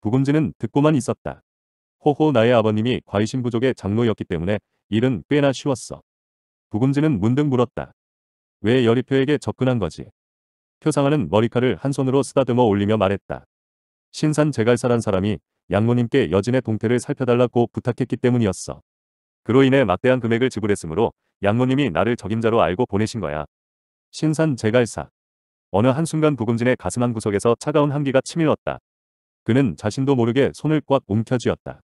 부금지는 듣고만 있었다. 호호 나의 아버님이 과이신부족의 장로였기 때문에 일은 꽤나 쉬웠어. 부금지는 문득 물었다. 왜 여리표에게 접근한 거지? 표상하는 머리카락을 한 손으로 쓰다듬어 올리며 말했다. 신산 제갈사란 사람이 양모님께 여진의 동태를 살펴달라고 부탁했기 때문이었어. 그로 인해 막대한 금액을 지불했으므로 양모님이 나를 적임자로 알고 보내신 거야. 신산 제갈사. 어느 한순간 부금진의 가슴 한 구석에서 차가운 한기가 치밀었다. 그는 자신도 모르게 손을 꽉 움켜쥐었다.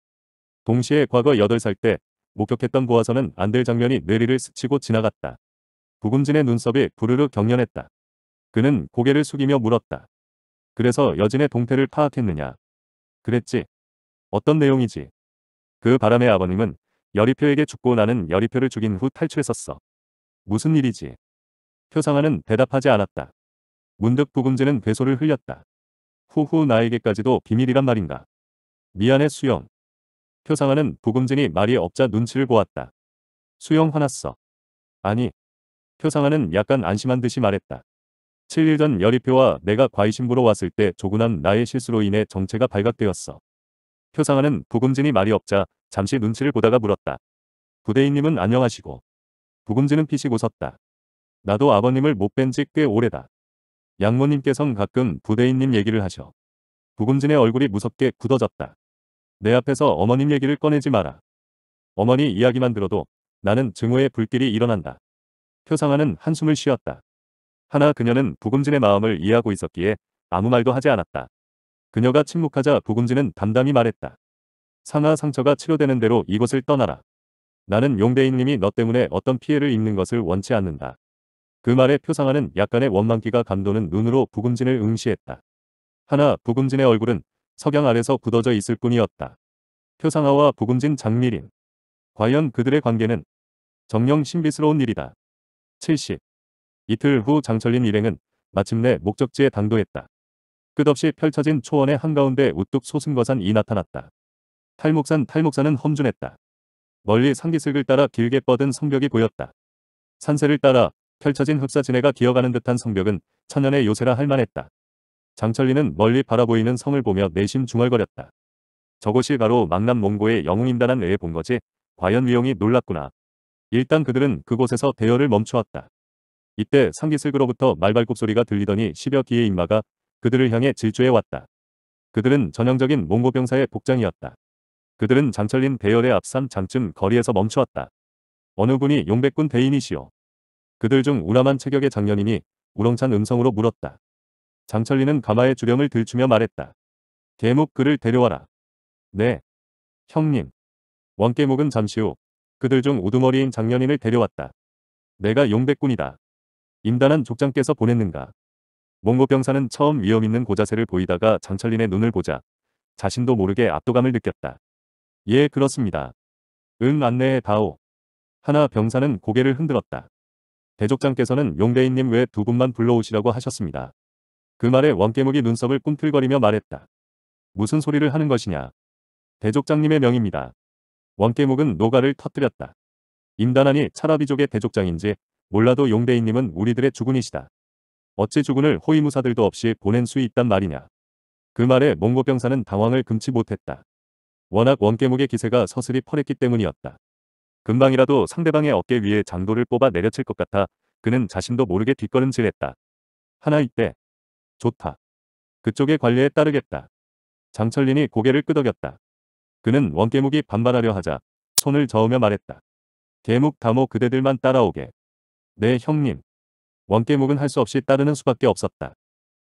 동시에 과거 8살 때 목격했던 보아서는 안 될 장면이 뇌리를 스치고 지나갔다. 부금진의 눈썹이 부르르 경련했다. 그는 고개를 숙이며 물었다. 그래서 여진의 동태를 파악했느냐? 그랬지. 어떤 내용이지? 그 바람에 아버님은 여리표에게 죽고 나는 여리표를 죽인 후 탈출했었어. 무슨 일이지? 표상아는 대답하지 않았다. 문득 부금진은 괴소를 흘렸다. 후후 나에게까지도 비밀이란 말인가. 미안해 수영. 표상하는 부금진이 말이 없자 눈치를 보았다. 수영 화났어. 아니. 표상하는 약간 안심한 듯이 말했다. 7일 전 여리표와 내가 과이신부로 왔을 때 조근한 나의 실수로 인해 정체가 발각되었어. 표상하는 부금진이 말이 없자 잠시 눈치를 보다가 물었다. 부대인님은 안녕하시고. 부금진은 피식 웃었다. 나도 아버님을 못 뵌 지 꽤 오래다. 양모님께선 가끔 부대인님 얘기를 하셔. 부금진의 얼굴이 무섭게 굳어졌다. 내 앞에서 어머님 얘기를 꺼내지 마라. 어머니 이야기만 들어도 나는 증오의 불길이 일어난다. 표상하는 한숨을 쉬었다. 하나 그녀는 부금진의 마음을 이해하고 있었기에 아무 말도 하지 않았다. 그녀가 침묵하자 부금진은 담담히 말했다. 상하 상처가 치료되는 대로 이곳을 떠나라. 나는 용대인님이 너 때문에 어떤 피해를 입는 것을 원치 않는다. 그 말에 표상하는 약간의 원망기가 감도는 눈으로 부금진을 응시했다. 하나 부금진의 얼굴은 석양 아래서 굳어져 있을 뿐이었다. 표상하와 부금진 장미린. 과연 그들의 관계는 정령 신비스러운 일이다. 70. 이틀 후 장철린 일행은 마침내 목적지에 당도했다. 끝없이 펼쳐진 초원의 한가운데 우뚝 소승 거산이 나타났다. 탈목산 탈목산은 험준했다. 멀리 상기슭을 따라 길게 뻗은 성벽이 보였다. 산세를 따라 펼쳐진 흑사진해가 기어가는 듯한 성벽은 천연의 요새라 할만했다. 장철리는 멀리 바라보이는 성을 보며 내심 중얼거렸다. 저곳이 바로 망남 몽고의 영웅임단한 애에 본 거지? 과연 위용이 놀랐구나. 일단 그들은 그곳에서 대열을 멈추었다. 이때 상기슬그로부터 말발굽 소리가 들리더니 10여 기의 인마가 그들을 향해 질주해 왔다. 그들은 전형적인 몽고병사의 복장이었다. 그들은 장철린 대열의 앞산 장쯤 거리에서 멈추었다. 어느 분이 용백군 대인이시오. 그들 중 우람한 체격의 장년인이 우렁찬 음성으로 물었다. 장철리는 가마의 주령을 들추며 말했다. 계목 그를 데려와라. 네. 형님. 원개목은 잠시 후 그들 중 우두머리인 장년인을 데려왔다. 내가 용백군이다. 임단한 족장께서 보냈는가. 몽고병사는 처음 위험 있는 고자세를 보이다가 장철린의 눈을 보자 자신도 모르게 압도감을 느꼈다. 예 그렇습니다. 응 안내해 다오. 하나 병사는 고개를 흔들었다. 대족장께서는 용대인님 왜 두 분만 불러오시라고 하셨습니다. 그 말에 원깨묵이 눈썹을 꿈틀거리며 말했다. 무슨 소리를 하는 것이냐. 대족장님의 명입니다. 원깨묵은 노가를 터뜨렸다. 임단하니 차라비족의 대족장인지 몰라도 용대인님은 우리들의 주군이시다. 어찌 주군을 호위무사들도 없이 보낸 수 있단 말이냐. 그 말에 몽고병사는 당황을 금치 못했다. 워낙 원깨묵의 기세가 서슬이 퍼랬기 때문이었다. 금방이라도 상대방의 어깨 위에 장도를 뽑아 내려칠 것 같아 그는 자신도 모르게 뒷걸음질했다. 하나 이때. 좋다. 그쪽의 관례에 따르겠다. 장철린이 고개를 끄덕였다. 그는 원개묵이 반발하려 하자 손을 저으며 말했다. 개묵 다모 그대들만 따라오게. 네 형님. 원개묵은 할 수 없이 따르는 수밖에 없었다.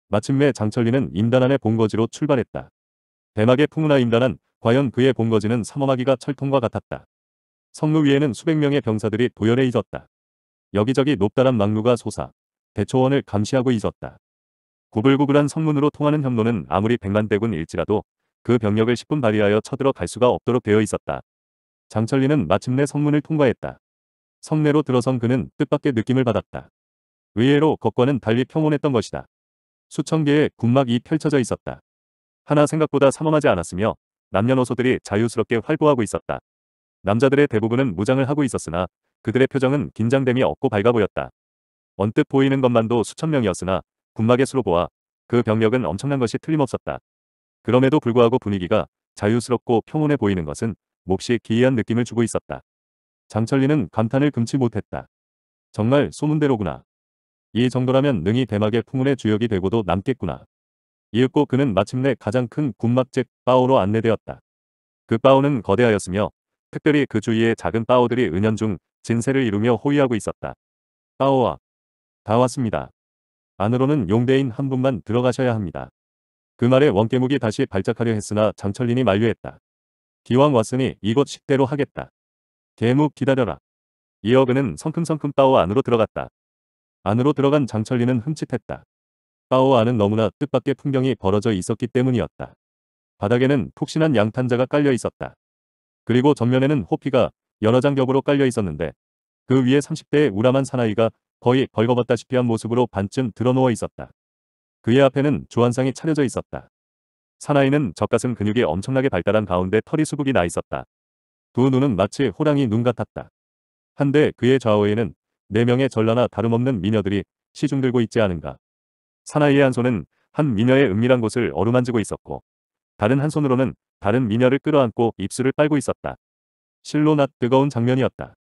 마침내 장철린은 임단안의 본거지로 출발했다. 대막의 풍문화 임단안, 과연 그의 본거지는 삼엄하기가 철통과 같았다. 성루 위에는 수백 명의 병사들이 도열해 있었다. 여기저기 높다란 막루가 솟아 대초원을 감시하고 있었다. 구불구불한 성문으로 통하는 협로는 아무리 백만대군 일지라도 그 병력을 10분 발휘하여 쳐들어갈 수가 없도록 되어 있었다. 장철리는 마침내 성문을 통과했다. 성내로 들어선 그는 뜻밖의 느낌을 받았다. 의외로 겉과는 달리 평온했던 것이다. 수천 개의 군막이 펼쳐져 있었다. 하나 생각보다 삼엄하지 않았으며 남녀노소들이 자유스럽게 활보하고 있었다. 남자들의 대부분은 무장을 하고 있었으나 그들의 표정은 긴장됨이 없고 밝아 보였다. 언뜻 보이는 것만도 수천 명이었으나 군막의 수로 보아 그 병력은 엄청난 것이 틀림없었다. 그럼에도 불구하고 분위기가 자유스럽고 평온해 보이는 것은 몹시 기이한 느낌을 주고 있었다. 장철리는 감탄을 금치 못했다. 정말 소문대로구나. 이 정도라면 능이 대막의 풍운의 주역이 되고도 남겠구나. 이윽고 그는 마침내 가장 큰 군막잭 바오로 안내되었다. 그 바오는 거대하였으며 특별히 그 주위의 작은 따오들이 은연중 진세를 이루며 호위하고 있었다. 따오와 다 왔습니다. 안으로는 용대인 한 분만 들어가셔야 합니다. 그 말에 원깨묵이 다시 발작하려 했으나 장철린이 만류했다. 기왕 왔으니 이곳 식대로 하겠다. 개묵 기다려라. 이어 그는 성큼성큼 따오 안으로 들어갔다. 안으로 들어간 장철리는 흠칫했다. 따오 안은 너무나 뜻밖의 풍경이 벌어져 있었기 때문이었다. 바닥에는 푹신한 양탄자가 깔려 있었다. 그리고 전면에는 호피가 여러 장 벽으로 깔려 있었는데 그 위에 30대의 우람한 사나이가 거의 벌거벗다시피 한 모습으로 반쯤 드러누워 있었다. 그의 앞에는 조한상이 차려져 있었다. 사나이는 젖가슴 근육이 엄청나게 발달한 가운데 털이 수북이 나 있었다. 두 눈은 마치 호랑이 눈 같았다. 한데 그의 좌우에는 네 명의 전라나 다름없는 미녀들이 시중 들고 있지 않은가. 사나이의 한 손은 한 미녀의 은밀한 곳을 어루만지고 있었고 다른 한 손으로는 다른 미녀를 끌어안고 입술을 빨고 있었다. 실로나 뜨거운 장면이었다.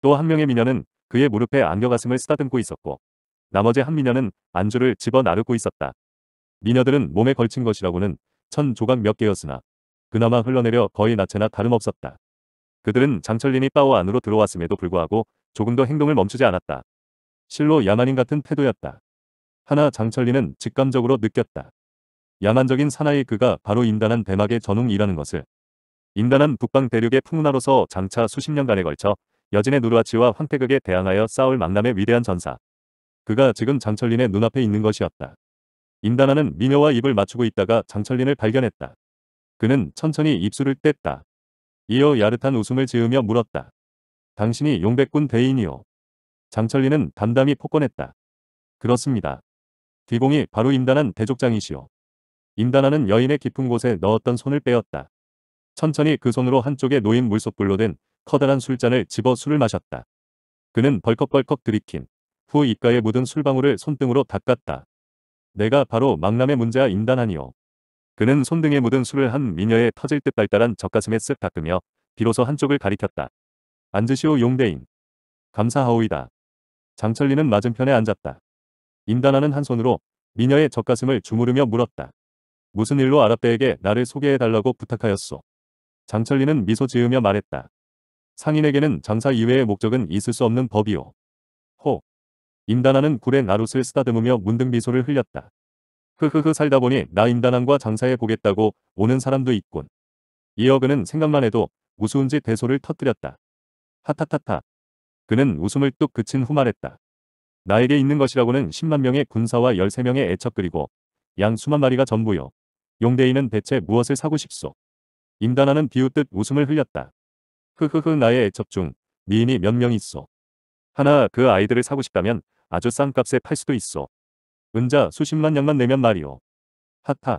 또 한 명의 미녀는 그의 무릎에 안겨 가슴을 쓰다듬고 있었고 나머지 한 미녀는 안주를 집어 나르고 있었다. 미녀들은 몸에 걸친 것이라고는 천 조각 몇 개였으나 그나마 흘러내려 거의 나체나 다름없었다. 그들은 장철린이 바오 안으로 들어왔음에도 불구하고 조금도 행동을 멈추지 않았다. 실로 야만인 같은 태도였다. 하나 장철린은 직감적으로 느꼈다. 야만적인 사나이 그가 바로 임단한 대막의 전웅이라는 것을. 임단한 북방 대륙의 풍문화로서 장차 수십 년간에 걸쳐 여진의 누르아치와 황태극에 대항하여 싸울 망남의 위대한 전사. 그가 지금 장철린의 눈앞에 있는 것이었다. 임단아는 미녀와 입을 맞추고 있다가 장철린을 발견했다. 그는 천천히 입술을 뗐다. 이어 야릇한 웃음을 지으며 물었다. 당신이 용백군 대인이요. 장철린은 담담히 폭권했다 그렇습니다. 기봉이 바로 임단한 대족장이시오. 임단아는 여인의 깊은 곳에 넣었던 손을 빼었다. 천천히 그 손으로 한쪽에 놓인 물속불로 된 커다란 술잔을 집어 술을 마셨다. 그는 벌컥벌컥 들이킨 후 입가에 묻은 술방울을 손등으로 닦았다. 내가 바로 망남의 문제야 임단하니요. 그는 손등에 묻은 술을 한 미녀의 터질 듯 발달한 젖가슴에 쓱 닦으며 비로소 한쪽을 가리켰다. 앉으시오 용대인. 감사하오이다. 장철리는 맞은편에 앉았다. 임단아는 한 손으로 미녀의 젖가슴을 주무르며 물었다. 무슨 일로 아랍배에게 나를 소개해달라고 부탁하였소. 장철리는 미소 지으며 말했다. 상인에게는 장사 이외의 목적은 있을 수 없는 법이오. 호. 임단아는 굴에 나룻을 쓰다듬으며 문득 미소를 흘렸다. 흐흐흐 살다 보니 나 임단한과 장사해 보겠다고 오는 사람도 있군. 이어그는 생각만 해도 우스운지 대소를 터뜨렸다. 하타타타. 그는 웃음을 뚝 그친 후 말했다. 나에게 있는 것이라고는 10만 명의 군사와 13명의 애척 그리고 양 수만 마리가 전부요. 용대인은 대체 무엇을 사고 싶소? 임단아는 비웃듯 웃음을 흘렸다. 흐흐흐 나의 애첩 중 미인이 몇 명 있어. 하나 그 아이들을 사고 싶다면 아주 싼 값에 팔 수도 있어. 은자 수십만 양만 내면 말이오. 하타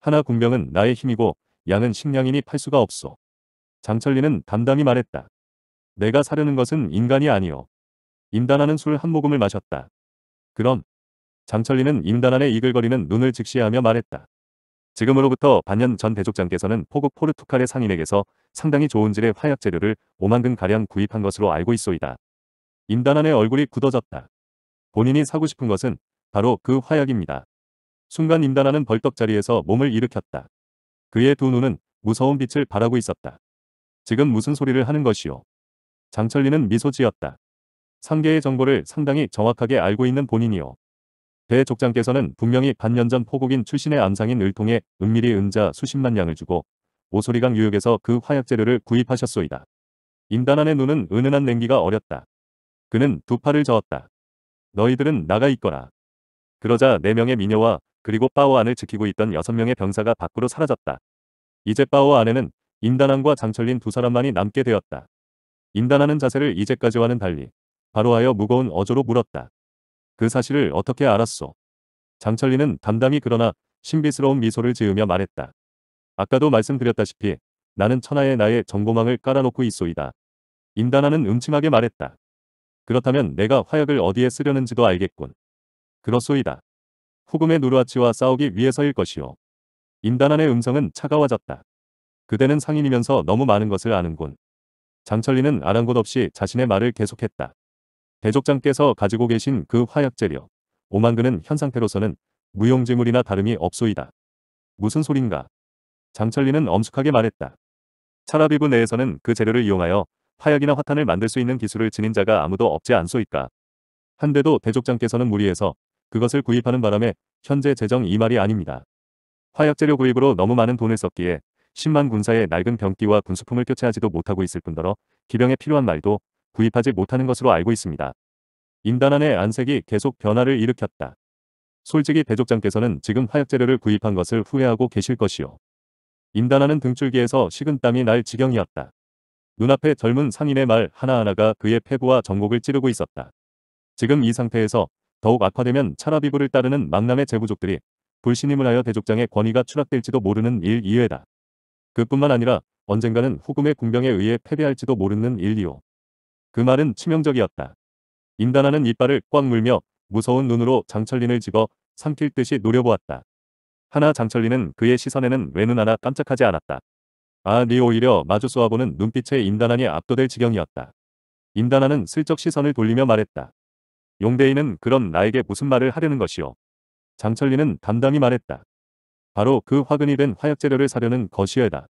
하나 군병은 나의 힘이고 양은 식량이니 팔 수가 없어. 장철리는 담담히 말했다. 내가 사려는 것은 인간이 아니오. 임단아는 술 한 모금을 마셨다. 그럼 장철리는 임단안의 이글거리는 눈을 직시하며 말했다. 지금으로부터 반년 전 대족장께서는 포국 포르투칼의 상인에게서 상당히 좋은 질의 화약 재료를 5만 근가량 구입한 것으로 알고 있소이다. 임단안의 얼굴이 굳어졌다. 본인이 사고 싶은 것은 바로 그 화약입니다. 순간 임단안은 벌떡 자리에서 몸을 일으켰다. 그의 두 눈은 무서운 빛을 바라고 있었다. 지금 무슨 소리를 하는 것이오. 장철리는 미소 지었다. 상계의 정보를 상당히 정확하게 알고 있는 본인이요. 대족장께서는 분명히 반년 전 포국인 출신의 암상인을 통해 은밀히 은자 수십만 양을 주고 오소리강 유역에서 그 화약재료를 구입하셨소이다. 임단안의 눈은 은은한 냉기가 어렸다. 그는 두 팔을 저었다. 너희들은 나가 있거라. 그러자 네 명의 미녀와 그리고 바오 안을 지키고 있던 여섯 명의 병사가 밖으로 사라졌다. 이제 바오 안에는 임단안과 장철린 두 사람만이 남게 되었다. 임단안은 자세를 이제까지와는 달리 바로하여 무거운 어조로 물었다. 그 사실을 어떻게 알았소? 장철리는 담담히 그러나 신비스러운 미소를 지으며 말했다. 아까도 말씀드렸다시피 나는 천하의 나의 정보망을 깔아놓고 있소이다. 임단하는 음침하게 말했다. 그렇다면 내가 화약을 어디에 쓰려는지도 알겠군. 그렇소이다. 후금의 누르아치와 싸우기 위해서일 것이오. 임단한의 음성은 차가워졌다. 그대는 상인이면서 너무 많은 것을 아는군. 장철리는 아랑곳 없이 자신의 말을 계속했다. 대족장께서 가지고 계신 그 화약재료 오만근은 현 상태로서는 무용지물이나 다름이 없소이다. 무슨 소린가? 장철리는 엄숙하게 말했다. 차라비부 내에서는 그 재료를 이용하여 화약이나 화탄을 만들 수 있는 기술을 지닌 자가 아무도 없지 않소이까. 한데도 대족장께서는 무리해서 그것을 구입하는 바람에 현재 재정 이 말이 아닙니다. 화약재료 구입으로 너무 많은 돈을 썼기에 10만 군사의 낡은 병기와 군수품을 교체하지도 못하고 있을 뿐더러 기병에 필요한 말도 구입하지 못하는 것으로 알고 있습니다. 인단안의 안색이 계속 변화를 일으켰다. 솔직히 배족장께서는 지금 화약재료를 구입한 것을 후회하고 계실 것이요. 인단하는 등줄기에서 식은땀이 날 지경이었다. 눈앞에 젊은 상인의 말 하나하나가 그의 폐부와 전곡을 찌르고 있었다. 지금 이 상태에서 더욱 악화되면 차라비부를 따르는 망남의 재부족들이 불신임을 하여 대족장의 권위가 추락될지도 모르는 일 이외다. 그뿐만 아니라 언젠가는 후금의 궁병에 의해 패배할지도 모르는 일이오. 그 말은 치명적이었다. 임단하는 이빨을 꽉 물며 무서운 눈으로 장철린을 집어 삼킬 듯이 노려보았다. 하나 장철린은 그의 시선에는 외눈 하나 깜짝하지 않았다. 아, 네 오히려 마주 쏘아보는 눈빛에 임단한이 압도될 지경이었다. 임단아는 슬쩍 시선을 돌리며 말했다. 용대인은 그런 나에게 무슨 말을 하려는 것이오. 장철리은 담담히 말했다. 바로 그 화근이 된 화약재료를 사려는 것이여다.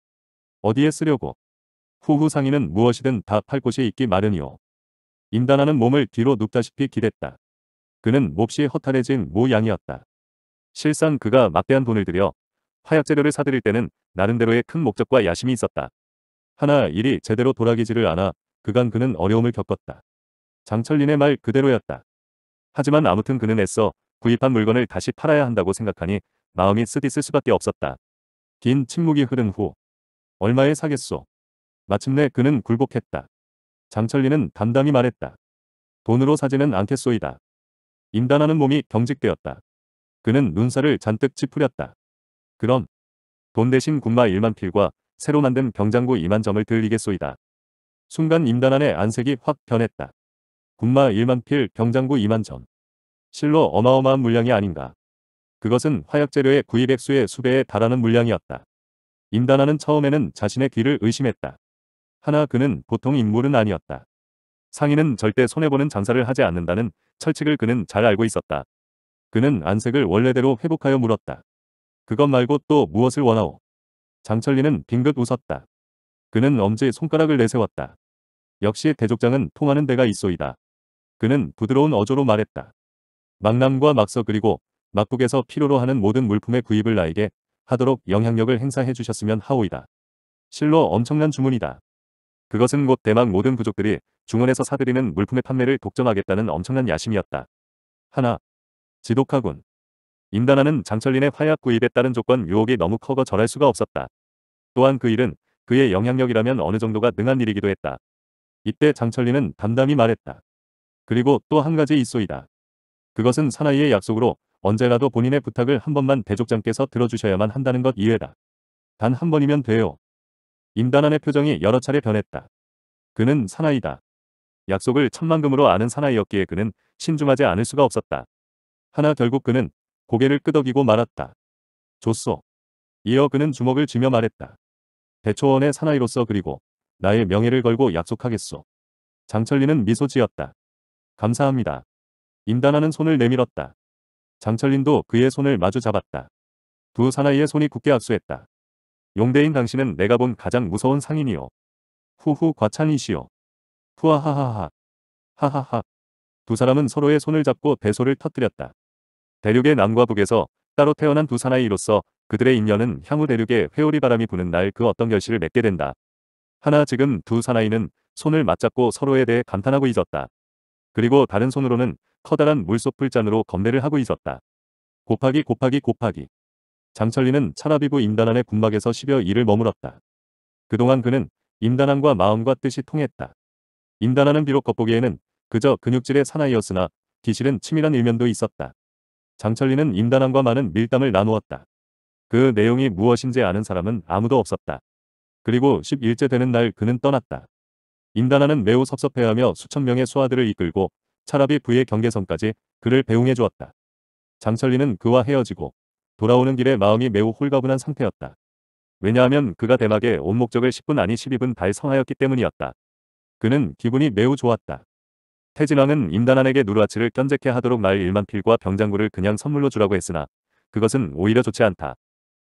어디에 쓰려고? 후후 상인은 무엇이든 다 팔 곳이 있기 마련이오. 임단하는 몸을 뒤로 눕다시피 기댔다. 그는 몹시 허탈해진 모양이었다. 실상 그가 막대한 돈을 들여 화약재료를 사들일 때는 나름대로의 큰 목적과 야심이 있었다. 하나 일이 제대로 돌아기지를 않아 그간 그는 어려움을 겪었다. 장철린의 말 그대로였다. 하지만 아무튼 그는 애써 구입한 물건을 다시 팔아야 한다고 생각하니 마음이 쓰디쓸 수밖에 없었다. 긴 침묵이 흐른 후 얼마에 사겠소? 마침내 그는 굴복했다. 장철리는 담담히 말했다. 돈으로 사지는 않겠소이다. 임단하는 몸이 경직되었다. 그는 눈살을 잔뜩 찌푸렸다. 그럼 돈 대신 군마 1만 필과 새로 만든 병장구 2만 점을 들리겠소이다. 순간 임단한의 안색이 확 변했다. 군마 1만 필, 병장구 2만 점. 실로 어마어마한 물량이 아닌가. 그것은 화약재료의 구입액수의 수배에 달하는 물량이었다. 임단하는 처음에는 자신의 귀를 의심했다. 하나 그는 보통 인물은 아니었다. 상인은 절대 손해보는 장사를 하지 않는다는 철칙을 그는 잘 알고 있었다. 그는 안색을 원래대로 회복하여 물었다. 그것 말고 또 무엇을 원하오? 장철리는 빙긋 웃었다. 그는 엄지 손가락을 내세웠다. 역시 대족장은 통하는 데가 있소이다. 그는 부드러운 어조로 말했다. 막남과 막서 그리고 막국에서 필요로 하는 모든 물품의 구입을 나에게 하도록 영향력을 행사해 주셨으면 하오이다. 실로 엄청난 주문이다. 그것은 곧 대망 모든 부족들이 중원에서 사들이는 물품의 판매를 독점하겠다는 엄청난 야심이었다. 하나. 지독하군. 임단하는 장철린의 화약 구입에 따른 조건 유혹이 너무 커거 절할 수가 없었다. 또한 그 일은 그의 영향력이라면 어느 정도가 능한 일이기도 했다. 이때 장철린은 담담히 말했다. 그리고 또 한 가지 있소이다. 그것은 사나이의 약속으로 언제라도 본인의 부탁을 한 번만 대족장께서 들어주셔야만 한다는 것 이외다. 단 한 번이면 돼요. 임단한의 표정이 여러 차례 변했다. 그는 사나이다. 약속을 천만금으로 아는 사나이였기에 그는 신중하지 않을 수가 없었다. 하나 결국 그는 고개를 끄덕이고 말았다. 줬소. 이어 그는 주먹을 쥐며 말했다. 대초원의 사나이로서 그리고 나의 명예를 걸고 약속하겠소. 장철리는 미소 지었다. 감사합니다. 임단하는 손을 내밀었다. 장철린도 그의 손을 마주 잡았다. 두 사나이의 손이 굳게 악수했다. 용대인 당신은 내가 본 가장 무서운 상인이요. 후후 과찬이시요. 후아하하하. 하하하. 두 사람은 서로의 손을 잡고 배소를 터뜨렸다. 대륙의 남과 북에서 따로 태어난 두 사나이로서 그들의 인연은 향후 대륙의 회오리 바람이 부는 날 그 어떤 결실을 맺게 된다. 하나 지금 두 사나이는 손을 맞잡고 서로에 대해 감탄하고 있었다. 그리고 다른 손으로는 커다란 물소풀 잔으로 건배를 하고 있었다. 곱하기 곱하기 곱하기. 장철리는 차나비구 임단안의 군막에서 10여 일을 머물었다. 그동안 그는 임단안과 마음과 뜻이 통했다. 임단안은 비록 겉보기에는 그저 근육질의 사나이였으나 기실은 치밀한 일면도 있었다. 장철리는 임단안과 많은 밀담을 나누었다. 그 내용이 무엇인지 아는 사람은 아무도 없었다. 그리고 1 1일째 되는 날 그는 떠났다. 임단안은 매우 섭섭해하며 수천 명의 수하들을 이끌고 차라비 부의 경계선까지 그를 배웅해 주었다. 장철리는 그와 헤어지고 돌아오는 길에 마음이 매우 홀가분한 상태였다. 왜냐하면 그가 대막에 온 목적을 10분 아니 12분 달성하였기 때문이었다. 그는 기분이 매우 좋았다. 태진왕은 임단안에게 누르아치를 견제케 하도록 날1만 필과 병장구를 그냥 선물로 주라고 했으나 그것은 오히려 좋지 않다.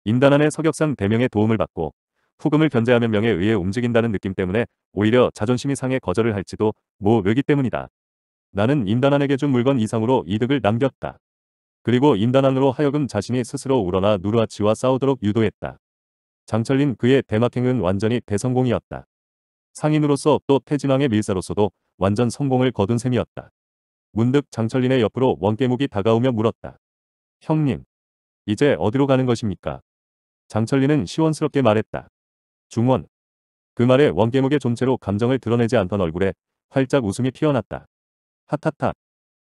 임단안의 서격상 대명의 도움을 받고 후금을 견제하면 명에 의해 움직인다는 느낌 때문에 오히려 자존심이 상해 거절을 할지도 뭐 외기 때문이다. 나는 임단안에게준 물건 이상으로 이득을 남겼다. 그리고 임단안으로 하여금 자신이 스스로 우러나 누르아치와 싸우도록 유도했다. 장철린 그의 대막행은 완전히 대성공이었다. 상인으로서 또 태진왕의 밀사로서도 완전 성공을 거둔 셈이었다. 문득 장철린의 옆으로 원깨묵이 다가오며 물었다. 형님, 이제 어디로 가는 것입니까? 장철린은 시원스럽게 말했다. 중원. 그 말에 원깨묵의 존재로 감정을 드러내지 않던 얼굴에 활짝 웃음이 피어났다. 핫핫핫.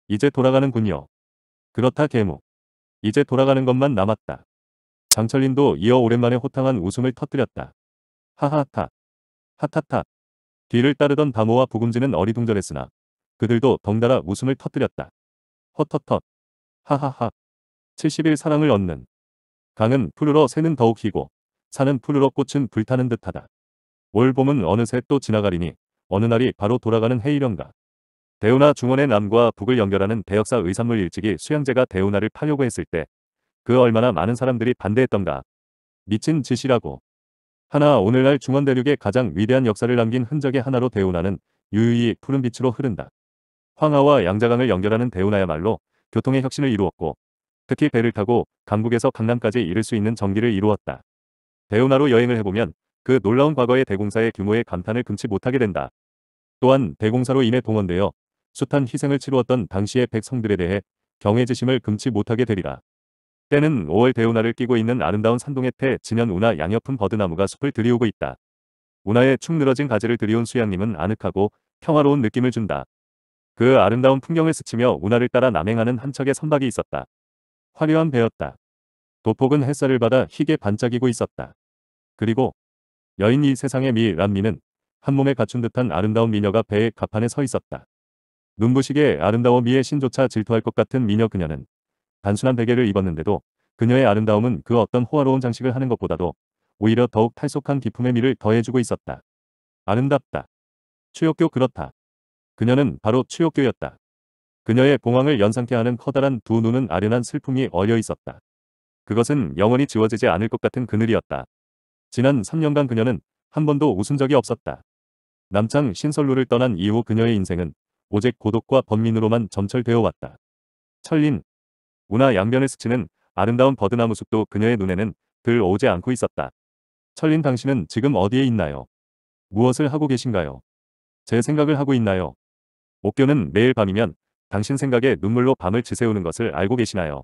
이제 돌아가는군요. 그렇다 개모. 이제 돌아가는 것만 남았다. 장철린도 이어 오랜만에 호탕한 웃음을 터뜨렸다. 하하하. 하타타. 뒤를 따르던 다모와 부금지는 어리둥절했으나 그들도 덩달아 웃음을 터뜨렸다. 헛헛헛. 하하하. 70일 사랑을 얻는. 강은 푸르러 새는 더욱 희고 산은 푸르러 꽃은 불타는 듯하다. 올 봄은 어느새 또 지나가리니 어느 날이 바로 돌아가는 해이련가. 대운하 중원의 남과 북을 연결하는 대역사 의산물 일찍이 수양제가 대운하를 파려고 했을 때 그 얼마나 많은 사람들이 반대했던가. 미친 짓이라고. 하나 오늘날 중원 대륙의 가장 위대한 역사를 남긴 흔적의 하나로 대운하는 유유히 푸른 빛으로 흐른다. 황하와 양자강을 연결하는 대운하야말로 교통의 혁신을 이루었고 특히 배를 타고 강북에서 강남까지 이를 수 있는 전기를 이루었다. 대운하로 여행을 해보면 그 놀라운 과거의 대공사의 규모에 감탄을 금치 못하게 된다. 또한 대공사로 인해 동원되어 숱한 희생을 치루었던 당시의 백성들에 대해 경외지심을 금치 못하게 되리라. 때는 5월 대운하를 끼고 있는 아름다운 산동의 태 진연 운하 양옆은 버드나무가 숲을 들이우고 있다. 운하의 축 늘어진 가지를 들이운 수양님은 아늑하고 평화로운 느낌을 준다. 그 아름다운 풍경을 스치며 운하를 따라 남행하는 한 척의 선박이 있었다. 화려한 배였다. 도폭은 햇살을 받아 희게 반짝이고 있었다. 그리고 여인이 세상의 미란미는한 몸에 갖춘 듯한 아름다운 미녀가 배의 갑판에서 있었다. 눈부시게 아름다워 미의 신조차 질투할 것 같은 미녀 그녀는 단순한 베개를 입었는데도 그녀의 아름다움은 그 어떤 호화로운 장식을 하는 것보다도 오히려 더욱 탈속한 기품의 미를 더해주고 있었다. 아름답다. 추역교 그렇다. 그녀는 바로 추역교였다. 그녀의 공황을 연상케 하는 커다란 두 눈은 아련한 슬픔이 어려 있었다. 그것은 영원히 지워지지 않을 것 같은 그늘이었다. 지난 3년간 그녀는 한 번도 웃은 적이 없었다. 남창 신설루를 떠난 이후 그녀의 인생은 오직 고독과 번민으로만 점철되어 왔다. 철린 운하 양변을 스치는 아름다운 버드나무 숲도 그녀의 눈에는 들 오지 않고 있었다. 철린 당신은 지금 어디에 있나요? 무엇을 하고 계신가요? 제 생각을 하고 있나요? 옥교는 매일 밤이면 당신 생각에 눈물로 밤을 지새우는 것을 알고 계시나요?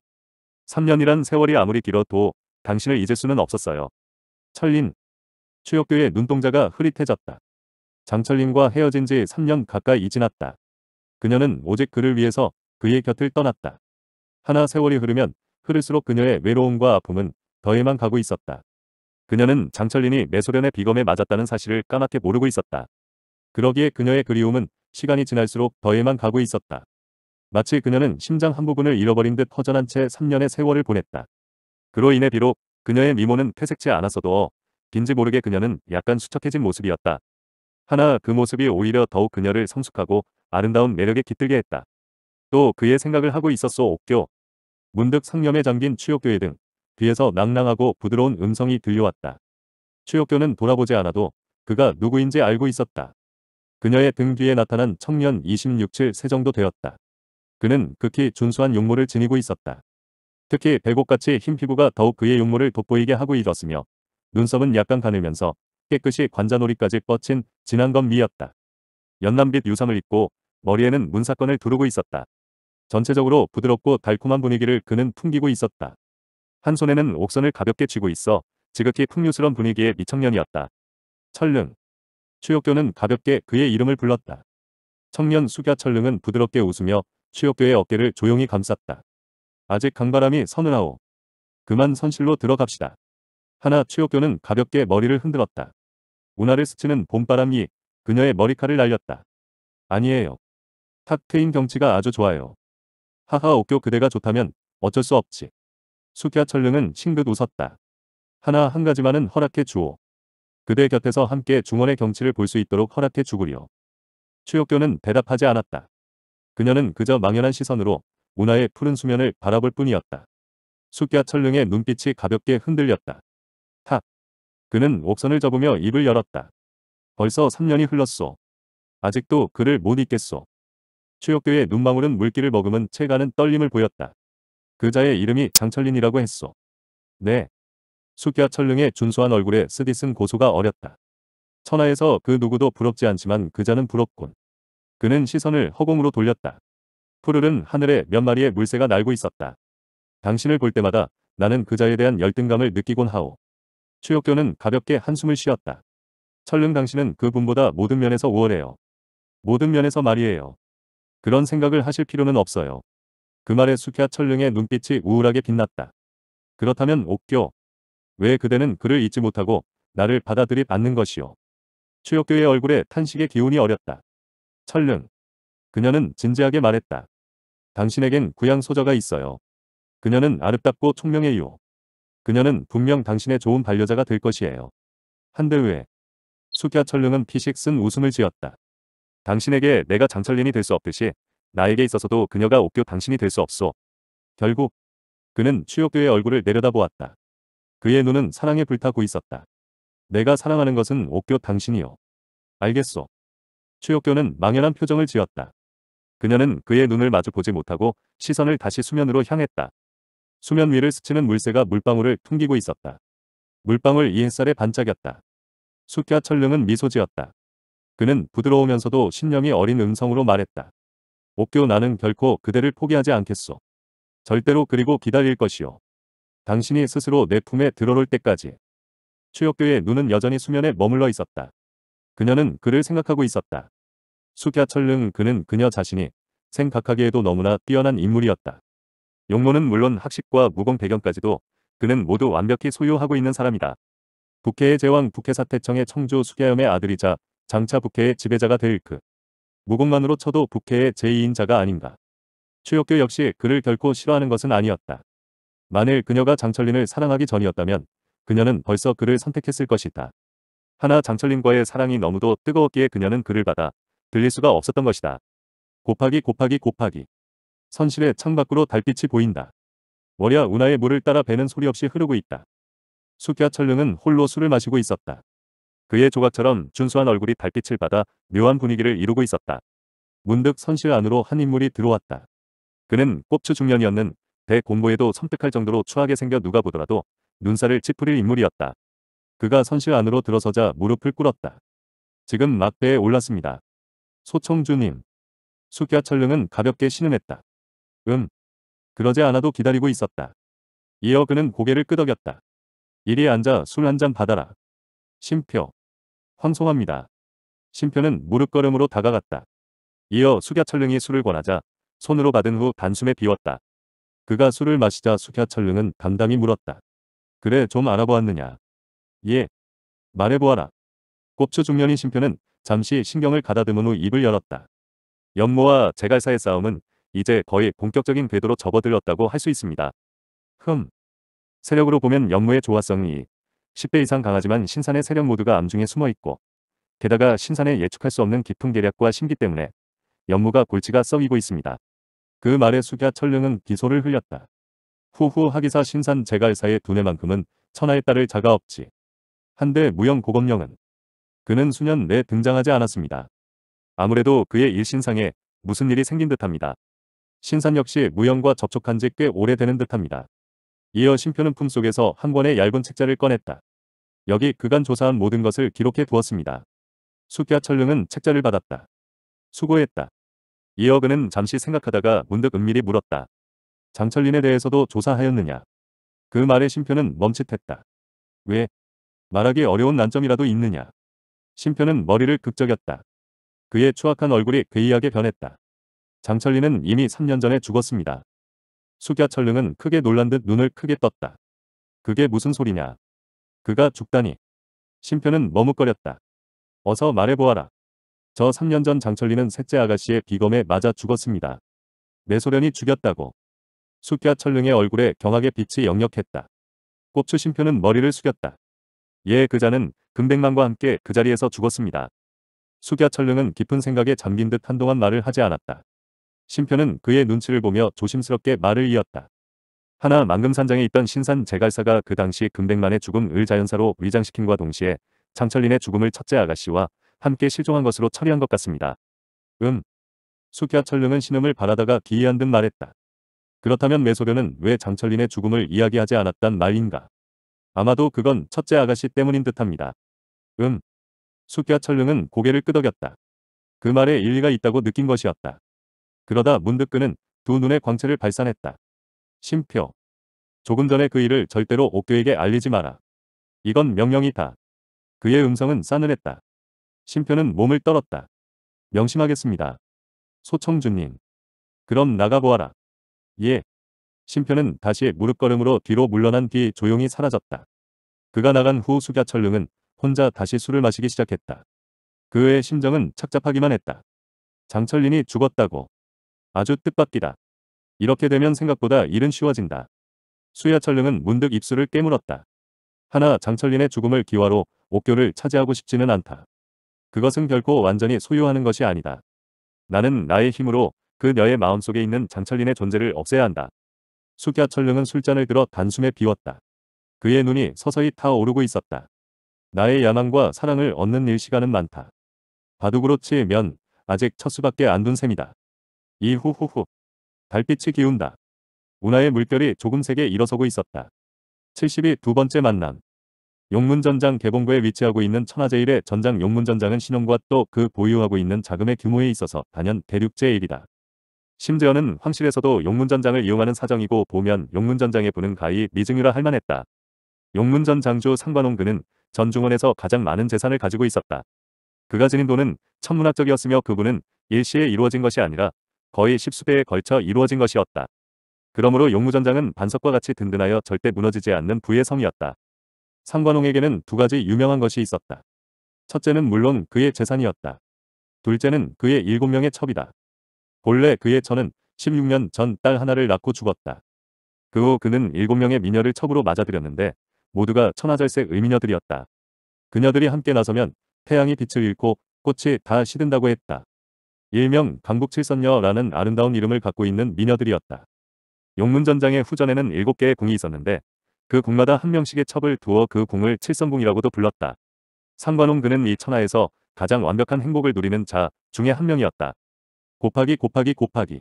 3년이란 세월이 아무리 길어도 당신을 잊을 수는 없었어요. 철린. 추혁교의 눈동자가 흐릿해졌다. 장철린과 헤어진 지 3년 가까이 지났다. 그녀는 오직 그를 위해서 그의 곁을 떠났다. 하나 세월이 흐르면 흐를수록 그녀의 외로움과 아픔은 더해만 가고 있었다. 그녀는 장철린이 내소련의 비검에 맞았다는 사실을 까맣게 모르고 있었다. 그러기에 그녀의 그리움은 시간이 지날수록 더해만 가고 있었다. 마치 그녀는 심장 한 부분을 잃어버린 듯 허전한 채 3년의 세월을 보냈다. 그로 인해 비록 그녀의 미모는 퇴색치 않았어도 빈지 모르게 그녀는 약간 수척해진 모습이었다. 하나 그 모습이 오히려 더욱 그녀를 성숙하고 아름다운 매력에 깃들게 했다. 또 그의 생각을 하고 있었소 옥교. 문득 상념에 잠긴 추옥교회 등 뒤에서 낭낭하고 부드러운 음성이 들려왔다. 추옥교는 돌아보지 않아도 그가 누구인지 알고 있었다. 그녀의 등 뒤에 나타난 청년 26, 7세 정도 되었다. 그는 극히 준수한 용모를 지니고 있었다. 특히 배고같이흰 피부가 더욱 그의 용모를 돋보이게 하고 있었으며 눈썹은 약간 가늘면서 깨끗이 관자놀이까지 뻗친 진한 건 미였다. 연남빛 유상을 입고 머리에는 문사건을 두르고 있었다. 전체적으로 부드럽고 달콤한 분위기를 그는 풍기고 있었다. 한 손에는 옥선을 가볍게 쥐고 있어 지극히 풍류스런 분위기의 미청년이었다. 철릉. 추역교는 가볍게 그의 이름을 불렀다. 청년 수야 철릉은 부드럽게 웃으며 추역교의 어깨를 조용히 감쌌다. 아직 강바람이 서늘하오. 그만 선실로 들어갑시다. 하나 추역교는 가볍게 머리를 흔들었다. 운하를 스치는 봄바람이 그녀의 머리카락을 날렸다. 아니에요. 탁트인 경치가 아주 좋아요. 하하 옥교 그대가 좋다면 어쩔 수 없지. 수 숙야 철릉은 싱긋 웃었다. 하나 한 가지만은 허락해 주오. 그대 곁에서 함께 중원의 경치를 볼 수 있도록 허락해 주구려. 추역교는 대답하지 않았다. 그녀는 그저 망연한 시선으로 운하의 푸른 수면을 바라볼 뿐이었다. 숙야 철릉의 눈빛이 가볍게 흔들렸다. 탁. 그는 옥선을 접으며 입을 열었다. 벌써 3년이 흘렀소. 아직도 그를 못 잊겠소. 추역교의 눈망울은 물기를 머금은 채가는 떨림을 보였다. 그자의 이름이 장철린이라고 했소. 네. 숙야 철릉의 준수한 얼굴에 쓰디쓴 고소가 어렸다. 천하에서 그 누구도 부럽지 않지만 그자는 부럽군. 그는 시선을 허공으로 돌렸다. 푸르른 하늘에 몇 마리의 물새가 날고 있었다. 당신을 볼 때마다 나는 그자에 대한 열등감을 느끼곤 하오. 추역교는 가볍게 한숨을 쉬었다. 철릉 당신은 그분보다 모든 면에서 우월해요. 모든 면에서 말이에요. 그런 생각을 하실 필요는 없어요. 그 말에 숙야 철릉의 눈빛이 우울하게 빛났다. 그렇다면 옥교. 왜 그대는 그를 잊지 못하고 나를 받아들이 받는 것이오. 추혁교의 얼굴에 탄식의 기운이 어렸다. 철릉. 그녀는 진지하게 말했다. 당신에겐 구양 소저가 있어요. 그녀는 아름답고 총명해요. 그녀는 분명 당신의 좋은 반려자가 될 것이에요. 한대 후에 숙야 철릉은 피식 쓴 웃음을 지었다. 당신에게 내가 장철린이 될 수 없듯이 나에게 있어서도 그녀가 옥교 당신이 될 수 없소. 결국 그는 추옥교의 얼굴을 내려다보았다. 그의 눈은 사랑에 불타고 있었다. 내가 사랑하는 것은 옥교 당신이요. 알겠소. 추옥교는 망연한 표정을 지었다. 그녀는 그의 눈을 마주 보지 못하고 시선을 다시 수면으로 향했다. 수면 위를 스치는 물새가 물방울을 풍기고 있었다. 물방울 이 햇살에 반짝였다. 숙과 철릉은 미소 지었다. 그는 부드러우면서도 신념이 어린 음성으로 말했다. 옥교 나는 결코 그대를 포기하지 않겠소. 절대로 그리고 기다릴 것이요. 당신이 스스로 내 품에 들어올 때까지. 추혁교의 눈은 여전히 수면에 머물러 있었다. 그녀는 그를 생각하고 있었다. 숙야철릉 그는 그녀 자신이 생각하기에도 너무나 뛰어난 인물이었다. 용모는 물론 학식과 무공 배경까지도 그는 모두 완벽히 소유하고 있는 사람이다. 북해의 제왕 북해사태청의 청주 수계염의 아들이자 장차 북해의 지배자가 될 그. 무공만으로 쳐도 북해의 제2인자가 아닌가. 추역교 역시 그를 결코 싫어하는 것은 아니었다. 만일 그녀가 장철린을 사랑하기 전이었다면 그녀는 벌써 그를 선택했을 것이다. 하나 장철린과의 사랑이 너무도 뜨거웠기에 그녀는 그를 받아 들릴 수가 없었던 것이다. 곱하기 곱하기 곱하기. 선실의 창밖으로 달빛이 보인다. 월야 운하의 물을 따라 배는 소리 없이 흐르고 있다. 숙야 철릉은 홀로 술을 마시고 있었다. 그의 조각처럼 준수한 얼굴이 달빛을 받아 묘한 분위기를 이루고 있었다. 문득 선실 안으로 한 인물이 들어왔다. 그는 꼽추 중년이었는 대공모에도 섬뜩할 정도로 추하게 생겨 누가 보더라도 눈살을 찌푸릴 인물이었다. 그가 선실 안으로 들어서자 무릎을 꿇었다. 지금 막대에 올랐습니다. 소총주님. 숙야철릉은 가볍게 신음했다. 음. 그러지 않아도 기다리고 있었다. 이어 그는 고개를 끄덕였다. 이리 앉아 술 한 잔 받아라. 심표. 황송합니다. 심표는 무릎걸음으로 다가갔다. 이어 숙야철릉이 술을 권하자 손으로 받은 후 단숨에 비웠다. 그가 술을 마시자 숙야철릉은 담담히 물었다. 그래 좀 알아보았느냐. 예. 말해보아라. 꼽추 중년인 심표는 잠시 신경을 가다듬은 후 입을 열었다. 연모와 제갈사의 싸움은 이제 거의 본격적인 궤도로 접어들었다고 할 수 있습니다. 흠. 세력으로 보면 연모의 조화성이 10배 이상 강하지만 신산의 세력 모두가 암중에 숨어 있고 게다가 신산의 예측할 수 없는 깊은 계략과 심기 때문에 연무가 골치가 썩이고 있습니다. 그 말에 숙야 천릉은 기소를 흘렸다. 후후 하기사 신산 제갈사의 두뇌만큼은 천하의 딸을 자가 없지. 한데 무형 고검령은 그는 수년 내 등장하지 않았습니다. 아무래도 그의 일신상에 무슨 일이 생긴 듯합니다. 신산 역시 무형과 접촉한 지 꽤 오래되는 듯합니다. 이어 심표는 품속에서 한 권의 얇은 책자를 꺼냈다. 여기 그간 조사한 모든 것을 기록해 두었습니다. 숙야 철릉은 책자를 받았다. 수고했다. 이어 그는 잠시 생각하다가 문득 은밀히 물었다. 장철린에 대해서도 조사하였느냐. 그말에 심표는 멈칫했다. 왜? 말하기 어려운 난점이라도 있느냐. 심표는 머리를 극적였다. 그의 추악한 얼굴이 괴이하게 변했다. 장철린은 이미 3년 전에 죽었습니다. 숙야철릉은 크게 놀란 듯 눈을 크게 떴다. 그게 무슨 소리냐. 그가 죽다니. 심표는 머뭇거렸다. 어서 말해보아라. 저 3년 전 장철리는 셋째 아가씨의 비검에 맞아 죽었습니다. 내소련이 죽였다고. 숙야철릉의 얼굴에 경악의 빛이 역력했다. 꼽추 심표는 머리를 숙였다. 예 그자는 금백만과 함께 그 자리에서 죽었습니다. 숙야철릉은 깊은 생각에 잠긴 듯 한동안 말을 하지 않았다. 심표는 그의 눈치를 보며 조심스럽게 말을 이었다. 하나 만금산장에 있던 신산 제갈사가 그 당시 금백만의 죽음을 자연사로 위장시킨과 동시에 장철린의 죽음을 첫째 아가씨와 함께 실종한 것으로 처리한 것 같습니다. 음. 수기와 철릉은 신음을 바라다가 기이한 듯 말했다. 그렇다면 매소련은왜 장철린의 죽음을 이야기하지 않았단 말인가? 아마도 그건 첫째 아가씨 때문인 듯합니다. 음. 수기와 철릉은 고개를 끄덕였다. 그 말에 일리가 있다고 느낀 것이었다. 그러다 문득 그는 두 눈의 광채를 발산했다. 심표. 조금 전에 그 일을 절대로 옥교에게 알리지 마라. 이건 명령이다. 그의 음성은 싸늘했다. 심표는 몸을 떨었다. 명심하겠습니다. 소청주님. 그럼 나가보아라. 예. 심표는 다시 무릎걸음으로 뒤로 물러난 뒤 조용히 사라졌다. 그가 나간 후 수갸철릉은 혼자 다시 술을 마시기 시작했다. 그의 심정은 착잡하기만 했다. 장철린이 죽었다고. 아주 뜻밖이다. 이렇게 되면 생각보다 일은 쉬워진다. 수야철릉은 문득 입술을 깨물었다. 하나 장철린의 죽음을 기화로 옥교를 차지하고 싶지는 않다. 그것은 결코 완전히 소유하는 것이 아니다. 나는 나의 힘으로 그녀의 마음속에 있는 장철린의 존재를 없애야 한다. 수야철릉은 술잔을 들어 단숨에 비웠다. 그의 눈이 서서히 타오르고 있었다. 나의 야망과 사랑을 얻는 일 시간은 많다. 바둑으로 치면 아직 첫 수밖에 안 둔 셈이다. 이후후후. 달빛이 기운다. 운하의 물결이 조금 세게 일어서고 있었다. 72 두 번째 만남. 용문전장 개봉구에 위치하고 있는 천하제일의 전장 용문전장은 신용과 또 그 보유하고 있는 자금의 규모에 있어서 단연 대륙제일이다. 심지어는 황실에서도 용문전장을 이용하는 사정이고 보면 용문전장에 부는 가히 미증유라 할만했다. 용문전 장주 상관홍근은 전중원에서 가장 많은 재산을 가지고 있었다. 그가 지닌 돈은 천문학적이었으며 그분은 일시에 이루어진 것이 아니라 거의 십수배에 걸쳐 이루어진 것이었다. 그러므로 용무전장은 반석과 같이 든든하여 절대 무너지지 않는 부의 성이었다. 상관홍에게는 두 가지 유명한 것이 있었다. 첫째는 물론 그의 재산이었다. 둘째는 그의 일곱 명의 첩이다. 본래 그의 처는 16년 전 딸 하나를 낳고 죽었다. 그 후 그는 일곱 명의 미녀를 첩으로 맞아들였는데 모두가 천하절세 의미녀들이었다. 그녀들이 함께 나서면 태양이 빛을 잃고 꽃이 다 시든다고 했다. 일명 강북칠선녀라는 아름다운 이름을 갖고 있는 미녀들이었다. 용문전장의 후전에는 7개의 궁이 있었는데 그 궁마다 한 명씩의 첩을 두어 그 궁을 칠선궁이라고도 불렀다. 상관홍 그는 이 천하에서 가장 완벽한 행복을 누리는 자 중에 한 명이었다. 곱하기 곱하기 곱하기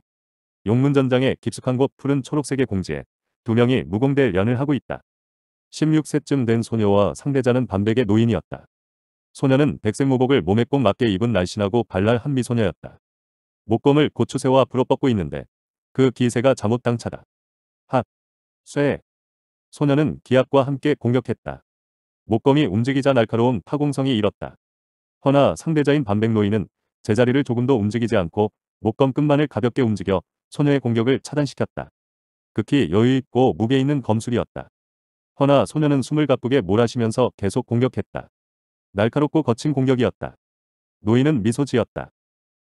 용문전장의 깊숙한 곳 푸른 초록색의 공지에 두 명이 무공대 연을 하고 있다. 16세쯤 된 소녀와 상대자는 반백의 노인이었다. 소녀는 백색 무복을 몸에 꼭 맞게 입은 날씬하고 발랄 한미 소녀였다. 목검을 고추 새와 불어 뻗고 있는데 그 기세가 잠옷 당차다. 핫! 쇠! 소녀는 기압과 함께 공격했다. 목검이 움직이자 날카로운 파공성이 일었다. 허나 상대자인 반백노인은 제자리를 조금도 움직이지 않고 목검 끝만을 가볍게 움직여 소녀의 공격을 차단시켰다. 극히 여유있고 무게 있는 검술이었다. 허나 소녀는 숨을 가쁘게 몰아쉬면서 계속 공격했다. 날카롭고 거친 공격이었다. 노인은 미소 지었다.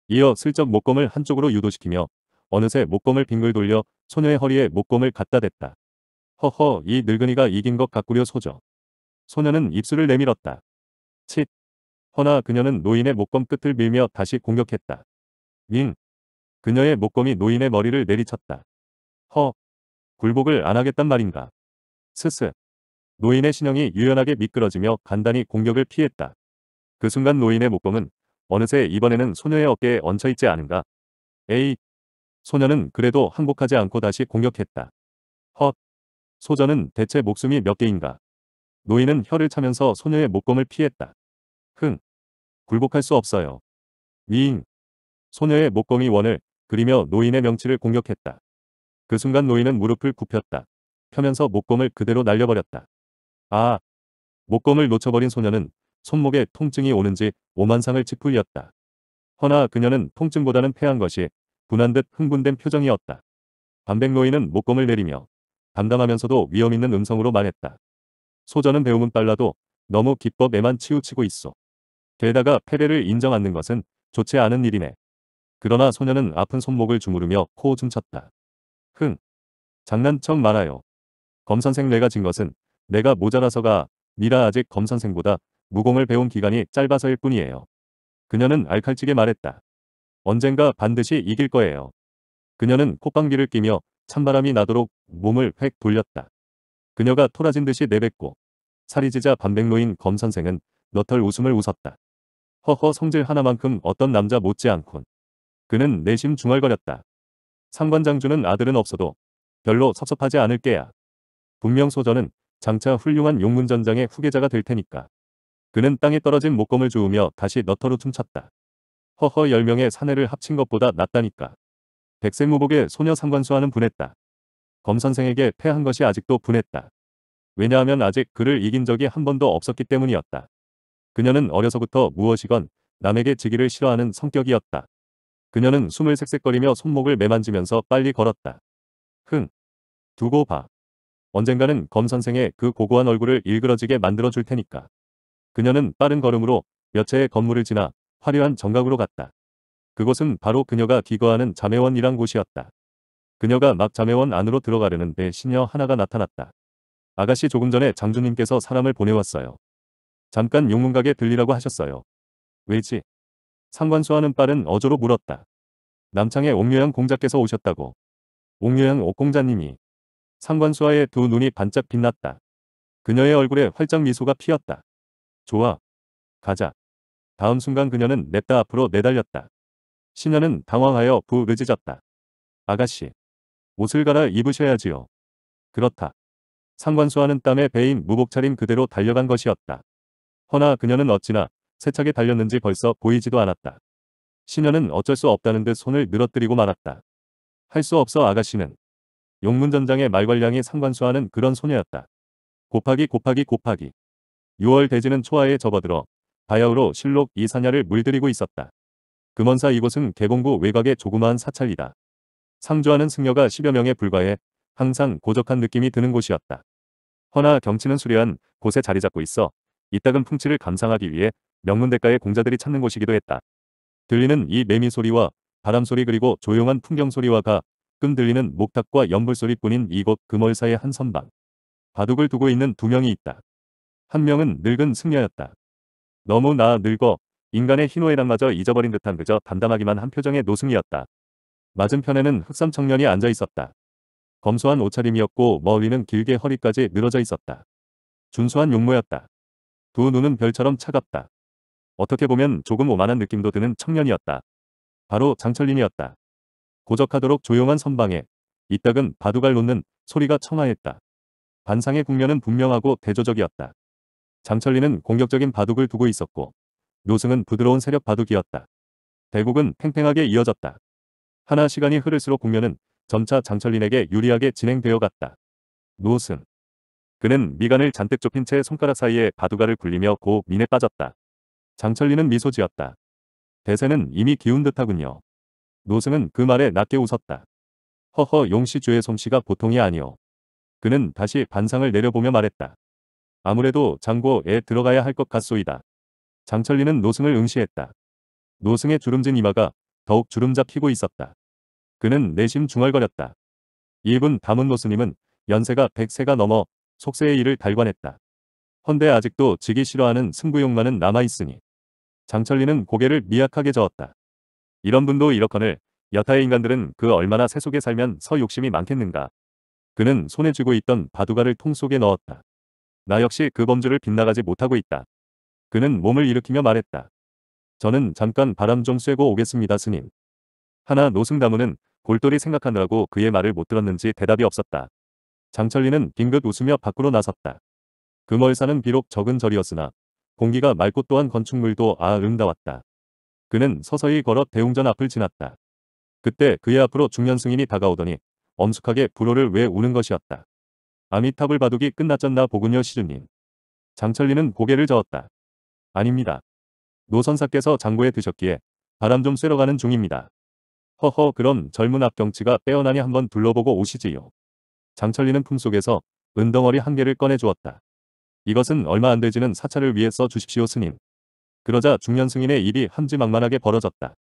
이어 슬쩍 목검을 한쪽으로 유도시키며 어느새 목검을 빙글 돌려 소녀의 허리에 목검을 갖다 댔다. 허허 이 늙은이가 이긴 것 같구려 소저 소녀는 입술을 내밀었다. 칫. 허나 그녀는 노인의 목검 끝을 밀며 다시 공격했다. 윙. 그녀의 목검이 노인의 머리를 내리쳤다. 허. 굴복을 안 하겠단 말인가. 스스. 노인의 신형이 유연하게 미끄러지며 간단히 공격을 피했다. 그 순간 노인의 목공은 어느새 이번에는 소녀의 어깨에 얹혀있지 않은가. 에이. 소녀는 그래도 항복하지 않고 다시 공격했다. 헛. 소전는 대체 목숨이 몇 개인가. 노인은 혀를 차면서 소녀의 목공을 피했다. 흥. 굴복할 수 없어요. 윙. 소녀의 목공이 원을 그리며 노인의 명치를 공격했다. 그 순간 노인은 무릎을 굽혔다. 펴면서 목공을 그대로 날려버렸다. 아, 목검을 놓쳐버린 소녀는 손목에 통증이 오는지 오만상을 짓풀렸다 허나 그녀는 통증보다는 패한 것이 분한 듯 흥분된 표정이었다. 반백노인은 목검을 내리며 담담하면서도 위험 있는 음성으로 말했다. 소전는 배움은 빨라도 너무 기법에만 치우치고 있어. 게다가 패배를 인정하는 것은 좋지 않은 일이네. 그러나 소녀는 아픈 손목을 주무르며 코어춤쳤다 흥. 장난척 말아요. 검선생 내가 진 것은 내가 모자라서가 미라 아직 검선생보다 무공을 배운 기간이 짧아서일 뿐이에요. 그녀는 알칼지게 말했다. 언젠가 반드시 이길 거예요. 그녀는 콧방귀를 끼며 찬바람이 나도록 몸을 획 돌렸다. 그녀가 토라진 듯이 내뱉고 살이 지자 반백로인 검선생은 너털 웃음을 웃었다. 허허 성질 하나만큼 어떤 남자 못지않군. 그는 내심 중얼거렸다. 상관장주는 아들은 없어도 별로 섭섭하지 않을 게야. 분명 소저는 장차 훌륭한 용문전장의 후계자가 될 테니까. 그는 땅에 떨어진 목검을 주우며 다시 너터로 춤췄다. 허허 열명의 사내를 합친 것보다 낫다니까. 백색무복의 소녀 상관수와는 분했다. 검선생에게 패한 것이 아직도 분했다. 왜냐하면 아직 그를 이긴 적이 한 번도 없었기 때문이었다. 그녀는 어려서부터 무엇이건 남에게 지기를 싫어하는 성격이었다. 그녀는 숨을 색색거리며 손목을 매만지면서 빨리 걸었다. 흥. 두고 봐. 언젠가는 검 선생의 그 고고한 얼굴을 일그러지게 만들어 줄 테니까. 그녀는 빠른 걸음으로 몇 채의 건물을 지나 화려한 정각으로 갔다. 그곳은 바로 그녀가 기거하는 자매원이란 곳이었다. 그녀가 막 자매원 안으로 들어가려는 데신녀 하나가 나타났다. 아가씨 조금 전에 장주님께서 사람을 보내왔어요. 잠깐 용문각에 들리라고 하셨어요. 왜지? 상관수하는 빠른 어조로 물었다. 남창의 옥묘양 공자께서 오셨다고. 옥묘양 옥공자님이 상관수아의 두 눈이 반짝 빛났다. 그녀의 얼굴에 활짝 미소가 피었다. 좋아. 가자. 다음 순간 그녀는 냅다 앞으로 내달렸다. 신녀는 당황하여 부르짖었다. 아가씨. 옷을 갈아 입으셔야지요. 그렇다. 상관수아는 땀에 베인 무복차림 그대로 달려간 것이었다. 허나 그녀는 어찌나 세차게 달렸는지 벌써 보이지도 않았다. 신녀는 어쩔 수 없다는 듯 손을 늘어뜨리고 말았다. 할 수 없어 아가씨는 용문전장의 말괄량이 상관수하는 그런 소녀였다. 곱하기 곱하기 곱하기. 6월 대지는 초하에 접어들어 바야흐로 실록 이 사냐를 물들이고 있었다. 금원사 이곳은 개봉구 외곽의 조그마한 사찰이다. 상주하는 승려가 10여 명에 불과해 항상 고적한 느낌이 드는 곳이었다. 허나 경치는 수려한 곳에 자리 잡고 있어 이따금 풍치를 감상하기 위해 명문대가의 공자들이 찾는 곳이기도 했다. 들리는 이 매미 소리와 바람 소리 그리고 조용한 풍경 소리와가 가끔 들리는 목탁과 연불소리뿐인 이곳 금월사의 한 선방. 바둑을 두고 있는 두 명이 있다. 한 명은 늙은 승려였다. 너무 나 늙어 인간의 희노애락마저 잊어버린 듯한 그저 담담하기만 한 표정의 노승이었다. 맞은편에는 흑삼 청년이 앉아 있었다. 검소한 옷차림이었고 머리는 길게 허리까지 늘어져 있었다. 준수한 용모였다. 두 눈은 별처럼 차갑다. 어떻게 보면 조금 오만한 느낌도 드는 청년이었다. 바로 장철림이었다. 고적하도록 조용한 선방에 이따금 바둑알 놓는 소리가 청하했다. 반상의 국면은 분명하고 대조적이었다. 장철리는 공격적인 바둑을 두고 있었고 노승은 부드러운 세력 바둑이었다. 대국은 팽팽하게 이어졌다. 하나 시간이 흐를수록 국면은 점차 장철린에게 유리하게 진행되어 갔다. 노승. 그는 미간을 잔뜩 좁힌 채 손가락 사이에 바둑알을 굴리며 고 민에 빠졌다. 장철린은 미소 지었다. 대세는 이미 기운 듯하군요. 노승은 그 말에 낮게 웃었다. 허허 용씨 주의 솜씨가 보통이 아니오. 그는 다시 반상을 내려보며 말했다. 아무래도 장고에 들어가야 할 것 같소이다. 장철리는 노승을 응시했다. 노승의 주름진 이마가 더욱 주름잡히고 있었다. 그는 내심 중얼거렸다. 이분 담은 노스님은 연세가 100세가 넘어 속세의 일을 달관했다. 헌데 아직도 지기 싫어하는 승부욕만은 남아있으니. 장철리는 고개를 미약하게 저었다. 이런 분도 이렇거늘 여타의 인간들은 그 얼마나 새속에 살면 서 욕심이 많겠는가. 그는 손에 쥐고 있던 바둑알을 통 속에 넣었다. 나 역시 그 범주를 빗나가지 못하고 있다. 그는 몸을 일으키며 말했다. 저는 잠깐 바람 좀 쐬고 오겠습니다 스님. 하나 노승다무는 골똘히 생각하느라고 그의 말을 못 들었는지 대답이 없었다. 장철리는 빙긋 웃으며 밖으로 나섰다. 그 멀사는 비록 적은 절이었으나 공기가 맑고 또한 건축물도 아름다웠다. 그는 서서히 걸어 대웅전 앞을 지났다. 그때 그의 앞으로 중년 승인이 다가오더니 엄숙하게 불호를 왜 우는 것이었다. 아미타불 바둑이 끝났잖나 보군요 시주님. 장철리는 고개를 저었다. 아닙니다. 노선사께서 장고에 드셨기에 바람 좀 쐬러 가는 중입니다. 허허 그럼 젊은 앞경치가 빼어나니 한번 둘러보고 오시지요. 장철리는 품속에서 은덩어리 한 개를 꺼내주었다. 이것은 얼마 안 되지는 사찰을 위해 써 주십시오 스님. 그러자 중년 승인의 입이 한지막만하게 벌어졌다.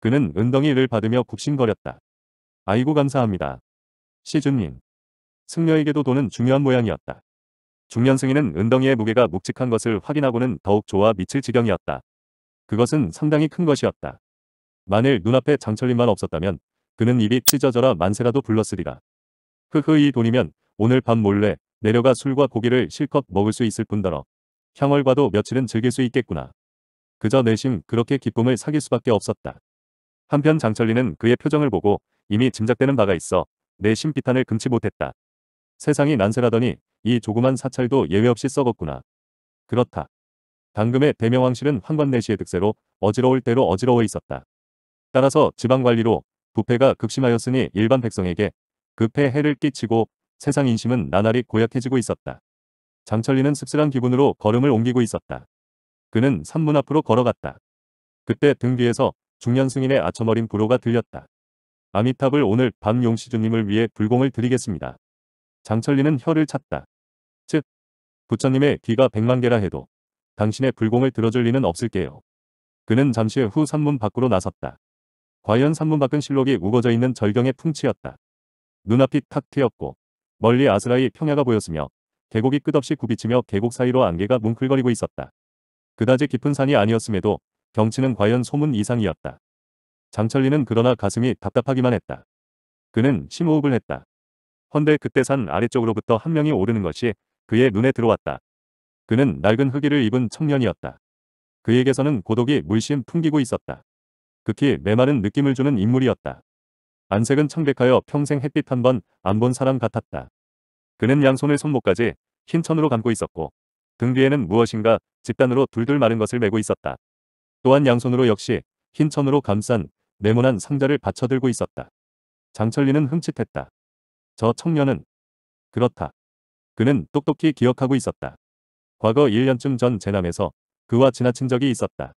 그는 은덩이를 받으며 굽신거렸다. 아이고 감사합니다. 시준님. 승려에게도 돈은 중요한 모양이었다. 중년 승인은 은덩이의 무게가 묵직한 것을 확인하고는 더욱 좋아 미칠 지경이었다. 그것은 상당히 큰 것이었다. 만일 눈앞에 장철림만 없었다면 그는 입이 찢어져라 만세라도 불렀으리라. 흐흐 이 돈이면 오늘 밤 몰래 내려가 술과 고기를 실컷 먹을 수 있을 뿐더러 향월과도 며칠은 즐길 수 있겠구나. 그저 내심 그렇게 기쁨을 사귈 수밖에 없었다. 한편 장철리는 그의 표정을 보고 이미 짐작되는 바가 있어 내심 비탄을 금치 못했다. 세상이 난세라더니 이 조그만 사찰도 예외 없이 썩었구나. 그렇다. 당금의 대명왕실은 황관 내시의 득세로 어지러울 대로 어지러워 있었다. 따라서 지방관리로 부패가 극심하였으니 일반 백성에게 급해 그 해를 끼치고 세상 인심은 나날이 고약해지고 있었다. 장철리는 씁쓸한 기분으로 걸음을 옮기고 있었다. 그는 산문 앞으로 걸어갔다. 그때 등 뒤에서 중년 승인의 아첨어린 불호가 들렸다. 아미탑을 오늘 밤 용시주님을 위해 불공을 드리겠습니다. 장철리는 혀를 찼다. 즉, 부처님의 귀가 백만 개라 해도 당신의 불공을 들어줄 리는 없을게요. 그는 잠시 후 산문 밖으로 나섰다. 과연 산문 밖은 실록이 우거져 있는 절경의 풍치였다. 눈앞이 탁 트였고 멀리 아스라이 평야가 보였으며 계곡이 끝없이 굽이치며 계곡 사이로 안개가 뭉클거리고 있었다. 그다지 깊은 산이 아니었음에도 경치는 과연 소문 이상이었다. 장철리는 그러나 가슴이 답답하기만 했다. 그는 심호흡을 했다. 헌데 그때 산 아래쪽으로부터 한 명이 오르는 것이 그의 눈에 들어왔다. 그는 낡은 흙이를 입은 청년이었다. 그에게서는 고독이 물씬 풍기고 있었다. 극히 메마른 느낌을 주는 인물이었다. 안색은 청백하여 평생 햇빛 한 번 안 본 사람 같았다. 그는 양손을 손목까지 흰 천으로 감고 있었고 등 뒤에는 무엇인가 집단으로 둘둘 마른 것을 메고 있었다. 또한 양손으로 역시 흰 천으로 감싼 네모난 상자를 받쳐들고 있었다. 장철리는 흠칫했다. 저 청년은 그렇다. 그는 똑똑히 기억하고 있었다. 과거 1년쯤 전 제남에서 그와 지나친 적이 있었다.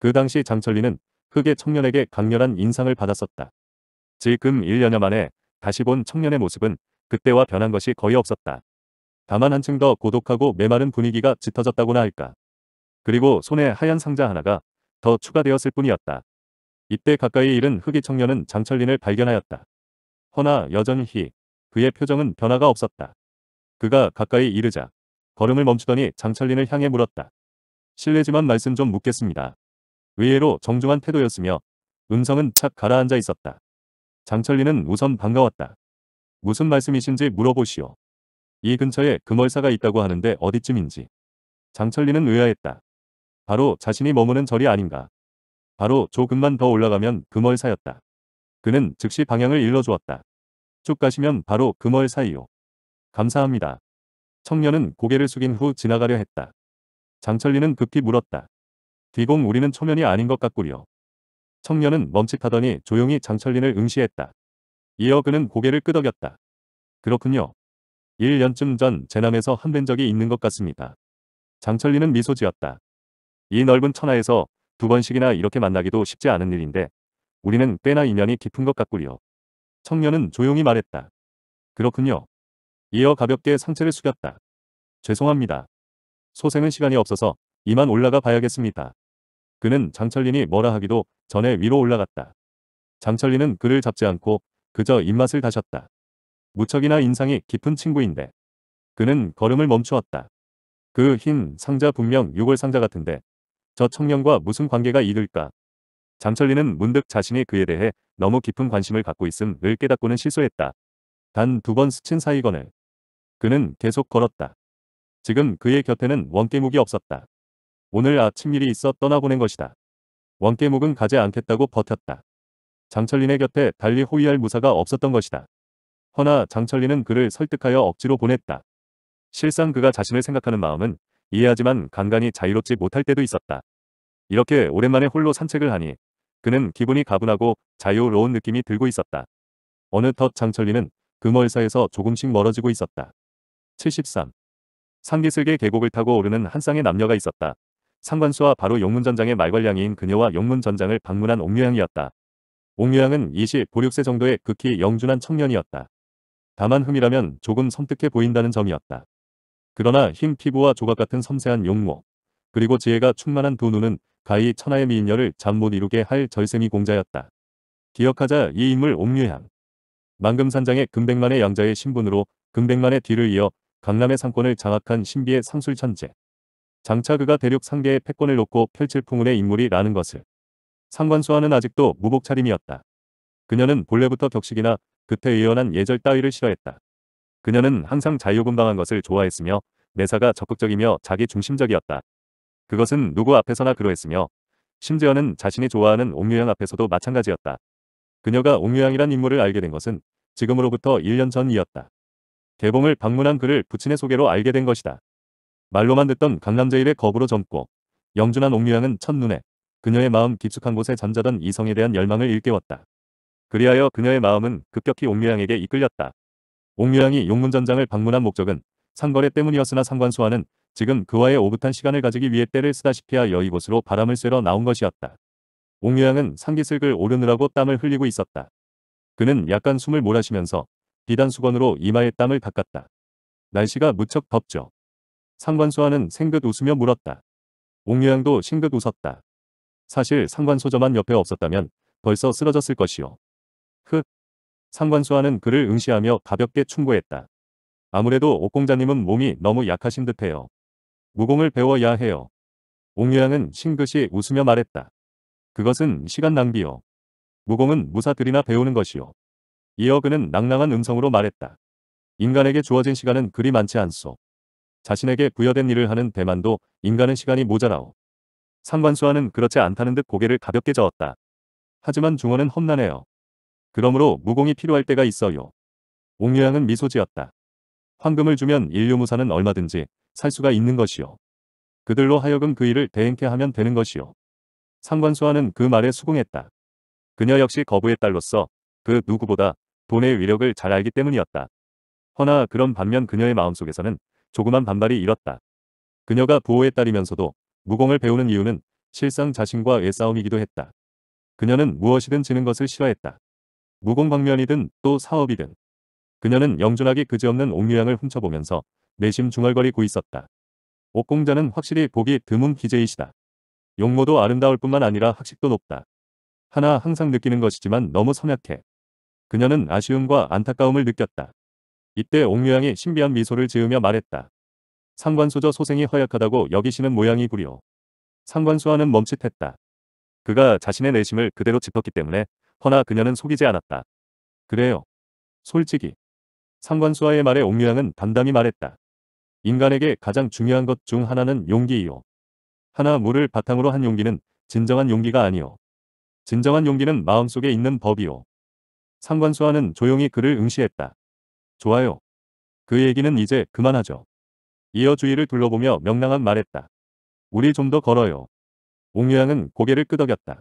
그 당시 장철리는 흑의 청년에게 강렬한 인상을 받았었다. 지금 1년여 만에 다시 본 청년의 모습은 그때와 변한 것이 거의 없었다. 다만 한층 더 고독하고 메마른 분위기가 짙어졌다고나 할까. 그리고 손에 하얀 상자 하나가 더 추가되었을 뿐이었다. 이때 가까이 이른 흑이 청년은 장철린을 발견하였다. 허나 여전히 그의 표정은 변화가 없었다. 그가 가까이 이르자 걸음을 멈추더니 장철린을 향해 물었다. 실례지만 말씀 좀 묻겠습니다. 의외로 정중한 태도였으며 음성은 착 가라앉아 있었다. 장철린은 우선 반가웠다. 무슨 말씀이신지 물어보시오. 이 근처에 금월사가 있다고 하는데 어디쯤인지. 장철리는 의아했다. 바로 자신이 머무는 절이 아닌가. 바로 조금만 더 올라가면 금월사였다. 그는 즉시 방향을 일러주었다. 쭉 가시면 바로 금월사이요. 감사합니다. 청년은 고개를 숙인 후 지나가려 했다. 장철리는 급히 물었다. 뒤공 우리는 초면이 아닌 것 같구려. 청년은 멈칫하더니 조용히 장철린을 응시했다. 이어 그는 고개를 끄덕였다. 그렇군요. 1년쯤 전 제남에서 한 뵌 적이 있는 것 같습니다. 장철리는 미소 지었다. 이 넓은 천하에서 두 번씩이나 이렇게 만나기도 쉽지 않은 일인데 우리는 꽤나 인연이 깊은 것 같구려. 청년은 조용히 말했다. 그렇군요. 이어 가볍게 상체를 숙였다. 죄송합니다. 소생은 시간이 없어서 이만 올라가 봐야겠습니다. 그는 장철린이 뭐라 하기도 전에 위로 올라갔다. 장철린은 그를 잡지 않고 그저 입맛을 다셨다. 무척이나 인상이 깊은 친구인데 그는 걸음을 멈추었다. 그 흰 상자 분명 유골 상자 같은데 저 청년과 무슨 관계가 있을까? 장철리는 문득 자신이 그에 대해 너무 깊은 관심을 갖고 있음을 깨닫고는 실수했다단 두 번 스친 사이건을 그는 계속 걸었다. 지금 그의 곁에는 원깨묵이 없었다. 오늘 아침 일이 있어 떠나보낸 것이다. 원깨묵은 가지 않겠다고 버텼다. 장철린의 곁에 달리 호위할 무사가 없었던 것이다. 허나 장철리는 그를 설득하여 억지로 보냈다. 실상 그가 자신을 생각하는 마음은 이해하지만 간간히 자유롭지 못할 때도 있었다. 이렇게 오랜만에 홀로 산책을 하니 그는 기분이 가분하고 자유로운 느낌이 들고 있었다. 어느덧 장철리는 금월사에서 조금씩 멀어지고 있었다. 73. 상기슬개 계곡을 타고 오르는 한 쌍의 남녀가 있었다. 상관수와 바로 용문전장의 말괄량이인 그녀와 용문전장을 방문한 옥묘양이었다옥묘양은 20, 5, 6세 정도의 극히 영준한 청년이었다. 다만 흠이라면 조금 섬뜩해 보인다는 점이었다. 그러나 흰 피부와 조각 같은 섬세한 용모, 그리고 지혜가 충만한 두 눈은 가히 천하의 미인녀를 잠 못 이루게 할 절세미 공자였다. 기억하자 이 인물 옥류향. 만금산장의 금백만의 양자의 신분으로 금백만의 뒤를 이어 강남의 상권을 장악한 신비의 상술천재. 장차 그가 대륙 상계의 패권을 놓고 펼칠 풍운의 인물이라는 것을. 상관수와는 아직도 무복 차림이었다. 그녀는 본래부터 격식이나 그때 의연한 예절 따위를 싫어했다. 그녀는 항상 자유분방한 것을 좋아했으며 매사가 적극적이며 자기 중심적이었다. 그것은 누구 앞에서나 그러했으며 심지어는 자신이 좋아하는 옥류양 앞에서도 마찬가지였다. 그녀가 옥류양이란 인물을 알게 된 것은 지금으로부터 1년 전이었다. 개봉을 방문한 그를 부친의 소개로 알게 된 것이다. 말로만 듣던 강남제일의 거부로 젊고 영준한 옥류양은 첫눈에 그녀의 마음 깊숙한 곳에 잠자던 이성에 대한 열망을 일깨웠다. 그리하여 그녀의 마음은 급격히 옥류양에게 이끌렸다. 옥류양이 용문전장을 방문한 목적은 상거래 때문이었으나 상관수와는 지금 그와의 오붓한 시간을 가지기 위해 때를 쓰다시피 하여 이곳으로 바람을 쐬러 나온 것이었다. 옥류양은 상기슬글 오르느라고 땀을 흘리고 있었다. 그는 약간 숨을 몰아쉬면서 비단 수건으로 이마에 땀을 닦았다. 날씨가 무척 덥죠. 상관수와는 생긋 웃으며 물었다. 옥류양도 싱긋 웃었다. 사실 상관소저만 옆에 없었다면 벌써 쓰러졌을 것이오 흑. 상관수와는 그를 응시하며 가볍게 충고했다. 아무래도 옥공자님은 몸이 너무 약하신 듯해요. 무공을 배워야 해요. 옥유양은 싱긋이 웃으며 말했다. 그것은 시간 낭비요. 무공은 무사들이나 배우는 것이요. 이어 그는 낭낭한 음성으로 말했다. 인간에게 주어진 시간은 그리 많지 않소. 자신에게 부여된 일을 하는 대만도 인간은 시간이 모자라오. 상관수와는 그렇지 않다는 듯 고개를 가볍게 저었다. 하지만 중원은 험난해요. 그러므로 무공이 필요할 때가 있어요. 옥류양은 미소 지었다. 황금을 주면 인류무사는 얼마든지 살 수가 있는 것이요. 그들로 하여금 그 일을 대행케 하면 되는 것이요. 상관수와는 그 말에 수긍했다. 그녀 역시 거부의 딸로서 그 누구보다 돈의 위력을 잘 알기 때문이었다. 허나 그런 반면 그녀의 마음속에서는 조그만 반발이 일었다. 그녀가 부호의 딸이면서도 무공을 배우는 이유는 실상 자신과 의싸움이기도 했다. 그녀는 무엇이든 지는 것을 싫어했다. 무공방면이든 또 사업이든 그녀는 영준하기 그지없는 옥류양을 훔쳐보면서 내심 중얼거리고 있었다. 옥공자는 확실히 보기 드문 기재이시다. 용모도 아름다울 뿐만 아니라 학식도 높다. 하나 항상 느끼는 것이지만 너무 섬약해. 그녀는 아쉬움과 안타까움을 느꼈다. 이때 옥류양이 신비한 미소를 지으며 말했다. 상관수저 소생이 허약하다고 여기시는 모양이구려. 상관수와는 멈칫했다. 그가 자신의 내심을 그대로 짚었기 때문에 허나 그녀는 속이지 않았다. 그래요. 솔직히. 상관수와의 말에 옥류양은 담담히 말했다. 인간에게 가장 중요한 것 중 하나는 용기이요. 하나 물을 바탕으로 한 용기는 진정한 용기가 아니요. 진정한 용기는 마음속에 있는 법이요. 상관수와는 조용히 그를 응시했다. 좋아요. 그 얘기는 이제 그만하죠. 이어 주위를 둘러보며 명랑한 말했다. 우리 좀 더 걸어요. 옥류양은 고개를 끄덕였다.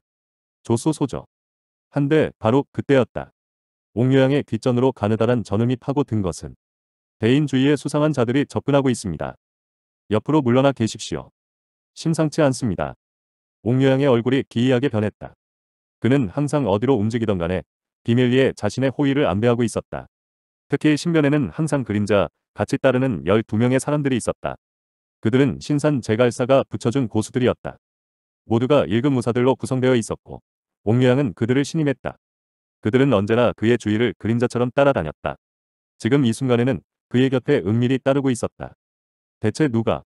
조소소죠. 한데 바로 그때였다. 옥류양의 뒷전으로 가느다란 전음이 파고든 것은 대인주의의 수상한 자들이 접근하고 있습니다. 옆으로 물러나 계십시오. 심상치 않습니다. 옥류양의 얼굴이 기이하게 변했다. 그는 항상 어디로 움직이던 간에 비밀리에 자신의 호의를 안배하고 있었다. 특히 신변에는 항상 그림자, 같이 따르는 12명의 사람들이 있었다. 그들은 신산 제갈사가 붙여준 고수들이었다. 모두가 일급 무사들로 구성되어 있었고 옥유양은 그들을 신임했다. 그들은 언제나 그의 주위를 그림자처럼 따라다녔다. 지금 이 순간에는 그의 곁에 은밀히 따르고 있었다. 대체 누가?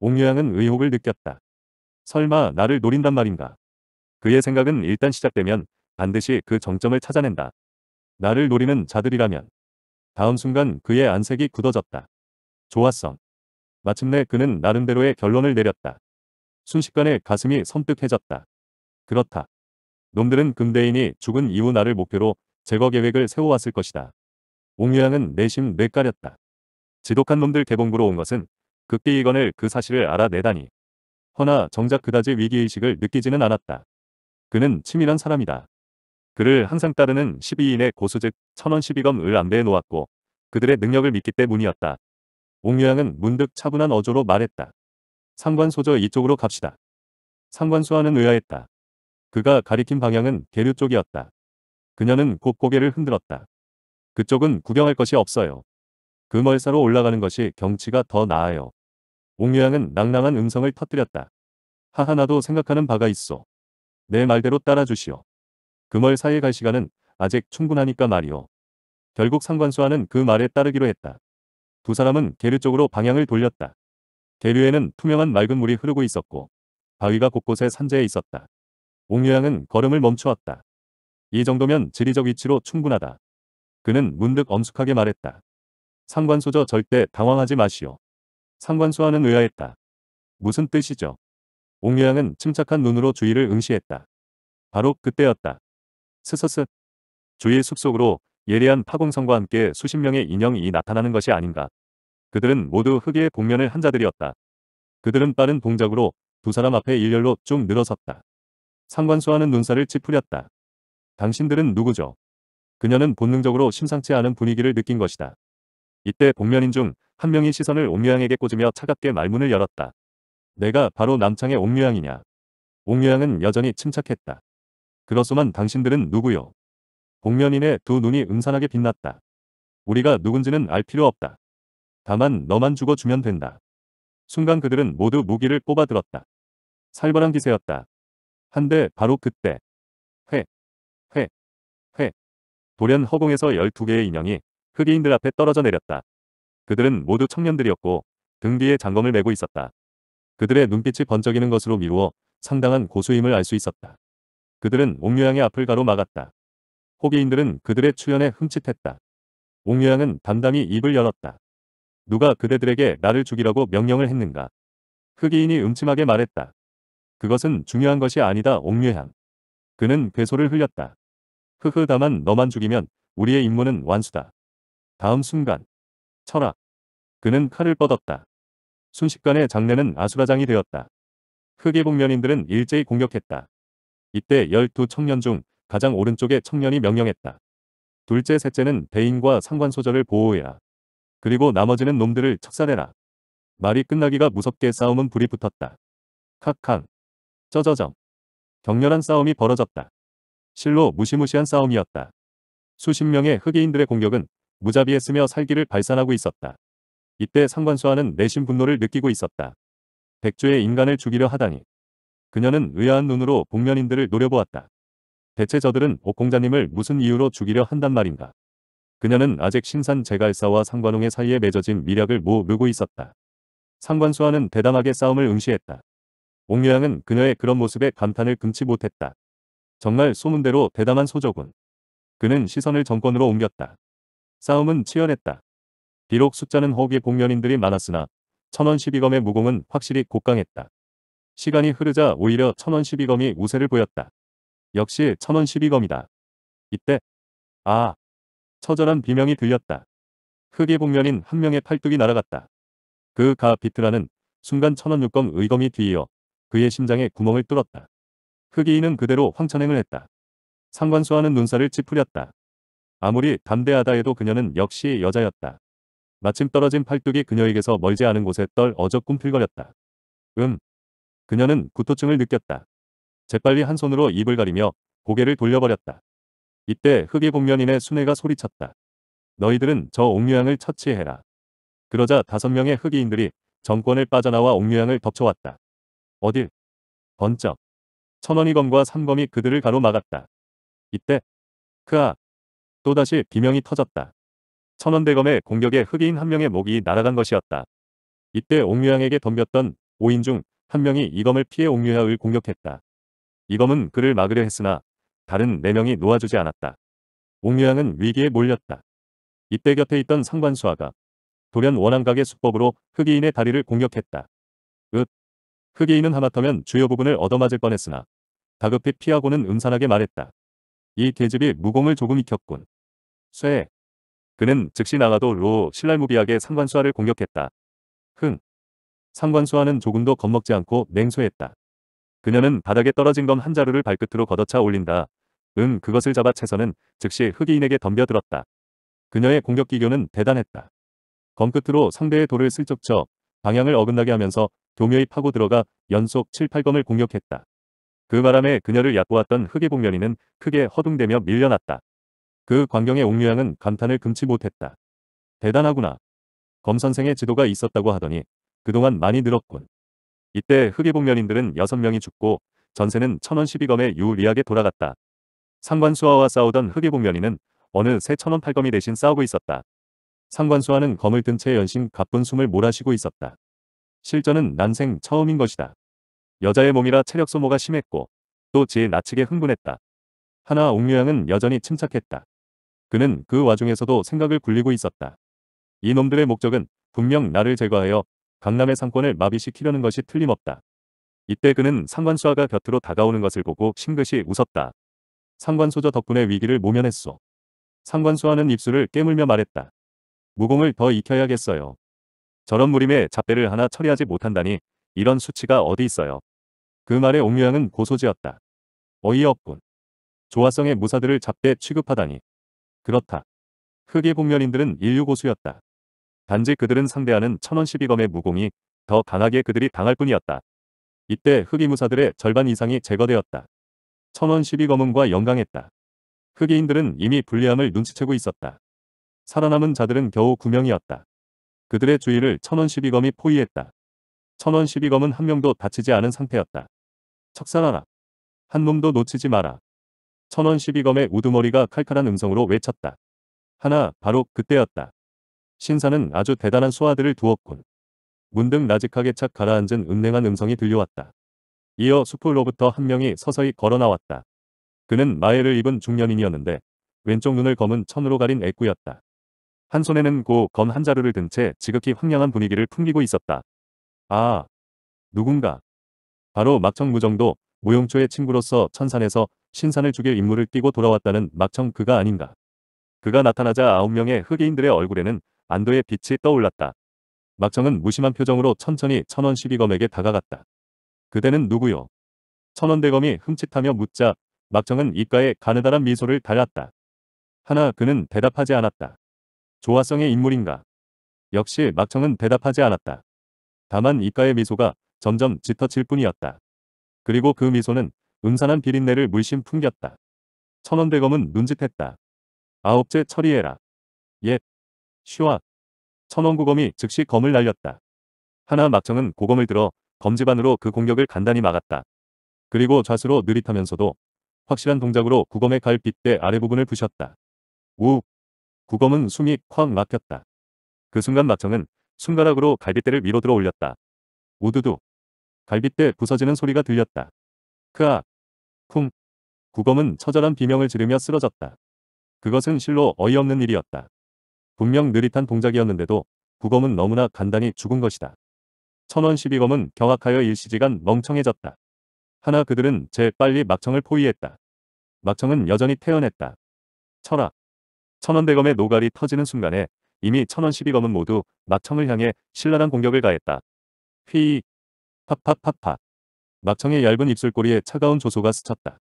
옥유양은 의혹을 느꼈다. 설마 나를 노린단 말인가? 그의 생각은 일단 시작되면 반드시 그 정점을 찾아낸다. 나를 노리는 자들이라면. 다음 순간 그의 안색이 굳어졌다. 조화성. 마침내 그는 나름대로의 결론을 내렸다. 순식간에 가슴이 섬뜩해졌다. 그렇다. 놈들은 금대인이 죽은 이후 나를 목표로 제거 계획을 세워왔을 것이다. 옹유양은 내심 뇌까렸다. 지독한 놈들 개봉부로 온 것은 극기 이건을 그 사실을 알아내다니. 허나 정작 그다지 위기의식을 느끼지는 않았다. 그는 치밀한 사람이다. 그를 항상 따르는 12인의 고수 즉 천원 12검을 안배해 놓았고 그들의 능력을 믿기 때문이었다. 옹유양은 문득 차분한 어조로 말했다. 상관소저 이쪽으로 갑시다. 상관수와는 의아했다. 그가 가리킨 방향은 계류 쪽이었다. 그녀는 곧 고개를 흔들었다. 그쪽은 구경할 것이 없어요. 그 멀사로 올라가는 것이 경치가 더 나아요. 옥유양은 낭낭한 음성을 터뜨렸다. 하하나도 생각하는 바가 있어. 내 말대로 따라주시오. 그 멀사에 갈 시간은 아직 충분하니까 말이오. 결국 상관수와는 그 말에 따르기로 했다. 두 사람은 계류 쪽으로 방향을 돌렸다. 계류에는 투명한 맑은 물이 흐르고 있었고 바위가 곳곳에 산재해 있었다. 옹유양은 걸음을 멈추었다. 이 정도면 지리적 위치로 충분하다. 그는 문득 엄숙하게 말했다. 상관소저 절대 당황하지 마시오. 상관소하는 의아했다. 무슨 뜻이죠? 옹유양은 침착한 눈으로 주위를 응시했다. 바로 그때였다. 스서스 주위 숲속으로 예리한 파공성과 함께 수십 명의 인형이 나타나는 것이 아닌가. 그들은 모두 흑의 복면을 한 자들이었다. 그들은 빠른 동작으로 두 사람 앞에 일렬로 쭉 늘어섰다. 상관수와는 눈살을 찌푸렸다. 당신들은 누구죠? 그녀는 본능적으로 심상치 않은 분위기를 느낀 것이다. 이때 복면인 중 한 명이 시선을 옥류양에게 꽂으며 차갑게 말문을 열었다. 내가 바로 남창의 옥류양이냐. 옥류양은 여전히 침착했다. 그렇소만 당신들은 누구요? 복면인의 두 눈이 음산하게 빛났다. 우리가 누군지는 알 필요 없다. 다만 너만 죽어주면 된다. 순간 그들은 모두 무기를 뽑아들었다. 살벌한 기세였다. 한데 바로 그때 회, 회, 회 돌연 허공에서 12개의 인형이 흑인들 앞에 떨어져 내렸다. 그들은 모두 청년들이었고 등 뒤에 장검을 메고 있었다. 그들의 눈빛이 번쩍이는 것으로 미루어 상당한 고수임을 알 수 있었다. 그들은 옥묘양의 앞을 가로막았다. 호기인들은 그들의 출연에 흠칫했다. 옥묘양은 담담히 입을 열었다. 누가 그대들에게 나를 죽이라고 명령을 했는가? 흑인이 음침하게 말했다. 그것은 중요한 것이 아니다 옥류향. 그는 괴소를 흘렸다. 흐흐 다만 너만 죽이면 우리의 임무는 완수다. 다음 순간. 철학. 그는 칼을 뻗었다. 순식간에 장례는 아수라장이 되었다. 흑의복면인들은 일제히 공격했다. 이때 12 청년 중 가장 오른쪽의 청년이 명령했다. 둘째 셋째는 대인과 상관소절을 보호해라. 그리고 나머지는 놈들을 척살해라. 말이 끝나기가 무섭게 싸움은 불이 붙었다. 칵캉. 쩌저점. 격렬한 싸움이 벌어졌다. 실로 무시무시한 싸움이었다. 수십 명의 흑인들의 공격은 무자비했으며 살기를 발산하고 있었다. 이때 상관수아는 내심 분노를 느끼고 있었다. 백조의 인간을 죽이려 하다니. 그녀는 의아한 눈으로 복면인들을 노려보았다. 대체 저들은 옥공자님을 무슨 이유로 죽이려 한단 말인가. 그녀는 아직 신산 제갈사와 상관홍의 사이에 맺어진 미력을 모으고 있었다. 상관수아는 대담하게 싸움을 응시했다. 옥녀양은 그녀의 그런 모습에 감탄을 금치 못했다. 정말 소문대로 대담한 소저군. 그는 시선을 정권으로 옮겼다. 싸움은 치열했다. 비록 숫자는 허기 복연인들이 많았으나 천원 12검의 무공은 확실히 곡강했다. 시간이 흐르자 오히려 천원 12검이 우세를 보였다. 역시 천원 12검이다. 이때 아 처절한 비명이 들렸다. 흑의 복면인 한 명의 팔뚝이 날아갔다. 그 가 비트라는 순간 천원 6검 의검이 뒤이어 그의 심장에 구멍을 뚫었다. 흑이인은 그대로 황천행을 했다. 상관수와는 눈살을 찌푸렸다. 아무리 담대하다 해도 그녀는 역시 여자였다. 마침 떨어진 팔뚝이 그녀에게서 멀지 않은 곳에 떨어져 꿈틀거렸다. 음. 그녀는 구토증을 느꼈다. 재빨리 한 손으로 입을 가리며 고개를 돌려버렸다. 이때 흑이 복면인의 순회가 소리쳤다. 너희들은 저 옥류양을 처치해라. 그러자 다섯 명의 흑이인들이 정권을 빠져나와 옥류양을 덮쳐왔다. 어딜? 번쩍. 천원이검과 삼검이 그들을 가로막았다. 이때 크아 또다시 비명이 터졌다. 천원대검의 공격에 흑인 한 명의 목이 날아간 것이었다. 이때 옥류양에게 덤볐던 5인 중 한 명이 이검을 피해 옥류양을 공격했다. 이검은 그를 막으려 했으나 다른 4명이 놓아주지 않았다. 옥류양은 위기에 몰렸다. 이때 곁에 있던 상관수아가 돌연 원한각의 수법으로 흑인의 다리를 공격했다. 흑이인은 하마터면 주요 부분을 얻어맞을 뻔했으나 다급히 피하고는 음산하게 말했다. 이 계집이 무공을 조금 익혔군. 쇠. 그는 즉시 나가도 로우 신랄무비하게 상관수화를 공격했다. 흥. 상관수화는 조금도 겁먹지 않고 냉소했다. 그녀는 바닥에 떨어진 검 한 자루를 발끝으로 걷어차 올린다. 응 그것을 잡아 채서는 즉시 흑이인에게 덤벼들었다. 그녀의 공격 기교는 대단했다. 검끝으로 상대의 돌을 슬쩍 쳐 방향을 어긋나게 하면서 교묘히 파고 들어가 연속 7, 8검을 공격했다. 그 바람에 그녀를 얕보았던 흑의복면이는 크게 허둥대며 밀려났다. 그광경의 옥류양은 감탄을 금치 못했다. 대단하구나. 검선생의 지도가 있었다고 하더니 그동안 많이 늘었군. 이때 흑의복면인들은 6명이 죽고 전세는 천원 12검에 유리하게 돌아갔다. 상관수하와 싸우던 흑의복면이는 어느 새 천원 팔검이 대신 싸우고 있었다. 상관수하는 검을 든 채 연신 가쁜 숨을 몰아쉬고 있었다. 실전은 난생 처음인 것이다. 여자의 몸이라 체력 소모가 심했고 또질 나치게 흥분했다. 하나 옥류양은 여전히 침착했다. 그는 그 와중에서도 생각을 굴리고 있었다. 이놈들의 목적은 분명 나를 제거하여 강남의 상권을 마비시키려는 것이 틀림없다. 이때 그는 상관수아가 곁으로 다가오는 것을 보고 싱긋이 웃었다. 상관소저 덕분에 위기를 모면했소. 상관수아는 입술을 깨물며 말했다. 무공을 더 익혀야겠어요. 저런 무림의 잡배를 하나 처리하지 못한다니 이런 수치가 어디 있어요. 그 말에 옥류양은 고소지었다. 어이없군. 조화성의 무사들을 잡배 취급하다니. 그렇다. 흑의 복면인들은 인류 고수였다. 단지 그들은 상대하는 천원시비검의 무공이 더 강하게 그들이 당할 뿐이었다. 이때 흑의 무사들의 절반 이상이 제거되었다. 천원시비검은과 연강했다. 흑의인들은 이미 불리함을 눈치채고 있었다. 살아남은 자들은 겨우 9명이었다. 그들의 주의를 천원 1 2검이 포위했다. 천원 1 2검은한 명도 다치지 않은 상태였다. 척살하라. 한 놈도 놓치지 마라. 천원 1 2검의 우두머리가 칼칼한 음성으로 외쳤다. 하나, 바로 그때였다. 신사는 아주 대단한 소아들을 두었군. 문득 나직하게 착 가라앉은 은냉한 음성이 들려왔다. 이어 숲으로부터 한 명이 서서히 걸어 나왔다. 그는 마애를 입은 중년인이었는데 왼쪽 눈을 검은 천으로 가린 애꾸였다. 한 손에는 고 검 한 자루를 든 채 지극히 황량한 분위기를 풍기고 있었다. 아, 누군가. 바로 막청 무정도 모용초의 친구로서 천산에서 신산을 죽일 임무를 띠고 돌아왔다는 막청 그가 아닌가. 그가 나타나자 아홉 명의 흑인들의 얼굴에는 안도의 빛이 떠올랐다. 막청은 무심한 표정으로 천천히 천원 시비검에게 다가갔다. 그대는 누구요? 천원대검이 흠칫하며 묻자 막청은 입가에 가느다란 미소를 달랐다 하나 그는 대답하지 않았다. 조화성의 인물인가? 역시 막청은 대답하지 않았다. 다만 입가의 미소가 점점 짙어질 뿐이었다. 그리고 그 미소는 음산한 비린내를 물씬 풍겼다. 천원대검은 눈짓했다. 아홉째 처리해라. 옛. 쉬와. 천원구검이 즉시 검을 날렸다. 하나 막청은 고검을 들어 검지반으로 그 공격을 간단히 막았다. 그리고 좌수로 느릿하면서도 확실한 동작으로 구검의 갈빗대 아래 부분을 부셨다. 우! 구검은 숨이 콱 막혔다. 그 순간 마청은 손가락으로 갈빗대를 위로 들어 올렸다. 우두두. 갈빗대 부서지는 소리가 들렸다. 크악. 쿵. 구검은 처절한 비명을 지르며 쓰러졌다. 그것은 실로 어이없는 일이었다. 분명 느릿한 동작이었는데도 구검은 너무나 간단히 죽은 것이다. 천원 1 2검은 경악하여 일시지간 멍청해졌다. 하나 그들은 재빨리 막청을 포위했다. 막청은 여전히 태어냈다 철학. 천원대검의 노갈이 터지는 순간에 이미 천원1 2검은 모두 막청을 향해 신랄한 공격을 가했다. 휘 팍팍팍팍 막청의 얇은 입술꼬리에 차가운 조소가 스쳤다.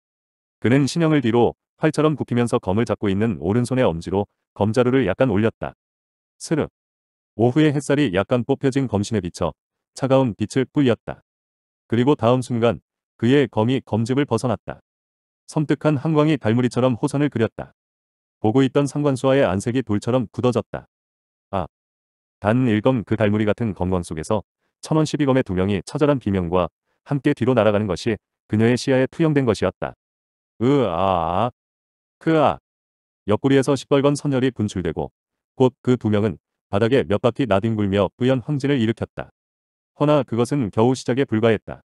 그는 신형을 뒤로 활처럼 굽히면서 검을 잡고 있는 오른손의 엄지로 검자루를 약간 올렸다. 스륵 오후의 햇살이 약간 뽑혀진 검신에 비쳐 차가운 빛을 뿌렸다. 그리고 다음 순간 그의 검이 검집을 벗어났다. 섬뜩한 한광이 달무리처럼 호선을 그렸다. 보고 있던 상관수와의 안색이 돌처럼 굳어졌다. 아. 단 일검 그 갈무리 같은 건광 속에서 천원 십이검의 두 명이 처절한 비명과 함께 뒤로 날아가는 것이 그녀의 시야에 투영된 것이었다. 으아 아, 크아. 옆구리에서 시뻘건 선열이 분출되고 곧 그 두 명은 바닥에 몇 바퀴 나뒹굴며 뿌연 황진을 일으켰다. 허나 그것은 겨우 시작에 불과했다.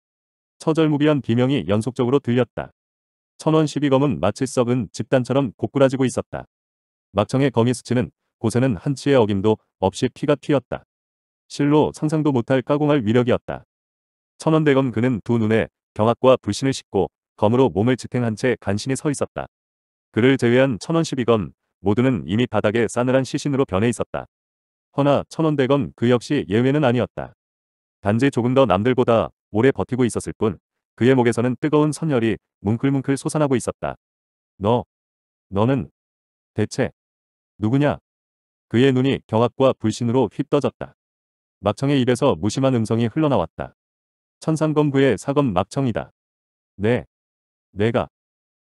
처절무비한 비명이 연속적으로 들렸다. 천원 1 2검은 마치 썩은 집단처럼 고꾸라지고 있었다. 막청의 거미 수치는 고세는 한치의 어김도 없이 피가 튀었다. 실로 상상도 못할 까공할 위력이었다. 천원대검 그는 두 눈에 경악과 불신을 싣고 검으로 몸을 지탱한 채 간신히 서 있었다. 그를 제외한 천원1 2검 모두는 이미 바닥에 싸늘한 시신으로 변해 있었다. 허나 천원대검 그 역시 예외는 아니었다. 단지 조금 더 남들보다 오래 버티고 있었을 뿐 그의 목에서는 뜨거운 선열이 뭉클뭉클 솟아나고 있었다. 너, 너는 대체 누구냐? 그의 눈이 경악과 불신으로 휩떠졌다. 막청의 입에서 무심한 음성이 흘러나왔다. 천상검부의 사검 막청이다. 네. 내가.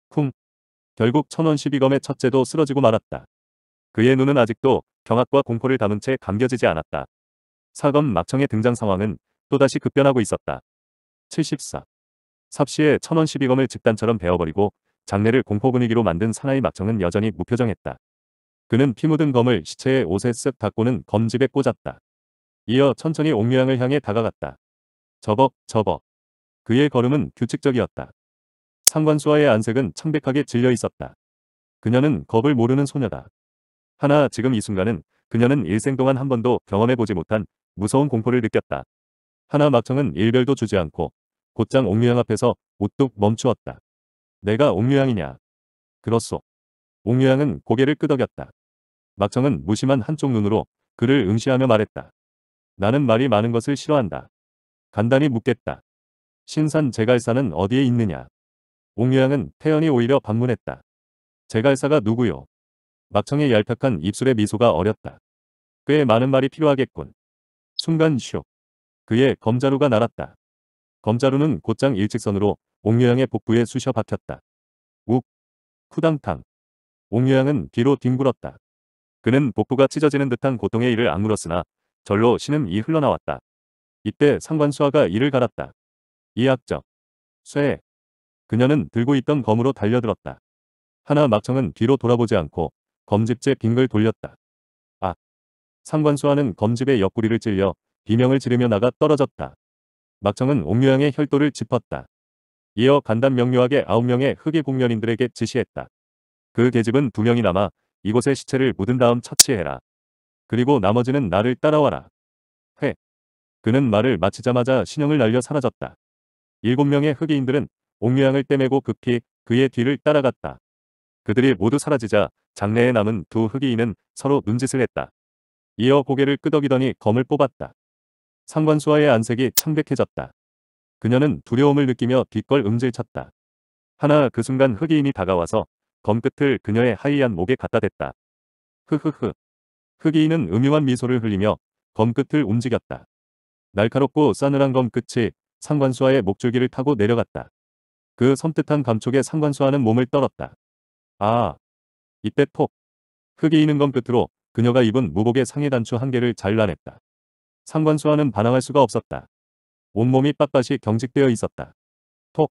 쿵. 결국 천원 1 2검의 첫째도 쓰러지고 말았다. 그의 눈은 아직도 경악과 공포를 담은 채 감겨지지 않았다. 사검 막청의 등장 상황은 또다시 급변하고 있었다. 74. 삽시에 천원 12검을 집단처럼 베어버리고 장례를 공포 분위기로 만든 사나이 막정은 여전히 무표정했다. 그는 피 묻은 검을 시체의 옷에 쓱 닦고는 검집에 꽂았다. 이어 천천히 옥류양을 향해 다가갔다. 저벅 저벅. 그의 걸음은 규칙적이었다. 상관수와의 안색은 창백하게 질려 있었다. 그녀는 겁을 모르는 소녀다. 하나 지금 이 순간은 그녀는 일생 동안 한 번도 경험해보지 못한 무서운 공포를 느꼈다. 하나 막청은 일별도 주지 않고 곧장 옥류양 앞에서 오뚝 멈추었다. 내가 옥류양이냐? 그렇소. 옥류양은 고개를 끄덕였다. 막정은 무심한 한쪽 눈으로 그를 응시하며 말했다. 나는 말이 많은 것을 싫어한다. 간단히 묻겠다. 신산 제갈사는 어디에 있느냐? 옥류양은 태연이 오히려 반문했다. 제갈사가 누구요? 막청의 얄팍한 입술에 미소가 어렸다. 꽤 많은 말이 필요하겠군. 순간 쇼. 그의 검자루가 날았다. 검자루는 곧장 일직선으로 옥녀양의 복부에 쑤셔 박혔다. 욱! 후당탕! 옥녀양은 뒤로 뒹굴었다. 그는 복부가 찢어지는 듯한 고통의 이를 악물었으나 절로 신은 이 흘러나왔다. 이때 상관수아가 이를 갈았다. 이악적. 쇠. 그녀는 들고 있던 검으로 달려들었다. 하나 막청은 뒤로 돌아보지 않고 검집째 빙글 돌렸다. 아. 상관수아는 검집의 옆구리를 찔려 비명을 지르며 나가 떨어졌다. 막청은 옥류양의 혈도를 짚었다. 이어 간단 명료하게 9명의 흑의 공련인들에게 지시했다. 그 계집은 두명이 남아 이곳의 시체를 묻은 다음 처치해라. 그리고 나머지는 나를 따라와라. 회. 그는 말을 마치자마자 신형을 날려 사라졌다. 7명의 흑의인들은 옥류양을 떼매고 급히 그의 뒤를 따라갔다. 그들이 모두 사라지자 장내에 남은 두 흑의인은 서로 눈짓을 했다. 이어 고개를 끄덕이더니 검을 뽑았다. 상관수와의 안색이 창백해졌다. 그녀는 두려움을 느끼며 뒷걸 음질쳤다. 하나 그 순간 흑이인이 다가와서 검끝을 그녀의 하이한 목에 갖다 댔다. 흐흐흐. 흑이인은 음흉한 미소를 흘리며 검끝을 움직였다. 날카롭고 싸늘한 검끝이 상관수와의 목줄기를 타고 내려갔다. 그 섬뜩한 감촉에 상관수와는 몸을 떨었다. 아. 이때 폭. 흑이인은 검끝으로 그녀가 입은 무복의 상해 단추 한 개를 잘라냈다. 상관수와는 반항할 수가 없었다. 온몸이 빳빳이 경직되어 있었다. 톡.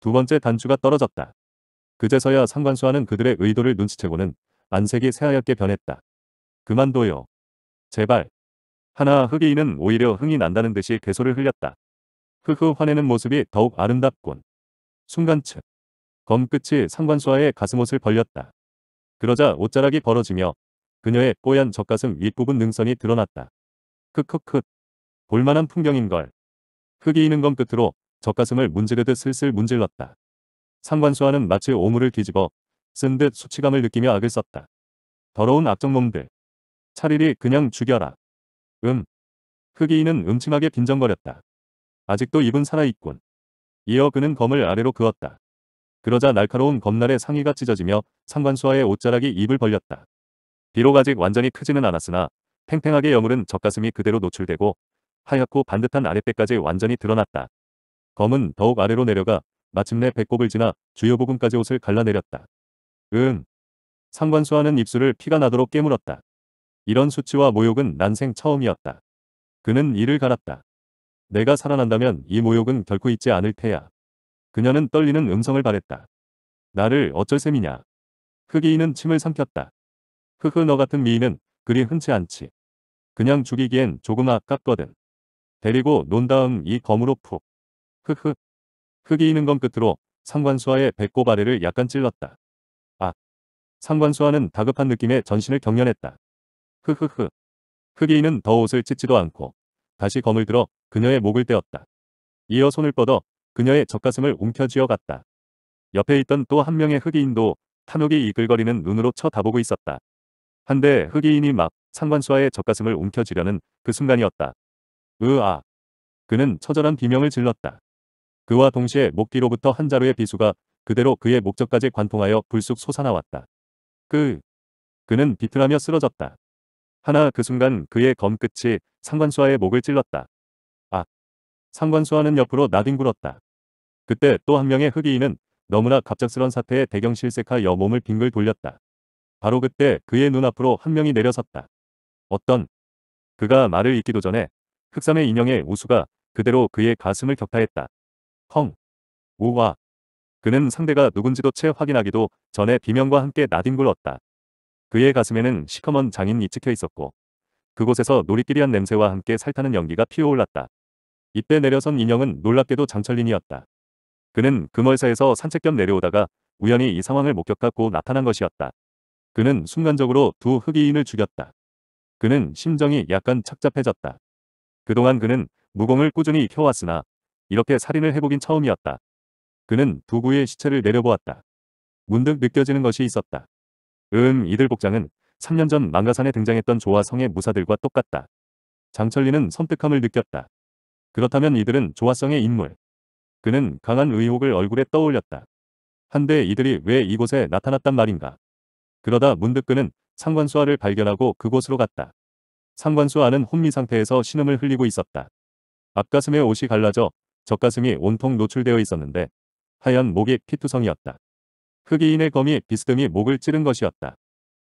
두 번째 단추가 떨어졌다. 그제서야 상관수와는 그들의 의도를 눈치채고는 안색이 새하얗게 변했다. 그만둬요. 제발. 하나 흑이인은 오히려 흥이 난다는 듯이 개소를 흘렸다. 흐흐 화내는 모습이 더욱 아름답군. 순간 측. 검끝이 상관수와의 가슴옷을 벌렸다. 그러자 옷자락이 벌어지며 그녀의 뽀얀 젖가슴 윗부분 능선이 드러났다. 크크크. 볼만한 풍경인걸. 크이 있는 건 끝으로 젖가슴을 문지르듯 슬슬 문질렀다. 상관수와는 마치 오물을 뒤집어 쓴 듯 수치감을 느끼며 악을 썼다. 더러운 악정놈들. 차리리 그냥 죽여라. 음. 흑이인은 음침하게 빈정거렸다. 아직도 입은 살아있군. 이어 그는 검을 아래로 그었다. 그러자 날카로운 검날의 상의가 찢어지며 상관수와의 옷자락이 입을 벌렸다. 비록 아직 완전히 크지는 않았으나 팽팽하게 여물은 젖가슴이 그대로 노출되고 하얗고 반듯한 아랫배까지 완전히 드러났다. 검은 더욱 아래로 내려가 마침내 배꼽을 지나 주요 부분까지 옷을 갈라내렸다. 응. 상관수하는 입술을 피가 나도록 깨물었다. 이런 수치와 모욕은 난생 처음이었다. 그는 이를 갈았다. 내가 살아난다면 이 모욕은 결코 잊지 않을 테야. 그녀는 떨리는 음성을 바랬다. 나를 어쩔 셈이냐. 흑이인은 침을 삼켰다. 흐흐 너 같은 미인은 그리 흔치 않지. 그냥 죽이기엔 조금 아깝거든. 데리고 논 다음 이 검으로 푹. 흐흐. 흑이 있는 건 끝으로 상관수와의 배꼽 아래를 약간 찔렀다. 아. 상관수와는 다급한 느낌에 전신을 경련했다. 흐흐흐. 흑이는 더 옷을 찢지도 않고 다시 검을 들어 그녀의 목을 떼었다. 이어 손을 뻗어 그녀의 젖가슴을 움켜쥐어 갔다. 옆에 있던 또 한 명의 흑이인도 탄옥이 이글거리는 눈으로 쳐다보고 있었다. 한데 흑이인이 막 상관수와의 젖가슴을 움켜쥐려는 그 순간이었다. 으아. 그는 처절한 비명을 질렀다. 그와 동시에 목뒤로부터 한 자루의 비수가 그대로 그의 목적까지 관통하여 불쑥 솟아나왔다. 그. 그는 비틀하며 쓰러졌다. 하나 그 순간 그의 검끝이 상관수와의 목을 찔렀다. 아. 상관수와는 옆으로 나뒹굴었다. 그때 또 한 명의 흑이인은 너무나 갑작스런 사태에 대경실색하여 몸을 빙글 돌렸다. 바로 그때 그의 눈앞으로 한 명이 내려섰다. 어떤 그가 말을 잇기도 전에 흑삼의 인형의 우수가 그대로 그의 가슴을 격파했다. 헝! 우와. 그는 상대가 누군지도 채 확인하기도 전에 비명과 함께 나뒹굴었다. 그의 가슴에는 시커먼 장인이 찍혀 있었고 그곳에서 놀이끼리한 냄새와 함께 살타는 연기가 피어올랐다. 이때 내려선 인형은 놀랍게도 장철린이었다. 그는 금월사에서 산책 겸 내려오다가 우연히 이 상황을 목격하고 나타난 것이었다. 그는 순간적으로 두 흑이인을 죽였다. 그는 심정이 약간 착잡해졌다. 그동안 그는 무공을 꾸준히 익혀왔으나 이렇게 살인을 해보긴 처음이었다. 그는 두 구의 시체를 내려보았다. 문득 느껴지는 것이 있었다. 음 이들 복장은 3년 전 망가산에 등장했던 조화성의 무사들과 똑같다. 장철리는 섬뜩함을 느꼈다. 그렇다면 이들은 조화성의 인물. 그는 강한 의혹을 얼굴에 떠올렸다. 한데 이들이 왜 이곳에 나타났단 말인가. 그러다 문득 그는 상관수아를 발견하고 그곳으로 갔다. 상관수아는 혼미 상태에서 신음을 흘리고 있었다. 앞가슴에 옷이 갈라져 젖가슴이 온통 노출되어 있었는데 하얀 목이 피투성이었다. 흑이인의 검이 비스듬히 목을 찌른 것이었다.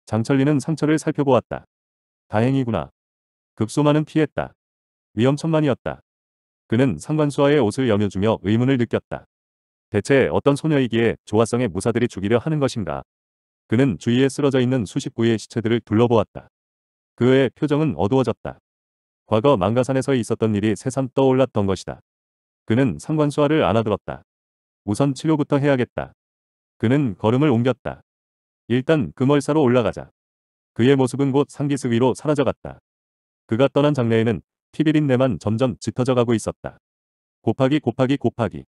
장철리는 상처를 살펴보았다. 다행이구나. 급소만은 피했다. 위험천만이었다. 그는 상관수아의 옷을 여며주며 의문을 느꼈다. 대체 어떤 소녀이기에 조화성의 무사들이 죽이려 하는 것인가. 그는 주위에 쓰러져 있는 수십 구의 시체들을 둘러보았다. 그의 표정은 어두워졌다. 과거 망가산에서 있었던 일이 새삼 떠올랐던 것이다. 그는 상관수화를 안아들었다. 우선 치료부터 해야겠다. 그는 걸음을 옮겼다. 일단 금월사로 올라가자. 그의 모습은 곧 상기스 위로 사라져갔다. 그가 떠난 장내에는 피비린내만 점점 짙어져가고 있었다. 곱하기 곱하기 곱하기.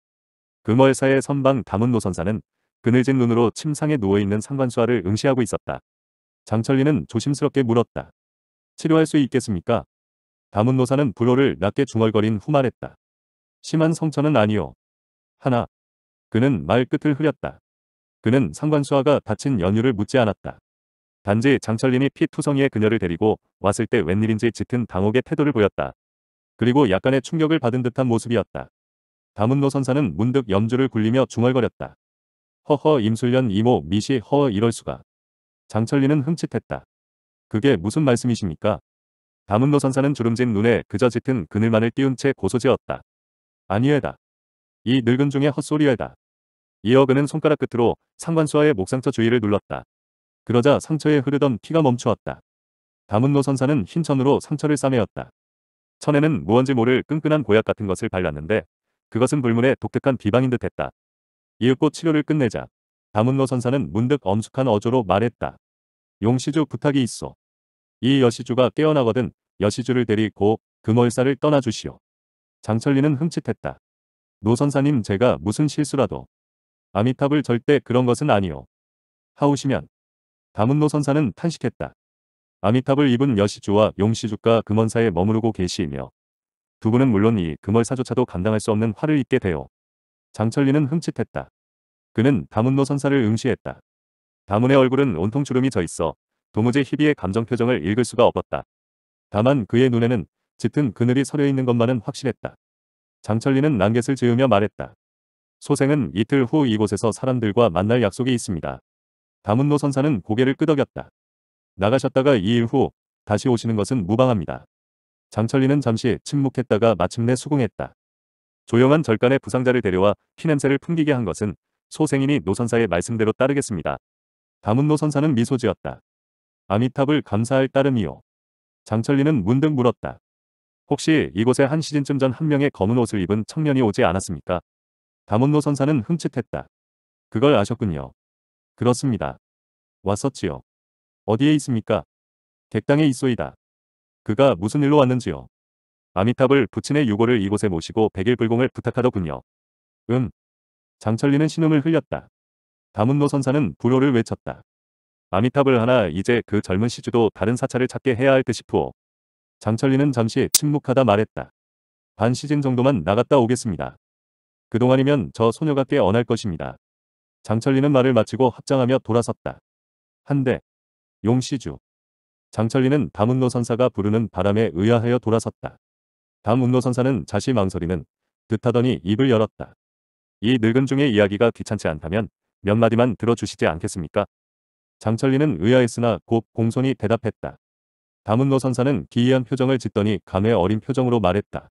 금월사의 선방 담은 노선사는 그늘진 눈으로 침상에 누워있는 상관수아를 응시하고 있었다. 장철리는 조심스럽게 물었다. 치료할 수 있겠습니까? 다문노사는 불호를 낮게 중얼거린 후 말했다. 심한 성처는 아니오. 하나. 그는 말 끝을 흐렸다. 그는 상관수아가 다친 연유를 묻지 않았다. 단지 장철린이 피투성이의 그녀를 데리고 왔을 때 웬일인지 짙은 당혹의 태도를 보였다. 그리고 약간의 충격을 받은 듯한 모습이었다. 다문노 선사는 문득 염주를 굴리며 중얼거렸다. 허허 임술련 이모 미시 허허 이럴 수가. 장철리는 흠칫했다. 그게 무슨 말씀이십니까? 다문노 선사는 주름진 눈에 그저 짙은 그늘만을 띄운 채 고소지었다. 아니에다. 이 늙은 중에 헛소리에다. 이어 그는 손가락 끝으로 상관수와의 목상처 주위를 눌렀다. 그러자 상처에 흐르던 피가 멈추었다. 다문노 선사는 흰 천으로 상처를 싸매었다. 천에는 무언지 모를 끈끈한 고약 같은 것을 발랐는데 그것은 불문의 독특한 비방인 듯했다. 이윽고 치료를 끝내자 다문로 선사는 문득 엄숙한 어조로 말했다. 용시주 부탁이 있어. 이 여시주가 깨어나거든 여시주를 데리고 금월사를 떠나주시오. 장철리는 흠칫했다. 노선사님 제가 무슨 실수라도. 아미탑을 절대 그런 것은 아니오. 하우시면. 다문노 선사는 탄식했다. 아미탑을 입은 여시주와 용시주가 금원사에 머무르고 계시이며 두 분은 물론 이 금월사조차도 감당할 수 없는 화를 입게 되어 장철리는 흠칫했다. 그는 다문노 선사를 응시했다. 다문의 얼굴은 온통 주름이 져 있어 도무지 희비의 감정 표정을 읽을 수가 없었다. 다만 그의 눈에는 짙은 그늘이 서려 있는 것만은 확실했다. 장철리는 난겟을 지으며 말했다. 소생은 이틀 후 이곳에서 사람들과 만날 약속이 있습니다. 다문노 선사는 고개를 끄덕였다. 나가셨다가 2일 후 다시 오시는 것은 무방합니다. 장철리는 잠시 침묵했다가 마침내 수긍했다. 조용한 절간에 부상자를 데려와 피냄새를 풍기게 한 것은 소생이니 노선사의 말씀대로 따르겠습니다. 다문노 선사는 미소 지었다. 아미탑을 감사할 따름이요. 장철리는 문득 물었다. 혹시 이곳에 한 시즌쯤 전 한 명의 검은 옷을 입은 청년이 오지 않았습니까? 다문노 선사는 흠칫했다. 그걸 아셨군요. 그렇습니다. 왔었지요. 어디에 있습니까? 객당에 있소이다. 그가 무슨 일로 왔는지요? 아미탑을 부친의 유고를 이곳에 모시고 백일불공을 부탁하더군요. 음, 장철리는 신음을 흘렸다. 다문노 선사는 불호를 외쳤다. 아미탑을 하나 이제 그 젊은 시주도 다른 사찰을 찾게 해야 할 듯 싶으오. 장철리는 잠시 침묵하다 말했다. 반 시즌 정도만 나갔다 오겠습니다. 그동안이면 저 소녀가 꽤 언할 것입니다. 장철리는 말을 마치고 합장하며 돌아섰다. 한대. 용시주. 장철리는 담운노 선사가 부르는 바람에 의아하여 돌아섰다. 담운노 선사는 자시 망설이는 듯하더니 입을 열었다. 이 늙은 중의 이야기가 귀찮지 않다면 몇 마디만 들어주시지 않겠습니까? 장철리는 의아했으나 곧 공손히 대답했다. 다문노 선사는 기이한 표정을 짓더니 감회 어린 표정으로 말했다.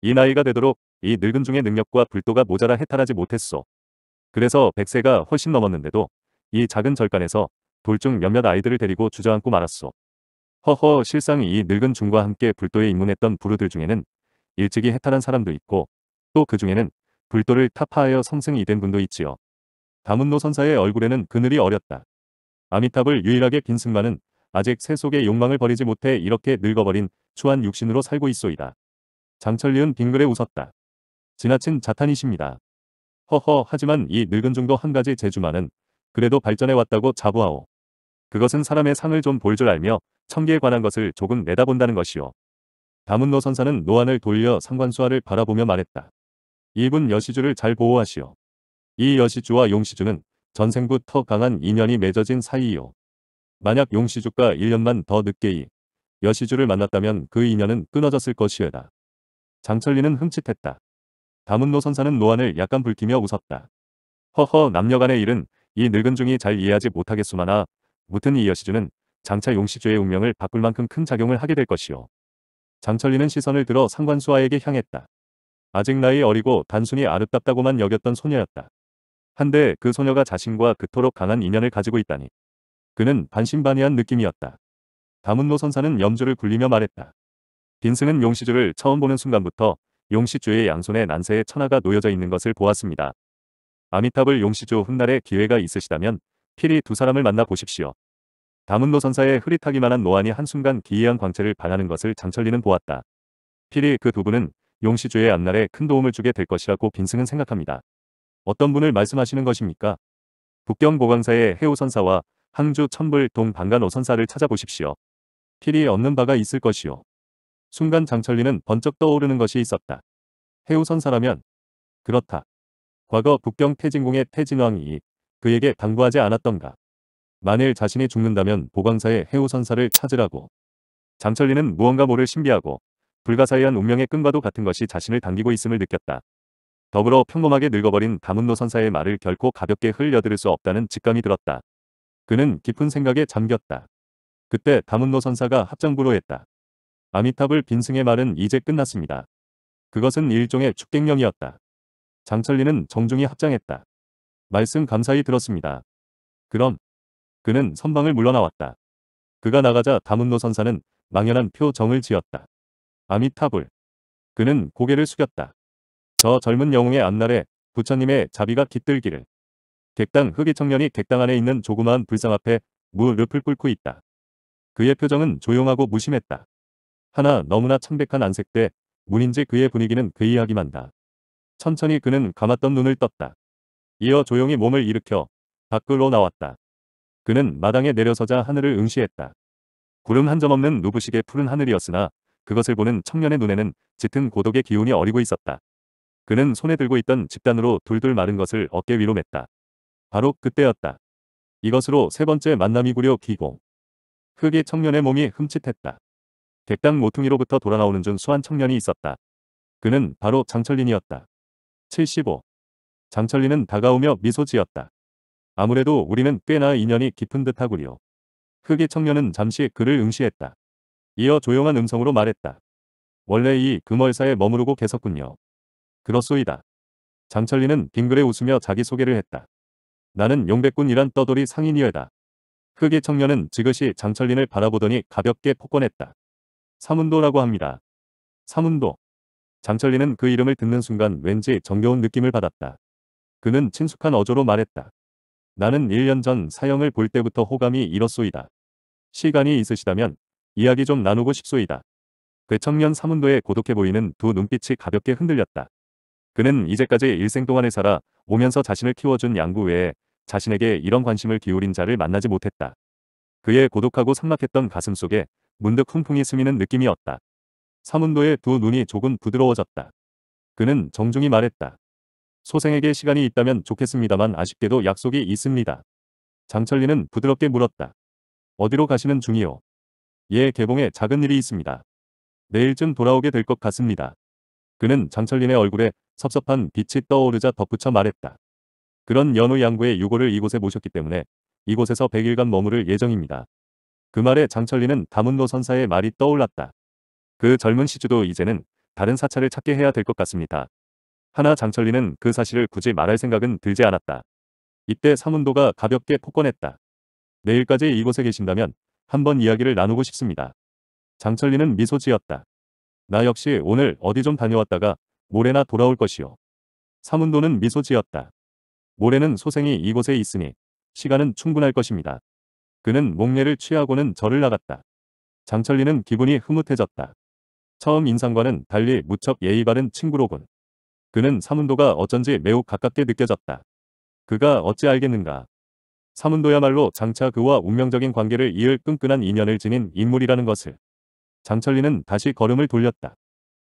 이 나이가 되도록 이 늙은 중의 능력과 불도가 모자라 해탈하지 못했소. 그래서 100세가 훨씬 넘었는데도 이 작은 절간에서 돌중 몇몇 아이들을 데리고 주저앉고 말았소. 허허 실상 이 늙은 중과 함께 불도에 입문했던 부르들 중에는 일찍이 해탈한 사람도 있고 또 그 중에는 불도를 타파하여 성승이 된 분도 있지요. 다문노 선사의 얼굴에는 그늘이 어렸다. 아미탑을 유일하게 빈 승마는 아직 새속의 욕망을 버리지 못해 이렇게 늙어버린 추한 육신으로 살고 있소이다. 장철리은 빙그레 웃었다. 지나친 자탄이십니다. 허허 하지만 이 늙은 중도 한 가지 재주만은 그래도 발전해왔다고 자부하오. 그것은 사람의 상을 좀 볼 줄 알며 청계에 관한 것을 조금 내다본다는 것이오. 다문노 선사는 노안을 돌려 상관수화를 바라보며 말했다. 이분 여시주를 잘 보호하시오. 이 여시주와 용시주는 전생부터 강한 인연이 맺어진 사이요. 만약 용시주가 1년만 더 늦게 이 여시주를 만났다면 그 인연은 끊어졌을 것이오다 장철리는 흠칫했다. 다문노 선사는 노안을 약간 불키며 웃었다. 허허 남녀간의 일은 이 늙은 중이 잘 이해하지 못하겠소마나 무튼 이 여시주는 장차 용시주의 운명을 바꿀 만큼 큰 작용을 하게 될 것이오. 장철리는 시선을 들어 상관수아에게 향했다. 아직 나이 어리고 단순히 아름답다고만 여겼던 소녀였다. 한데 그 소녀가 자신과 그토록 강한 인연을 가지고 있다니. 그는 반신반의한 느낌이었다. 다문노 선사는 염주를 굴리며 말했다. 빈스는 용시주를 처음 보는 순간부터 용시주의 양손에 난세의 천하가 놓여져 있는 것을 보았습니다. 아미탑을 용시주 훗날에 기회가 있으시다면 필히 두 사람을 만나 보십시오. 다문노 선사의 흐릿하기만한 노안이 한순간 기이한 광채를 반하는 것을 장철리는 보았다. 필히 그 두 분은 용시주의 앞날에 큰 도움을 주게 될 것이라고 빈승은 생각합니다. 어떤 분을 말씀하시는 것입니까? 북경보강사의 해오선사와 항주 천불 동 방간오선사를 찾아보십시오. 필이 없는 바가 있을 것이요. 순간 장철리는 번쩍 떠오르는 것이 있었다. 해우선사라면 그렇다. 과거 북경 태진공의 태진왕이 그에게 당부하지 않았던가. 만일 자신이 죽는다면 보광사의 해우선사를 찾으라고. 장철리는 무언가 모를 신비하고 불가사의한 운명의 끈과도 같은 것이 자신을 당기고 있음을 느꼈다. 더불어 평범하게 늙어버린 다문노 선사의 말을 결코 가볍게 흘려들을 수 없다는 직감이 들었다. 그는 깊은 생각에 잠겼다. 그때 다문노 선사가 합장부로 했다. 아미탑을 빈승의 말은 이제 끝났습니다. 그것은 일종의 축객령이었다. 장철리는 정중히 합장했다. 말씀 감사히 들었습니다. 그럼 그는 선방을 물러나왔다. 그가 나가자 다문노 선사는 망연한 표정을 지었다. 아미타불. 그는 고개를 숙였다. 저 젊은 영웅의 앞날에 부처님의 자비가 깃들기를. 객당 흑이 청년이 객당 안에 있는 조그마한 불상 앞에 무릎을 꿇고 있다. 그의 표정은 조용하고 무심했다. 하나 너무나 창백한 안색대 문인지 그의 분위기는 그 이야기만다. 천천히 그는 감았던 눈을 떴다. 이어 조용히 몸을 일으켜 밖으로 나왔다. 그는 마당에 내려서자 하늘을 응시했다. 구름 한 점 없는 누부식의 푸른 하늘이었으나 그것을 보는 청년의 눈에는 짙은 고독의 기운이 어리고 있었다. 그는 손에 들고 있던 집단으로 둘둘 마른 것을 어깨 위로 맸다. 바로 그때였다. 이것으로 세 번째 만남이구려 기공. 흑의 청년의 몸이 흠칫했다. 객당 모퉁이로부터 돌아나오는 준수한 청년이 있었다. 그는 바로 장철린이었다. 75. 장철린은 다가오며 미소 지었다. 아무래도 우리는 꽤나 인연이 깊은 듯하구려. 흑의 청년은 잠시 그를 응시했다. 이어 조용한 음성으로 말했다. 원래 이 금월사에 머무르고 계셨군요. 그렇소이다. 장철리는 빙글에 웃으며 자기소개를 했다. 나는 용백군이란 떠돌이 상인이여다. 흑의 청년은 지그시 장철린을 바라보더니 가볍게 폭권했다. 사문도라고 합니다. 사문도. 장철리은그 이름을 듣는 순간 왠지 정겨운 느낌을 받았다. 그는 친숙한 어조로 말했다. 나는 1년 전 사형을 볼 때부터 호감이 일었소이다. 시간이 있으시다면 이야기 좀 나누고 싶소이다. 그 청년 사문도에 고독해 보이는 두 눈빛이 가볍게 흔들렸다. 그는 이제까지 일생 동안에 살아 오면서 자신을 키워준 양구 외에 자신에게 이런 관심을 기울인 자를 만나지 못했다. 그의 고독하고 삭막했던 가슴 속에 문득 흥풍이 스미는 느낌이었다. 사문도의 두 눈이 조금 부드러워졌다. 그는 정중히 말했다. 소생에게 시간이 있다면 좋겠습니다만 아쉽게도 약속이 있습니다. 장철리는 부드럽게 물었다. 어디로 가시는 중이요? 예 개봉에 작은 일이 있습니다. 내일쯤 돌아오게 될 것 같습니다. 그는 장철린의 얼굴에 섭섭한 빛이 떠오르자 덧붙여 말했다. 그런 연우 양구의 유골를 이곳에 모셨기 때문에 이곳에서 100일간 머무를 예정입니다. 그 말에 장철린은 다문노 선사의 말이 떠올랐다. 그 젊은 시주도 이제는 다른 사찰을 찾게 해야 될 것 같습니다. 하나 장철린은 그 사실을 굳이 말할 생각은 들지 않았다. 이때 사문도가 가볍게 폭권했다 내일까지 이곳에 계신다면 한번 이야기를 나누고 싶습니다. 장철리는 미소 지었다. 나 역시 오늘 어디 좀 다녀왔다가 모레나 돌아올 것이오 사문도는 미소 지었다. 모레는 소생이 이곳에 있으니 시간은 충분할 것입니다. 그는 목례를 취하고는 절을 나갔다. 장철리는 기분이 흐뭇해졌다. 처음 인상과는 달리 무척 예의 바른 친구로군. 그는 사문도가 어쩐지 매우 가깝게 느껴졌다. 그가 어찌 알겠는가. 사문도야말로 장차 그와 운명적인 관계를 이을 끈끈한 인연을 지닌 인물이라는 것을. 장철리는 다시 걸음을 돌렸다.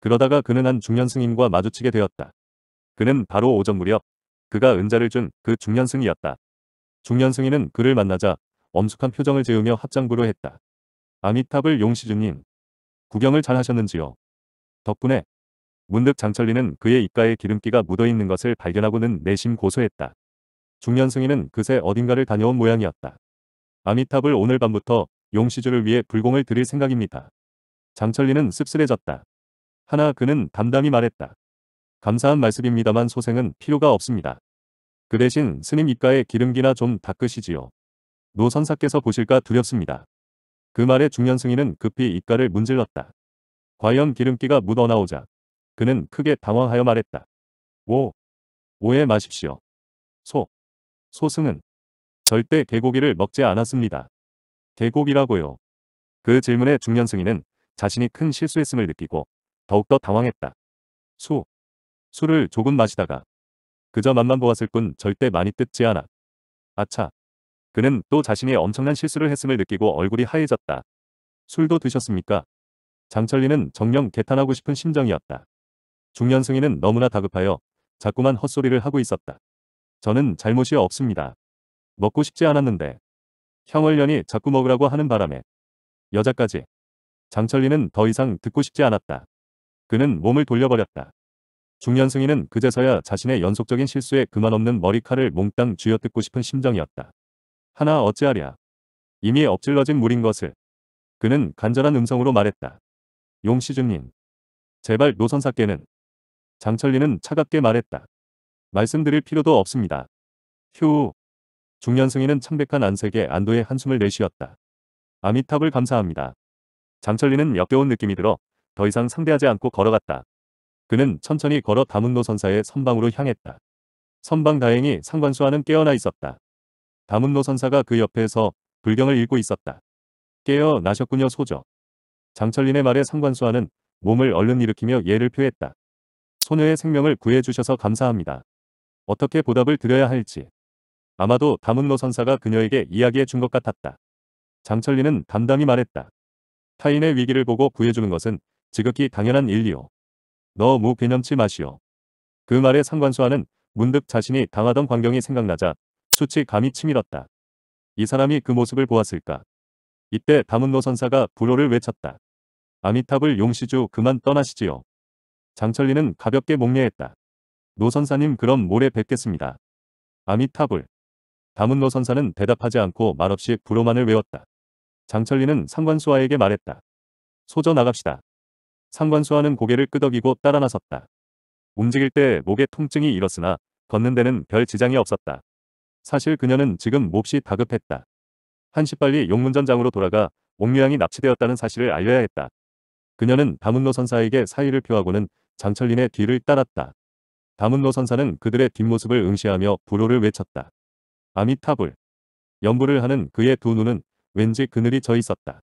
그러다가 그는 한 중년 승인과 마주치게 되었다. 그는 바로 오전 무렵 그가 은자를 준 그 중년 승이었다. 중년 승인은 그를 만나자 엄숙한 표정을 지으며 합장부로 했다. 아미탑을 용시주님. 구경을 잘 하셨는지요. 덕분에 문득 장철리는 그의 입가에 기름기가 묻어있는 것을 발견하고는 내심 고소했다. 중년승이는 그새 어딘가를 다녀온 모양이었다. 아미탑을 오늘 밤부터 용시주를 위해 불공을 드릴 생각입니다. 장철리는 씁쓸해졌다. 하나 그는 담담히 말했다. 감사한 말씀입니다만 소생은 필요가 없습니다. 그 대신 스님 입가에 기름기나 좀 닦으시지요. 노 선사께서 보실까 두렵습니다. 그 말에 중년승이는 급히 입가를 문질렀다. 과연 기름기가 묻어나오자 그는 크게 당황하여 말했다. 오! 오해 마십시오. 소! 소승은 절대 개고기를 먹지 않았습니다. 개고기라고요. 그 질문에 중년승이는 자신이 큰 실수했음을 느끼고 더욱더 당황했다. 수. 술을 조금 마시다가 그저 맛만 보았을 뿐 절대 많이 뜯지 않아. 아차. 그는 또 자신이 엄청난 실수를 했음을 느끼고 얼굴이 하얘졌다. 술도 드셨습니까? 장철리는 정령 개탄하고 싶은 심정이었다. 중년승이는 너무나 다급하여 자꾸만 헛소리를 하고 있었다. 저는 잘못이 없습니다. 먹고 싶지 않았는데 형월련이 자꾸 먹으라고 하는 바람에 여자까지 장철리는 더 이상 듣고 싶지 않았다. 그는 몸을 돌려버렸다. 중년승이는 그제서야 자신의 연속적인 실수에 그만 없는 머리칼을 몽땅 쥐어뜯고 싶은 심정이었다. 하나 어찌하랴. 이미 엎질러진 물인 것을. 그는 간절한 음성으로 말했다. 용시준님. 제발 노선사께는. 장철리는 차갑게 말했다. 말씀드릴 필요도 없습니다. 휴. 중년승인은 창백한 안색에 안도의 한숨을 내쉬었다. 아미탑을 감사합니다. 장철리는 역겨운 느낌이 들어 더 이상 상대하지 않고 걸어갔다. 그는 천천히 걸어 다문노 선사의 선방으로 향했다. 선방 다행히 상관수와는 깨어나 있었다. 다문노 선사가 그 옆에서 불경을 읽고 있었다. 깨어 나셨군요 소저. 장철린의 말에 상관수와는 몸을 얼른 일으키며 예를 표했다. 소녀의 생명을 구해주셔서 감사합니다. 어떻게 보답을 드려야 할지. 아마도 다문로 선사가 그녀에게 이야기해 준 것 같았다. 장철리는 담담히 말했다. 타인의 위기를 보고 구해주는 것은 지극히 당연한 일이오. 너무 개념치 마시오. 그 말에 상관수와는 문득 자신이 당하던 광경이 생각나자 수치 감이 치밀었다. 이 사람이 그 모습을 보았을까. 이때 다문로 선사가 불호를 외쳤다. 아미탑을 용시주 그만 떠나시지요. 장철리는 가볍게 목례했다. 노선사님 그럼 모레 뵙겠습니다. 아미타불. 다문노 선사는 대답하지 않고 말없이 부로만을 외웠다. 장철리는 상관수아에게 말했다. 소저 나갑시다. 상관수아는 고개를 끄덕이고 따라 나섰다. 움직일 때 목에 통증이 일었으나 걷는 데는 별 지장이 없었다. 사실 그녀는 지금 몹시 다급했다. 한시빨리 용문전장으로 돌아가 옥류양이 납치되었다는 사실을 알려야 했다. 그녀는 다문노 선사에게 사의를 표하고는 장철린의 뒤를 따랐다. 다문로 선사는 그들의 뒷모습을 응시하며 불호를 외쳤다. 아미타불. 연부를 하는 그의 두 눈은 왠지 그늘이 져 있었다.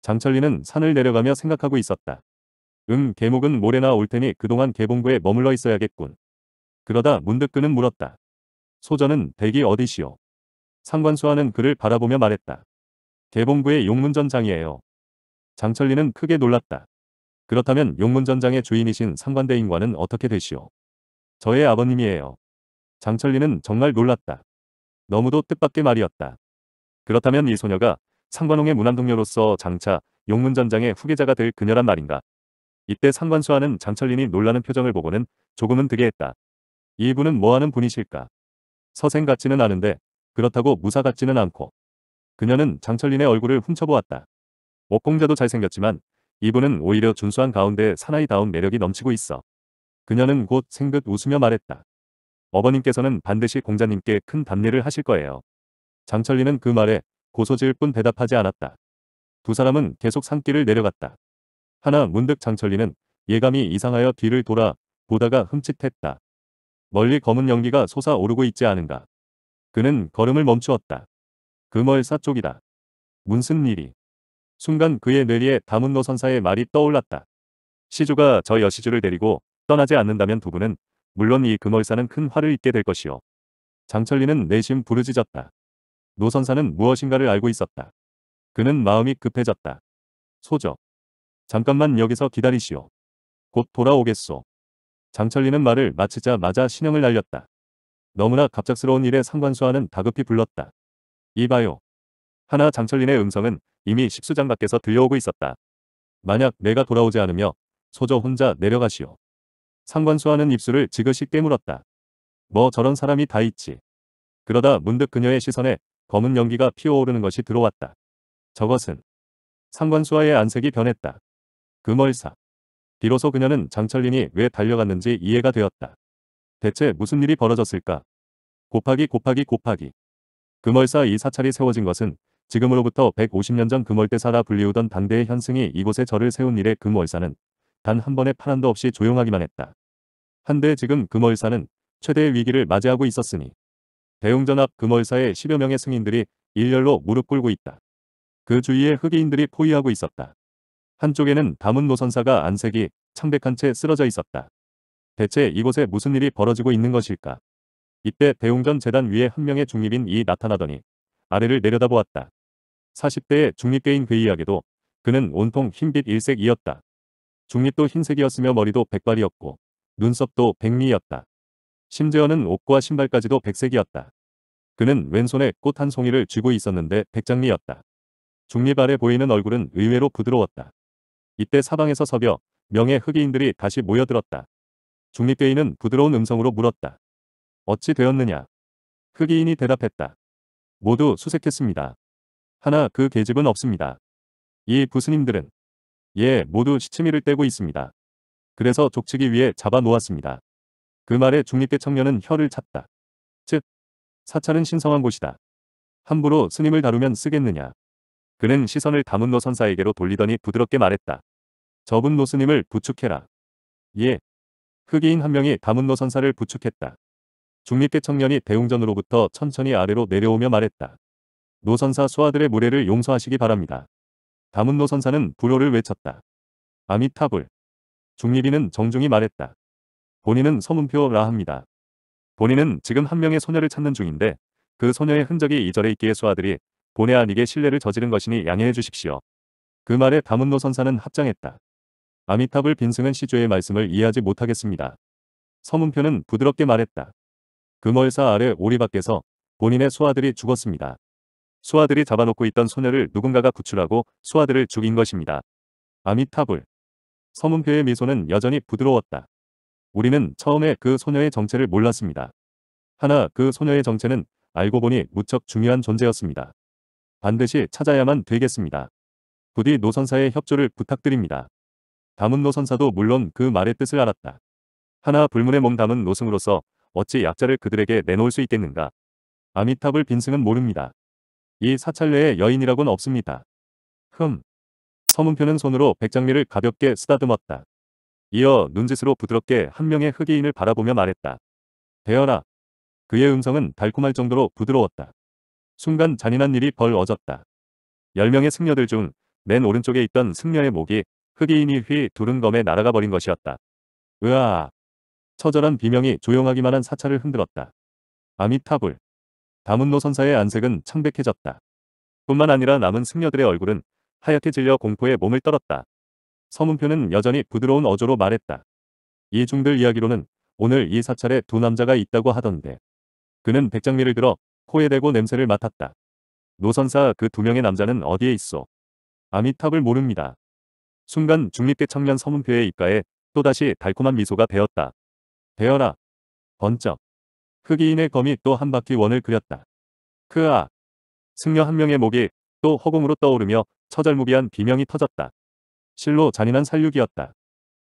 장철리는 산을 내려가며 생각하고 있었다. 음, 계목은 모레나 올 테니 그동안 계봉부에 머물러 있어야겠군. 그러다 문득 그는 물었다. 소전은 대기 어디시오? 상관수와는 그를 바라보며 말했다. 계봉부의 용문전장이에요. 장철리는 크게 놀랐다. 그렇다면 용문전장의 주인이신 상관대인과는 어떻게 되시오? 저의 아버님이에요. 장철리는 정말 놀랐다. 너무도 뜻밖의 말이었다. 그렇다면 이 소녀가 상관홍의 무남동료로서 장차 용문전장의 후계자가 될 그녀란 말인가. 이때 상관수하는 장철린이 놀라는 표정을 보고는 조금은 득해했다. 이분은 뭐하는 분이실까? 서생 같지는 않은데 그렇다고 무사 같지는 않고 그녀는 장철린의 얼굴을 훔쳐보았다. 목공자도 잘생겼지만 이분은 오히려 준수한 가운데 사나이다운 매력이 넘치고 있어. 그녀는 곧 생긋 웃으며 말했다. 어버님께서는 반드시 공자님께 큰 답례를 하실 거예요. 장철리는 그 말에 고소질 뿐 대답하지 않았다. 두 사람은 계속 산길을 내려갔다. 하나 문득 장철리는 예감이 이상하여 뒤를 돌아 보다가 흠칫했다. 멀리 검은 연기가 솟아오르고 있지 않은가. 그는 걸음을 멈추었다. 그멀사 쪽이다. 무슨 일이. 순간 그의 뇌리에 다문노 선사의 말이 떠올랐다. 시조가 저 여시주를 데리고 떠나지 않는다면 두 분은 물론 이 금월사는 큰 화를 입게 될것이오 장철리는 내심 부르짖었다. 노선사는 무엇인가를 알고 있었다. 그는 마음이 급해졌다. 소저. 잠깐만 여기서 기다리시오. 곧 돌아오겠소. 장철리는 말을 마치자마자 신형을 날렸다. 너무나 갑작스러운 일에 상관수와는 다급히 불렀다. 이봐요. 하나 장철린의 음성은 이미 십수장 밖에서 들려오고 있었다. 만약 내가 돌아오지 않으며 소저 혼자 내려가시오. 상관수와는 입술을 지그시 깨물었다. 뭐 저런 사람이 다 있지. 그러다 문득 그녀의 시선에 검은 연기가 피어오르는 것이 들어왔다. 저것은 상관수와의 안색이 변했다. 금월사. 비로소 그녀는 장철린이 왜 달려갔는지 이해가 되었다. 대체 무슨 일이 벌어졌을까? 곱하기 곱하기 곱하기. 금월사 이 사찰이 세워진 것은 지금으로부터 150년 전 금월대사라 불리우던 당대의 현승이 이곳에 절을 세운 일에 금월사는 단한 번의 파란도 없이 조용하기만 했다. 한데 지금 금월사는 최대의 위기를 맞이하고 있었으니 대웅전 앞 금월사의 10여 명의 승인들이 일렬로 무릎 꿇고 있다. 그 주위에 흑인들이 포위하고 있었다. 한쪽에는 담은 노선사가 안색이 창백한 채 쓰러져 있었다. 대체 이곳에 무슨 일이 벌어지고 있는 것일까? 이때 대웅전 재단 위에 한 명의 중립인이 나타나더니 아래를 내려다보았다. 40대의 중립계인 괴이하기도 그 그는 온통 흰빛 일색이었다. 중립도 흰색이었으며 머리도 백발이었고 눈썹도 백미였다. 심지어는 옷과 신발까지도 백색이었다. 그는 왼손에 꽃 한 송이를 쥐고 있었는데 백장미였다. 중립 아래 보이는 얼굴은 의외로 부드러웠다. 이때 사방에서 서벼 명예 흑인들이 다시 모여들었다. 중립대인은 부드러운 음성으로 물었다. 어찌 되었느냐? 흑인이 대답했다. 모두 수색했습니다. 하나 그 계집은 없습니다. 이 부스님들은 예, 모두 시치미를 떼고 있습니다. 그래서 족치기 위해 잡아놓았습니다. 그 말에 중립계 청년은 혀를 찼다. 즉, 사찰은 신성한 곳이다. 함부로 스님을 다루면 쓰겠느냐. 그는 시선을 다문노 선사에게로 돌리더니 부드럽게 말했다. 저분 노스님을 부축해라. 예. 흑인한 명이 다문노 선사를 부축했다. 중립계 청년이 대웅전으로부터 천천히 아래로 내려오며 말했다. 노선사 수하들의 무례를 용서하시기 바랍니다. 다문노 선사는 불효를 외쳤다. 아미타불. 중립인은 정중히 말했다. 본인은 서문표 라합니다. 본인은 지금 한 명의 소녀를 찾는 중인데 그 소녀의 흔적이 이절에 있기에 수아들이 본의 아니게 신뢰를 저지른 것이니 양해해 주십시오. 그 말에 다문노 선사는 합장했다. 아미타불 빈승은 시조의 말씀을 이해하지 못하겠습니다. 서문표는 부드럽게 말했다. 금월사 아래 오리 밖에서 본인의 수아들이 죽었습니다. 수아들이 잡아놓고 있던 소녀를 누군가가 구출하고 수아들을 죽인 것입니다. 아미타불. 서문표의 미소는 여전히 부드러웠다. 우리는 처음에 그 소녀의 정체를 몰랐습니다. 하나 그 소녀의 정체는 알고 보니 무척 중요한 존재였습니다. 반드시 찾아야만 되겠습니다. 부디 노선사의 협조를 부탁드립니다. 담은 노선사도 물론 그 말의 뜻을 알았다. 하나 불문의 몸 담은 노승으로서 어찌 약자를 그들에게 내놓을 수 있겠는가. 아미탑을 빈승은 모릅니다. 이사찰 내에 여인이라곤 없습니다. 흠. 서문표는 손으로 백장미를 가볍게 쓰다듬었다. 이어 눈짓으로 부드럽게 한 명의 흑인을 바라보며 말했다. 대연아. 그의 음성은 달콤할 정도로 부드러웠다. 순간 잔인한 일이 벌어졌다. 10명의 승려들 중 맨 오른쪽에 있던 승려의 목이 흑인이 휘 두른 검에 날아가 버린 것이었다. 으아 처절한 비명이 조용하기만 한 사찰을 흔들었다. 아미타불. 다문노 선사의 안색은 창백해졌다. 뿐만 아니라 남은 승려들의 얼굴은 하얗게 질려 공포에 몸을 떨었다. 서문표는 여전히 부드러운 어조로 말했다. 이중들 이야기로는 오늘 이 사찰에 두 남자가 있다고 하던데. 그는 백장미를 들어 코에 대고 냄새를 맡았다. 노선사 그 두 명의 남자는 어디에 있어? 아미탑을 모릅니다. 순간 중립계 청년 서문표의 입가에 또다시 달콤한 미소가 배었다. 배어라. 번쩍. 흑이인의 그 검이 또 한 바퀴 원을 그렸다. 크아! 그 승려 한 명의 목이 또 허공으로 떠오르며 처절무비한 비명이 터졌다. 실로 잔인한 살육이었다.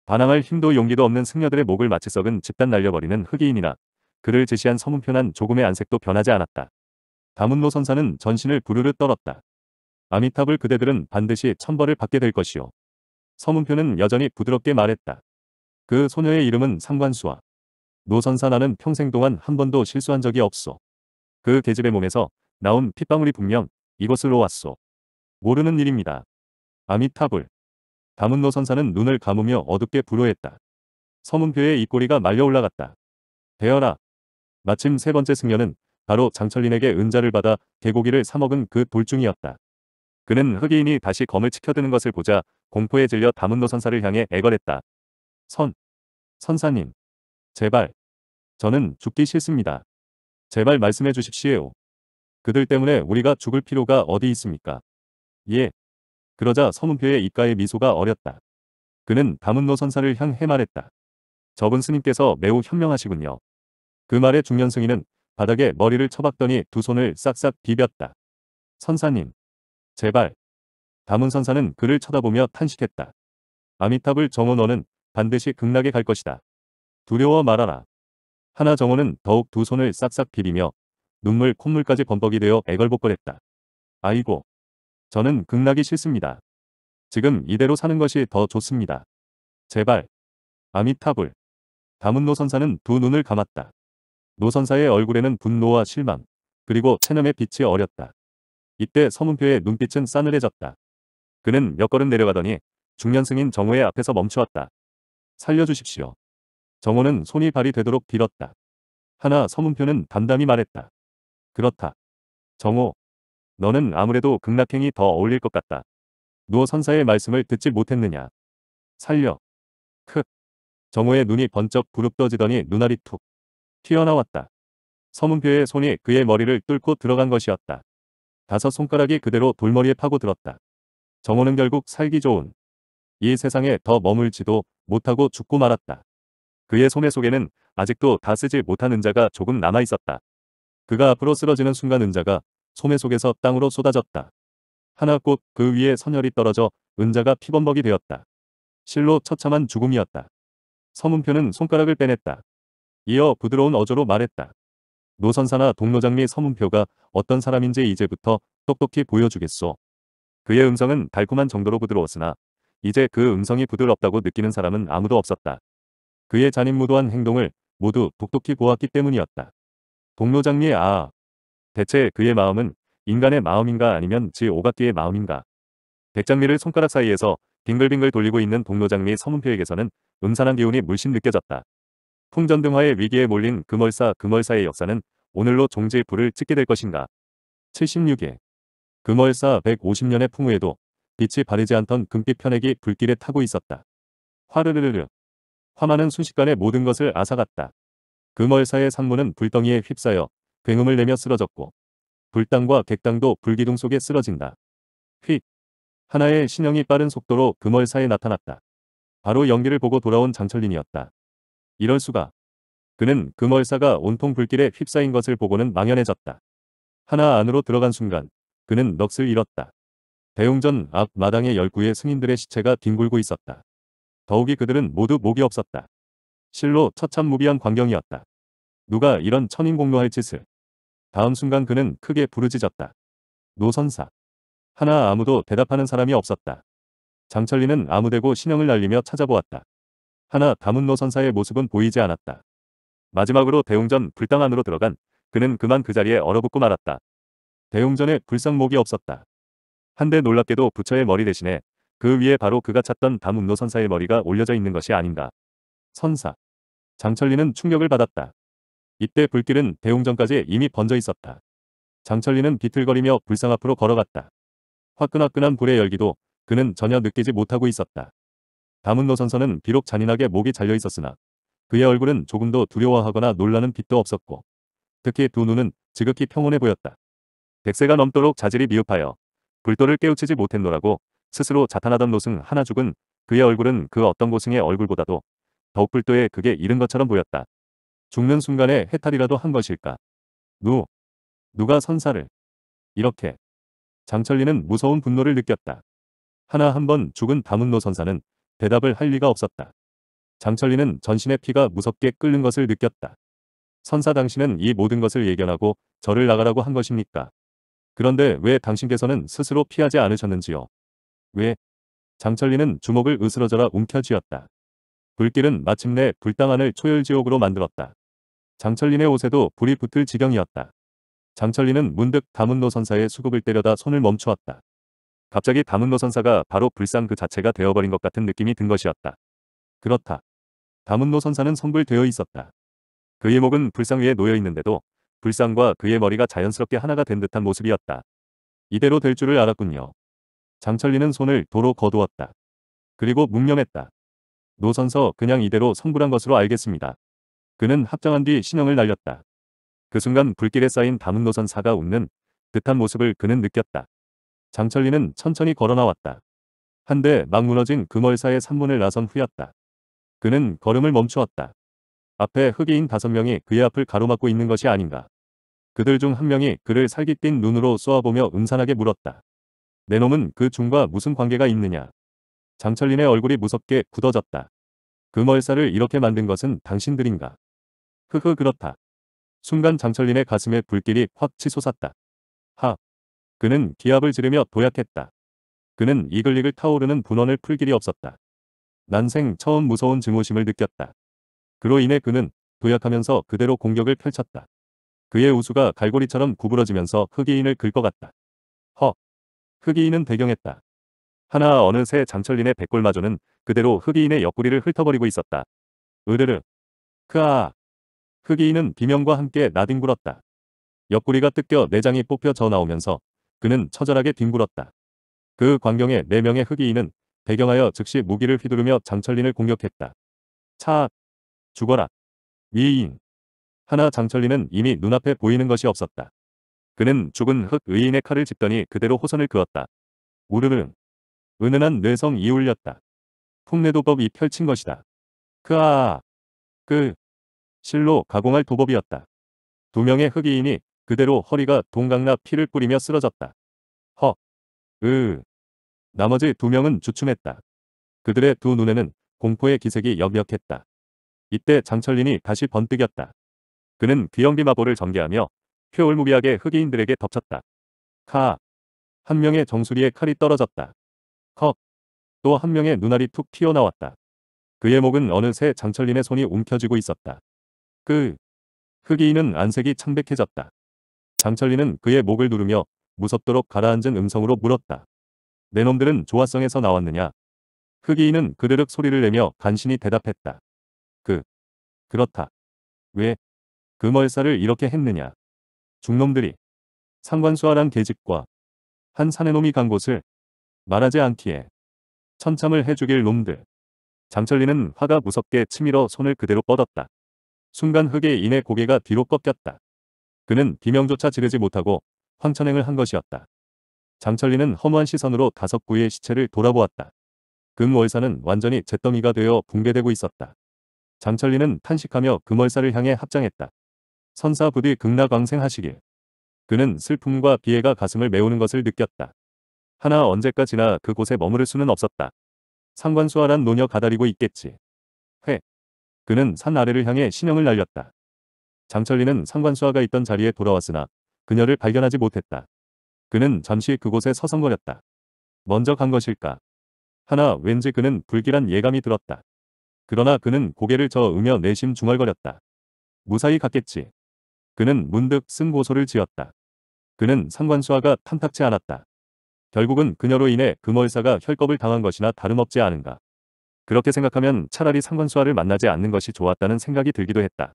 반항할 힘도 용기도 없는 승려들의 목을 마치 썩은 집단 날려버리는 흑이인이나 그를 제시한 서문표한 조금의 안색도 변하지 않았다. 다문노 선사는 전신을 부르르 떨었다. 아미탑을 그대들은 반드시 천벌을 받게 될 것이오. 서문표는 여전히 부드럽게 말했다. 그 소녀의 이름은 상관수와 노선사 나는 평생 동안 한 번도 실수한 적이 없소. 그 계집의 몸에서 나온 핏방울이 분명 이곳을로았소 모르는 일입니다. 아미타불. 다문노 선사는 눈을 감으며 어둡게 불호했다. 서문표의 입꼬리가 말려 올라갔다. 대어라 마침 세 번째 승려는 바로 장철린에게 은자를 받아 개고기를 사먹은 그 돌중이었다. 그는 흑인이 다시 검을 치켜드는 것을 보자 공포에 질려 다문노 선사를 향해 애걸했다. 선. 선사님. 제발. 저는 죽기 싫습니다. 제발 말씀해 주십시오. 그들 때문에 우리가 죽을 필요가 어디 있습니까? 예. 그러자 서문표의 입가에 미소가 어렸다. 그는 다문노 선사를 향해 말했다. 저분 스님께서 매우 현명하시군요. 그 말에 중년승이는 바닥에 머리를 쳐박더니 두 손을 싹싹 비볐다. 선사님. 제발. 다문 선사는 그를 쳐다보며 탄식했다. 아미탑을 정원원은 반드시 극락에 갈 것이다. 두려워 말아라. 하나 정호는 더욱 두 손을 싹싹 비비며 눈물 콧물까지 범벅이 되어 애걸복걸했다. 아이고. 저는 극락이 싫습니다. 지금 이대로 사는 것이 더 좋습니다. 제발. 아미타불. 다문노 선사는 두 눈을 감았다. 노 선사의 얼굴에는 분노와 실망, 그리고 체념의 빛이 어렸다. 이때 서문표의 눈빛은 싸늘해졌다. 그는 몇 걸음 내려가더니 중년승인 정호의 앞에서 멈추었다. 살려주십시오. 정호는 손이 발이 되도록 빌었다. 하나 서문표는 담담히 말했다. 그렇다. 정호, 너는 아무래도 극락행이 더 어울릴 것 같다. 누워 선사의 말씀을 듣지 못했느냐. 살려. 크. 정호의 눈이 번쩍 부릅떠지더니 눈알이 툭 튀어나왔다. 서문표의 손이 그의 머리를 뚫고 들어간 것이었다. 다섯 손가락이 그대로 돌머리에 파고들었다. 정호는 결국 살기 좋은 이 세상에 더 머물지도 못하고 죽고 말았다. 그의 소매 속에는 아직도 다 쓰지 못한 은자가 조금 남아있었다. 그가 앞으로 쓰러지는 순간 은자가 소매 속에서 땅으로 쏟아졌다. 하나 꽃 그 위에 선혈이 떨어져 은자가 피범벅이 되었다. 실로 처참한 죽음이었다. 서문표는 손가락을 빼냈다. 이어 부드러운 어조로 말했다. 노선사나 동로장미 서문표가 어떤 사람인지 이제부터 똑똑히 보여주겠소. 그의 음성은 달콤한 정도로 부드러웠으나 이제 그 음성이 부드럽다고 느끼는 사람은 아무도 없었다. 그의 잔인무도한 행동을 모두 독똑히 보았기 때문이었다. 동로장미의 아아. 대체 그의 마음은 인간의 마음인가 아니면 지 오각기의 마음인가. 백장미를 손가락 사이에서 빙글빙글 돌리고 있는 동로장미 서문표에게서는 음산한 기운이 물씬 느껴졌다. 풍전등화의 위기에 몰린 금월사 금월사의 역사는 오늘로 종지의 불을 찍게 될 것인가. 76일 금월사 150년의 풍우에도 빛이 바르지 않던 금빛 편액이 불길에 타고 있었다. 화르르르르 화마는 순식간에 모든 것을 앗아갔다. 금월사의 상무는 불덩이에 휩싸여 굉음을 내며 쓰러졌고 불당과 객당도 불기둥 속에 쓰러진다. 휙! 하나의 신형이 빠른 속도로 금월사에 나타났다. 바로 연기를 보고 돌아온 장철린이었다. 이럴 수가. 그는 금월사가 온통 불길에 휩싸인 것을 보고는 망연해졌다. 하나 안으로 들어간 순간 그는 넋을 잃었다. 대웅전 앞 마당의 열구의 승인들의 시체가 뒹굴고 있었다. 더욱이 그들은 모두 목이 없었다. 실로 처참무비한 광경이었다. 누가 이런 천인공노할 짓을. 다음 순간 그는 크게 부르짖었다. 노선사. 하나 아무도 대답하는 사람이 없었다. 장철리는 아무데고 신형을 날리며 찾아보았다. 하나 담은 노선사의 모습은 보이지 않았다. 마지막으로 대웅전 불당 안으로 들어간 그는 그만 그 자리에 얼어붙고 말았다. 대웅전에 불상목이 없었다. 한데 놀랍게도 부처의 머리 대신에 그 위에 바로 그가 찾던 담음노 선사의 머리가 올려져 있는 것이 아닌가. 선사. 장철리는 충격을 받았다. 이때 불길은 대웅전까지 이미 번져 있었다. 장철리는 비틀거리며 불상 앞으로 걸어갔다. 화끈화끈한 불의 열기도 그는 전혀 느끼지 못하고 있었다. 담은노 선서는 비록 잔인하게 목이 잘려 있었으나 그의 얼굴은 조금도 두려워하거나 놀라는 빛도 없었고 특히 두 눈은 지극히 평온해 보였다. 백세가 넘도록 자질이 미흡하여 불도를 깨우치지 못했노라고 스스로 자탄하던 노승 하나 죽은 그의 얼굴은 그 어떤 고승의 얼굴보다도 더욱 불도에 그게 잃은 것처럼 보였다. 죽는 순간에 해탈이라도 한 것일까? 누, 누가 선사를? 이렇게. 장철리는 무서운 분노를 느꼈다. 하나 한번 죽은 다문노 선사는 대답을 할 리가 없었다. 장철리는 전신의 피가 무섭게 끓는 것을 느꼈다. 선사 당신은 이 모든 것을 예견하고 저를 나가라고 한 것입니까? 그런데 왜 당신께서는 스스로 피하지 않으셨는지요? 왜? 장철리는 주먹을 으스러져라 움켜쥐었다. 불길은 마침내 불당안을 초열지옥으로 만들었다. 장철린의 옷에도 불이 붙을 지경이었다. 장철리은 문득 다문노 선사의 수급을 때려다 손을 멈추었다. 갑자기 다문노 선사가 바로 불상 그 자체가 되어버린 것 같은 느낌이 든 것이었다. 그렇다. 다문노 선사는 성불되어 있었다. 그의 목은 불상 위에 놓여 있는데도 불상과 그의 머리가 자연스럽게 하나가 된 듯한 모습이었다. 이대로 될 줄을 알았군요. 장철리는 손을 도로 거두었다. 그리고 묵념했다. 노선서 그냥 이대로 성불한 것으로 알겠습니다. 그는 합정한뒤 신형을 날렸다. 그 순간 불길에 쌓인 담은 노선사가 웃는 듯한 모습을 그는 느꼈다. 장철리는 천천히 걸어나왔다. 한데 막 무너진 금월사의 산문을 나선 후였다. 그는 걸음을 멈추었다. 앞에 흑인 다섯 명이 그의 앞을 가로막고 있는 것이 아닌가. 그들 중 한 명이 그를 살기 띤 눈으로 쏘아보며 음산하게 물었다. 내 놈은 그 중과 무슨 관계가 있느냐. 장철림의 얼굴이 무섭게 굳어졌다. 그 멀사를 이렇게 만든 것은 당신들인가. 흐흐 그렇다. 순간 장철림의 가슴에 불길이 확 치솟았다. 하. 그는 기합을 지르며 도약했다. 그는 이글릭을 타오르는 분원을 풀 길이 없었다. 난생 처음 무서운 증오심을 느꼈다. 그로 인해 그는 도약하면서 그대로 공격을 펼쳤다. 그의 우수가 갈고리처럼 구부러지면서 흑이인을 긁어갔다. 흑이인은 배경했다. 하나 어느새 장철린의 백골마조는 그대로 흑이인의 옆구리를 훑어버리고 있었다. 으르르. 크아. 흑이인은 비명과 함께 나뒹굴었다. 옆구리가 뜯겨 내장이 뽑혀 져 나오면서 그는 처절하게 뒹굴었다. 그 광경에 네 명의 흑이인은 배경하여 즉시 무기를 휘두르며 장철린을 공격했다. 차. 죽어라. 위인. 하나 장철린은 이미 눈앞에 보이는 것이 없었다. 그는 죽은 흙 의인의 칼을 짚더니 그대로 호선을 그었다. 우르르. 은은한 뇌성이 울렸다. 풍내도법이 펼친 것이다. 크아아. 그. 실로 가공할 도법이었다. 두 명의 흑이인이 그대로 허리가 동강나 피를 뿌리며 쓰러졌다. 허. 으. 나머지 두 명은 주춤했다. 그들의 두 눈에는 공포의 기색이 역력했다. 이때 장철린이 다시 번뜩였다. 그는 귀영비 마보를 전개하며 효율무비하게 흑인들에게 이 덮쳤다. 카. 한 명의 정수리에 칼이 떨어졌다. 헉. 또한 명의 눈알이 툭 튀어나왔다. 그의 목은 어느새 장철린의 손이 움켜쥐고 있었다. 그. 흑인은 이 안색이 창백해졌다. 장철린은 그의 목을 누르며 무섭도록 가라앉은 음성으로 물었다. 내 놈들은 조화성에서 나왔느냐? 흑이인은 그르륵 소리를 내며 간신히 대답했다. 그. 그렇다. 왜? 그 멀사를 이렇게 했느냐? 중놈들이 상관수아란 계집과 한 사내놈이 간 곳을 말하지 않기에 천참을 해주길 놈들. 장철리는 화가 무섭게 치밀어 손을 그대로 뻗었다. 순간 흙에 인해 고개가 뒤로 꺾였다. 그는 비명조차 지르지 못하고 황천행을 한 것이었다. 장철리는 허무한 시선으로 다섯 구의 시체를 돌아보았다. 금월사는 완전히 잿더미가 되어 붕괴되고 있었다. 장철리는 탄식하며 금월사를 향해 합장했다. 선사 부디 극락왕생하시길. 그는 슬픔과 비애가 가슴을 메우는 것을 느꼈다. 하나 언제까지나 그곳에 머무를 수는 없었다. 상관수아란 노녀 가다리고 있겠지. 회. 그는 산 아래를 향해 신형을 날렸다. 장철리는 상관수아가 있던 자리에 돌아왔으나 그녀를 발견하지 못했다. 그는 잠시 그곳에 서성거렸다. 먼저 간 것일까? 하나 왠지 그는 불길한 예감이 들었다. 그러나 그는 고개를 저으며 내심 중얼거렸다. 무사히 갔겠지. 그는 문득 승고소를 지었다. 그는 상관수하가 탐탁치 않았다. 결국은 그녀로 인해 금월사가 혈겁을 당한 것이나 다름없지 않은가. 그렇게 생각하면 차라리 상관수하를 만나지 않는 것이 좋았다는 생각이 들기도 했다.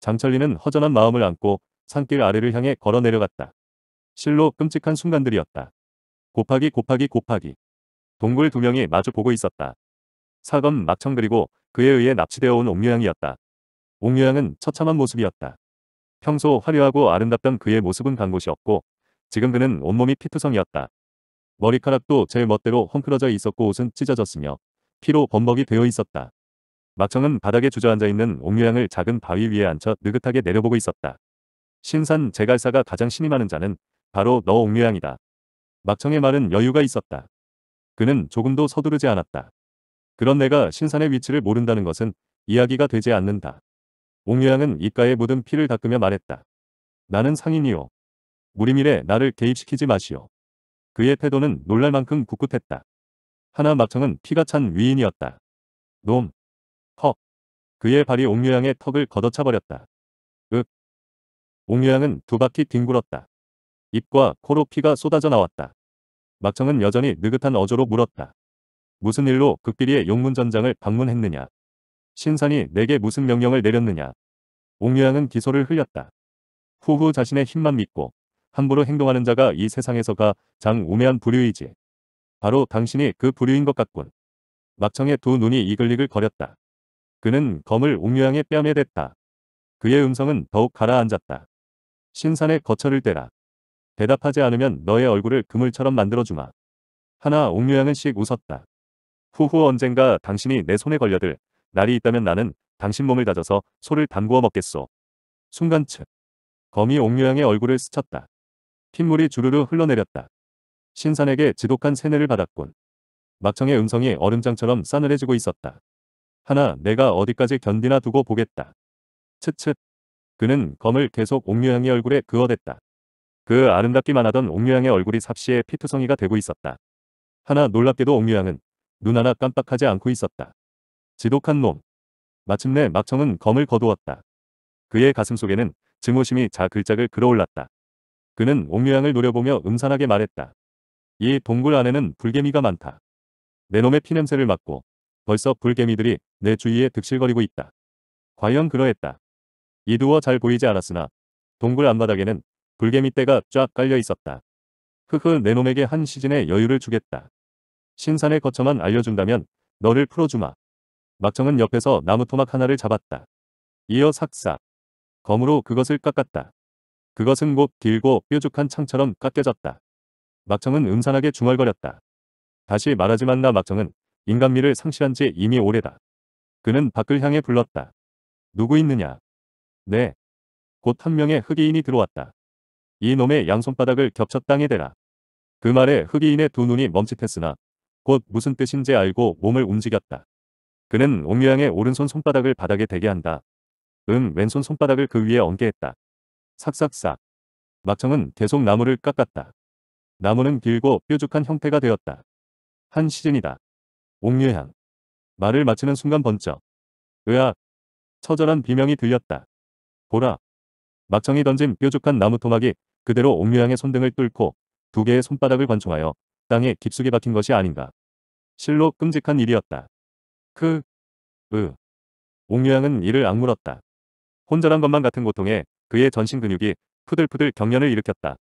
장철리는 허전한 마음을 안고 산길 아래를 향해 걸어 내려갔다. 실로 끔찍한 순간들이었다. 곱하기 곱하기 곱하기. 동굴 두 명이 마주 보고 있었다. 사검 막청 그리고 그에 의해 납치되어 온옥묘양이었다옥묘양은 처참한 모습이었다. 평소 화려하고 아름답던 그의 모습은 간 곳이 없고 지금 그는 온몸이 피투성이었다. 머리카락도 제 멋대로 헝클어져 있었고 옷은 찢어졌으며 피로 범벅이 되어 있었다. 막청은 바닥에 주저앉아 있는 옥류양을 작은 바위 위에 앉혀 느긋하게 내려보고 있었다. 신산 제갈사가 가장 신이 많은 자는 바로 너 옥류양이다. 막청의 말은 여유가 있었다. 그는 조금도 서두르지 않았다. 그런 내가 신산의 위치를 모른다는 것은 이야기가 되지 않는다. 옹유양은 입가에 묻은 피를 닦으며 말했다. 나는 상인이요. 무리밀에 나를 개입시키지 마시오. 그의 태도는 놀랄 만큼 굳굳했다. 하나 마청은 피가 찬 위인이었다. 놈. 헉. 그의 발이 옹유양의 턱을 걷어차버렸다. 윽. 옹유양은 두 바퀴 뒹굴었다. 입과 코로 피가 쏟아져 나왔다. 막청은 여전히 느긋한 어조로 물었다. 무슨 일로 극비리의 용문전장을 방문했느냐. 신선이 내게 무슨 명령을 내렸느냐. 옥류양은 기소를 흘렸다. 후후 자신의 힘만 믿고 함부로 행동하는 자가 이 세상에서가 장 우매한 부류이지. 바로 당신이 그 부류인 것 같군. 막청의 두 눈이 이글이글 거렸다. 그는 검을 옥류양의 뺨에 댔다. 그의 음성은 더욱 가라앉았다. 신산의 거처를 떼라. 대답하지 않으면 너의 얼굴을 그물처럼 만들어주마. 하나 옥류양은 씩 웃었다. 후후 언젠가 당신이 내 손에 걸려들 날이 있다면 나는 당신 몸을 다져서 소를 담구어 먹겠소. 순간 측. 거미 옥류양의 얼굴을 스쳤다. 핏물이 주르르 흘러내렸다. 신산에게 지독한 세뇌를 받았군. 막청의 음성이 얼음장처럼 싸늘해지고 있었다. 하나 내가 어디까지 견디나 두고 보겠다. 츠츠. 그는 검을 계속 옥류양의 얼굴에 그어댔다. 그 아름답기만 하던 옥류양의 얼굴이 삽시에 피투성이가 되고 있었다. 하나 놀랍게도 옥류양은 눈 하나 깜빡하지 않고 있었다. 지독한 놈. 마침내 막청은 검을 거두었다. 그의 가슴속에는 증오심이 자글자을 끌어올랐다. 그는 옥묘양을 노려보며 음산하게 말했다. 이 동굴 안에는 불개미가 많다. 내 놈의 피냄새를 맡고 벌써 불개미들이 내 주위에 득실거리고 있다. 과연 그러했다. 이두어 잘 보이지 않았으나 동굴 앞바닥에는 불개미 떼가 쫙 깔려 있었다. 흐흐 내 놈에게 한 시즌의 여유를 주겠다. 신산의 거처만 알려준다면 너를 풀어주마. 막청은 옆에서 나무 토막 하나를 잡았다. 이어 삭삭. 검으로 그것을 깎았다. 그것은 곧 길고 뾰족한 창처럼 깎여졌다. 막청은 음산하게 중얼거렸다. 다시 말하지만 나막청은 인간미를 상실한 지 이미 오래다. 그는 밖을 향해 불렀다. 누구 있느냐? 네. 곧 한 명의 흑이인이 들어왔다. 이 놈의 양손바닥을 겹쳐 땅에 대라. 그 말에 흑이인의 두 눈이 멈칫했으나 곧 무슨 뜻인지 알고 몸을 움직였다. 그는 옹유양의 오른손 손바닥을 바닥에 대게 한다. 응 왼손 손바닥을 그 위에 얹게 했다. 삭삭삭. 막청은 계속 나무를 깎았다. 나무는 길고 뾰족한 형태가 되었다. 한 시즌이다. 옥류향. 말을 마치는 순간 번쩍. 으악. 처절한 비명이 들렸다. 보라. 막청이 던진 뾰족한 나무 토막이 그대로 옥류향의 손등을 뚫고 두 개의 손바닥을 관총하여 땅에 깊숙이 박힌 것이 아닌가. 실로 끔찍한 일이었다. 그, 으. 옥류양은 이를 악물었다. 혼절한 것만 같은 고통에 그의 전신 근육이 푸들푸들 경련을 일으켰다.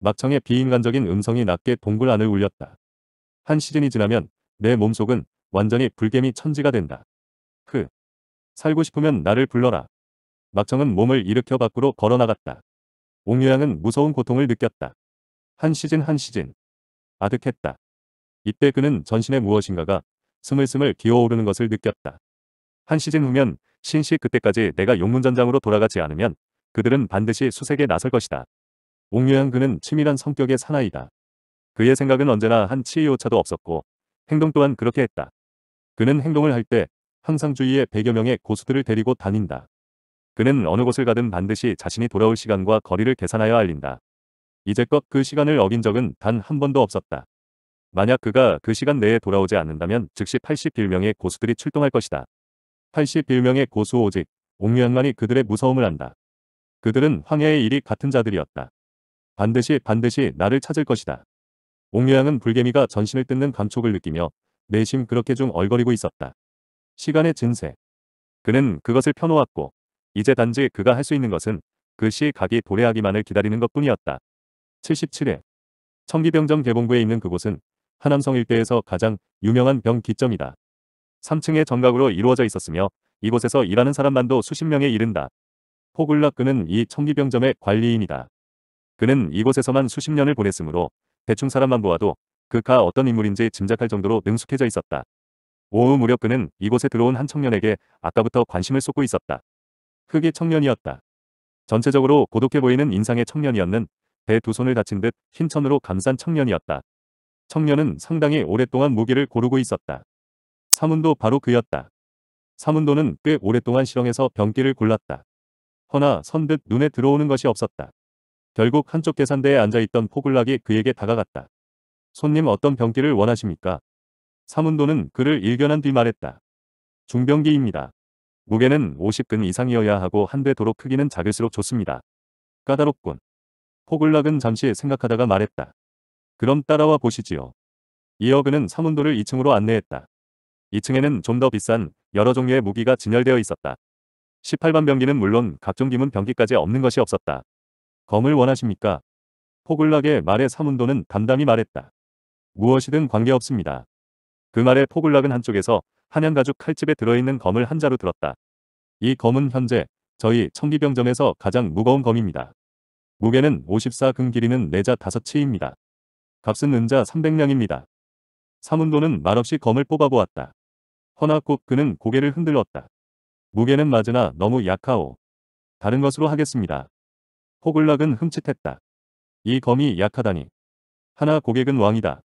막청의 비인간적인 음성이 낮게 동굴 안을 울렸다. 한 시즌이 지나면 내 몸속은 완전히 불개미 천지가 된다. 흐. 그, 살고 싶으면 나를 불러라. 막청은 몸을 일으켜 밖으로 걸어나갔다. 옥류양은 무서운 고통을 느꼈다. 한 시즌 한 시즌. 아득했다. 이때 그는 전신에 무엇인가가 스물스물 기어오르는 것을 느꼈다. 한 시즌 후면 신씨 그때까지 내가 용문전장으로 돌아가지 않으면 그들은 반드시 수색에 나설 것이다. 옥류현 그는 치밀한 성격의 사나이다. 그의 생각은 언제나 한치의오차도 없었고 행동 또한 그렇게 했다. 그는 행동을 할 때 항상 주위에 100여 명의 고수들을 데리고 다닌다. 그는 어느 곳을 가든 반드시 자신이 돌아올 시간과 거리를 계산하여 알린다. 이제껏 그 시간을 어긴 적은 단 한 번도 없었다. 만약 그가 그 시간 내에 돌아오지 않는다면 즉시 81명의 고수들이 출동할 것이다. 81명의 고수 오직 옥류한만이 그들의 무서움을 안다. 그들은 황해의 일이 같은 자들이었다. 반드시 반드시 나를 찾을 것이다. 옥류양은 불개미가 전신을 뜯는 감촉을 느끼며 내심 그렇게 중 얼거리고 있었다. 시간의 증세. 그는 그것을 펴놓았고 이제 단지 그가 할 수 있는 것은 그 시각이 도래하기만을 기다리는 것뿐이었다. 77회 청기병정 개봉구에 있는 그곳은 하남성 일대에서 가장 유명한 병기점이다. 3층의 정각으로 이루어져 있었으며 이곳에서 일하는 사람만도 수십 명에 이른다. 포글락그는이 청기병점의 관리인이다. 그는 이곳에서만 수십 년을 보냈으므로 대충 사람만 보아도 그가 어떤 인물인지 짐작할 정도로 능숙해져 있었다. 오후 무렵 그는 이곳에 들어온 한 청년에게 아까부터 관심을 쏟고 있었다. 흑의 청년이었다. 전체적으로 고독해 보이는 인상의 청년이었는 배 두 손을 다친 듯 흰천으로 감싼 청년이었다. 청년은 상당히 오랫동안 무기를 고르고 있었다. 사문도 바로 그였다. 사문도는 꽤 오랫동안 실험에서 병기를 골랐다. 허나 선듯 눈에 들어오는 것이 없었다. 결국 한쪽 계산대에 앉아있던 포글락이 그에게 다가갔다. 손님 어떤 병기를 원하십니까? 사문도는 그를 일견한 뒤 말했다. 중병기입니다. 무게는 50근 이상이어야 하고 한대 도로 크기는 작을수록 좋습니다. 까다롭군. 포글락은 잠시 생각하다가 말했다. 그럼 따라와 보시지요. 이어 그는 사문도를 2층으로 안내했다. 2층에는 좀 더 비싼 여러 종류의 무기가 진열되어 있었다. 18반 병기는 물론 각종 기문 병기까지 없는 것이 없었다. 검을 원하십니까? 포글락의 말에 사문도는 담담히 말했다. 무엇이든 관계없습니다. 그 말에 포글락은 한쪽에서 한양가죽 칼집에 들어있는 검을 한 자루 들었다. 이 검은 현재 저희 청기병점에서 가장 무거운 검입니다. 무게는 54금 길이는 내자 5치입니다. 값은 은자 300냥입니다. 사문도는 말없이 검을 뽑아보았다. 허나 곧 그는 고개를 흔들었다. 무게는 맞으나 너무 약하오. 다른 것으로 하겠습니다. 호글락은 흠칫했다. 이 검이 약하다니. 하나 고객은 왕이다.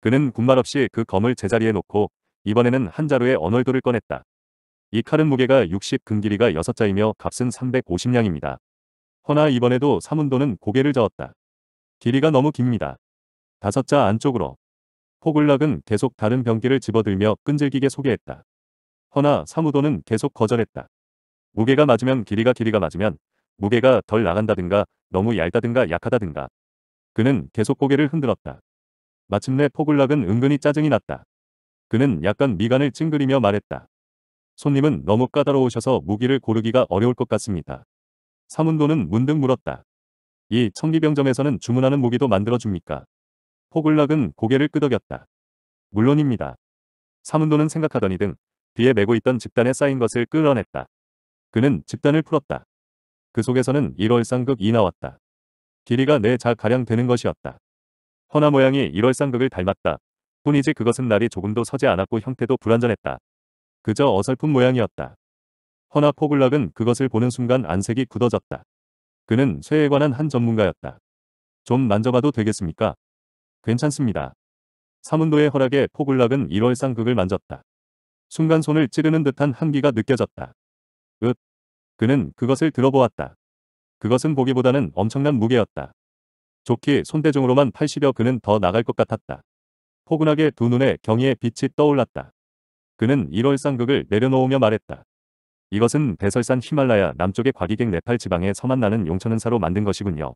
그는 군말 없이 그 검을 제자리에 놓고 이번에는 한 자루의 언월도를 꺼냈다. 이 칼은 무게가 60 금길이가 6자이며 값은 350냥입니다. 허나 이번에도 사문도는 고개를 저었다. 길이가 너무 깁니다. 다섯자 안쪽으로. 포글락은 계속 다른 병기를 집어들며 끈질기게 소개했다. 허나 사무도는 계속 거절했다. 무게가 맞으면 길이가 길이가 맞으면 무게가 덜 나간다든가 너무 얇다든가 약하다든가. 그는 계속 고개를 흔들었다. 마침내 포글락은 은근히 짜증이 났다. 그는 약간 미간을 찡그리며 말했다. 손님은 너무 까다로우셔서 무기를 고르기가 어려울 것 같습니다. 사문도는 문득 물었다. 이청기병점에서는 주문하는 무기도 만들어줍니까? 포글락은 고개를 끄덕였다. 물론입니다. 사문도는 생각하더니 등 뒤에 메고 있던 집단에 쌓인 것을 끌어냈다. 그는 집단을 풀었다. 그 속에서는 1월상극 이 나왔다. 길이가 내 네 자가량 되는 것이었다. 허나 모양이 1월상극을 닮았다. 뿐이지 그것은 날이 조금도 서지 않았고 형태도 불완전했다. 그저 어설픈 모양이었다. 허나 포글락은 그것을 보는 순간 안색이 굳어졌다. 그는 쇠에 관한 한 전문가였다. 좀 만져봐도 되겠습니까? 괜찮습니다. 사문도의 허락에 포굴락은 1월상극을 만졌다. 순간 손을 찌르는 듯한 한기가 느껴졌다. 윽. 그는 그것을 들어보았다. 그것은 보기보다는 엄청난 무게였다. 좋기 손대중으로만 80여 그는 더 나갈 것 같았다. 포근하게 두 눈에 경의의 빛이 떠올랐다. 그는 1월상극을 내려놓으며 말했다. 이것은 배설산 히말라야 남쪽의 과기객 네팔 지방에서 만나는 용천은사로 만든 것이군요.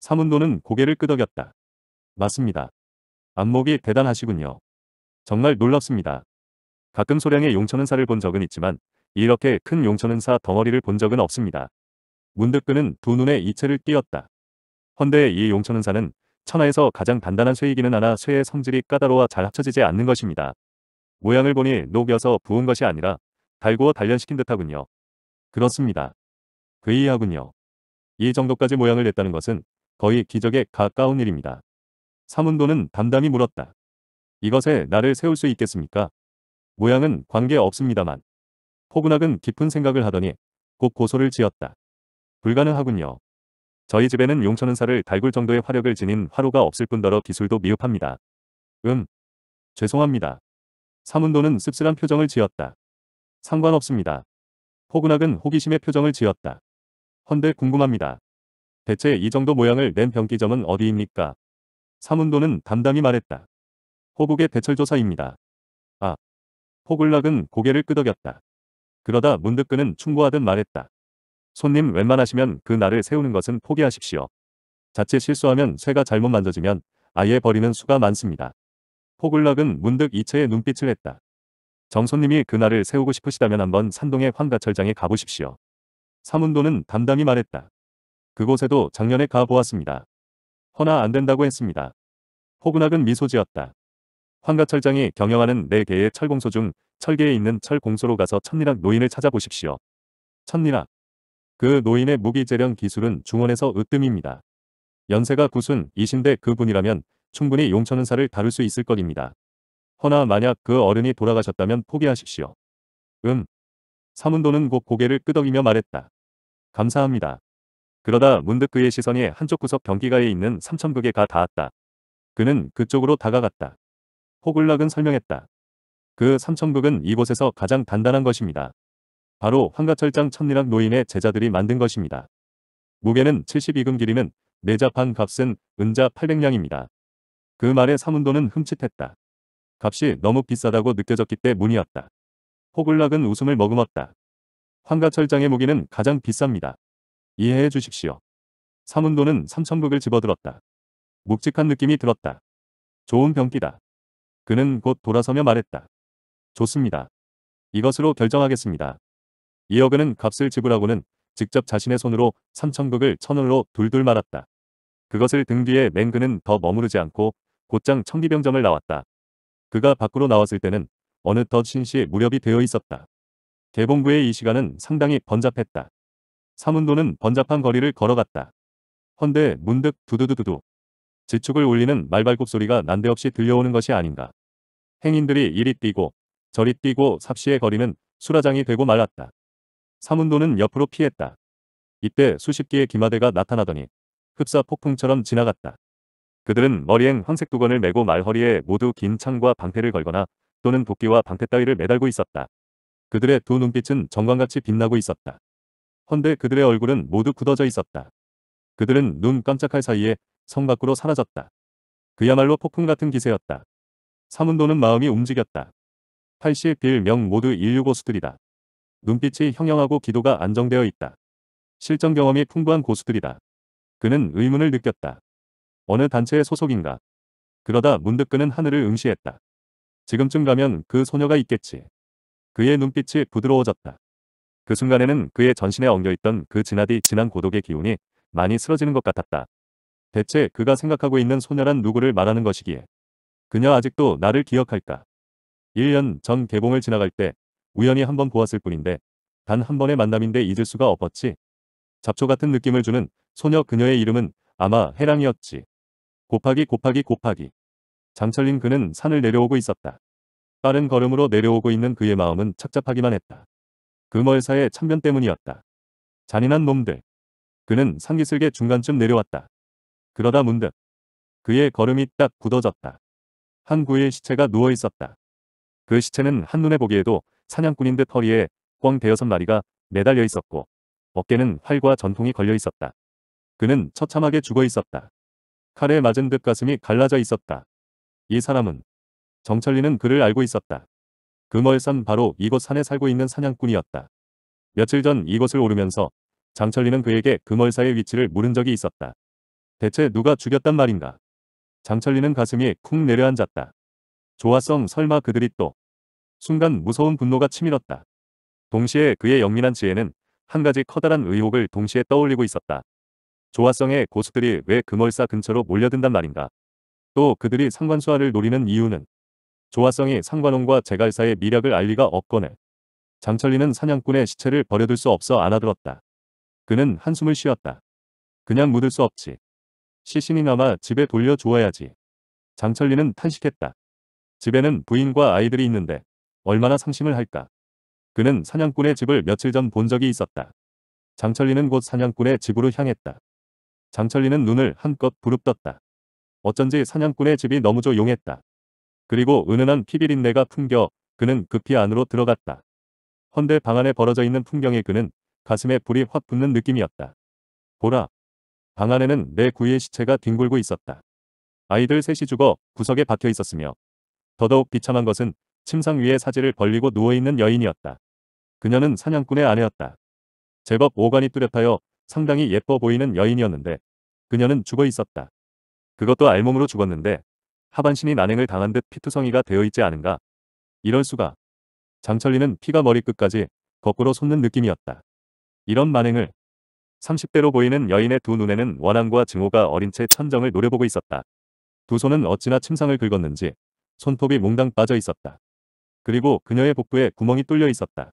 사문도는 고개를 끄덕였다. 맞습니다. 안목이 대단하시군요. 정말 놀랍습니다. 가끔 소량의 용천은사를 본 적은 있지만 이렇게 큰 용천은사 덩어리를 본 적은 없습니다. 문득 그는 두 눈에 이채를 띄었다. 헌데 이 용천은사는 천하에서 가장 단단한 쇠이기는 하나 쇠의 성질이 까다로워 잘 합쳐지지 않는 것입니다. 모양을 보니 녹여서 부은 것이 아니라 달구어 단련시킨 듯하군요. 그렇습니다. 그이하군요. 이 정도까지 모양을 냈다는 것은 거의 기적에 가까운 일입니다. 사문도는 담담히 물었다. 이것에 나를 세울 수 있겠습니까? 모양은 관계없습니다만. 포근학은 깊은 생각을 하더니 곧 고소를 지었다. 불가능하군요. 저희 집에는 용천은사를 달굴 정도의 화력을 지닌 화로가 없을 뿐더러 기술도 미흡합니다. 음. 죄송합니다. 사문도는 씁쓸한 표정을 지었다. 상관없습니다. 포근학은 호기심의 표정을 지었다. 헌데 궁금합니다. 대체 이 정도 모양을 낸 변기점은 어디입니까? 사문도는 담담히 말했다. 호국의 대철조사입니다. 아. 호글락은 고개를 끄덕였다. 그러다 문득 그는 충고하듯 말했다. 손님 웬만하시면 그 날을 세우는 것은 포기하십시오. 자칫 실수하면 쇠가 잘못 만져지면 아예 버리는 수가 많습니다. 포글락은 문득 이체에 눈빛을 했다. 정손님이 그날을 세우고 싶으시다면 한번 산동의 황가철장에 가보십시오. 사문도는 담담히 말했다. 그곳에도 작년에 가보았습니다. 허나 안 된다고 했습니다. 호근학은 미소 지었다. 황가철장이 경영하는 4개의 철공소 중 철계에 있는 철공소로 가서 천리락 노인을 찾아보십시오. 천리락. 그 노인의 무기재련 기술은 중원에서 으뜸입니다. 연세가 구순 20대 그분이라면 충분히 용천은사를 다룰 수 있을 것입니다. 허나 만약 그 어른이 돌아가셨다면 포기하십시오. 음. 사문도는 곧 고개를 끄덕이며 말했다. 감사합니다. 그러다 문득 그의 시선이 한쪽 구석 변기가에 있는 삼천극에 가 닿았다. 그는 그쪽으로 다가갔다. 호글락은 설명했다. 그 삼천극은 이곳에서 가장 단단한 것입니다. 바로 황가철장 천리락 노인의 제자들이 만든 것입니다. 무게는 72금 길이는 내자판 값은 은자 800량입니다. 그 말에 사문도는 흠칫했다. 값이 너무 비싸다고 느껴졌기 때문이었다. 호글락은 웃음을 머금었다. 황가철장의 무기는 가장 비쌉니다. 이해해 주십시오. 사문도는 삼천북을 집어들었다. 묵직한 느낌이 들었다. 좋은 병기다. 그는 곧 돌아서며 말했다. 좋습니다. 이것으로 결정하겠습니다. 이어그는 값을 지불하고는 직접 자신의 손으로 삼천극을 천원으로 둘둘 말았다. 그것을 등 뒤에 맹 그는 더 머무르지 않고 곧장 청기병점을 나왔다. 그가 밖으로 나왔을 때는 어느덧 신시 무렵이 되어 있었다. 개봉부의 이 시간은 상당히 번잡했다. 사문도는 번잡한 거리를 걸어갔다. 헌데 문득 두두두두두 지축을 울리는 말발굽 소리가 난데없이 들려오는 것이 아닌가. 행인들이 이리 뛰고 저리 뛰고 삽시의 거리는 수라장이 되고 말았다. 사문도는 옆으로 피했다. 이때 수십 개의 기마대가 나타나더니 흡사 폭풍처럼 지나갔다. 그들은 머리엔 황색 두건을 메고 말허리에 모두 긴 창과 방패를 걸거나 또는 도끼와 방패 따위를 매달고 있었다. 그들의 두 눈빛은 정광같이 빛나고 있었다. 헌데 그들의 얼굴은 모두 굳어져 있었다. 그들은 눈 깜짝할 사이에 성 밖으로 사라졌다. 그야말로 폭풍 같은 기세였다. 사문도는 마음이 움직였다. 80 빌명 모두 인류 고수들이다. 눈빛이 형형하고 기도가 안정되어 있다. 실전 경험이 풍부한 고수들이다. 그는 의문을 느꼈다. 어느 단체의 소속인가. 그러다 문득 그는 하늘을 응시했다. 지금쯤 가면 그 소녀가 있겠지. 그의 눈빛이 부드러워졌다. 그 순간에는 그의 전신에 엉겨있던 그 진하디 진한 고독의 기운이 많이 쓰러지는 것 같았다. 대체 그가 생각하고 있는 소녀란 누구를 말하는 것이기에 그녀 아직도 나를 기억할까? 1년 전 개봉을 지나갈 때 우연히 한번 보았을 뿐인데 단 한 번의 만남인데 잊을 수가 없었지. 잡초 같은 느낌을 주는 소녀 그녀의 이름은 아마 해랑이었지. 곱하기 곱하기 곱하기. 장철린 그는 산을 내려오고 있었다. 빠른 걸음으로 내려오고 있는 그의 마음은 착잡하기만 했다. 금월사의 참변 때문이었다. 잔인한 놈들. 그는 상기슬개 중간쯤 내려왔다. 그러다 문득 그의 걸음이 딱 굳어졌다. 한 구의 시체가 누워있었다. 그 시체는 한눈에 보기에도 사냥꾼인 듯 허리에 꽝 대여섯 마리가 매달려 있었고 어깨는 활과 전통이 걸려 있었다. 그는 처참하게 죽어 있었다. 칼에 맞은 듯 가슴이 갈라져 있었다. 이 사람은 정철리는 그를 알고 있었다. 금월산 바로 이곳 산에 살고 있는 사냥꾼이었다. 며칠 전 이곳을 오르면서 장철리는 그에게 금월사의 위치를 물은 적이 있었다. 대체 누가 죽였단 말인가? 장철리는 가슴이 쿵 내려앉았다. 조화성 설마 그들이 또 순간 무서운 분노가 치밀었다. 동시에 그의 영민한 지혜는 한 가지 커다란 의혹을 동시에 떠올리고 있었다. 조화성의 고수들이 왜 금월사 근처로 몰려든단 말인가? 또 그들이 상관수화를 노리는 이유는 조화성이 상관원과 제갈사의 미략을 알 리가 없거늘. 장철리는 사냥꾼의 시체를 버려둘 수 없어 안아들었다. 그는 한숨을 쉬었다. 그냥 묻을 수 없지. 시신이나마 집에 돌려주어야지. 장철리는 탄식했다. 집에는 부인과 아이들이 있는데 얼마나 상심을 할까. 그는 사냥꾼의 집을 며칠 전 본 적이 있었다. 장철리는 곧 사냥꾼의 집으로 향했다. 장철리는 눈을 한껏 부릅떴다. 어쩐지 사냥꾼의 집이 너무 조용했다. 그리고 은은한 피비린내가 풍겨 그는 급히 안으로 들어갔다. 헌데 방 안에 벌어져 있는 풍경에 그는 가슴에 불이 확 붙는 느낌이었다. 보라. 방 안에는 내 구이의 시체가 뒹굴고 있었다. 아이들 셋이 죽어 구석에 박혀 있었으며 더더욱 비참한 것은 침상 위에 사지를 벌리고 누워있는 여인이었다. 그녀는 사냥꾼의 아내였다. 제법 오관이 뚜렷하여 상당히 예뻐 보이는 여인이었는데 그녀는 죽어 있었다. 그것도 알몸으로 죽었는데 하반신이 난행을 당한 듯 피투성이가 되어 있지 않은가. 이럴 수가. 장철리는 피가 머리끝까지 거꾸로 솟는 느낌이었다. 이런 만행을 30대로 보이는 여인의 두 눈에는 원한과 증오가 어린 채 천정을 노려보고 있었다. 두 손은 어찌나 침상을 긁었는지 손톱이 몽당 빠져 있었다. 그리고 그녀의 복부에 구멍이 뚫려 있었다.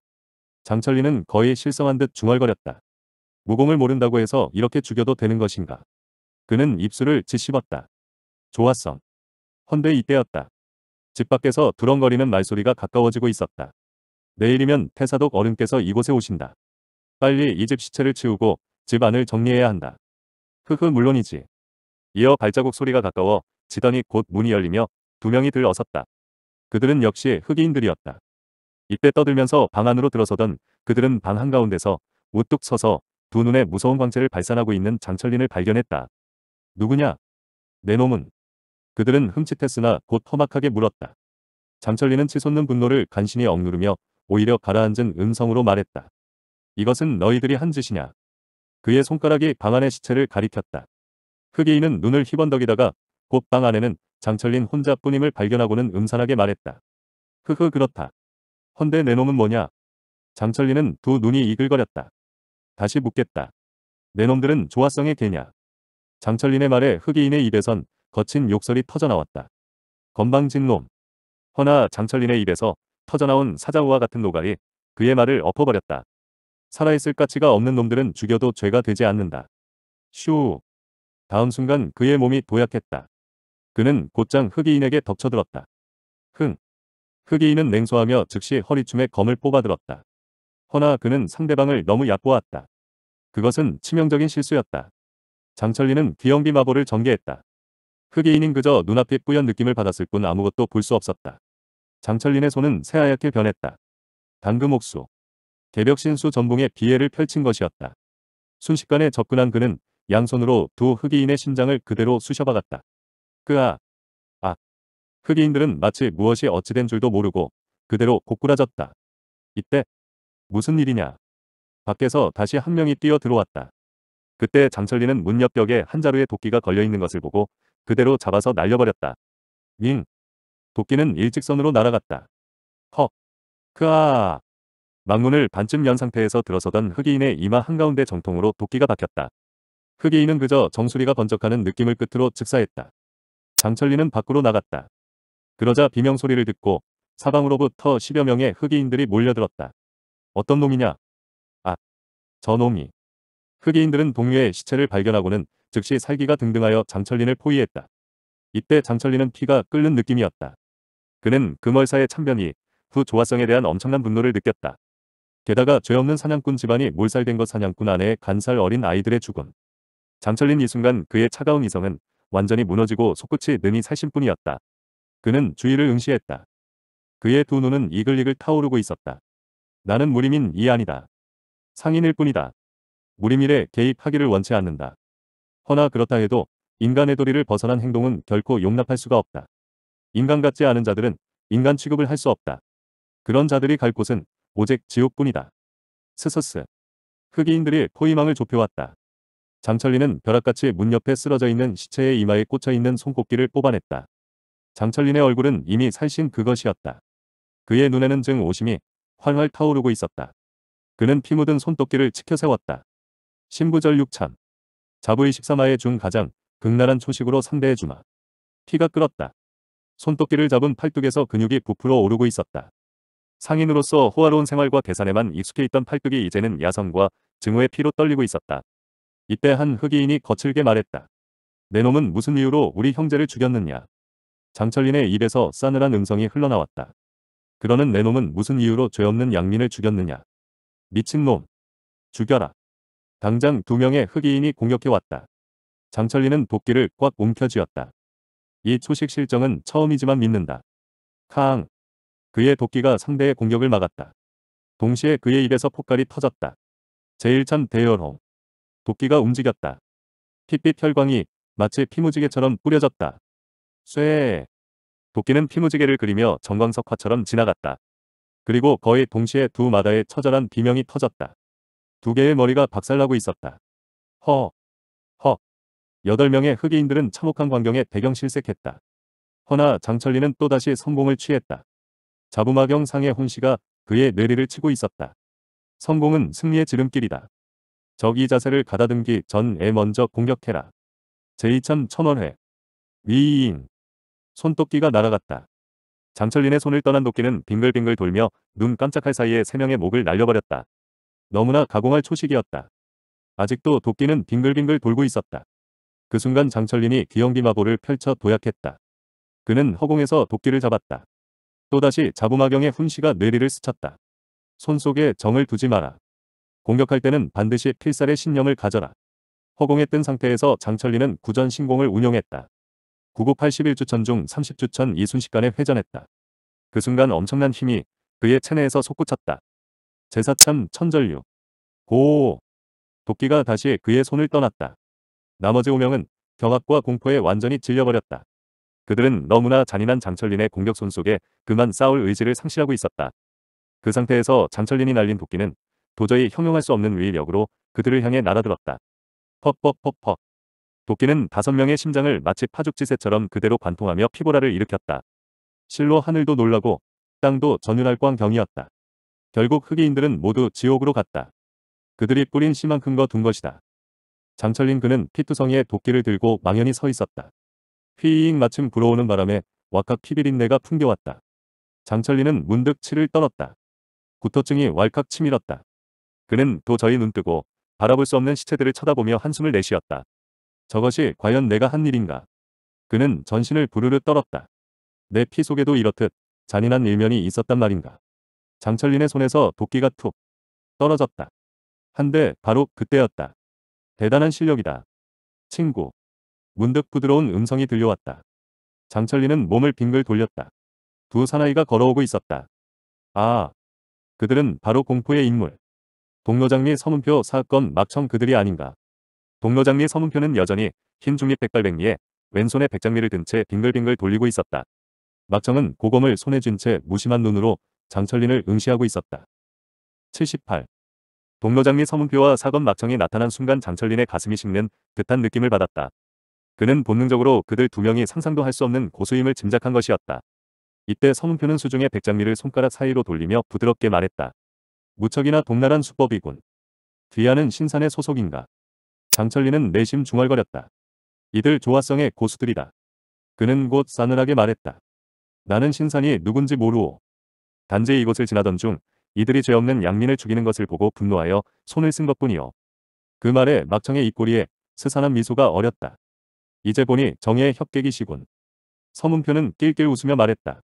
장철리는 거의 실성한 듯 중얼거렸다. 무공을 모른다고 해서 이렇게 죽여도 되는 것인가. 그는 입술을 짓씹었다 좋았어. 헌데 이때였다. 집 밖에서 두렁거리는 말소리가 가까워지고 있었다. 내일이면 태사독 어른께서 이곳에 오신다. 빨리 이 집 시체를 치우고 집 안을 정리해야 한다. 흐흐 물론이지. 이어 발자국 소리가 가까워 지더니 곧 문이 열리며 두 명이 들어섰다. 그들은 역시 흑인들이었다. 이때 떠들면서 방 안으로 들어서던 그들은 방 한가운데서 우뚝 서서 두 눈에 무서운 광채를 발산하고 있는 장철린을 발견했다. 누구냐? 내 놈은 그들은 흠칫했으나 곧 험악하게 물었다. 장철리는 치솟는 분노를 간신히 억누르며 오히려 가라앉은 음성으로 말했다. 이것은 너희들이 한 짓이냐. 그의 손가락이 방 안의 시체를 가리켰다. 흑이인은 눈을 희번덕이다가 곧 방 안에는 장철린 혼자뿐임을 발견하고는 음산하게 말했다. 흐흐 그렇다. 헌데 내 놈은 뭐냐? 장철리은두 눈이 이글거렸다. 다시 묻겠다. 내 놈들은 조화성의 개냐? 장철린의 말에 흑이인의 입에선 거친 욕설이 터져나왔다. 건방진 놈. 허나 장철린의 입에서 터져나온 사자우와 같은 노가리 그의 말을 엎어버렸다. 살아있을 가치가 없는 놈들은 죽여도 죄가 되지 않는다. 슈 다음 순간 그의 몸이 도약했다. 그는 곧장 흑이인에게 덮쳐들었다. 흥. 흑이인은 냉소하며 즉시 허리춤에 검을 뽑아들었다. 허나 그는 상대방을 너무 얕보았다. 그것은 치명적인 실수였다. 장철리는 기영비 마보를 전개했다. 흑이인은 그저 눈앞에 뿌연 느낌을 받았을 뿐 아무것도 볼 수 없었다. 장철린의 손은 새하얗게 변했다. 당금옥수. 개벽신수 전봉에 비애를 펼친 것이었다. 순식간에 접근한 그는 양손으로 두 흑이인의 심장을 그대로 쑤셔박았다. 그아. 아. 흑이인들은 아, 마치 무엇이 어찌된 줄도 모르고 그대로 고꾸라졌다. 이때 무슨 일이냐. 밖에서 다시 한 명이 뛰어 들어왔다. 그때 장철리는 문 옆벽에 한 자루의 도끼가 걸려있는 것을 보고 그대로 잡아서 날려버렸다. 윙. 도끼는 일직선으로 날아갔다. 헉. 크아. 막문을 반쯤 연 상태에서 들어서던 흑이인의 이마 한가운데 정통으로 도끼가 박혔다. 흑이인은 그저 정수리가 번쩍하는 느낌을 끝으로 즉사했다. 장철리는 밖으로 나갔다. 그러자 비명 소리를 듣고 사방으로부터 10여 명의 흑이인들이 몰려들었다. 어떤 놈이냐? 아, 저 놈이. 흑인들은 이 동료의 시체를 발견하고는 즉시 살기가 등등하여 장철린을 포위했다. 이때 장철린은 피가 끓는 느낌이었다. 그는 금월사의 참변이 후 조화성에 대한 엄청난 분노를 느꼈다. 게다가 죄 없는 사냥꾼 집안이 몰살된 것 사냥꾼 안에 간살 어린 아이들의 죽음. 장철린 이 순간 그의 차가운 이성은 완전히 무너지고 속끝이 능히 살신뿐이었다. 그는 주의를 응시했다. 그의 두 눈은 이글이글 타오르고 있었다. 나는 무림인 이 아니다. 상인일 뿐이다. 무리밀에 개입하기를 원치 않는다. 허나 그렇다 해도 인간의 도리를 벗어난 행동은 결코 용납할 수가 없다. 인간 같지 않은 자들은 인간 취급을 할 수 없다. 그런 자들이 갈 곳은 오직 지옥뿐이다. 스스스. 흑인들이 포위망을 좁혀왔다. 장철리는 벼락같이 문 옆에 쓰러져 있는 시체의 이마에 꽂혀있는 손꼽기를 뽑아냈다. 장철린의 얼굴은 이미 살신 그것이었다. 그의 눈에는 증 오심이 활활 타오르고 있었다. 그는 피 묻은 손톱끼를 치켜세웠다. 신부절 6천 자부의 1 4마의중 가장 극랄한 초식으로 상대해 주마. 피가 끓었다. 손톱기를 잡은 팔뚝에서 근육이 부풀어 오르고 있었다. 상인으로서 호화로운 생활과 계산에만 익숙해 있던 팔뚝이 이제는 야성과 증오의 피로 떨리고 있었다. 이때 한 흑이인이 거칠게 말했다. 내 놈은 무슨 이유로 우리 형제를 죽였느냐. 장철린의 입에서 싸늘한 음성이 흘러나왔다. 그러는 내 놈은 무슨 이유로 죄 없는 양민을 죽였느냐. 미친놈. 죽여라. 당장 두 명의 흑이인이 공격해왔다. 장철리는 도끼를 꽉 움켜쥐었다. 이 초식 실정은 처음이지만 믿는다. 카앙. 그의 도끼가 상대의 공격을 막았다. 동시에 그의 입에서 폭발이 터졌다. 제1찬 대열홍. 도끼가 움직였다. 핏빛 혈광이 마치 피무지개처럼 뿌려졌다. 쇠. 도끼는 피무지개를 그리며 정광석화처럼 지나갔다. 그리고 거의 동시에 두 마다의 처절한 비명이 터졌다. 두 개의 머리가 박살나고 있었다. 허. 허. 여덟 명의 흑인들은 참혹한 광경에 배경 실색했다. 허나 장철리는 또다시 성공을 취했다. 자부마경 상의 혼씨가 그의 뇌리를 치고 있었다. 성공은 승리의 지름길이다. 적이 자세를 가다듬기 전에 먼저 공격해라. 제2참 천원회. 위인. 손톱끼가 날아갔다. 장철린의 손을 떠난 도끼는 빙글빙글 돌며 눈 깜짝할 사이에 세 명의 목을 날려버렸다. 너무나 가공할 초식이었다. 아직도 도끼는 빙글빙글 돌고 있었다. 그 순간 장철린이 귀염기마보를 펼쳐 도약했다. 그는 허공에서 도끼를 잡았다. 또다시 자부마경의 훈시가 뇌리를 스쳤다. 손속에 정을 두지 마라. 공격할 때는 반드시 필살의 신념을 가져라. 허공에 뜬 상태에서 장철리는 구전 신공을 운용했다. 981주천 중 30주천 이순식간에 회전했다. 그 순간 엄청난 힘이 그의 체내에서 솟구쳤다. 제사참 천절류. 고오 오 도끼가 다시 그의 손을 떠났다. 나머지 5명은 경악과 공포에 완전히 질려버렸다. 그들은 너무나 잔인한 장철린의 공격 손 속에 그만 싸울 의지를 상실하고 있었다. 그 상태에서 장철린이 날린 도끼는 도저히 형용할 수 없는 위력으로 그들을 향해 날아들었다. 퍽퍽퍽퍽. 도끼는 다섯 명의 심장을 마치 파죽지세처럼 그대로 관통하며 피보라를 일으켰다. 실로 하늘도 놀라고 땅도 전율할 광경이었다. 결국 흑인들은 모두 지옥으로 갔다. 그들이 뿌린 씨만 큰거둔 것이다. 장철린 그는 피투성이에 도끼를 들고 망연히 서 있었다. 휘잉 마침 불어오는 바람에 왁칵 피비린내가 풍겨왔다. 장철린은 문득 치를 떨었다. 구토증이 왈칵 치밀었다. 그는 도저히 눈뜨고 바라볼 수 없는 시체들을 쳐다보며 한숨을 내쉬었다. 저것이 과연 내가 한 일인가. 그는 전신을 부르르 떨었다. 내 피 속에도 이렇듯 잔인한 일면이 있었단 말인가. 장철린의 손에서 도끼가 툭 떨어졌다. 한데 바로 그때였다. 대단한 실력이다. 친구. 문득 부드러운 음성이 들려왔다. 장철린은 몸을 빙글 돌렸다. 두 사나이가 걸어오고 있었다. 아. 그들은 바로 공포의 인물. 동료장리 서문표 사건 막청 그들이 아닌가. 동료장리 서문표는 여전히 흰 중립 백발백리에 왼손에 백장미를 든 채 빙글빙글 돌리고 있었다. 막청은 고검을 손에 쥔 채 무심한 눈으로 장철린을 응시하고 있었다. 78. 동로장미 서문표와 사건 막청이 나타난 순간 장철린의 가슴이 식는 듯한 느낌을 받았다. 그는 본능적으로 그들 두 명이 상상도 할 수 없는 고수임을 짐작한 것이었다. 이때 서문표는 수중에 백장미를 손가락 사이로 돌리며 부드럽게 말했다. 무척이나 동나란 수법이군. 뒤하는 신산의 소속인가. 장철리는 내심 중얼거렸다. 이들 조화성의 고수들이다. 그는 곧 싸늘하게 말했다. 나는 신산이 누군지 모르오. 단지 이곳을 지나던 중 이들이 죄 없는 양민을 죽이는 것을 보고 분노하여 손을 쓴 것뿐이요. 그 말에 막청의 입꼬리에 스산한 미소가 어렸다. 이제 보니 정의의 협객이시군. 서문표는 낄낄 웃으며 말했다.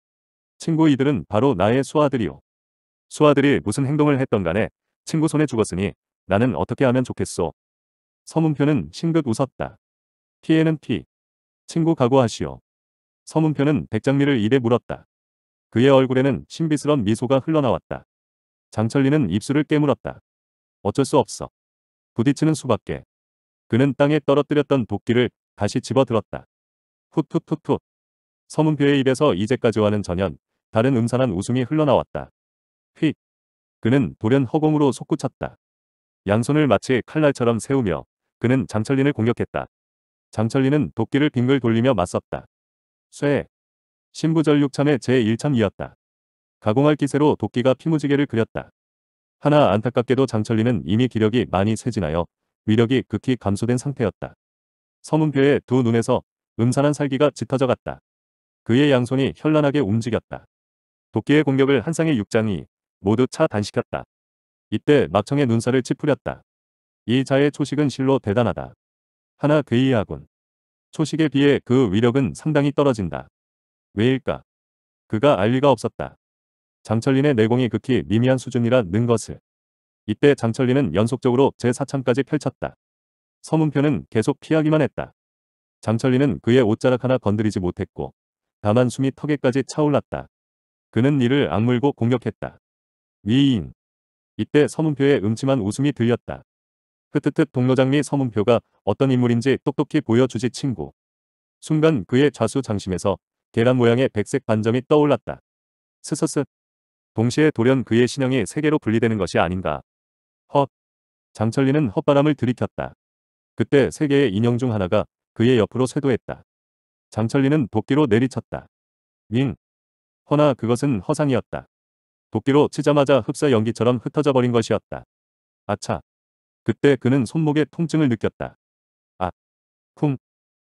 친구 이들은 바로 나의 수아들이요. 수아들이 무슨 행동을 했던 간에 친구 손에 죽었으니 나는 어떻게 하면 좋겠소. 서문표는 싱긋 웃었다. 피해는 피. 친구 각오하시오. 서문표는 백장미를 입에 물었다. 그의 얼굴에는 신비스런 미소가 흘러나왔다. 장철리는 입술을 깨물었다. 어쩔 수 없어. 부딪히는 수밖에. 그는 땅에 떨어뜨렸던 도끼를 다시 집어들었다. 훗훗훗훗. 서문표의 입에서 이제까지와는 전혀 다른 음산한 웃음이 흘러나왔다. 휙. 그는 돌연 허공으로 솟구쳤다. 양손을 마치 칼날처럼 세우며 그는 장철린을 공격했다. 장철린은 도끼를 빙글 돌리며 맞섰다. 쇠. 신부절육참의 제1참이었다. 가공할 기세로 도끼가 피무지개를 그렸다. 하나 안타깝게도 장철리는 이미 기력이 많이 세진하여 위력이 극히 감소된 상태였다. 서문표의 두 눈에서 음산한 살기가 짙어져 갔다. 그의 양손이 현란하게 움직였다. 도끼의 공격을 한 쌍의 육장이 모두 차단시켰다. 이때 막청의 눈살을 찌푸렸다. 이 자의 초식은 실로 대단하다. 하나 괴이하군. 초식에 비해 그 위력은 상당히 떨어진다. 왜일까? 그가 알 리가 없었다. 장철린의 내공이 극히 미미한 수준이라 는 것을. 이때 장철린은 연속적으로 제4창까지 펼쳤다. 서문표는 계속 피하기만 했다. 장철린은 그의 옷자락 하나 건드리지 못했고 다만 숨이 턱에까지 차올랐다. 그는 이를 악물고 공격했다. 위인. 이때 서문표의 음침한 웃음이 들렸다. 흐트트 동료장미 서문표가 어떤 인물인지 똑똑히 보여주지 친구. 순간 그의 좌수 장심에서 계란 모양의 백색 반점이 떠올랐다. 스스스. 동시에 돌연 그의 신형이 세계로 분리되는 것이 아닌가. 헛. 장철리는 헛바람을 들이켰다. 그때 세계의 인형 중 하나가 그의 옆으로 쇄도했다. 장철리는 도끼로 내리쳤다. 윙. 허나 그것은 허상이었다. 도끼로 치자마자 흡사 연기처럼 흩어져 버린 것이었다. 아차. 그때 그는 손목에 통증을 느꼈다. 아. 쿵.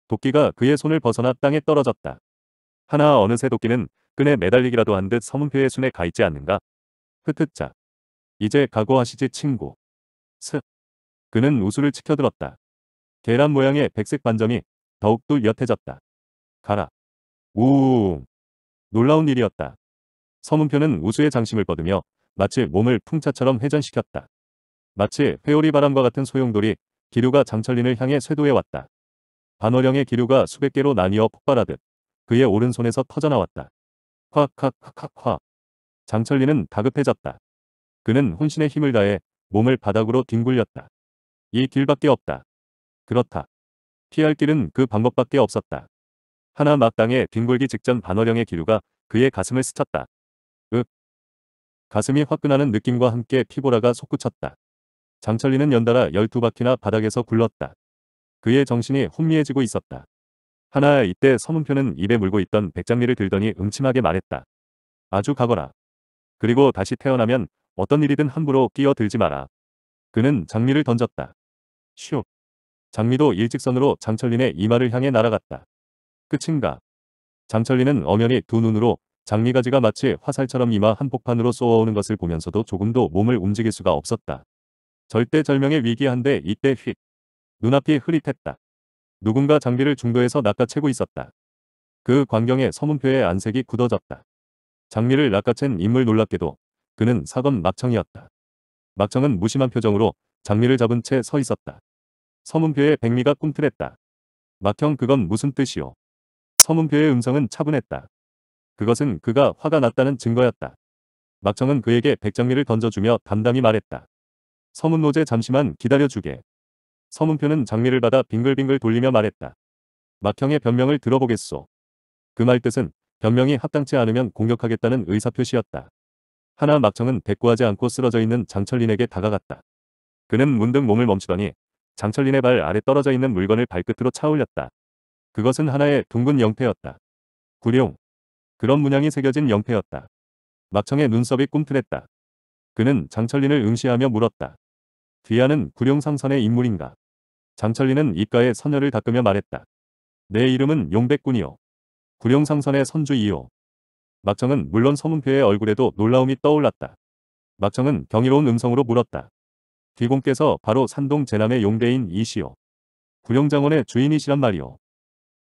도끼가 그의 손을 벗어나 땅에 떨어졌다. 하나 어느새 도끼는 끈에 매달리기라도 한 듯 서문표의 순에 가 있지 않는가. 흐트자. 이제 각오하시지 친구. 스. 그는 우수를 치켜들었다. 계란 모양의 백색 반점이 더욱도 옅해졌다 가라. 우웅. 놀라운 일이었다. 서문표는 우수의 장심을 뻗으며 마치 몸을 풍차처럼 회전시켰다. 마치 회오리 바람과 같은 소용돌이 기류가 장철린을 향해 쇄도해왔다. 반월령의 기류가 수백 개로 나뉘어 폭발하듯 그의 오른손에서 터져나왔다. 콱콱콱콱콱. 장철리는 다급해졌다. 그는 혼신의 힘을 다해 몸을 바닥으로 뒹굴렸다. 이 길밖에 없다. 그렇다. 피할 길은 그 방법밖에 없었다. 하나 막땅에 뒹굴기 직전 반월령의 기류가 그의 가슴을 스쳤다. 윽. 가슴이 화끈하는 느낌과 함께 피보라가 솟구쳤다. 장철리는 연달아 12바퀴나 바닥에서 굴렀다. 그의 정신이 혼미해지고 있었다. 하나 이때 서문표는 입에 물고 있던 백장미를 들더니 음침하게 말했다. 아주 가거라. 그리고 다시 태어나면 어떤 일이든 함부로 끼어들지 마라. 그는 장미를 던졌다. 슈. 장미도 일직선으로 장철린의 이마를 향해 날아갔다. 끝인가? 장철린은 엄연히 두 눈으로 장미가지가 마치 화살처럼 이마 한복판으로 쏘아오는 것을 보면서도 조금도 몸을 움직일 수가 없었다. 절대절명의 위기 한데 이때 휙. 눈앞이 흐릿했다. 누군가 장비를 중도에서 낚아채고 있었다. 그 광경에 서문표의 안색이 굳어졌다. 장미를 낚아챈 인물 놀랍게도 그는 사검 막청이었다. 막청은 무심한 표정으로 장미를 잡은 채 서 있었다. 서문표의 백미가 꿈틀했다. 막형 그건 무슨 뜻이오? 서문표의 음성은 차분했다. 그것은 그가 화가 났다는 증거였다. 막청은 그에게 백장미를 던져주며 담담히 말했다. 서문노제 잠시만 기다려주게. 서문표는 장미를 받아 빙글빙글 돌리며 말했다. 막형의 변명을 들어보겠소. 그 말 뜻은 변명이 합당치 않으면 공격하겠다는 의사표시였다. 하나 막청은 대꾸하지 않고 쓰러져 있는 장철린에게 다가갔다. 그는 문득 몸을 멈추더니 장철린의 발 아래 떨어져 있는 물건을 발끝으로 차올렸다. 그것은 하나의 둥근 영패였다. 구룡. 그런 문양이 새겨진 영패였다. 막청의 눈썹이 꿈틀했다. 그는 장철린을 응시하며 물었다. 귀하는 구룡상선의 인물인가? 장철리는 입가에 선녀을 닦으며 말했다. 내 이름은 용백군이요. 구룡상선의 선주이요. 막청은 물론 서문표의 얼굴에도 놀라움이 떠올랐다. 막청은 경이로운 음성으로 물었다. 귀공께서 바로 산동 제남의 용대인 이시요. 구룡장원의 주인이시란 말이요.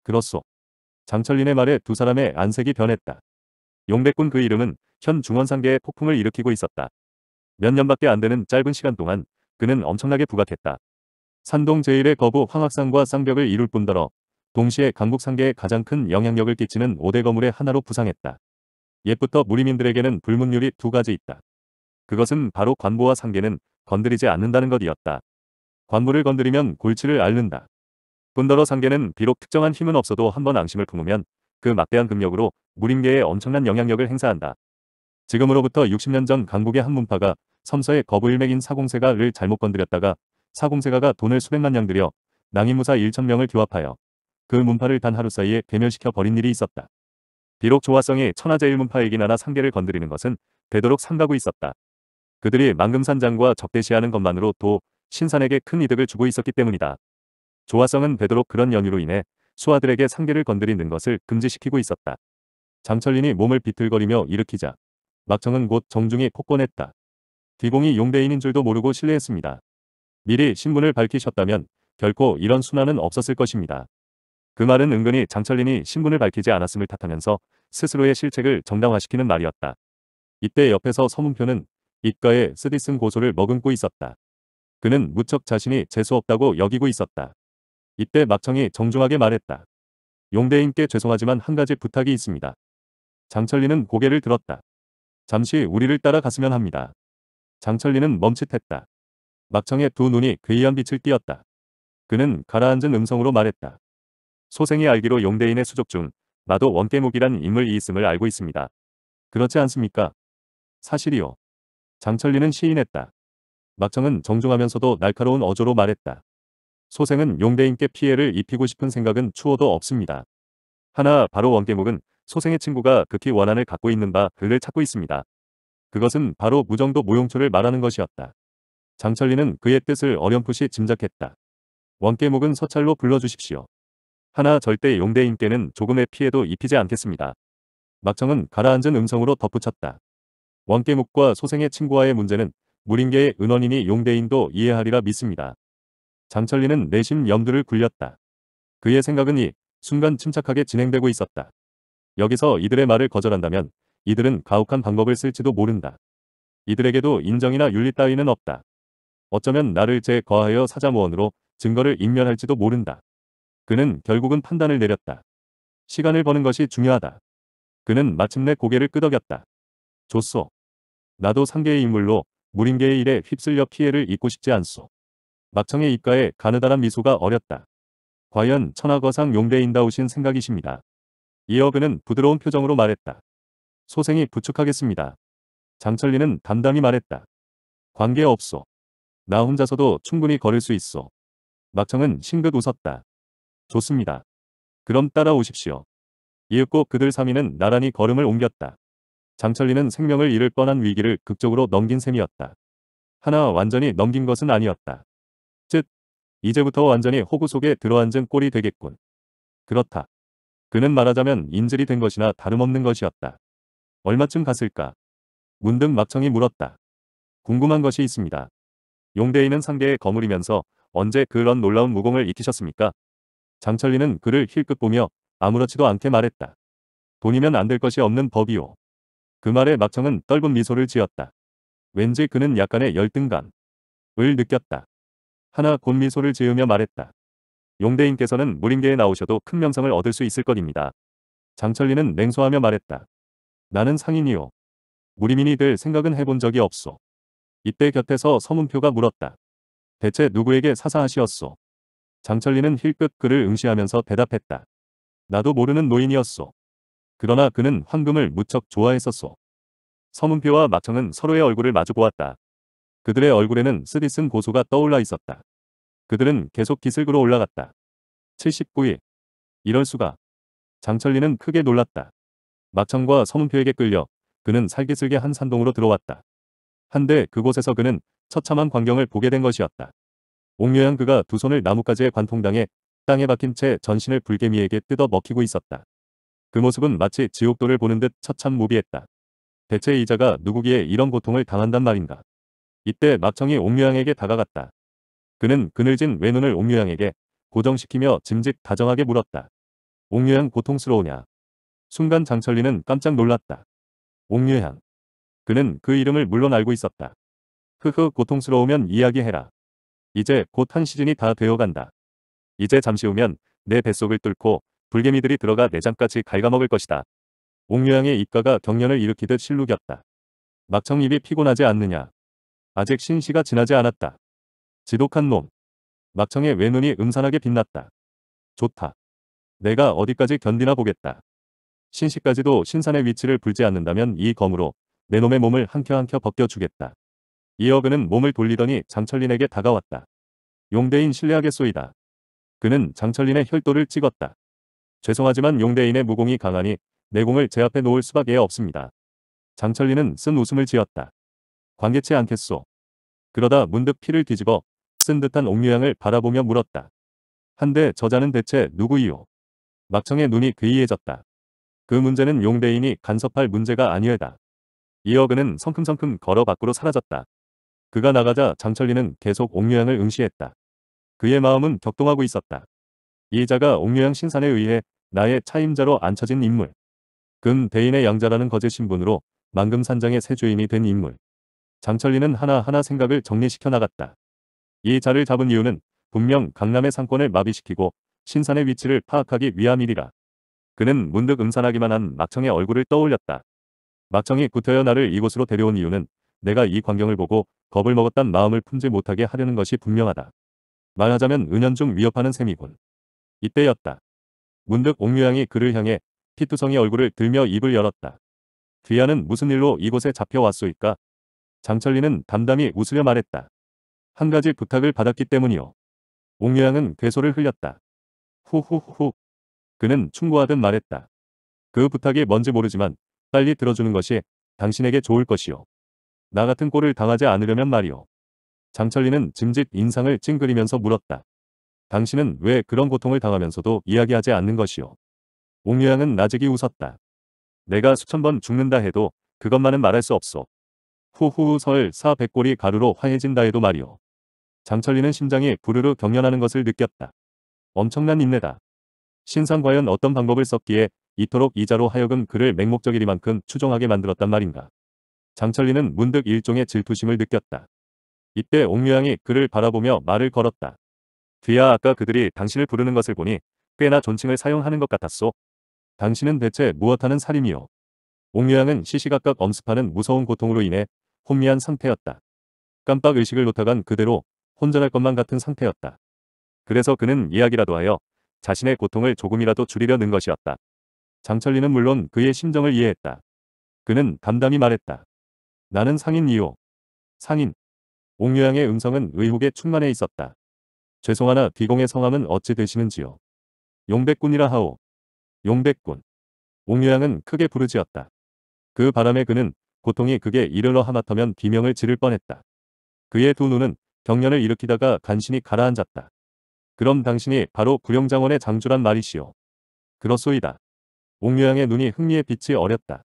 그렇소. 장철린의 말에 두 사람의 안색이 변했다. 용백군 그 이름은 현 중원상계에 폭풍을 일으키고 있었다. 몇 년밖에 안 되는 짧은 시간 동안 그는 엄청나게 부각했다. 산동 제일의 거부 황학산과 쌍벽을 이룰 뿐더러 동시에 강북 상계에 가장 큰 영향력을 끼치는 5대 건물의 하나로 부상했다. 옛부터 무리민들에게는 불문율이 두 가지 있다. 그것은 바로 관보와 상계는 건드리지 않는다는 것이었다. 관보를 건드리면 골치를 앓는다. 뿐더러 상계는 비록 특정한 힘은 없어도 한번 앙심을 품으면 그 막대한 금력으로 무림계에 엄청난 영향력을 행사한다. 지금으로부터 60년 전 강북의 한 문파가 섬서의 거부 일맥인 사공세가를 잘못 건드렸다가 사공세가가 돈을 수백만 냥 들여 낭인무사 1천명을 규합하여그 문파를 단 하루 사이에 괴멸시켜 버린 일이 있었다. 비록 조화성의 천하제일문파이긴 하나 상계를 건드리는 것은 되도록 삼가고 있었다. 그들이 망금산장과 적대시하는 것만으로도 신산에게 큰 이득을 주고 있었기 때문이다. 조화성은 되도록 그런 연유로 인해 수하들에게 상계를 건드리는 것을 금지시키고 있었다. 장철린이 몸을 비틀거리며 일으키자 막청은 곧 정중히 폭권했다. 뒤공이 용대인인 줄도 모르고 실례했습니다. 미리 신분을 밝히셨다면 결코 이런 순환은 없었을 것입니다. 그 말은 은근히 장철린이 신분을 밝히지 않았음을 탓하면서 스스로의 실책을 정당화시키는 말이었다. 이때 옆에서 서문표는 입가에 쓰디쓴 고소를 머금고 있었다. 그는 무척 자신이 재수없다고 여기고 있었다. 이때 막청이 정중하게 말했다. 용대인께 죄송하지만 한 가지 부탁이 있습니다. 장철리는 고개를 들었다. 잠시 우리를 따라갔으면 합니다. 장철리는 멈칫했다. 막창에두 눈이 괴이한 빛을 띄었다. 그는 가라앉은 음성으로 말했다. 소생이 알기로 용대인의 수족 중 나도 원깨묵이란 인물이 있음을 알고 있습니다. 그렇지 않습니까? 사실이요. 장철리는 시인했다. 막창은 정중하면서도 날카로운 어조로 말했다. 소생은 용대인께 피해를 입히고 싶은 생각은 추호도 없습니다. 하나 바로 원깨묵은 소생의 친구가 극히 원한을 갖고 있는 바 그를 찾고 있습니다. 그것은 바로 무정도 모용초를 말하는 것이었다. 장철리는 그의 뜻을 어렴풋이 짐작했다. 원깨목은 서찰로 불러주십시오. 하나 절대 용대인께는 조금의 피해도 입히지 않겠습니다. 막청은 가라앉은 음성으로 덧붙였다. 원깨묵과 소생의 친구와의 문제는 무림계의 은원인이 용대인도 이해하리라 믿습니다. 장철리는 내심 염두를 굴렸다. 그의 생각은 이 순간 침착하게 진행되고 있었다. 여기서 이들의 말을 거절한다면 이들은 가혹한 방법을 쓸지도 모른다. 이들에게도 인정이나 윤리 따위는 없다. 어쩌면 나를 제거하여 사자무원으로 증거를 인멸할지도 모른다. 그는 결국은 판단을 내렸다. 시간을 버는 것이 중요하다. 그는 마침내 고개를 끄덕였다. 좋소. 나도 상계의 인물로 무림계의 일에 휩쓸려 피해를 입고 싶지 않소. 막청의 입가에 가느다란 미소가 어렸다. 과연 천하거상 용대인다우신 생각이십니다. 이어 그는 부드러운 표정으로 말했다. 소생이 부축하겠습니다. 장철리는 담담히 말했다. 관계없소. 나 혼자서도 충분히 걸을 수 있어. 막창은 싱긋 웃었다. 좋습니다. 그럼 따라오십시오. 이윽고 그들 3인은 나란히 걸음을 옮겼다. 장철리는 생명을 잃을 뻔한 위기를 극적으로 넘긴 셈이었다. 하나 완전히 넘긴 것은 아니었다. 쯧! 이제부터 완전히 호구 속에 들어앉은 꼴이 되겠군. 그렇다. 그는 말하자면 인질이 된 것이나 다름없는 것이었다. 얼마쯤 갔을까? 문득 막청이 물었다. 궁금한 것이 있습니다. 용대인은 상대에 거물이면서 언제 그런 놀라운 무공을 익히셨습니까? 장철리는 그를 힐끗 보며 아무렇지도 않게 말했다. 돈이면 안 될 것이 없는 법이오. 그 말에 막청은 떫은 미소를 지었다. 왠지 그는 약간의 열등감을 느꼈다. 하나 곧 미소를 지으며 말했다. 용대인께서는 무림계에 나오셔도 큰 명성을 얻을 수 있을 것입니다. 장철리는 냉소하며 말했다. 나는 상인이요. 무림인이 될 생각은 해본 적이 없소. 이때 곁에서 서문표가 물었다. 대체 누구에게 사사하시었소? 장철리는 힐끗 그를 응시하면서 대답했다. 나도 모르는 노인이었소. 그러나 그는 황금을 무척 좋아했었소. 서문표와 막청은 서로의 얼굴을 마주보았다. 그들의 얼굴에는 쓰디쓴 고소가 떠올라 있었다. 그들은 계속 기슭으로 올라갔다. 79일. 이럴 수가. 장철리는 크게 놀랐다. 막청과 서문표에게 끌려 그는 살기슬게 한 산동으로 들어왔다. 한데 그곳에서 그는 처참한 광경을 보게 된 것이었다. 옥녀양 그가 두 손을 나뭇가지에 관통당해 땅에 박힌 채 전신을 불개미에게 뜯어 먹히고 있었다. 그 모습은 마치 지옥도를 보는 듯 처참 무비했다. 대체 이자가 누구기에 이런 고통을 당한단 말인가. 이때 막청이 옥류양에게 다가갔다. 그는 그늘진 외눈을 옥류양에게 고정시키며 짐짓 다정하게 물었다. 옥류양 고통스러우냐. 순간 장철리는 깜짝 놀랐다. 옥류양. 그는 그 이름을 물론 알고 있었다. 흐흐 고통스러우면 이야기해라. 이제 곧 한 시즌이 다 되어간다. 이제 잠시 후면 내 뱃속을 뚫고 불개미들이 들어가 내장까지 갉아먹을 것이다. 옥류양의 입가가 경련을 일으키듯 실룩였다. 막청입이 피곤하지 않느냐. 아직 신시가 지나지 않았다. 지독한 놈. 막청의 외눈이 음산하게 빛났다. 좋다. 내가 어디까지 견디나 보겠다. 신시까지도 신산의 위치를 불지 않는다면 이 검으로 내 놈의 몸을 한 켜 한 켜 벗겨주겠다. 이어 그는 몸을 돌리더니 장철린에게 다가왔다. 용대인 신뢰하게 쏘이다. 그는 장철린의 혈도를 찍었다. 죄송하지만 용대인의 무공이 강하니 내 공을 제 앞에 놓을 수밖에 없습니다. 장철린은 쓴 웃음을 지었다. 관계치 않겠소. 그러다 문득 피를 뒤집어 쓴 듯한 옥류양을 바라보며 물었다. 한데 저자는 대체 누구이오? 막청의 눈이 괴이해졌다. 그 문제는 용대인이 간섭할 문제가 아니었다 이어그는 성큼성큼 걸어 밖으로 사라졌다. 그가 나가자 장철리는 계속 옥류양을 응시했다. 그의 마음은 격동하고 있었다. 이자가 옥류양 신산에 의해 나의 차임자로 앉혀진 인물. 금 대인의 양자라는 거짓 신분으로 만금산장의 새 주인이 된 인물. 장철리는 하나하나 생각을 정리시켜 나갔다. 이 자를 잡은 이유는 분명 강남의 상권을 마비시키고 신산의 위치를 파악하기 위함이리라. 그는 문득 음산하기만 한 막청의 얼굴을 떠올렸다. 막정이 구태여 나를 이곳으로 데려온 이유는 내가 이 광경을 보고 겁을 먹었단 마음을 품지 못하게 하려는 것이 분명하다. 말하자면 은연중 위협하는 셈이군. 이때였다. 문득 옥묘양이 그를 향해 피투성이 얼굴을 들며 입을 열었다. 귀하는 무슨 일로 이곳에 잡혀왔소이까? 장철리는 담담히 웃으려 말했다. 한 가지 부탁을 받았기 때문이오옥묘양은 괴소를 흘렸다. 후후후. 그는 충고하듯 말했다. 그 부탁이 뭔지 모르지만 빨리 들어주는 것이 당신에게 좋을 것이요. 나 같은 꼴을 당하지 않으려면 말이오 장철리는 짐짓 인상을 찡그리면서 물었다. 당신은 왜 그런 고통을 당하면서도 이야기하지 않는 것이요. 옥유양은 나직이 웃었다. 내가 수천 번 죽는다 해도 그것만은 말할 수 없소. 후후 설사 백골이 가루로 화해진다 해도 말이오. 장철리는 심장이 부르르 경련하는 것을 느꼈다. 엄청난 인내다. 신상 과연 어떤 방법을 썼기에 이토록 이자로 하여금 그를 맹목적이리만큼 추종하게 만들었단 말인가. 장철리는 문득 일종의 질투심을 느꼈다. 이때 옥묘양이 그를 바라보며 말을 걸었다. 뒤야 아까 그들이 당신을 부르는 것을 보니 꽤나 존칭을 사용하는 것 같았소. 당신은 대체 무엇하는 살인이요? 옥묘양은 시시각각 엄습하는 무서운 고통으로 인해 혼미한 상태였다. 깜빡 의식을 놓다간 그대로 혼전할 것만 같은 상태였다. 그래서 그는 이야기라도 하여 자신의 고통을 조금이라도 줄이려는 것이었다. 장철리는 물론 그의 심정을 이해했다. 그는 담담히 말했다. 나는 상인이요. 상인. 옥류양의 음성은 의혹에 충만해 있었다. 죄송하나 비공의 성함은 어찌 되시는지요. 용백군이라 하오. 용백군. 옥류양은 크게 부르짖었다. 그 바람에 그는 고통이 극에 이르러 하마터면 비명을 지를 뻔했다. 그의 두 눈은 경련을 일으키다가 간신히 가라앉았다. 그럼 당신이 바로 구룡장원의 장주란 말이시오. 그렇소이다. 옥묘양의 눈이 흥미에 빛이 어렸다.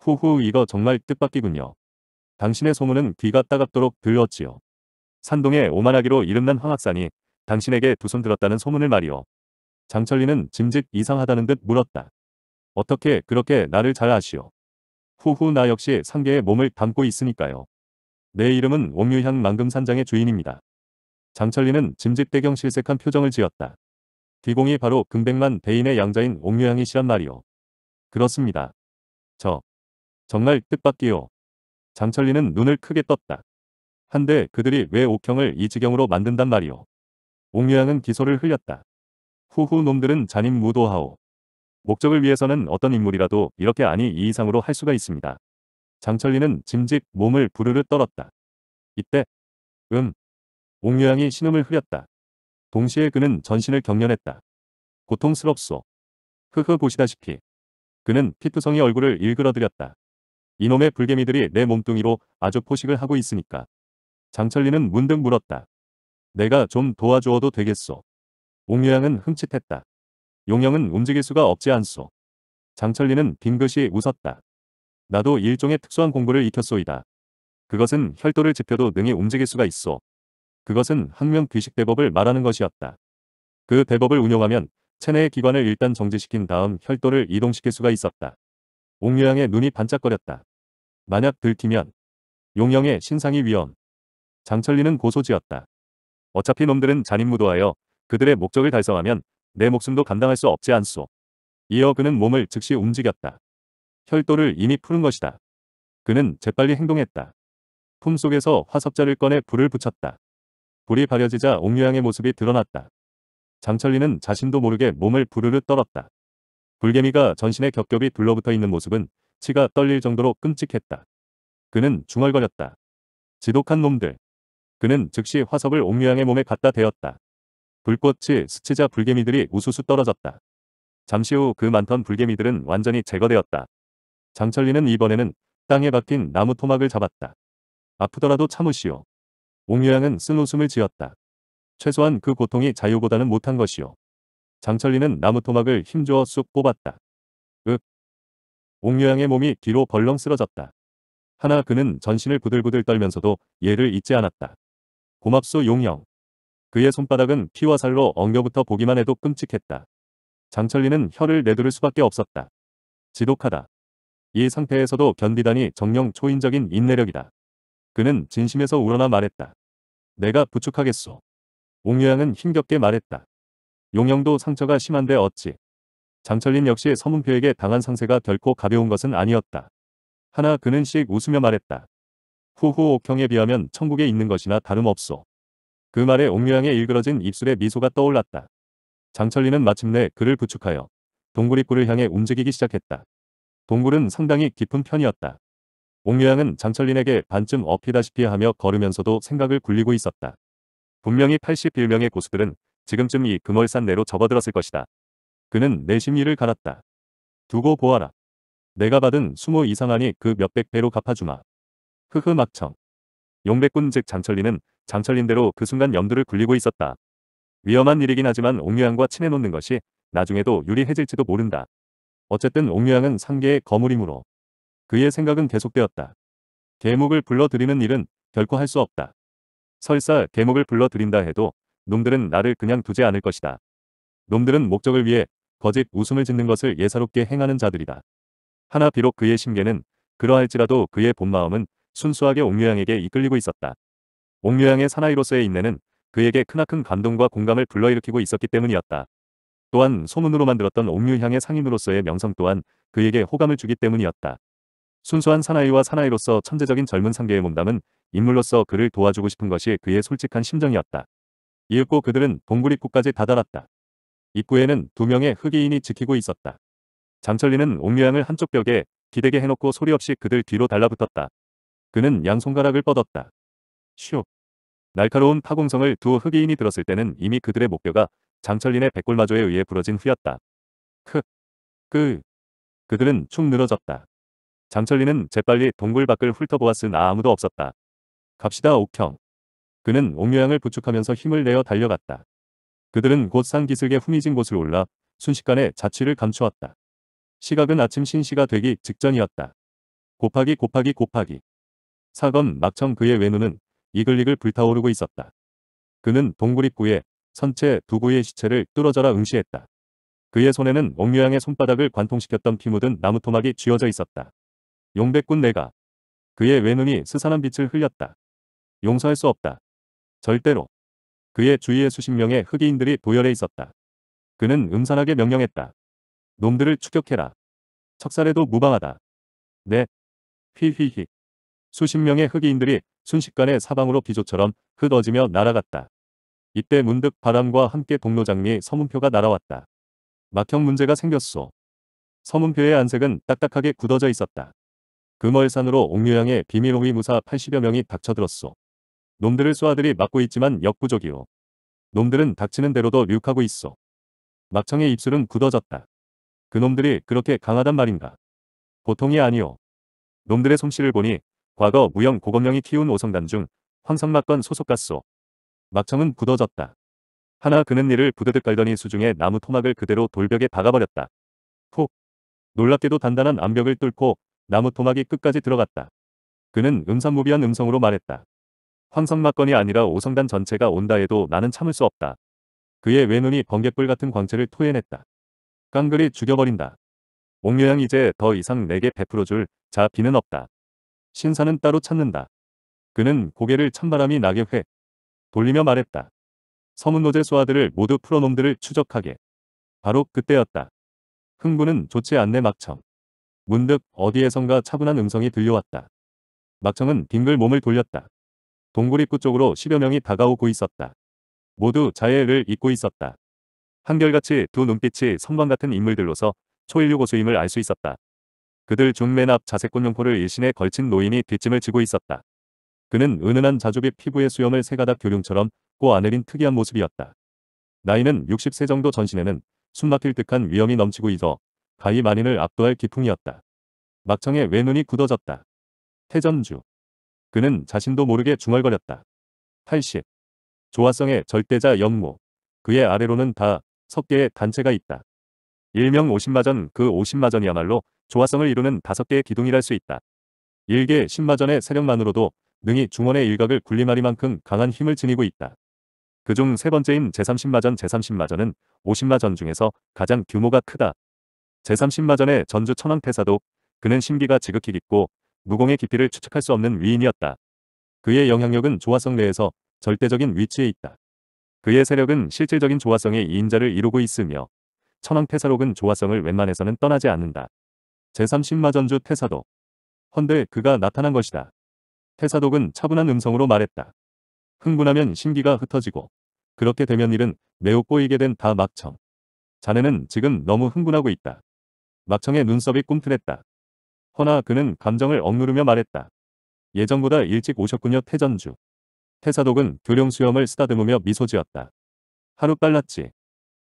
후후 이거 정말 뜻밖이군요. 당신의 소문은 귀가 따갑도록 들렸지요. 산동에 오만하기로 이름난 황학산이 당신에게 두 손 들었다는 소문을 말이오. 장철리는 짐짓 이상하다는 듯 물었다. 어떻게 그렇게 나를 잘 아시오. 후후 나 역시 상계의 몸을 담고 있으니까요. 내 이름은 옥류향 만금산장의 주인입니다. 장철리는 짐짓대경 실색한 표정을 지었다. 귀공이 바로 금백만 대인의 양자인 옥류향이 시란 말이오. 그렇습니다. 저. 정말 뜻밖이요. 장철리는 눈을 크게 떴다. 한데 그들이 왜 옥형을 이 지경으로 만든단 말이오. 옥류향은 기소를 흘렸다. 후후 놈들은 잔인 무도하오. 목적을 위해서는 어떤 인물이라도 이렇게 아니 이 이상으로 할 수가 있습니다. 장철리는 짐짓 몸을 부르르 떨었다. 이때 음 옥류향이 신음을 흐렸다. 동시에 그는 전신을 경련했다. 고통스럽소. 흐흐 보시다시피 그는 피투성이 얼굴을 일그러들렸다 이놈의 불개미들이 내 몸뚱이로 아주 포식을 하고 있으니까. 장철리는 문득 물었다. 내가 좀 도와주어도 되겠소. 옥유양은 흠칫했다. 용영은 움직일 수가 없지 않소. 장철리는 빙긋이 웃었다. 나도 일종의 특수한 공부를 익혔소이다. 그것은 혈도를 지펴도 능히 움직일 수가 있어. 그것은 항명 귀식 대법을 말하는 것이었다. 그 대법을 운용하면 체내의 기관을 일단 정지시킨 다음 혈도를 이동시킬 수가 있었다. 옥류양의 눈이 반짝거렸다. 만약 들키면 용영의 신상이 위험. 장철리는 고소지었다. 어차피 놈들은 잔인무도하여 그들의 목적을 달성하면 내 목숨도 감당할 수 없지 않소. 이어 그는 몸을 즉시 움직였다. 혈도를 이미 푸는 것이다. 그는 재빨리 행동했다. 품속에서 화석자를 꺼내 불을 붙였다. 불이 발려지자 옥류양의 모습이 드러났다. 장철리는 자신도 모르게 몸을 부르르 떨었다. 불개미가 전신에 겹겹이 둘러붙어 있는 모습은 치가 떨릴 정도로 끔찍했다. 그는 중얼거렸다. 지독한 놈들. 그는 즉시 화섭을 옥류양의 몸에 갖다 대었다. 불꽃이 스치자 불개미들이 우수수 떨어졌다. 잠시 후 그 많던 불개미들은 완전히 제거되었다. 장철리는 이번에는 땅에 박힌 나무 토막을 잡았다. 아프더라도 참으시오. 옥유양은 쓴웃음을 지었다. 최소한 그 고통이 자유보다는 못한 것이요. 장철리는 나무 토막을 힘주어 쑥 뽑았다. 윽. 옥유양의 몸이 뒤로 벌렁 쓰러졌다. 하나 그는 전신을 부들부들 떨면서도 예를 잊지 않았다. 고맙소 용영. 그의 손바닥은 피와 살로 엉겨붙어 보기만 해도 끔찍했다. 장철리는 혀를 내두를 수밖에 없었다. 지독하다. 이 상태에서도 견디다니 정령 초인적인 인내력이다. 그는 진심에서 우러나 말했다. 내가 부축하겠소. 옹유양은 힘겹게 말했다. 용영도 상처가 심한데 어찌. 장철린 역시 서문표에게 당한 상세가 결코 가벼운 것은 아니었다. 하나 그는 씩 웃으며 말했다. 후후 옥형에 비하면 천국에 있는 것이나 다름없소. 그 말에 옥류양의 일그러진 입술에 미소가 떠올랐다. 장철리은 마침내 그를 부축하여 동굴 입구를 향해 움직이기 시작했다. 동굴은 상당히 깊은 편이었다. 옥유양은 장철린에게 반쯤 업히다시피 하며 걸으면서도 생각을 굴리고 있었다. 분명히 81명의 고수들은 지금쯤 이 금월산 내로 접어들었을 것이다. 그는 내 심리를 갈았다. 두고 보아라. 내가 받은 20 이상하니 그 몇백 배로 갚아주마. 흐흐 막청. 용백군 즉 장철린은 장철린대로 그 순간 염두를 굴리고 있었다. 위험한 일이긴 하지만 옥류양과 친해놓는 것이 나중에도 유리해질지도 모른다. 어쨌든 옥류양은 상계의 거물이므로 그의 생각은 계속되었다. 계목을 불러들이는 일은 결코 할 수 없다. 설사 계목을 불러들인다 해도 놈들은 나를 그냥 두지 않을 것이다. 놈들은 목적을 위해 거짓 웃음을 짓는 것을 예사롭게 행하는 자들이다. 하나 비록 그의 심계는 그러할지라도 그의 본마음은 순수하게 옥류양에게 이끌리고 있었다. 옥류양의 사나이로서의 인내는 그에게 크나큰 감동과 공감을 불러일으키고 있었기 때문이었다. 또한 소문으로만 들었던 옥류향의 상인으로서의 명성 또한 그에게 호감을 주기 때문이었다. 순수한 사나이와 사나이로서 천재적인 젊은 상계의 몸담은 인물로서 그를 도와주고 싶은 것이 그의 솔직한 심정이었다. 이윽고 그들은 동굴 입구까지 다다랐다. 입구에는 두 명의 흑이인이 지키고 있었다. 장철리는 옥묘양을 한쪽 벽에 기대게 해놓고 소리 없이 그들 뒤로 달라붙었다. 그는 양손가락을 뻗었다. 슈. 날카로운 파공성을 두 흑이인이 들었을 때는 이미 그들의 목뼈가 장철린의 백골마조에 의해 부러진 후였다. 흑! 끄. 그들은 축 늘어졌다. 장철리는 재빨리 동굴 밖을 훑어보았으나 아무도 없었다. 갑시다 옥형. 그는 옥묘양을 부축하면서 힘을 내어 달려갔다. 그들은 곧산기슭에 후미진 곳을 올라 순식간에 자취를 감추었다. 시각은 아침 신시가 되기 직전이었다. 곱하기 곱하기 곱하기. 사건 막청 그의 외눈은 이글이글 불타오르고 있었다. 그는 동굴 입구에 선체 두 구의 시체를 뚫어져라 응시했다. 그의 손에는 옥묘양의 손바닥을 관통시켰던 피 묻은 나무 토막이 쥐어져 있었다. 용백군 내가 그의 외눈이 스산한 빛을 흘렸다. 용서할 수 없다. 절대로. 그의 주위에 수십 명의 흑인들이 도열해 있었다. 그는 음산하게 명령했다. 놈들을 추격해라. 척살에도 무방하다. 네. 휘휘휘. 수십 명의 흑인들이 순식간에 사방으로 비조처럼 흩어지며 날아갔다. 이때 문득 바람과 함께 동로장미 서문표가 날아왔다. 막형 문제가 생겼소. 서문표의 안색은 딱딱하게 굳어져 있었다. 금월산으로 옥류양의 비밀호위 무사 80여 명이 닥쳐들었소. 놈들을 쏘아들이 막고 있지만 역부족이오. 놈들은 닥치는 대로도 류하고 있어. 막청의 입술은 굳어졌다. 그놈들이 그렇게 강하단 말인가. 보통이 아니오. 놈들의 솜씨를 보니 과거 무형 고검령이 키운 오성단 중 황성막건 소속 같소. 막청은 굳어졌다. 하나 그는 이를 부드득 깔더니 수중에 나무 토막을 그대로 돌벽에 박아버렸다. 훅. 놀랍게도 단단한 암벽을 뚫고 나무 토막이 끝까지 들어갔다. 그는 음산무비한 음성으로 말했다. 황성막건이 아니라 오성단 전체가 온다 해도 나는 참을 수 없다. 그의 외눈이 번갯불 같은 광채를 토해냈다. 깡그리 죽여버린다. 옥녀양 이제 더 이상 내게 베풀어줄 자비는 없다. 신사는 따로 찾는다. 그는 고개를 찬바람이 나게 회 돌리며 말했다. 서문노제 소아들을 모두 풀어놈들을 추적하게. 바로 그때였다. 흥부는 좋지 않네 막청. 문득 어디에선가 차분한 음성이 들려왔다. 막청은 빙글 몸을 돌렸다. 동굴입구 쪽으로 10여 명이 다가오고 있었다. 모두 자해를 입고 있었다. 한결같이 두 눈빛이 선방같은 인물들로서 초인류 고수임을 알 수 있었다. 그들 중 맨 앞 자색꽃용포를 일신에 걸친 노인이 뒷짐을 지고 있었다. 그는 은은한 자주빛 피부의 수염을 세가닥 교룡처럼 꼬 아내린 특이한 모습이었다. 나이는 60세 정도 전신에는 숨막힐 듯한 위험이 넘치고 있어 가히 만인을 압도할 기풍이었다. 막청에 외눈이 굳어졌다. 태전주. 그는 자신도 모르게 중얼거렸다. 80. 조화성의 절대자 영모 그의 아래로는 다 석개의 단체가 있다. 일명 50마전 그 50마전이야말로 조화성을 이루는 5개의 기둥이랄 수 있다. 1개 10마전의 세력만으로도 능히 중원의 일각을 군림하리만큼 강한 힘을 지니고 있다. 그중 세 번째인 제30마전 제30마전은 50마전 중에서 가장 규모가 크다. 제3 0마전의 전주 천황태사도 그는 신비가 지극히 깊고 무공의 깊이를 추측할 수 없는 위인이었다. 그의 영향력은 조화성 내에서 절대적인 위치에 있다. 그의 세력은 실질적인 조화성의 이인자를 이루고 있으며 천황태사록은 조화성을 웬만해서는 떠나지 않는다. 제3 0마전주 태사도 헌데 그가 나타난 것이다. 태사독은 차분한 음성으로 말했다. 흥분하면 신기가 흩어지고 그렇게 되면 일은 매우 꼬이게 된 다 막청. 자네는 지금 너무 흥분하고 있다. 막청의 눈썹이 꿈틀했다. 허나 그는 감정을 억누르며 말했다. 예전보다 일찍 오셨군요 태전주. 태사독은 교령 수염을 쓰다듬으며 미소 지었다. 하루 빨랐지.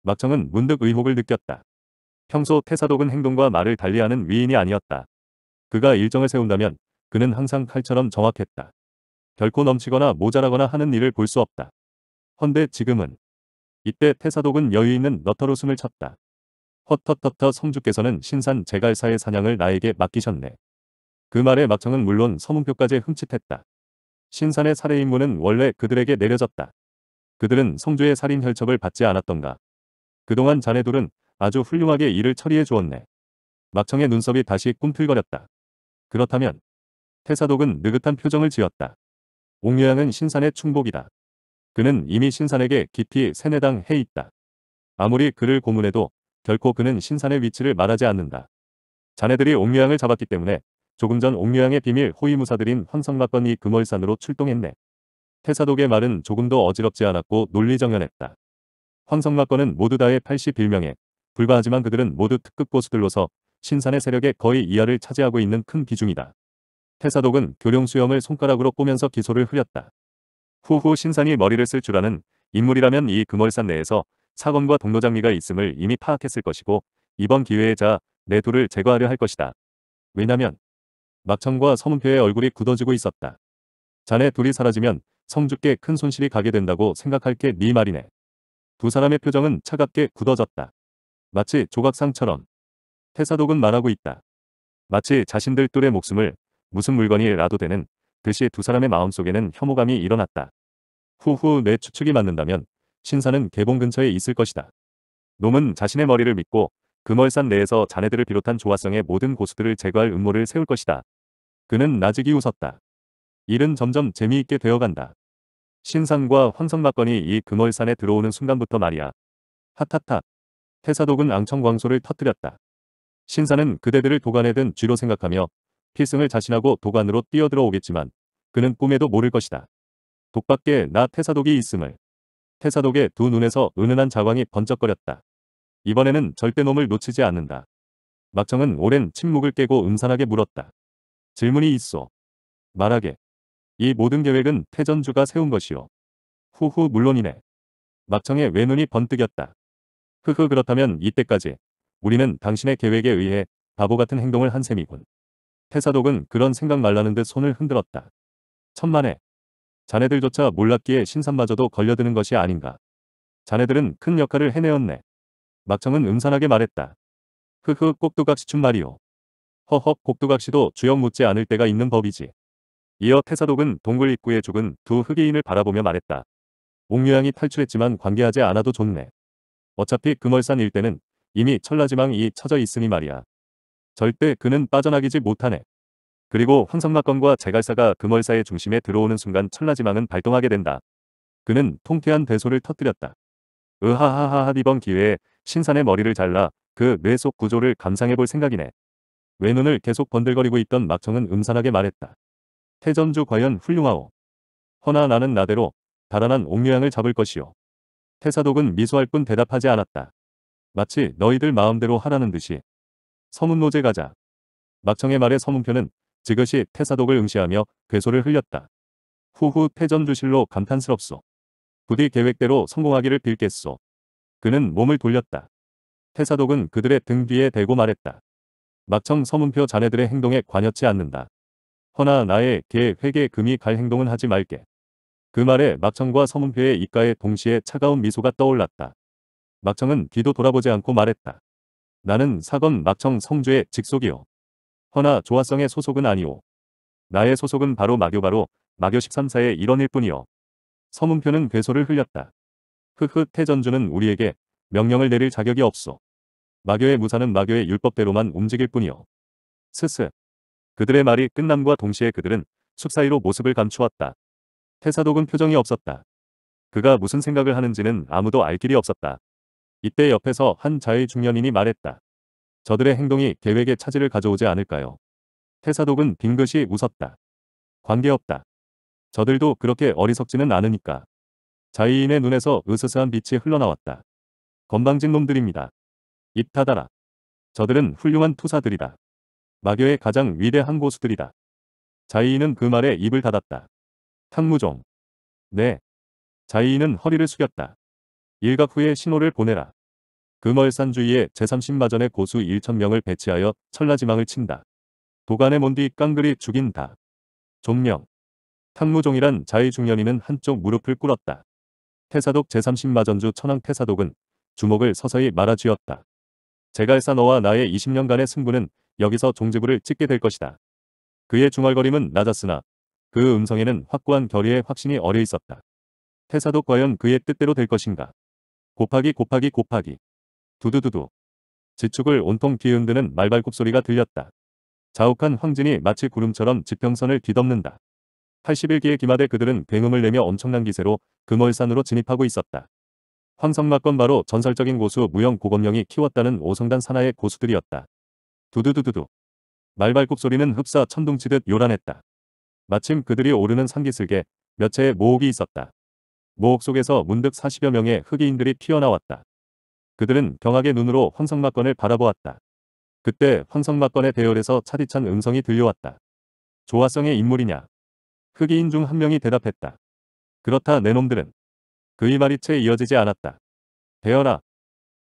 막청은 문득 의혹을 느꼈다. 평소 태사독은 행동과 말을 달리하는 위인이 아니었다. 그가 일정을 세운다면 그는 항상 칼처럼 정확했다. 결코 넘치거나 모자라거나 하는 일을 볼 수 없다. 헌데 지금은 이때 태사독은 여유 있는 너터로음을 쳤다. 헛헛헛터 성주께서는 신산 제갈사의 사냥을 나에게 맡기셨네. 그 말에 막청은 물론 서문표까지 흠칫했다. 신산의 살해 임무는 원래 그들에게 내려졌다. 그들은 성주의 살인 혈첩을 받지 않았던가. 그동안 자네들은 아주 훌륭하게 일을 처리해 주었네. 막청의 눈썹이 다시 꿈틀거렸다. 그렇다면 태사독은 느긋한 표정을 지었다. 옥류양은 신산의 충복이다. 그는 이미 신산에게 깊이 세뇌당해 있다. 아무리 그를 고문해도 결코 그는 신산의 위치를 말하지 않는다. 자네들이 옥류양을 잡았기 때문에 조금 전 옥류양의 비밀 호위무사들인 환성막건이 금월산으로 출동했네. 태사독의 말은 조금도 어지럽지 않았고 논리정연했다. 황성막건은 모두 다의 81명에 불과하지만 그들은 모두 특급 보수들로서 신산의 세력의 거의 이하를 차지하고 있는 큰 비중이다. 태사독은 교룡수염을 손가락으로 꼬면서 기소를 흐렸다. 후후 신산이 머리를 쓸 줄 아는 인물이라면 이 금월산 내에서 사건과 동로장미가 있음을 이미 파악했을 것이고 이번 기회에 자내 둘을 제거하려 할 것이다. 왜냐면 막천과 서문표의 얼굴이 굳어지고 있었다. 자네 둘이 사라지면 성주께 큰 손실이 가게 된다고 생각할 게네 말이네. 두 사람의 표정은 차갑게 굳어졌다. 마치 조각상처럼 태사독은 말하고 있다. 마치 자신들 둘의 목숨을 무슨 물건이라도 되는 듯이 두 사람의 마음속에는 혐오감이 일어났다. 후후 내 추측이 맞는다면 신사는 개봉 근처에 있을 것이다. 놈은 자신의 머리를 믿고 금월산 내에서 자네들을 비롯한 조화성의 모든 고수들을 제거할 음모를 세울 것이다. 그는 나직이 웃었다. 일은 점점 재미있게 되어간다. 신상과 황성막건이 이 금월산에 들어오는 순간부터 말이야. 핫핫타 태사독은 앙청광소를 터뜨렸다. 신사는 그대들을 도관에든 쥐로 생각하며 필승을 자신하고 도관으로 뛰어들어 오겠지만 그는 꿈에도 모를 것이다. 독밖에 나 태사독이 있음을. 태사독의 두 눈에서 은은한 자광이 번쩍거렸다. 이번에는 절대 놈을 놓치지 않는다. 막청은 오랜 침묵을 깨고 음산하게 물었다. 질문이 있어. 말하게. 이 모든 계획은 태전주가 세운 것이요. 후후 물론이네. 막청의 외눈이 번뜩였다. 흐흐 그렇다면 이때까지 우리는 당신의 계획에 의해 바보 같은 행동을 한 셈이군. 태사독은 그런 생각 말라는 듯 손을 흔들었다. 천만에 자네들조차 몰랐기에 신산마저도 걸려드는 것이 아닌가. 자네들은 큰 역할을 해내었네. 막청은 음산하게 말했다. 흐흐 꼭두각시춘 말이오. 허허 꼭두각시도 주역 묻지 않을 때가 있는 법이지. 이어 태사독은 동굴 입구에 죽은 두 흑이인을 바라보며 말했다. 옥류양이 탈출했지만 관계하지 않아도 좋네. 어차피 금월산 일대는 이미 천라지망이 처져 있으니 말이야. 절대 그는 빠져나기지 못하네. 그리고 황성마건과 제갈사가 금월사의 중심에 들어오는 순간 천라지망은 발동하게 된다. 그는 통쾌한 대소를 터뜨렸다. 으하하하하 이번 기회에 신산의 머리를 잘라 그 뇌 속 구조를 감상해볼 생각이네. 외눈을 계속 번들거리고 있던 막청은 음산하게 말했다. 태전주 과연 훌륭하오. 허나 나는 나대로 달아난 옥류양을 잡을 것이오. 태사독은 미소할 뿐 대답하지 않았다. 마치 너희들 마음대로 하라는 듯이. 서문노제 가자. 막청의 말에 서문표는 지그시 태사독을 응시하며 괴소를 흘렸다. 후후 패전주실로 감탄스럽소. 부디 계획대로 성공하기를 빌겠소. 그는 몸을 돌렸다. 태사독은 그들의 등 뒤에 대고 말했다. 막청 서문표 자네들의 행동에 관여치 않는다. 허나 나의 개 회계 금이 갈 행동은 하지 말게. 그 말에 막청과 서문표의 입가에 동시에 차가운 미소가 떠올랐다. 막청은 뒤도 돌아보지 않고 말했다. 나는 사건 막청 성주의 직속이요. 허나 조화성의 소속은 아니오. 나의 소속은 바로 마교바로 마교 13사의 일원일 뿐이오 서문표는 괴소를 흘렸다. 흐흐 태전주는 우리에게 명령을 내릴 자격이 없소. 마교의 무사는 마교의 율법대로만 움직일 뿐이오 스스. 그들의 말이 끝남과 동시에 그들은 숲 사이로 모습을 감추었다. 태사독은 표정이 없었다. 그가 무슨 생각을 하는지는 아무도 알 길이 없었다. 이때 옆에서 한 자의 중년인이 말했다. 저들의 행동이 계획에 차질을 가져오지 않을까요? 태사독은 빙긋이 웃었다. 관계없다. 저들도 그렇게 어리석지는 않으니까. 자의인의 눈에서 으스스한 빛이 흘러나왔다. 건방진 놈들입니다. 입타다라 저들은 훌륭한 투사들이다. 마교의 가장 위대한 고수들이다. 자의인은 그 말에 입을 닫았다. 탕무종. 네. 자의인은 허리를 숙였다. 일각 후에 신호를 보내라. 금월산 주위에 제30마전의 고수 1천명을 배치하여 천라지망을 친다. 도간에 몬디 깡그리 죽인다. 종명. 탕무종이란 자의중년이는 한쪽 무릎을 꿇었다. 태사독 제30마전주 천황 태사독은 주먹을 서서히 말아쥐었다. 제갈사 너와 나의 20년간의 승부는 여기서 종지부를 찍게 될 것이다. 그의 중얼거림은 낮았으나 그 음성에는 확고한 결의의 확신이 어려 있었다. 태사독 과연 그의 뜻대로 될 것인가? 곱하기 곱하기 곱하기 두두두두. 지축을 온통 뒤흔드는 말발굽 소리가 들렸다. 자욱한 황진이 마치 구름처럼 지평선을 뒤덮는다. 81기의 기마대 그들은 굉음을 내며 엄청난 기세로 금월산으로 진입하고 있었다. 황성막건 바로 전설적인 고수 무영 고검령이 키웠다는 오성단 산하의 고수들이었다. 두두두두두. 말발굽 소리는 흡사 천둥치듯 요란했다. 마침 그들이 오르는 산기슭에 몇 채의 모옥이 있었다. 모옥 속에서 문득 40여 명의 흑이인들이 튀어나왔다. 그들은 경악의 눈으로 환성막건을 바라보았다. 그때 환성막건의 대열에서 차디찬 음성이 들려왔다. 조화성의 인물이냐? 흑이인 중 한 명이 대답했다. 그렇다 내 놈들은. 그의 말이 채 이어지지 않았다. 대열라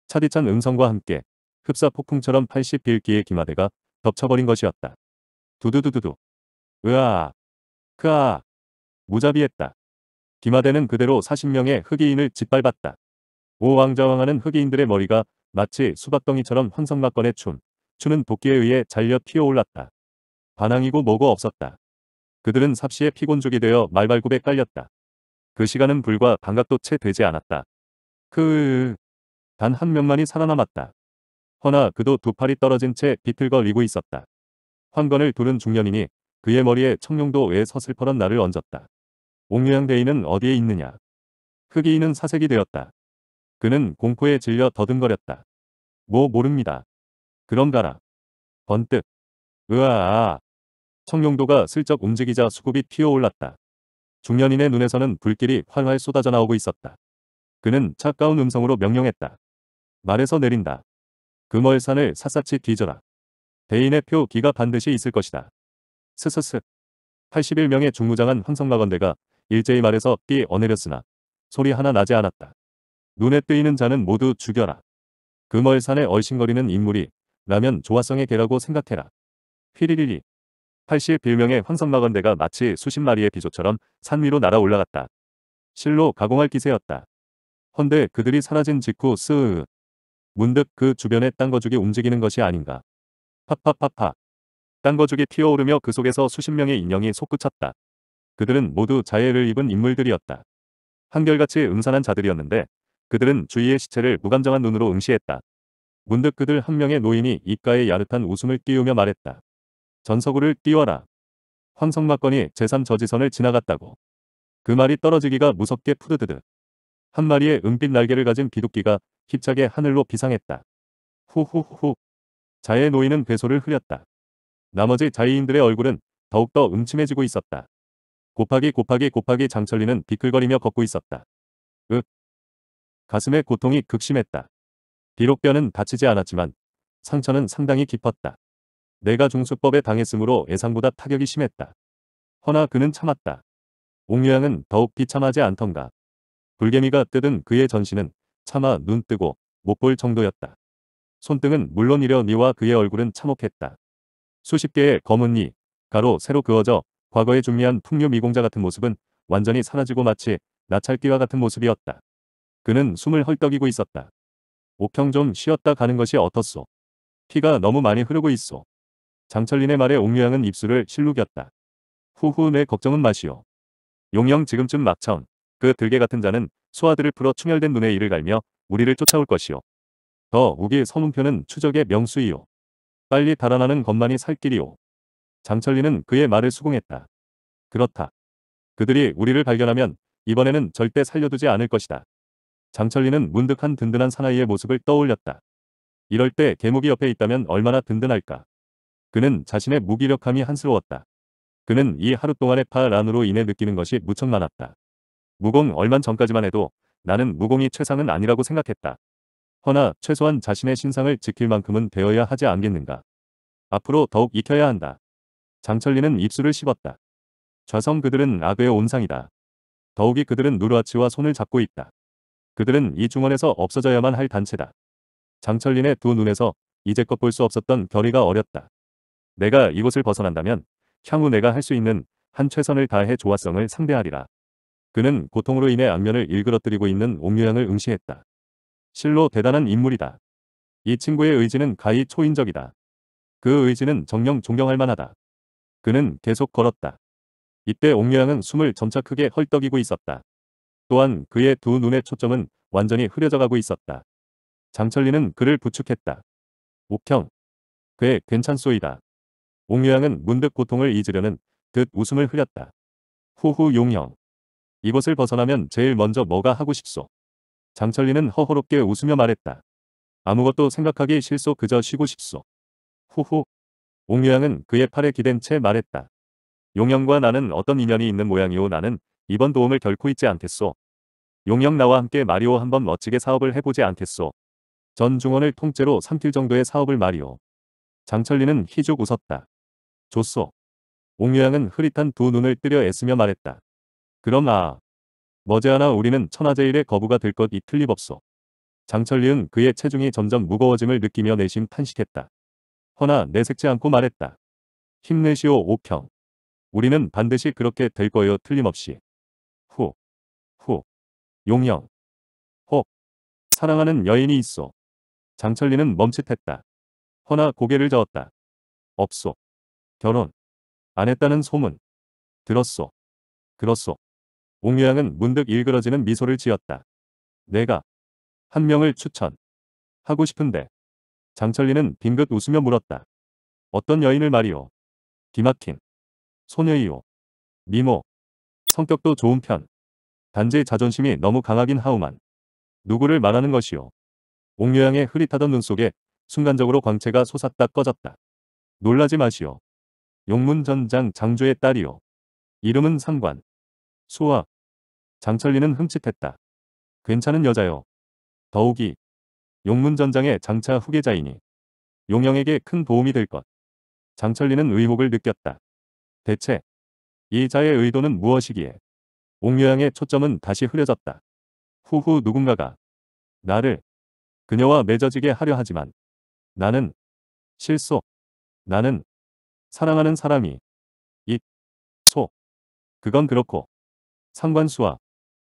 차디찬 음성과 함께 흡사 폭풍처럼 80빌기의 기마대가 덮쳐버린 것이었다. 두두두두두. 으아. 크아. 무자비했다. 기마대는 그대로 40명의 흑이인을 짓밟았다. 오 왕자왕하는 흑인들의 머리가 마치 수박덩이처럼 환성막건의 춤, 추는 도끼에 의해 잘려 피어올랐다 반항이고 뭐고 없었다. 그들은 삽시에 피곤족이 되어 말발굽에 깔렸다. 그 시간은 불과 반각도 채 되지 않았다. 그... 단 한 명만이 살아남았다. 허나 그도 두 팔이 떨어진 채 비틀거리고 있었다. 황건을 두른 중년이니 그의 머리에 청룡도 왜 서슬퍼런 나를 얹었다. 옥류양 대인은 어디에 있느냐. 흑이인은 사색이 되었다. 그는 공포에 질려 더듬거렸다. 뭐 모릅니다. 그런 가라. 번뜩. 으아아. 청룡도가 슬쩍 움직이자 수급이 피어올랐다 중년인의 눈에서는 불길이 활활 쏟아져 나오고 있었다. 그는 차가운 음성으로 명령했다. 말에서 내린다. 금월산을 샅샅이 뒤져라. 대인의 표 기가 반드시 있을 것이다. 스스스. 81명의 중무장한 황성마건대가 일제히 말에서 삐 어내렸으나 소리 하나 나지 않았다. 눈에 띄는 자는 모두 죽여라. 그 멀산에 얼씬거리는 인물이 라면 조화성의 개라고 생각해라. 휘리리리. 81빌명의 황성마건대가 마치 수십 마리의 비조처럼 산 위로 날아 올라갔다. 실로 가공할 기세였다. 헌데 그들이 사라진 직후 스으으. 문득 그 주변에 땅거죽이 움직이는 것이 아닌가. 팍팍팍팍. 땅거죽이 피어오르며그 속에서 수십 명의 인형이 솟구쳤다. 그들은 모두 자해를 입은 인물들이었다. 한결같이 음산한 자들이었는데 그들은 주위의 시체를 무감정한 눈으로 응시했다. 문득 그들 한 명의 노인이 입가에 야릇한 웃음을 띄우며 말했다. 전서구를 띄워라. 황성막건이 제3저지선을 지나갔다고. 그 말이 떨어지기가 무섭게 푸드드드. 한 마리의 은빛 날개를 가진 비둘기가 힙차게 하늘로 비상했다. 후후후. 후자의 노인은 배소를 흐렸다 나머지 자의인들의 얼굴은 더욱더 음침해지고 있었다. 곱하기 곱하기 곱하기 장철리는 비클거리며 걷고 있었다. 으, 가슴의 고통이 극심했다. 비록 뼈는 다치지 않았지만 상처는 상당히 깊었다. 내가 중수법에 당했으므로 예상보다 타격이 심했다. 허나 그는 참았다. 옥유양은 더욱 비참하지 않던가. 불개미가 뜨든 그의 전신은 차마 눈 뜨고 못 볼 정도였다. 손등은 물론 이려 니와 그의 얼굴은 참혹했다. 수십 개의 검은 니, 가로 새로 그어져 과거에 중비한 풍류 미공자 같은 모습은 완전히 사라지고 마치 나찰기와 같은 모습이었다. 그는 숨을 헐떡이고 있었다. 옥형 좀 쉬었다 가는 것이 어떻소. 피가 너무 많이 흐르고 있어. 장철린의 말에 옥유양은 입술을 실룩였다. 후후 내 걱정은 마시오. 용영 지금쯤 막차온 그 들개 같은 자는 소아들을 풀어 충혈된 눈에 이를 갈며 우리를 쫓아올 것이오. 더 우기 서문표는 추적의 명수이오. 빨리 달아나는 것만이 살 길이오. 장철리는 그의 말을 수긍했다. 그렇다. 그들이 우리를 발견하면 이번에는 절대 살려두지 않을 것이다. 장철리는 문득한 든든한 사나이의 모습을 떠올렸다. 이럴 때 개목이 옆에 있다면 얼마나 든든할까. 그는 자신의 무기력함이 한스러웠다. 그는 이 하루 동안의 파란으로 인해 느끼는 것이 무척 많았다. 무공 얼마 전까지만 해도 나는 무공이 최상은 아니라고 생각했다. 허나 최소한 자신의 신상을 지킬 만큼은 되어야 하지 않겠는가. 앞으로 더욱 익혀야 한다. 장철리는 입술을 씹었다. 좌성 그들은 악의 온상이다. 더욱이 그들은 누르아치와 손을 잡고 있다. 그들은 이 중원에서 없어져야만 할 단체다. 장철린의 두 눈에서 이제껏 볼 수 없었던 결의가 어렸다. 내가 이곳을 벗어난다면 향후 내가 할 수 있는 한 최선을 다해 조화성을 상대하리라. 그는 고통으로 인해 안면을 일그러뜨리고 있는 옥류양을 응시했다. 실로 대단한 인물이다. 이 친구의 의지는 가히 초인적이다. 그 의지는 정령 존경할 만하다. 그는 계속 걸었다. 이때 옥류양은 숨을 점차 크게 헐떡이고 있었다. 또한 그의 두 눈의 초점은 완전히 흐려져가고 있었다. 장철리는 그를 부축했다. 옥형. 그의 괜찮소이다. 옥유양은 문득 고통을 잊으려는 듯 웃음을 흐렸다. 후후 용형. 이곳을 벗어나면 제일 먼저 뭐가 하고 싶소. 장철리는 허허롭게 웃으며 말했다. 아무것도 생각하기 싫소 그저 쉬고 싶소. 후후. 옥유양은 그의 팔에 기댄 채 말했다. 용형과 나는 어떤 인연이 있는 모양이오 나는 이번 도움을 결코 잊지 않겠소. 용영 나와 함께 마리오 한번 멋지게 사업을 해보지 않겠소. 전 중원을 통째로 삼킬 정도의 사업을 마리오. 장철리는 희죽 웃었다. 좋소. 옥유양은 흐릿한 두 눈을 뜨려 애쓰며 말했다. 그럼 아. 머지않아 우리는 천하제일의 거부가 될 것 이 틀림없소. 장철리는 그의 체중이 점점 무거워짐을 느끼며 내심 탄식했다. 허나 내색지 않고 말했다. 힘내시오 옥형. 우리는 반드시 그렇게 될 거요 틀림없이. 용영. 혹. 사랑하는 여인이 있어. 장철리는 멈칫했다. 허나 고개를 저었다. 없소. 결혼. 안 했다는 소문. 들었소. 그렇소. 옹유양은 문득 일그러지는 미소를 지었다. 내가 한 명을 추천. 하고 싶은데. 장철리는 빙긋 웃으며 물었다. 어떤 여인을 말이오. 기막힌. 소녀이오. 미모. 성격도 좋은 편. 단지 자존심이 너무 강하긴 하오만. 누구를 말하는 것이오. 옥녀양의 흐릿하던 눈 속에 순간적으로 광채가 솟았다 꺼졌다. 놀라지 마시오. 용문 전장 장조의 딸이오. 이름은 상관. 수아. 장철리는 흠칫했다. 괜찮은 여자요. 더욱이 용문 전장의 장차 후계자이니 용영에게 큰 도움이 될 것. 장철리는 의혹을 느꼈다. 대체 이 자의 의도는 무엇이기에 옥녀양의 초점은 다시 흐려졌다. 후후 누군가가 나를 그녀와 맺어지게 하려 하지만 나는 실소 나는 사랑하는 사람이 이소 그건 그렇고 상관수와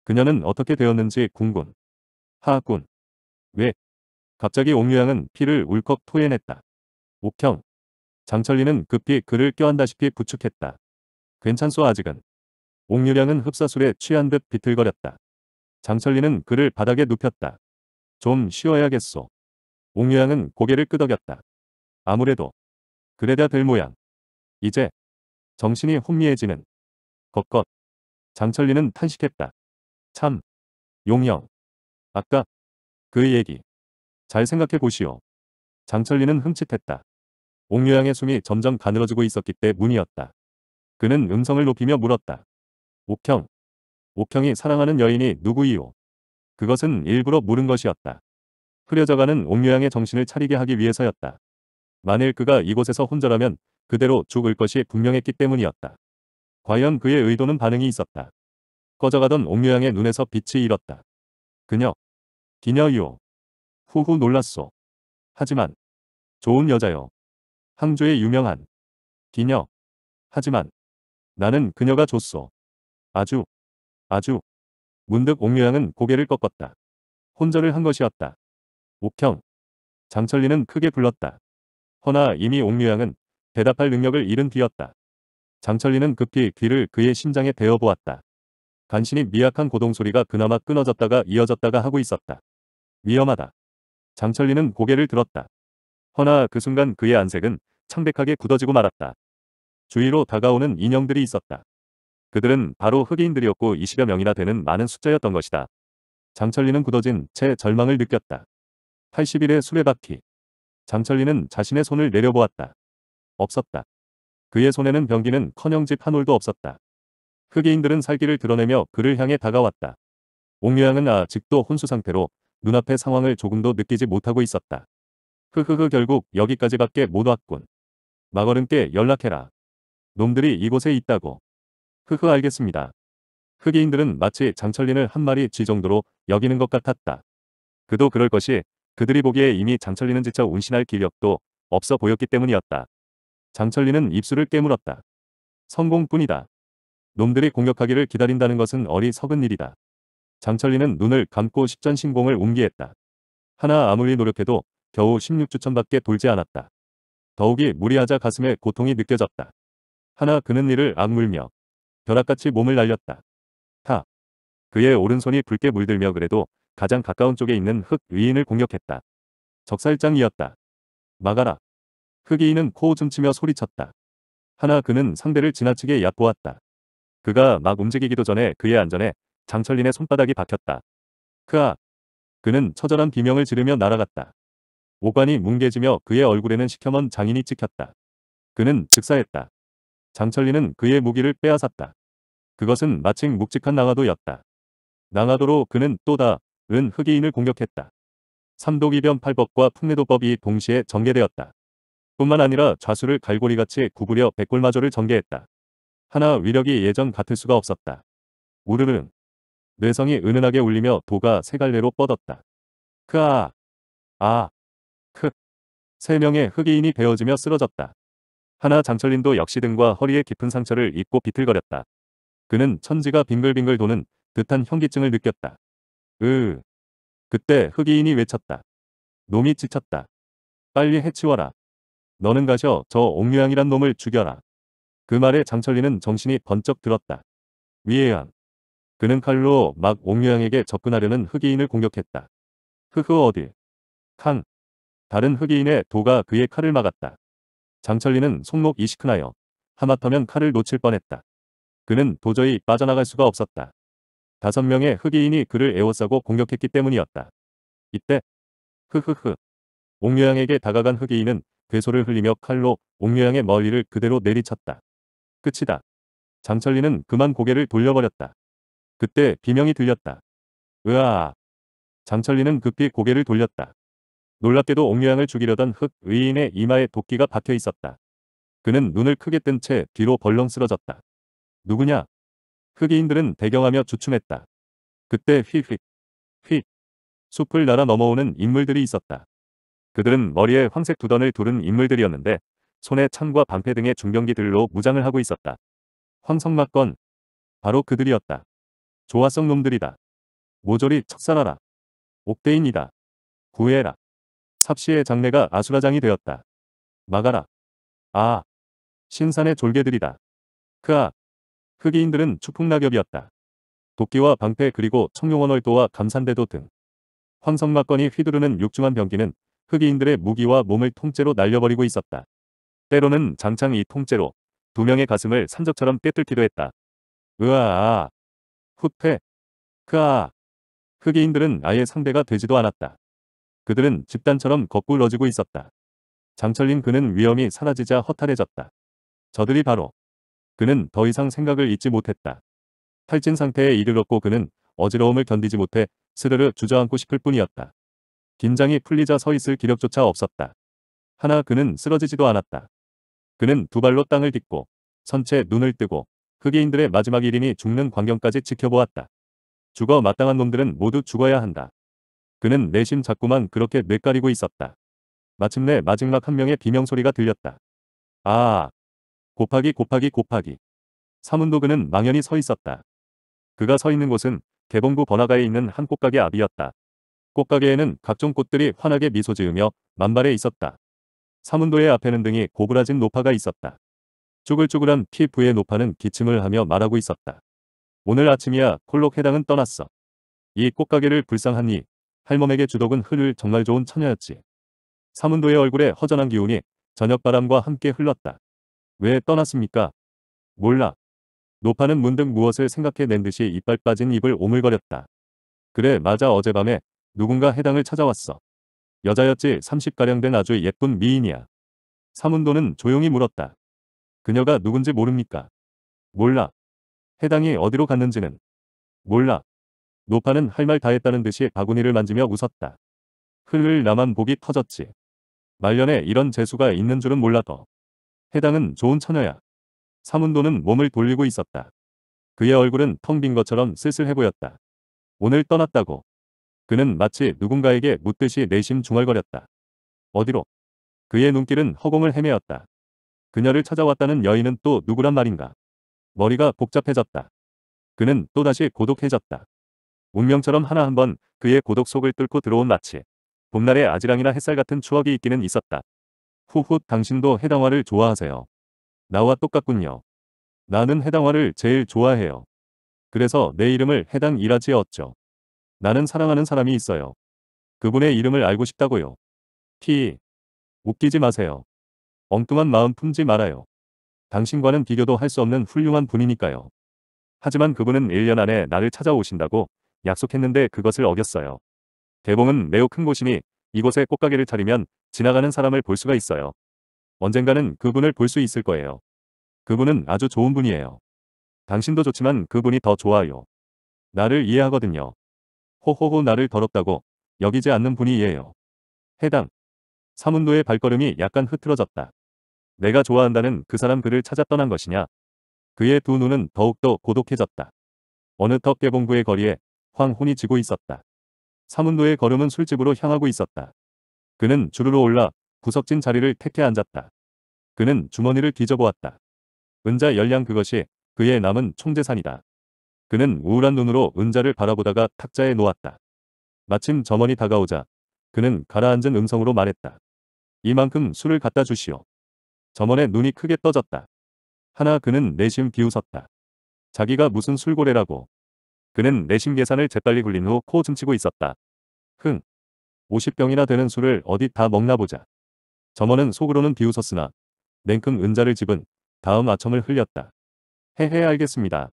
그녀는 어떻게 되었는지 궁금 하군 왜 갑자기 옥유양은 피를 울컥 토해냈다. 옥형 장철리는 급히 그를 껴안다시피 부축했다. 괜찮소 아직은 옥유량은 흡사술에 취한 듯 비틀거렸다. 장철리는 그를 바닥에 눕혔다. 좀 쉬어야겠소. 옥유양은 고개를 끄덕였다. 아무래도 그래야 될 모양. 이제 정신이 혼미해지는 겉것 장철리는 탄식했다. 참 용영 아까 그 얘기 잘 생각해 보시오. 장철리는 흠칫했다. 옥유양의 숨이 점점 가늘어지고 있었기 때문이었다. 그는 음성을 높이며 물었다. 옥형. 옥형이 사랑하는 여인이 누구이오? 그것은 일부러 물은 것이었다. 흐려져가는 옥묘양의 정신을 차리게 하기 위해서였다. 만일 그가 이곳에서 혼자라면 그대로 죽을 것이 분명했기 때문이었다. 과연 그의 의도는 반응이 있었다. 꺼져가던 옥묘양의 눈에서 빛이 일었다. 그녀. 기녀이오. 후후 놀랐소. 하지만. 좋은 여자요. 항조의 유명한. 기녀. 하지만. 나는 그녀가 줬소 아주, 아주. 문득 옥류양은 고개를 꺾었다. 혼절을 한 것이었다. 옥형. 장철리는 크게 불렀다. 허나 이미 옥류양은 대답할 능력을 잃은 뒤였다. 장철리는 급히 귀를 그의 심장에 대어보았다. 간신히 미약한 고동소리가 그나마 끊어졌다가 이어졌다가 하고 있었다. 위험하다. 장철리는 고개를 들었다. 허나 그 순간 그의 안색은 창백하게 굳어지고 말았다. 주위로 다가오는 인형들이 있었다. 그들은 바로 흑인들이었고 20여 명이나 되는 많은 숫자였던 것이다. 장철리는 굳어진 채 절망을 느꼈다. 80일의 수레바퀴. 장철리는 자신의 손을 내려보았다. 없었다. 그의 손에는 변기는 커녕 집 한 올도 없었다. 흑인들은 살기를 드러내며 그를 향해 다가왔다. 옥류양은 아직도 혼수 상태로 눈앞의 상황을 조금도 느끼지 못하고 있었다. 흐흐흐 결국 여기까지밖에 못 왔군. 마거른께 연락해라. 놈들이 이곳에 있다고. 흐흐 알겠습니다. 흑인들은 그 마치 장철린을 한 마리 쥐 정도로 여기는 것 같았다. 그도 그럴 것이 그들이 보기에 이미 장철린은 지쳐 운신할 기력도 없어 보였기 때문이었다. 장철린은 입술을 깨물었다. 성공뿐이다. 놈들이 공격하기를 기다린다는 것은 어리석은 일이다. 장철린은 눈을 감고 십전신공을 옮기했다. 하나 아무리 노력해도 겨우 16주천밖에 돌지 않았다. 더욱이 무리하자 가슴에 고통이 느껴졌다. 하나 그는 이를 악물며 벼락같이 몸을 날렸다. 하! 그의 오른손이 붉게 물들며 그래도 가장 가까운 쪽에 있는 흑위인을 공격했다. 적살장이었다. 막아라. 흑이인은 코우춤치며 소리쳤다. 하나 그는 상대를 지나치게 얕보았다. 그가 막 움직이기도 전에 그의 안전에 장철린의 손바닥이 박혔다. 크아. 그는 처절한 비명을 지르며 날아갔다. 오관이 뭉개지며 그의 얼굴에는 시켜먼 장인이 찍혔다. 그는 즉사했다. 장철린은 그의 무기를 빼앗았다. 그것은 마침 묵직한 낭하도였다. 낭하도로 그는 또다 은 흑이인을 공격했다. 삼독이변 팔법과 풍내도법이 동시에 전개되었다. 뿐만 아니라 좌수를 갈고리같이 구부려 백골마조를 전개했다. 하나 위력이 예전 같을 수가 없었다. 우르릉. 뇌성이 은은하게 울리며 도가 세 갈래로 뻗었다. 크아. 아. 크. 세 명의 흑이인이 베어지며 쓰러졌다. 하나 장철린도 역시 등과 허리에 깊은 상처를 입고 비틀거렸다. 그는 천지가 빙글빙글 도는 듯한 현기증을 느꼈다. 으 그때 흑이인이 외쳤다. 놈이 지쳤다. 빨리 해치워라. 너는 가셔 저 옥류양이란 놈을 죽여라. 그 말에 장철리는 정신이 번쩍 들었다. 위해양. 그는 칼로 막 옥류양에게 접근하려는 흑이인을 공격했다. 흐흐 어디. 칸. 다른 흑이인의 도가 그의 칼을 막았다. 장철리는 손목 이시크나여 하마터면 칼을 놓칠 뻔했다. 그는 도저히 빠져나갈 수가 없었다. 다섯 명의 흑인이 이 그를 애워싸고 공격했기 때문이었다. 이때 흐흐흐 옥묘양에게 다가간 흑인은 이 괴소를 흘리며 칼로 옥묘양의 머리를 그대로 내리쳤다. 끝이다. 장철리는 그만 고개를 돌려버렸다. 그때 비명이 들렸다. 으아 장철리는 급히 고개를 돌렸다. 놀랍게도 옥묘양을 죽이려던 흑 의인의 이마에 도끼가 박혀 있었다. 그는 눈을 크게 뜬 채 뒤로 벌렁 쓰러졌다. 누구냐? 흑인들은 배경하며 주춤했다. 그때 휙휙휙 숲을 날아 넘어오는 인물들이 있었다. 그들은 머리에 황색 두던을 두른 인물들이었는데 손에 창과 방패 등의 중경기들로 무장을 하고 있었다. 황성막건 바로 그들이었다. 조화성 놈들이다. 모조리 척살하라. 옥대인이다. 구해라. 삽시의 장래가 아수라장이 되었다. 막아라. 아. 신산의 졸개들이다. 크아. 흑인들은 추풍낙엽이었다. 도끼와 방패 그리고 청룡원월도와 감산대도 등황성막건이 휘두르는 육중한 병기는 흑인들의 무기와 몸을 통째로 날려버리고 있었다. 때로는 장창 이 통째로 두 명의 가슴을 산적처럼 깨뜨기도 했다. 으아아 후퇴 크아 흑인들은 아예 상대가 되지도 않았다. 그들은 집단처럼 거꾸러지고 있었다. 장철린 그는 위험이 사라지자 허탈해졌다. 저들이 바로 그는 더 이상 생각을 잊지 못했다. 탈진 상태에 이르렀고 그는 어지러움을 견디지 못해 스르르 주저앉고 싶을 뿐이었다. 긴장이 풀리자 서 있을 기력조차 없었다. 하나 그는 쓰러지지도 않았다. 그는 두 발로 땅을 딛고 선체 눈을 뜨고 흑인들의 마지막 1인이 죽는 광경까지 지켜보았다. 죽어 마땅한 놈들은 모두 죽어야 한다. 그는 내심 자꾸만 그렇게 뇌까리고 있었다. 마침내 마지막 한 명의 비명소리가 들렸다. 아 곱하기 곱하기 곱하기. 사문도그는 망연히 서 있었다. 그가 서 있는 곳은 개봉구 번화가에 있는 한 꽃가게 앞이었다. 꽃가게에는 각종 꽃들이 환하게 미소 지으며 만발해 있었다. 사문도의 앞에는 등이 고부라진 노파가 있었다. 쭈글쭈글한 피 부의 노파는 기침을 하며 말하고 있었다. 오늘 아침이야 콜록 해당은 떠났어. 이 꽃가게를 불쌍하니 할멈에게 주독은 흘을 정말 좋은 처녀였지. 사문도의 얼굴에 허전한 기운이 저녁바람과 함께 흘렀다. 왜 떠났습니까? 몰라. 노파는 문득 무엇을 생각해낸 듯이 이빨 빠진 입을 오물거렸다. 그래 맞아 어젯밤에 누군가 해당을 찾아왔어. 여자였지 30가량 된 아주 예쁜 미인이야. 사문도는 조용히 물었다. 그녀가 누군지 모릅니까? 몰라. 해당이 어디로 갔는지는? 몰라. 노파는 할 말 다 했다는 듯이 바구니를 만지며 웃었다. 흘흘 나만 복이 터졌지. 말년에 이런 재수가 있는 줄은 몰라도. 해당은 좋은 처녀야. 사문도는 몸을 돌리고 있었다. 그의 얼굴은 텅 빈 것처럼 쓸쓸해 보였다. 오늘 떠났다고. 그는 마치 누군가에게 묻듯이 내심 중얼거렸다. 어디로? 그의 눈길은 허공을 헤매었다. 그녀를 찾아왔다는 여인은 또 누구란 말인가? 머리가 복잡해졌다. 그는 또다시 고독해졌다. 운명처럼 하나 한번 그의 고독 속을 뚫고 들어온 마치 봄날의 아지랑이나 햇살 같은 추억이 있기는 있었다. 후후 당신도 해당화를 좋아하세요. 나와 똑같군요. 나는 해당화를 제일 좋아해요. 그래서 내 이름을 해당 이라지에 얻죠. 나는 사랑하는 사람이 있어요. 그분의 이름을 알고 싶다고요. P. 웃기지 마세요. 엉뚱한 마음 품지 말아요. 당신과는 비교도 할 수 없는 훌륭한 분이니까요. 하지만 그분은 1년 안에 나를 찾아오신다고 약속했는데 그것을 어겼어요. 대봉은 매우 큰 곳이니 이곳에 꽃가게를 차리면 지나가는 사람을 볼 수가 있어요. 언젠가는 그분을 볼 수 있을 거예요. 그분은 아주 좋은 분이에요. 당신도 좋지만 그분이 더 좋아요. 나를 이해하거든요. 호호호 나를 더럽다고 여기지 않는 분이에요. 해당. 사문도의 발걸음이 약간 흐트러졌다. 내가 좋아한다는 그 사람 그를 찾아 떠난 것이냐? 그의 두 눈은 더욱더 고독해졌다. 어느 턱개봉부의 거리에 황혼이 지고 있었다. 사문로의 걸음은 술집으로 향하고 있었다. 그는 주르르 올라 구석진 자리를 택해 앉았다. 그는 주머니를 뒤져보았다. 은자 열량 그것이 그의 남은 총재산이다. 그는 우울한 눈으로 은자를 바라보다가 탁자에 놓았다. 마침 점원이 다가오자 그는 가라앉은 음성으로 말했다. 이만큼 술을 갖다 주시오. 점원의 눈이 크게 떠졌다. 하나 그는 내심 비웃었다. 자기가 무슨 술고래라고. 그는 내심 계산을 재빨리 굴린 후코 훔치고 있었다. 흥. 50병이나 되는 술을 어디 다 먹나 보자. 점원은 속으로는 비웃었으나 냉큼 은자를 집은 다음 아첨을 흘렸다. 헤헤 알겠습니다.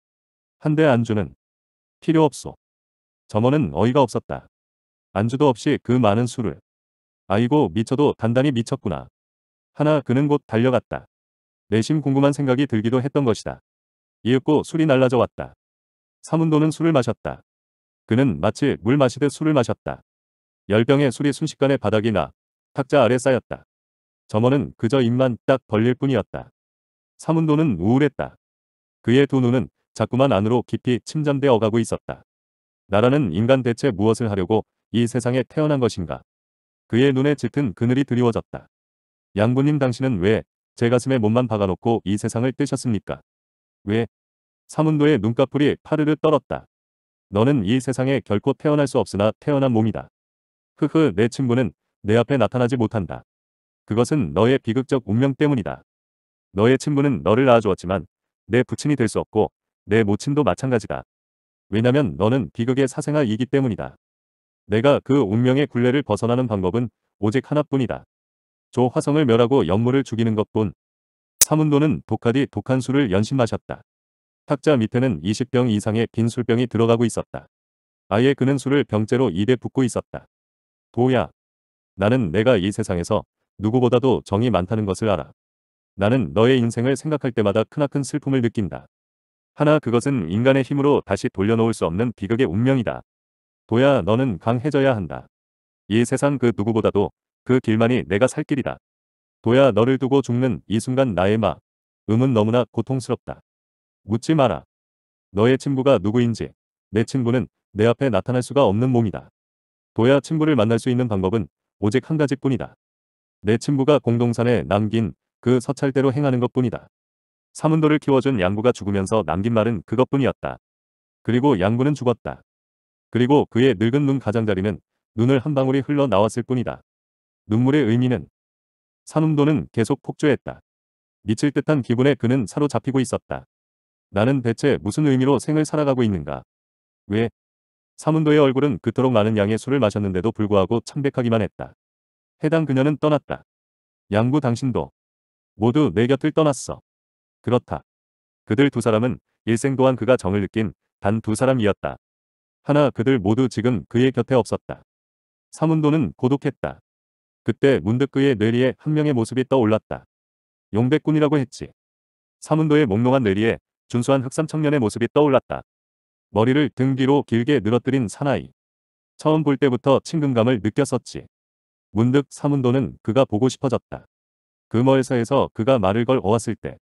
한 대 안주는 필요 없소. 점원은 어이가 없었다. 안주도 없이 그 많은 술을. 아이고 미쳐도 단단히 미쳤구나. 하나 그는 곧 달려갔다. 내심 궁금한 생각이 들기도 했던 것이다. 이윽고 술이 날라져 왔다. 사문도는 술을 마셨다. 그는 마치 물 마시듯 술을 마셨다. 열병의 술이 순식간에 바닥이 나 탁자 아래 쌓였다. 점원은 그저 입만 딱 벌릴 뿐이었다. 사문도는 우울했다. 그의 두 눈은 자꾸만 안으로 깊이 침잠되어 가고 있었다. 나라는 인간 대체 무엇을 하려고 이 세상에 태어난 것인가. 그의 눈에 짙은 그늘이 드리워졌다. 양부님 당신은 왜 제 가슴에 몸만 박아놓고 이 세상을 뜨셨습니까? 왜 사문도의 눈꺼풀이 파르르 떨었다. 너는 이 세상에 결코 태어날 수 없으나 태어난 몸이다. 흐흐 내 친구는 내 앞에 나타나지 못한다. 그것은 너의 비극적 운명 때문이다. 너의 친구는 너를 낳아주었지만 내 부친이 될 수 없고 내 모친도 마찬가지다. 왜냐면 너는 비극의 사생아이기 때문이다. 내가 그 운명의 굴레를 벗어나는 방법은 오직 하나뿐이다. 조 화성을 멸하고 연무를 죽이는 것뿐. 사문도는 독하디 독한 술을 연신 마셨다. 탁자 밑에는 20병 이상의 빈 술병이 들어가고 있었다. 아예 그는 술을 병째로 입에 붓고 있었다. 도야. 나는 내가 이 세상에서 누구보다도 정이 많다는 것을 알아. 나는 너의 인생을 생각할 때마다 크나큰 슬픔을 느낀다. 하나 그것은 인간의 힘으로 다시 돌려놓을 수 없는 비극의 운명이다. 도야 너는 강해져야 한다. 이 세상 그 누구보다도 그 길만이 내가 살 길이다. 도야 너를 두고 죽는 이 순간 나의 마. 음은 너무나 고통스럽다. 묻지 마라. 너의 친구가 누구인지 내 친구는 내 앞에 나타날 수가 없는 몸이다. 도야 친구를 만날 수 있는 방법은 오직 한 가지뿐이다. 내 친구가 공동산에 남긴 그 서찰대로 행하는 것뿐이다. 사문도를 키워준 양구가 죽으면서 남긴 말은 그것뿐이었다. 그리고 양구는 죽었다. 그리고 그의 늙은 눈 가장자리는 눈을 한 방울이 흘러나왔을 뿐이다. 눈물의 의미는 사문도는 계속 폭주했다. 미칠 듯한 기분에 그는 사로잡히고 있었다. 나는 대체 무슨 의미로 생을 살아가고 있는가? 왜? 사문도의 얼굴은 그토록 많은 양의 술을 마셨는데도 불구하고 참백하기만 했다. 해당 그녀는 떠났다. 양구 당신도 모두 내 곁을 떠났어. 그렇다. 그들 두 사람은 일생 동안 그가 정을 느낀 단 두 사람이었다. 하나 그들 모두 지금 그의 곁에 없었다. 사문도는 고독했다. 그때 문득 그의 뇌리에 한 명의 모습이 떠올랐다. 용백군이라고 했지. 사문도의 몽롱한 뇌리에 준수한 흑삼 청년의 모습이 떠올랐다. 머리를 등 뒤로 길게 늘어뜨린 사나이. 처음 볼 때부터 친근감을 느꼈었지. 문득 사문도는 그가 보고 싶어졌다. 그어회사에서 그가 말을 걸 어왔을 때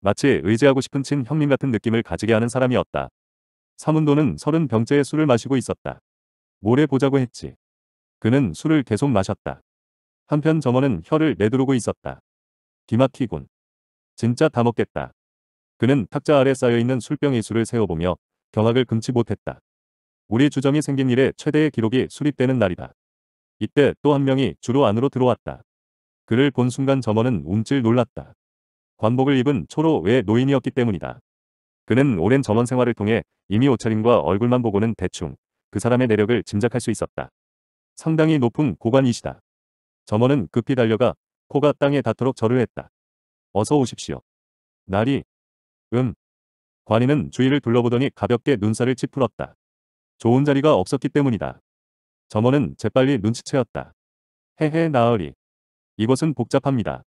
마치 의지하고 싶은 친형님 같은 느낌을 가지게 하는 사람이었다. 사문도는 서른 병째의 술을 마시고 있었다. 모래 보자고 했지. 그는 술을 계속 마셨다. 한편 점원은 혀를 내두르고 있었다. 기막히군. 진짜 다 먹겠다. 그는 탁자 아래 쌓여있는 술병 이수를 세어보며 경악을 금치 못했다. 우리 주점이 생긴 일에 최대의 기록이 수립되는 날이다. 이때 또 한 명이 주로 안으로 들어왔다. 그를 본 순간 점원은 움찔 놀랐다. 관복을 입은 초로 외 노인이었기 때문이다. 그는 오랜 점원 생활을 통해 이미 옷차림과 얼굴만 보고는 대충 그 사람의 내력을 짐작할 수 있었다. 상당히 높은 고관이시다. 점원은 급히 달려가 코가 땅에 닿도록 절을 했다. 어서 오십시오. 날이 음. 관이는 주위를 둘러보더니 가볍게 눈살을 찌푸렸다. 좋은 자리가 없었기 때문이다. 점원은 재빨리 눈치채었다. 헤헤 나으리. 이곳은 복잡합니다.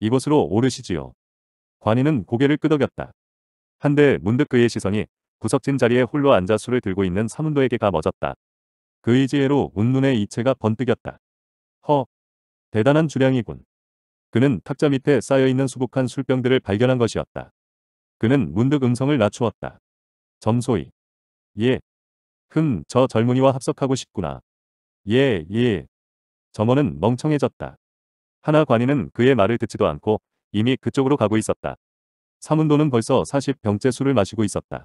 이곳으로 오르시지요. 관이는 고개를 끄덕였다. 한데 문득 그의 시선이 구석진 자리에 홀로 앉아 술을 들고 있는 사문도에게 가머졌다. 그의 지혜로 운눈의 이체가 번뜩였다. 허, 대단한 주량이군. 그는 탁자 밑에 쌓여있는 수북한 술병들을 발견한 것이었다. 그는 문득 음성을 낮추었다. 점소이. 예. 흠, 저 젊은이와 합석하고 싶구나. 예, 예. 점원은 멍청해졌다. 하나 관인은 그의 말을 듣지도 않고 이미 그쪽으로 가고 있었다. 사문도는 벌써 40병째 술을 마시고 있었다.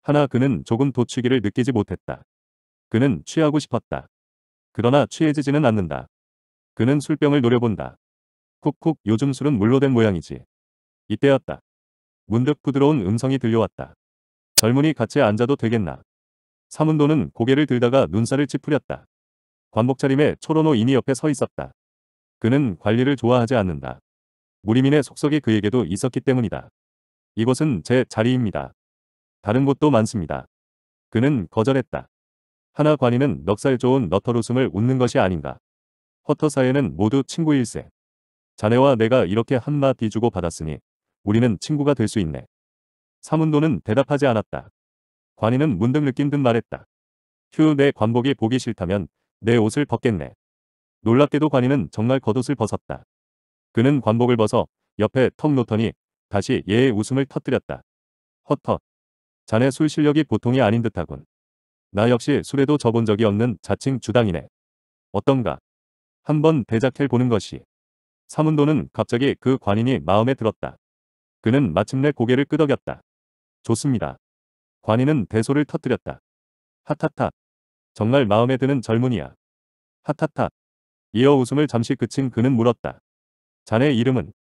하나 그는 조금 도취기를 느끼지 못했다. 그는 취하고 싶었다. 그러나 취해지지는 않는다. 그는 술병을 노려본다. 쿡쿡 요즘 술은 물로 된 모양이지. 이때였다. 문득 부드러운 음성이 들려왔다. 젊은이 같이 앉아도 되겠나. 사문도는 고개를 들다가 눈살을 찌푸렸다. 관복 차림의 초로노 인이 옆에 서 있었다. 그는 관리를 좋아하지 않는다. 무리민의 속속이 그에게도 있었기 때문이다. 이곳은 제 자리입니다. 다른 곳도 많습니다. 그는 거절했다. 하나 관이는 넉살 좋은 너털 웃음을 웃는 것이 아닌가. 허터 사이는 모두 친구일세. 자네와 내가 이렇게 한마디 주고 받았으니 우리는 친구가 될 수 있네. 사문도는 대답하지 않았다. 관이는 문득 느낀 듯 말했다. 휴, 내 관복이 보기 싫다면 내 옷을 벗겠네. 놀랍게도 관이는 정말 겉옷을 벗었다. 그는 관복을 벗어 옆에 턱 놓더니 다시 예의 웃음을 터뜨렸다. 헛헛. 자네 술 실력이 보통이 아닌 듯하군. 나 역시 술에도 져본 적이 없는 자칭 주당이네. 어떤가? 한번 대작해 보는 것이. 사문도는 갑자기 그 관인이 마음에 들었다. 그는 마침내 고개를 끄덕였다. 좋습니다. 관인은 대소를 터뜨렸다. 하타타. 정말 마음에 드는 젊은이야. 하타타. 이어 웃음을 잠시 그친 그는 물었다. 자네 이름은?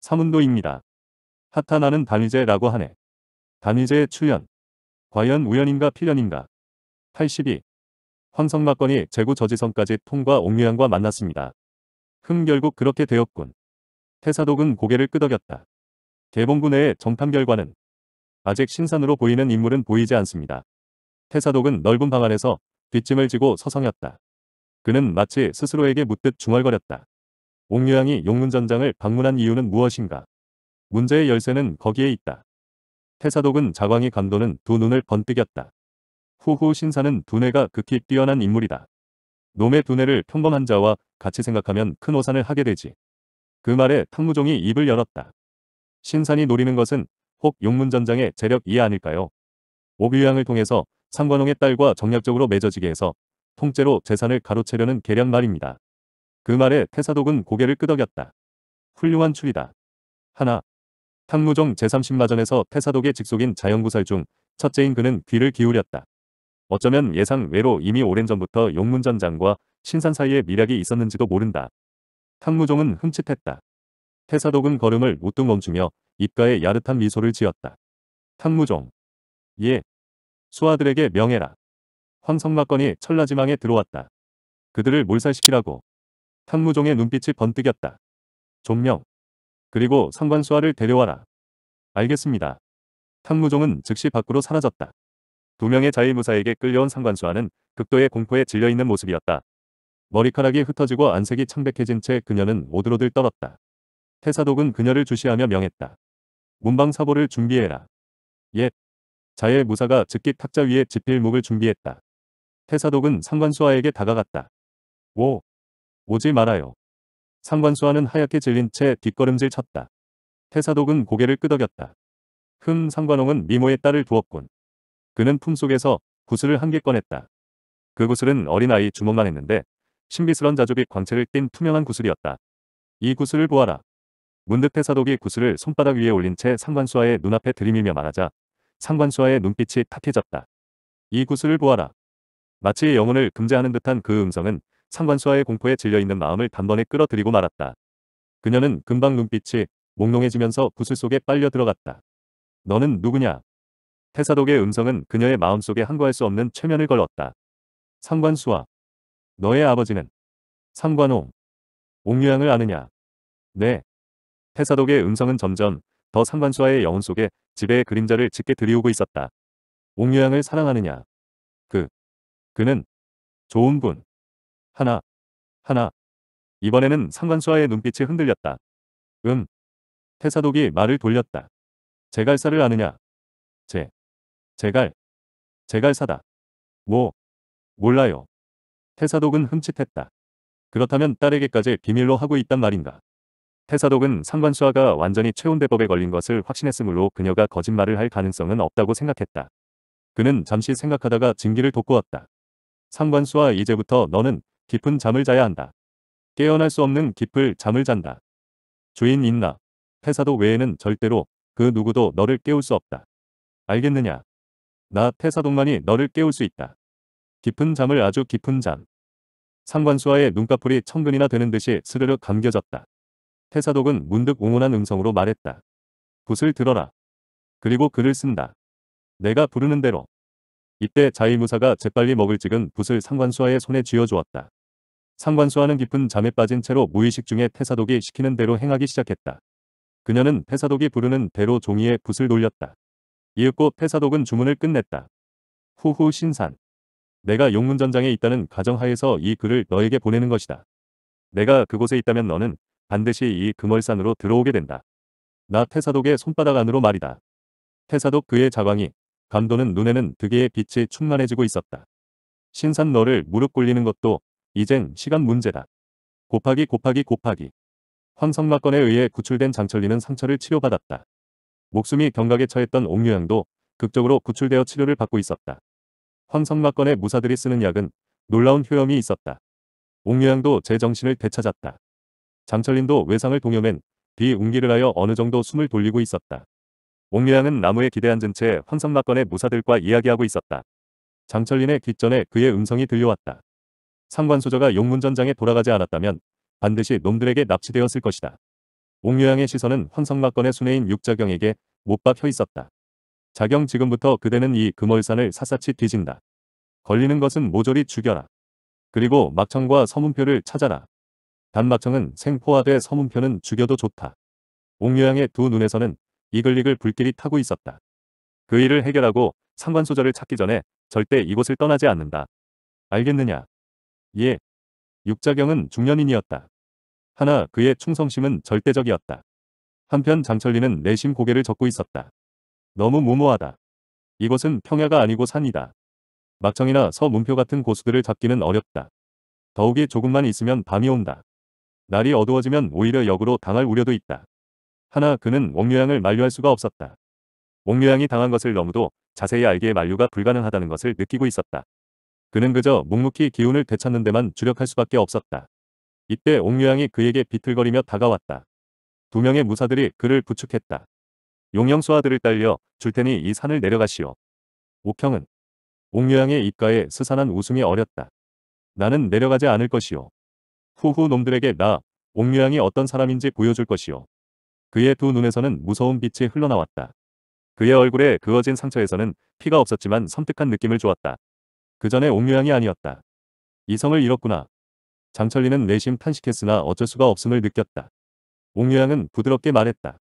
사문도입니다. 하타나는 단위제라고 하네. 단위제의 출연. 과연 우연인가 필연인가. 82. 황성막건이 재구저지성까지 통과 옥류양과 만났습니다. 흠 결국 그렇게 되었군. 태사독은 고개를 끄덕였다. 대봉군의 정판 결과는 아직 신산으로 보이는 인물은 보이지 않습니다. 태사독은 넓은 방 안에서 뒷짐을 지고 서성였다. 그는 마치 스스로에게 묻듯 중얼거렸다. 옥류양이 용문전장을 방문한 이유는 무엇인가? 문제의 열쇠는 거기에 있다. 태사독은 자광이 감도는 두 눈을 번뜩였다. 후후 신사는 두뇌가 극히 뛰어난 인물이다. 놈의 두뇌를 평범한 자와 같이 생각하면 큰 오산을 하게 되지. 그 말에 탕무종이 입을 열었다. 신산이 노리는 것은 혹 용문전장의 재력 이하 아닐까요? 오규양을 통해서 상관홍의 딸과 정략적으로 맺어지게 해서 통째로 재산을 가로채려는 계략 말입니다. 그 말에 태사독은 고개를 끄덕였다. 훌륭한 추리다. 하나. 탕무종 제30마전에서 태사독의 직속인 자연구설중 첫째인 그는 귀를 기울였다. 어쩌면 예상 외로 이미 오랜 전부터 용문전장과 신산 사이에 미략이 있었는지도 모른다. 탕무종은 흠칫했다. 태사독은 걸음을 우뚝 멈추며 입가에 야릇한 미소를 지었다. 탕무종. 예. 수아들에게 명해라. 황성막건이 천라지망에 들어왔다. 그들을 몰살시키라고. 탕무종의 눈빛이 번뜩였다. 종명. 그리고 상관수아를 데려와라. 알겠습니다. 탕무종은 즉시 밖으로 사라졌다. 두 명의 자의무사에게 끌려온 상관수아는 극도의 공포에 질려있는 모습이었다. 머리카락이 흩어지고 안색이 창백해진 채 그녀는 오들오들 떨었다. 태사독은 그녀를 주시하며 명했다. 문방사보를 준비해라. 옛. 예. 자의 무사가 즉기 탁자 위에 지필목을 준비했다. 태사독은 상관수아에게 다가갔다. 오. 오지 말아요. 상관수아는 하얗게 질린 채 뒷걸음질 쳤다. 태사독은 고개를 끄덕였다. 흠 상관홍은 미모의 딸을 두었군. 그는 품속에서 구슬을 한 개 꺼냈다. 그 구슬은 어린아이 주먹만 했는데 신비스런 자주빛 광채를 띤 투명한 구슬이었다. 이 구슬을 보아라. 문득 태사독이 구슬을 손바닥 위에 올린 채상관수아의 눈앞에 들이밀며 말하자 상관수아의 눈빛이 탁해졌다. 이 구슬을 보아라. 마치 영혼을 금지하는 듯한 그 음성은 상관수아의 공포에 질려있는 마음을 단번에 끌어들이고 말았다. 그녀는 금방 눈빛이 몽롱해지면서 구슬 속에 빨려 들어갔다. 너는 누구냐? 태사독의 음성은 그녀의 마음속에 한거할 수 없는 최면을 걸었다. 상관수아 너의 아버지는 상관홍 옥류양을 아느냐? 네, 태사독의 음성은 점점 더 상관수와의 영혼 속에 지배의 그림자를 짙게 들이우고 있었다. 옥유양을 사랑하느냐. 그. 그는 좋은 분. 하나. 하나. 이번에는 상관수와의 눈빛이 흔들렸다. 음. 태사독이 말을 돌렸다. 제갈사를 아느냐. 제. 제갈. 제갈사다. 뭐. 몰라요. 태사독은 흠칫했다. 그렇다면 딸에게까지 비밀로 하고 있단 말인가. 태사독은 상관수아가 완전히 최온대법에 걸린 것을 확신했으므로 그녀가 거짓말을 할 가능성은 없다고 생각했다. 그는 잠시 생각하다가 증기를 돋구었다. 상관수아 이제부터 너는 깊은 잠을 자야 한다. 깨어날 수 없는 깊을 잠을 잔다. 주인 있나? 태사도 외에는 절대로 그 누구도 너를 깨울 수 없다. 알겠느냐? 나 태사독만이 너를 깨울 수 있다. 깊은 잠을 아주 깊은 잠. 상관수아의 눈꺼풀이 천근이나 되는 듯이 스르륵 감겨졌다. 태사독은 문득 웅원한 음성으로 말했다. 붓을 들어라. 그리고 글을 쓴다. 내가 부르는 대로. 이때 자이무사가 재빨리 먹을 찍은 붓을 상관수아의 손에 쥐어주었다. 상관수아는 깊은 잠에 빠진 채로 무의식 중에 태사독이 시키는 대로 행하기 시작했다. 그녀는 태사독이 부르는 대로 종이에 붓을 돌렸다. 이윽고 태사독은 주문을 끝냈다. 후후 신산. 내가 용문전장에 있다는 가정하에서 이 글을 너에게 보내는 것이다. 내가 그곳에 있다면 너는 반드시 이 금월산으로 들어오게 된다. 나 태사독의 손바닥 안으로 말이다. 태사독 그의 자광이 감도는 눈에는 득의 빛이 충만해지고 있었다. 신산 너를 무릎 꿇리는 것도 이젠 시간 문제다. 곱하기 곱하기 곱하기. 황성마건에 의해 구출된 장철리는 상처를 치료받았다. 목숨이 경각에 처했던 옥류양도 극적으로 구출되어 치료를 받고 있었다. 황성마건의 무사들이 쓰는 약은 놀라운 효염이 있었다. 옥류양도 제정신을 되찾았다. 장철림도 외상을 동여맨뒤웅기를 하여 어느 정도 숨을 돌리고 있었다. 옥미양은 나무에 기대앉은 채 환상마건의 무사들과 이야기하고 있었다. 장철린의 귓전에 그의 음성이 들려왔다. 상관소저가 용문전장에 돌아가지 않았다면 반드시 놈들에게 납치되었을 것이다. 옥류양의 시선은 환성막건의순회인 육자경에게 못 박혀 있었다. 자경 지금부터 그대는 이 금월산을 샅샅이 뒤진다. 걸리는 것은 모조리 죽여라. 그리고 막창과 서문표를 찾아라. 단막청은 생포화돼 서문표는 죽여도 좋다. 옥류양의 두 눈에서는 이글이글 불길이 타고 있었다. 그 일을 해결하고 상관소절을 찾기 전에 절대 이곳을 떠나지 않는다. 알겠느냐? 예. 육자경은 중년인이었다. 하나 그의 충성심은 절대적이었다. 한편 장철리는 내심 고개를 젓고 있었다. 너무 무모하다. 이곳은 평야가 아니고 산이다. 막청이나 서문표 같은 고수들을 잡기는 어렵다. 더욱이 조금만 있으면 밤이 온다. 날이 어두워지면 오히려 역으로 당할 우려도 있다. 하나 그는 옥류양을 만류할 수가 없었다. 옥류양이 당한 것을 너무도 자세히 알기에 만류가 불가능하다는 것을 느끼고 있었다. 그는 그저 묵묵히 기운을 되찾는 데만 주력할 수밖에 없었다. 이때 옥류양이 그에게 비틀거리며 다가왔다. 두 명의 무사들이 그를 부축했다. 용영수 아들을 딸려 줄 테니 이 산을 내려가시오. 옥형은 옥류양의 입가에 스산한 웃음이 어렸다. 나는 내려가지 않을 것이오. 후후 놈들에게 나옥묘양이 어떤 사람인지 보여줄 것이오 그의 두 눈에서는 무서운 빛이 흘러나왔다. 그의 얼굴에 그어진 상처에서는 피가 없었지만 섬뜩한 느낌을 주었다. 그 전에 옥묘양이 아니었다. 이성을 잃었구나. 장철리는 내심 탄식했으나 어쩔 수가 없음을 느꼈다. 옥묘양은 부드럽게 말했다.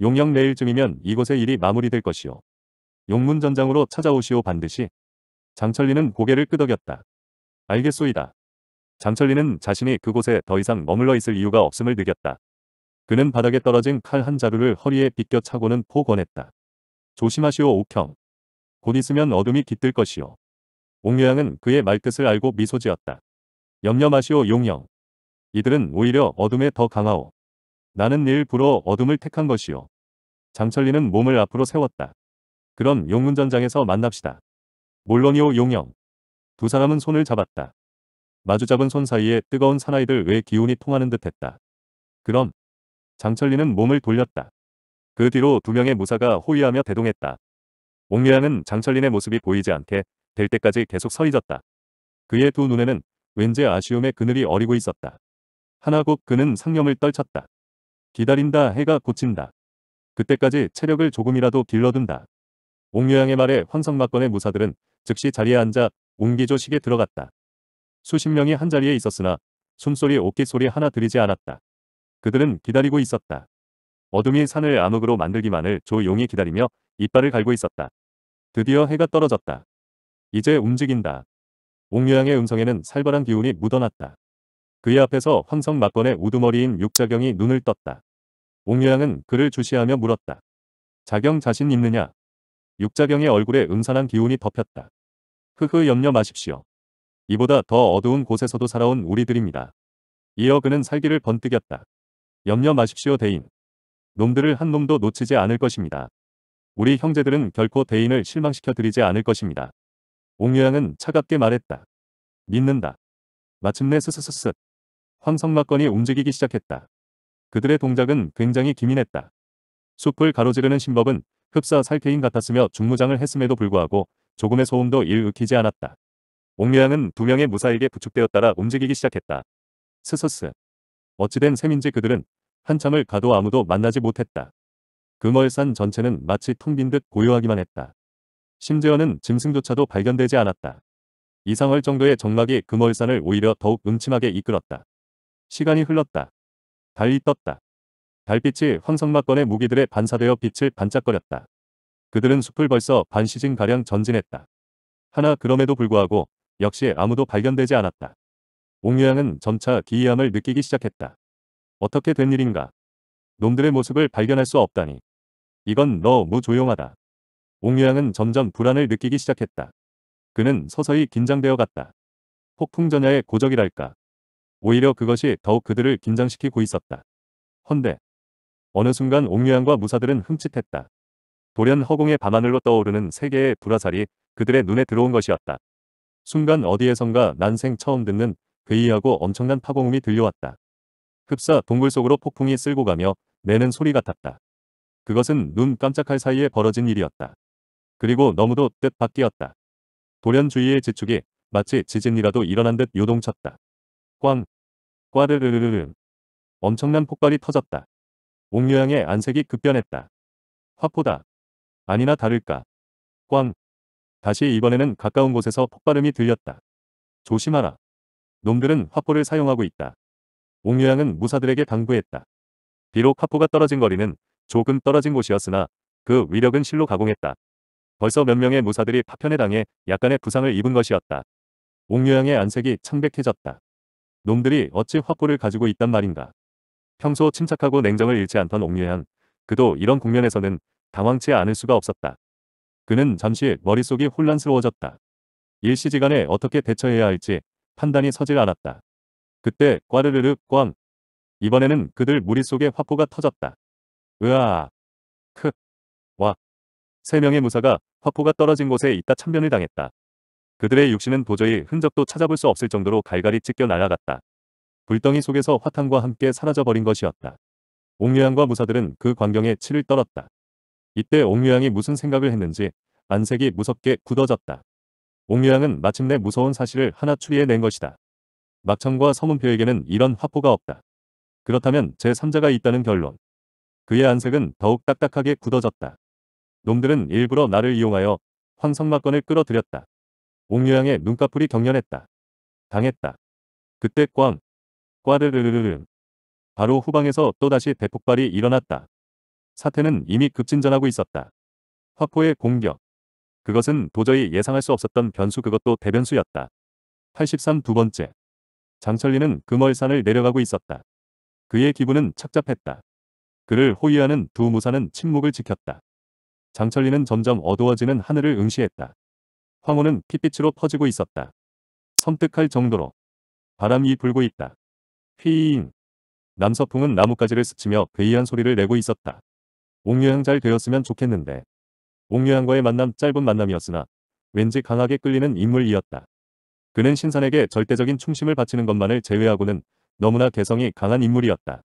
용역 내일쯤이면 이곳의 일이 마무리될 것이오. 용문전장으로 찾아오시오 반드시. 장철리는 고개를 끄덕였다. 알겠소이다. 장철리는 자신이 그곳에 더 이상 머물러 있을 이유가 없음을 느꼈다. 그는 바닥에 떨어진 칼 한 자루를 허리에 빗겨 차고는 포권했다. 조심하시오 옥형. 곧 있으면 어둠이 깃들 것이오. 옥류양은 그의 말뜻을 알고 미소 지었다. 염려 마시오 용영. 이들은 오히려 어둠에 더 강하오. 나는 일부러 어둠을 택한 것이오. 장철리는 몸을 앞으로 세웠다. 그럼 용문전장에서 만납시다. 물론이오 용영. 두 사람은 손을 잡았다. 마주잡은 손 사이에 뜨거운 사나이들 왜 기운이 통하는 듯했다. 그럼 장철리는 몸을 돌렸다. 그 뒤로 두 명의 무사가 호위하며 대동했다. 옥류양은 장철린의 모습이 보이지 않게 될 때까지 계속 서 있었다. 그의 두 눈에는 왠지 아쉬움의 그늘이 어리고 있었다. 하나 곧 그는 상념을 떨쳤다. 기다린다 해가 고친다. 그때까지 체력을 조금이라도 길러둔다. 옥묘양의 말에 황성마건의 무사들은 즉시 자리에 앉아 옹기조식에 들어갔다. 수십 명이 한자리에 있었으나 숨소리 오깃소리 하나 들리지 않았다. 그들은 기다리고 있었다. 어둠이 산을 암흑으로 만들기만을 조용히 기다리며 이빨을 갈고 있었다. 드디어 해가 떨어졌다. 이제 움직인다. 옥류양의 음성에는 살벌한 기운이 묻어났다. 그의 앞에서 황성 막건의 우두머리인 육자경이 눈을 떴다. 옥류양은 그를 주시하며 물었다. 자경 자신 있느냐? 육자경의 얼굴에 음산한 기운이 덮였다. 흐흐 염려 마십시오. 이보다 더 어두운 곳에서도 살아온 우리들입니다. 이어 그는 살기를 번뜩였다. 염려 마십시오 대인. 놈들을 한 놈도 놓치지 않을 것입니다. 우리 형제들은 결코 대인을 실망시켜 드리지 않을 것입니다. 옹유양은 차갑게 말했다. 믿는다. 마침내 스스스스. 황성막건이 움직이기 시작했다. 그들의 동작은 굉장히 기민했다. 숲을 가로지르는 신법은 흡사 살케인 같았으며 중무장을 했음에도 불구하고 조금의 소음도 일으키지 않았다. 옥류양은 두 명의 무사에게 부축되었다라 움직이기 시작했다. 스스스. 어찌된 셈인지 그들은 한참을 가도 아무도 만나지 못했다. 금월산 전체는 마치 통빈듯 고요하기만 했다. 심지어는 짐승조차도 발견되지 않았다. 이상할 정도의 정막이 금월산을 오히려 더욱 음침하게 이끌었다. 시간이 흘렀다. 달리 떴다. 달빛이 황성막건의 무기들에 반사되어 빛을 반짝거렸다. 그들은 숲을 벌써 반시즌가량 전진했다. 하나 그럼에도 불구하고 역시 아무도 발견되지 않았다. 옹유양은 점차 기이함을 느끼기 시작했다. 어떻게 된 일인가? 놈들의 모습을 발견할 수 없다니. 이건 너무 조용하다. 옹유양은 점점 불안을 느끼기 시작했다. 그는 서서히 긴장되어 갔다. 폭풍전야의 고적이랄까. 오히려 그것이 더욱 그들을 긴장시키고 있었다. 헌데 어느 순간 옹유양과 무사들은 흠칫했다. 돌연 허공의 밤하늘로 떠오르는 세 개의 불화살이 그들의 눈에 들어온 것이었다. 순간 어디에선가 난생 처음 듣는 괴이하고 엄청난 파공음이 들려왔다. 흡사 동굴 속으로 폭풍이 쓸고 가며 내는 소리 같았다. 그것은 눈 깜짝할 사이에 벌어진 일이었다. 그리고 너무도 뜻밖이었다. 돌연 주위의 지축이 마치 지진이라도 일어난 듯 요동쳤다. 꽝! 꽈르르르르! 엄청난 폭발이 터졌다. 옥류양의 안색이 급변했다. 화포다. 아니나 다를까. 꽝! 다시 이번에는 가까운 곳에서 폭발음이 들렸다. 조심하라. 놈들은 화포를 사용하고 있다. 옥류양은 무사들에게 당부했다. 비록 화포가 떨어진 거리는 조금 떨어진 곳이었으나 그 위력은 실로 가공했다. 벌써 몇 명의 무사들이 파편에 당해 약간의 부상을 입은 것이었다. 옥류양의 안색이 창백해졌다. 놈들이 어찌 화포를 가지고 있단 말인가. 평소 침착하고 냉정을 잃지 않던 옥류양, 그도 이런 국면에서는 당황치 않을 수가 없었다. 그는 잠시 머릿속이 혼란스러워졌다. 일시지간에 어떻게 대처해야 할지 판단이 서질 않았다. 그때 꽈르르르 꽝. 이번에는 그들 무릿속에 화포가 터졌다. 으아. 크. 와. 세 명의 무사가 화포가 떨어진 곳에 있다 참변을 당했다. 그들의 육신은 도저히 흔적도 찾아볼 수 없을 정도로 갈갈이 찢겨 날아갔다. 불덩이 속에서 화탄과 함께 사라져버린 것이었다. 옥류양과 무사들은 그 광경에 치를 떨었다. 이때 옥류양이 무슨 생각을 했는지 안색이 무섭게 굳어졌다. 옥류양은 마침내 무서운 사실을 하나 추리해낸 것이다. 막천과 서문표에게는 이런 화포가 없다. 그렇다면 제3자가 있다는 결론. 그의 안색은 더욱 딱딱하게 굳어졌다. 놈들은 일부러 나를 이용하여 황성막건을 끌어들였다. 옥류양의 눈꺼풀이 경련했다. 당했다. 그때 꽝. 꽈르르르르. 바로 후방에서 또다시 대폭발이 일어났다. 사태는 이미 급진전하고 있었다. 화포의 공격. 그것은 도저히 예상할 수 없었던 변수 그것도 대변수였다. 83 두 번째. 장철리는 금월산을 내려가고 있었다. 그의 기분은 착잡했다. 그를 호위하는 두 무사는 침묵을 지켰다. 장철리는 점점 어두워지는 하늘을 응시했다. 황혼은 핏빛으로 퍼지고 있었다. 섬뜩할 정도로 바람이 불고 있다. 휘잉. 남서풍은 나뭇가지를 스치며 괴이한 소리를 내고 있었다. 옥류향 잘 되었으면 좋겠는데. 옥류향과의 만남 짧은 만남이었으나 왠지 강하게 끌리는 인물이었다. 그는 신선에게 절대적인 충심을 바치는 것만을 제외하고는 너무나 개성이 강한 인물이었다.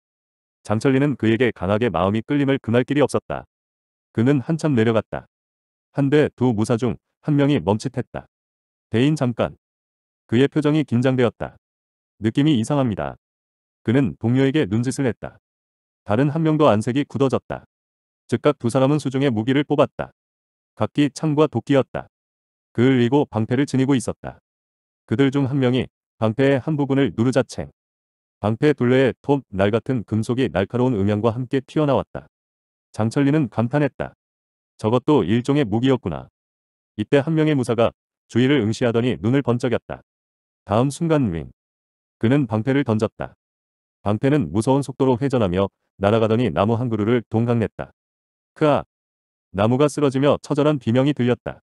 장철리는 그에게 강하게 마음이 끌림을 금할 길이 없었다. 그는 한참 내려갔다. 한데 두 무사 중 한 명이 멈칫했다. 대인 잠깐. 그의 표정이 긴장되었다. 느낌이 이상합니다. 그는 동료에게 눈짓을 했다. 다른 한 명도 안색이 굳어졌다. 즉각 두 사람은 수중에 무기를 뽑았다. 각기 창과 도끼였다. 그을 이고 방패를 지니고 있었다. 그들 중 한 명이 방패의 한 부분을 누르자챙. 방패 둘레에 톱, 날 같은 금속이 날카로운 음향과 함께 튀어나왔다. 장철리는 감탄했다. 저것도 일종의 무기였구나. 이때 한 명의 무사가 주위를 응시하더니 눈을 번쩍였다. 다음 순간 윙. 그는 방패를 던졌다. 방패는 무서운 속도로 회전하며 날아가더니 나무 한 그루를 동강냈다. 크아. 나무가 쓰러지며 처절한 비명이 들렸다.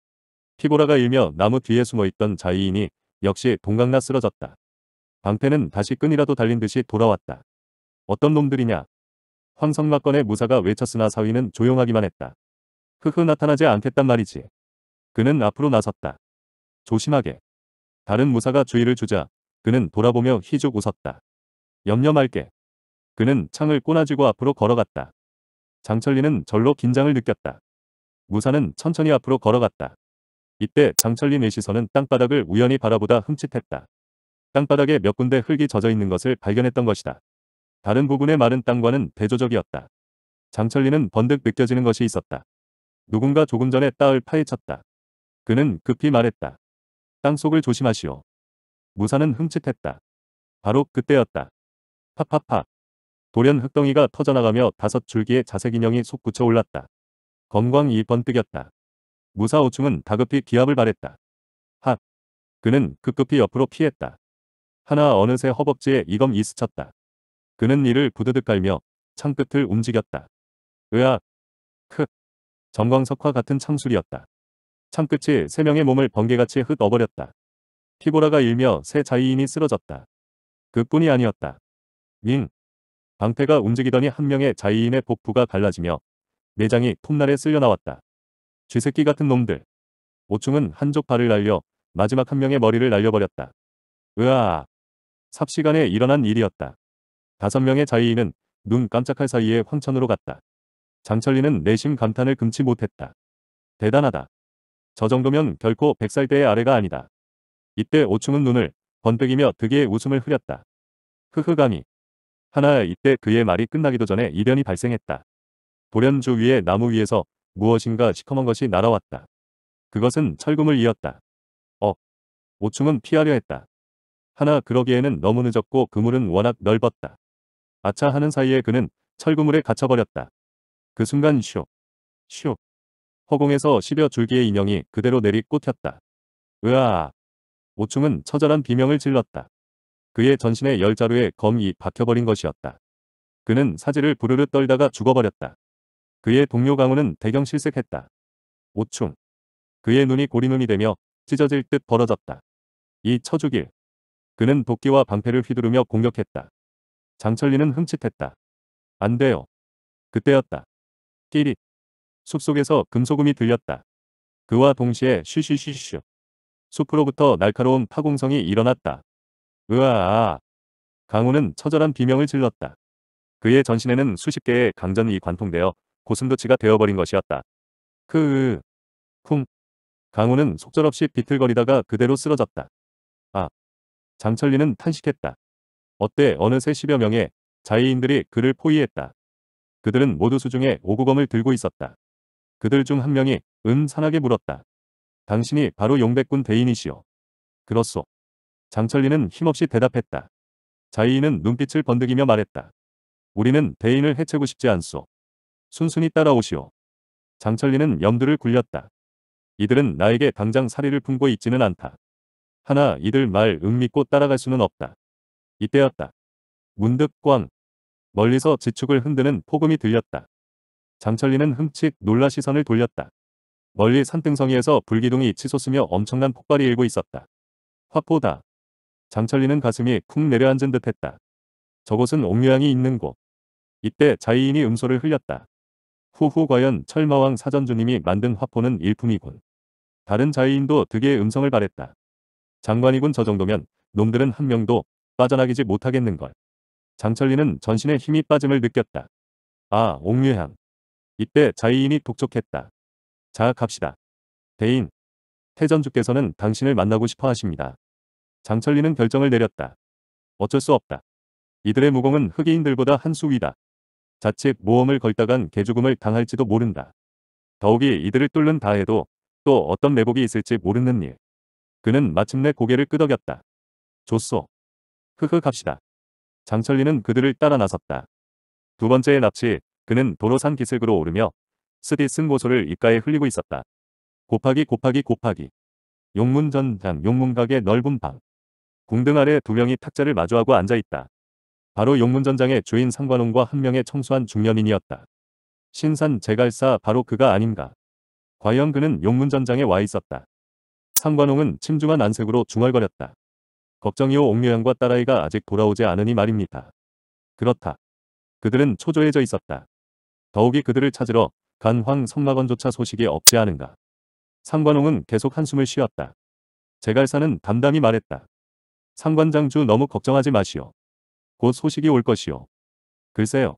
피고라가 일며 나무 뒤에 숨어있던 자이인이 역시 동강나 쓰러졌다. 방패는 다시 끈이라도 달린 듯이 돌아왔다. 어떤 놈들이냐. 황성마건의 무사가 외쳤으나 사위는 조용하기만 했다. 흐흐 나타나지 않겠단 말이지. 그는 앞으로 나섰다. 조심하게. 다른 무사가 주의를 주자 그는 돌아보며 희죽 웃었다. 염려 말게. 그는 창을 꼬나지고 앞으로 걸어갔다. 장철리는 절로 긴장을 느꼈다. 무사는 천천히 앞으로 걸어갔다. 이때 장철리 내 시선은 땅바닥을 우연히 바라보다 흠칫했다. 땅바닥에 몇 군데 흙이 젖어 있는 것을 발견했던 것이다. 다른 부분의 마른 땅과는 대조적이었다. 장철리는 번득 느껴지는 것이 있었다. 누군가 조금 전에 땅을 파헤쳤다. 그는 급히 말했다. 땅속을 조심하시오. 무사는 흠칫했다. 바로 그때였다. 팍팍팍. 돌연 흙덩이가 터져나가며 다섯 줄기의 자색 인형이 솟구쳐 올랐다. 검광이 번뜩였다. 무사오충은 다급히 기합을 바랬다. 핫! 그는 급급히 옆으로 피했다. 하나 어느새 허벅지에 이검이 스쳤다. 그는 이를 부드득 깔며 창끝을 움직였다. 으악! 크! 정광석화 같은 창술이었다. 창끝이 세 명의 몸을 번개같이 흩어버렸다. 피보라가 일며 세 자이인이 쓰러졌다. 그뿐이 아니었다. 윙! 방패가 움직이더니 한 명의 자이인의 복부가 갈라지며 내장이 톱날에 쓸려 나왔다. 쥐새끼 같은 놈들. 오충은 한쪽 발을 날려 마지막 한 명의 머리를 날려버렸다. 으아. 삽시간에 일어난 일이었다. 다섯 명의 자이인은 눈 깜짝할 사이에 황천으로 갔다. 장철리는 내심 감탄을 금치 못했다. 대단하다. 저 정도면 결코 백살대의 아래가 아니다. 이때 오충은 눈을 번뜩이며 득의 웃음을 흐렸다. 흐흐 감이 하나 이때 그의 말이 끝나기도 전에 이변이 발생했다. 돌련주 위의 나무 위에서 무엇인가 시커먼 것이 날아왔다. 그것은 철금을 이었다. 어. 오충은 피하려 했다. 하나 그러기에는 너무 늦었고 그물은 워낙 넓었다. 아차 하는 사이에 그는 철구물에 갇혀버렸다. 그 순간 쇼. 쇼. 허공에서 10여 줄기의 인형이 그대로 내리 꽂혔다. 으아. 오충은 처절한 비명을 질렀다. 그의 전신에 열자루에 검이 박혀버린 것이었다. 그는 사지를 부르르 떨다가 죽어버렸다. 그의 동료 강우는 대경 실색했다. 오충. 그의 눈이 고리눈이 되며 찢어질 듯 벌어졌다. 이 처죽일. 그는 도끼와 방패를 휘두르며 공격했다. 장철리는 흠칫했다. 안 돼요. 그때였다. 끼릿. 숲속에서 금소금이 들렸다. 그와 동시에 쉬쉬쉬쉬. 숲으로부터 날카로운 파공성이 일어났다. 으아 아아강우는 처절한 비명을 질렀다. 그의 전신에는 수십 개의 강전이 관통되어 고슴도치가 되어버린 것이었다. 크으 쿵강우는 속절없이 비틀거리다가 그대로 쓰러졌다. 아 장철리는 탄식했다. 어때 어느새 10여 명의 자의인들이 그를 포위했다. 그들은 모두 수중에 오구검을 들고 있었다. 그들 중 한 명이 은 산하게 물었다. 당신이 바로 용백군 대인이시오. 그렇소. 장철리는 힘없이 대답했다. 자이인은 눈빛을 번득이며 말했다. 우리는 대인을 해치고 싶지 않소. 순순히 따라오시오. 장철리는 염두를 굴렸다. 이들은 나에게 당장 사리를 품고 있지는 않다. 하나 이들 말 응믿고 따라갈 수는 없다. 이때였다. 문득 꽝. 멀리서 지축을 흔드는 폭음이 들렸다. 장철리는 흠칫 놀라 시선을 돌렸다. 멀리 산등성이에서 불기둥이 치솟으며 엄청난 폭발이 일고 있었다. 화포다. 장철리는 가슴이 쿵 내려앉은 듯했다. 저곳은 옥류양이 있는 곳. 이때 자이인이 음소를 흘렸다. 후후 과연 철마왕 사전주님이 만든 화포는 일품이군. 다른 자이인도 득의 음성을 바랬다. 장관이군 저 정도면 놈들은 한 명도 빠져나기지 못하겠는걸. 장철리는 전신에 힘이 빠짐을 느꼈다. 아, 옥류향. 이때 자이인이 독촉했다. 자, 갑시다. 대인, 태전주께서는 당신을 만나고 싶어 하십니다. 장철리는 결정을 내렸다. 어쩔 수 없다. 이들의 무공은 흑인들보다 한 수 위다. 자칫 모험을 걸다간 개죽음을 당할지도 모른다. 더욱이 이들을 뚫는 다해도 또 어떤 내복이 있을지 모르는 일. 그는 마침내 고개를 끄덕였다. 좋소. 흐흐 갑시다. 장철리는 그들을 따라 나섰다. 두 번째의 납치, 그는 도로산 기슭으로 오르며 쓰디쓴 고소를 입가에 흘리고 있었다. 곱하기 곱하기 곱하기. 용문전장 용문각의 넓은 방. 궁등 아래 두 명이 탁자를 마주하고 앉아있다. 바로 용문전장의 주인 상관홍과 한 명의 청소한 중년인이었다. 신산 제갈사 바로 그가 아닌가. 과연 그는 용문전장에 와 있었다. 상관홍은 침중한 안색으로 중얼거렸다. 걱정이오 옥묘양과 딸아이가 아직 돌아오지 않으니 말입니다. 그렇다. 그들은 초조해져 있었다. 더욱이 그들을 찾으러 간황 성마건조차 소식이 없지 않은가. 상관홍은 계속 한숨을 쉬었다. 제갈사는 담담히 말했다. 상관장주 너무 걱정하지 마시오. 곧 소식이 올 것이오. 글쎄요.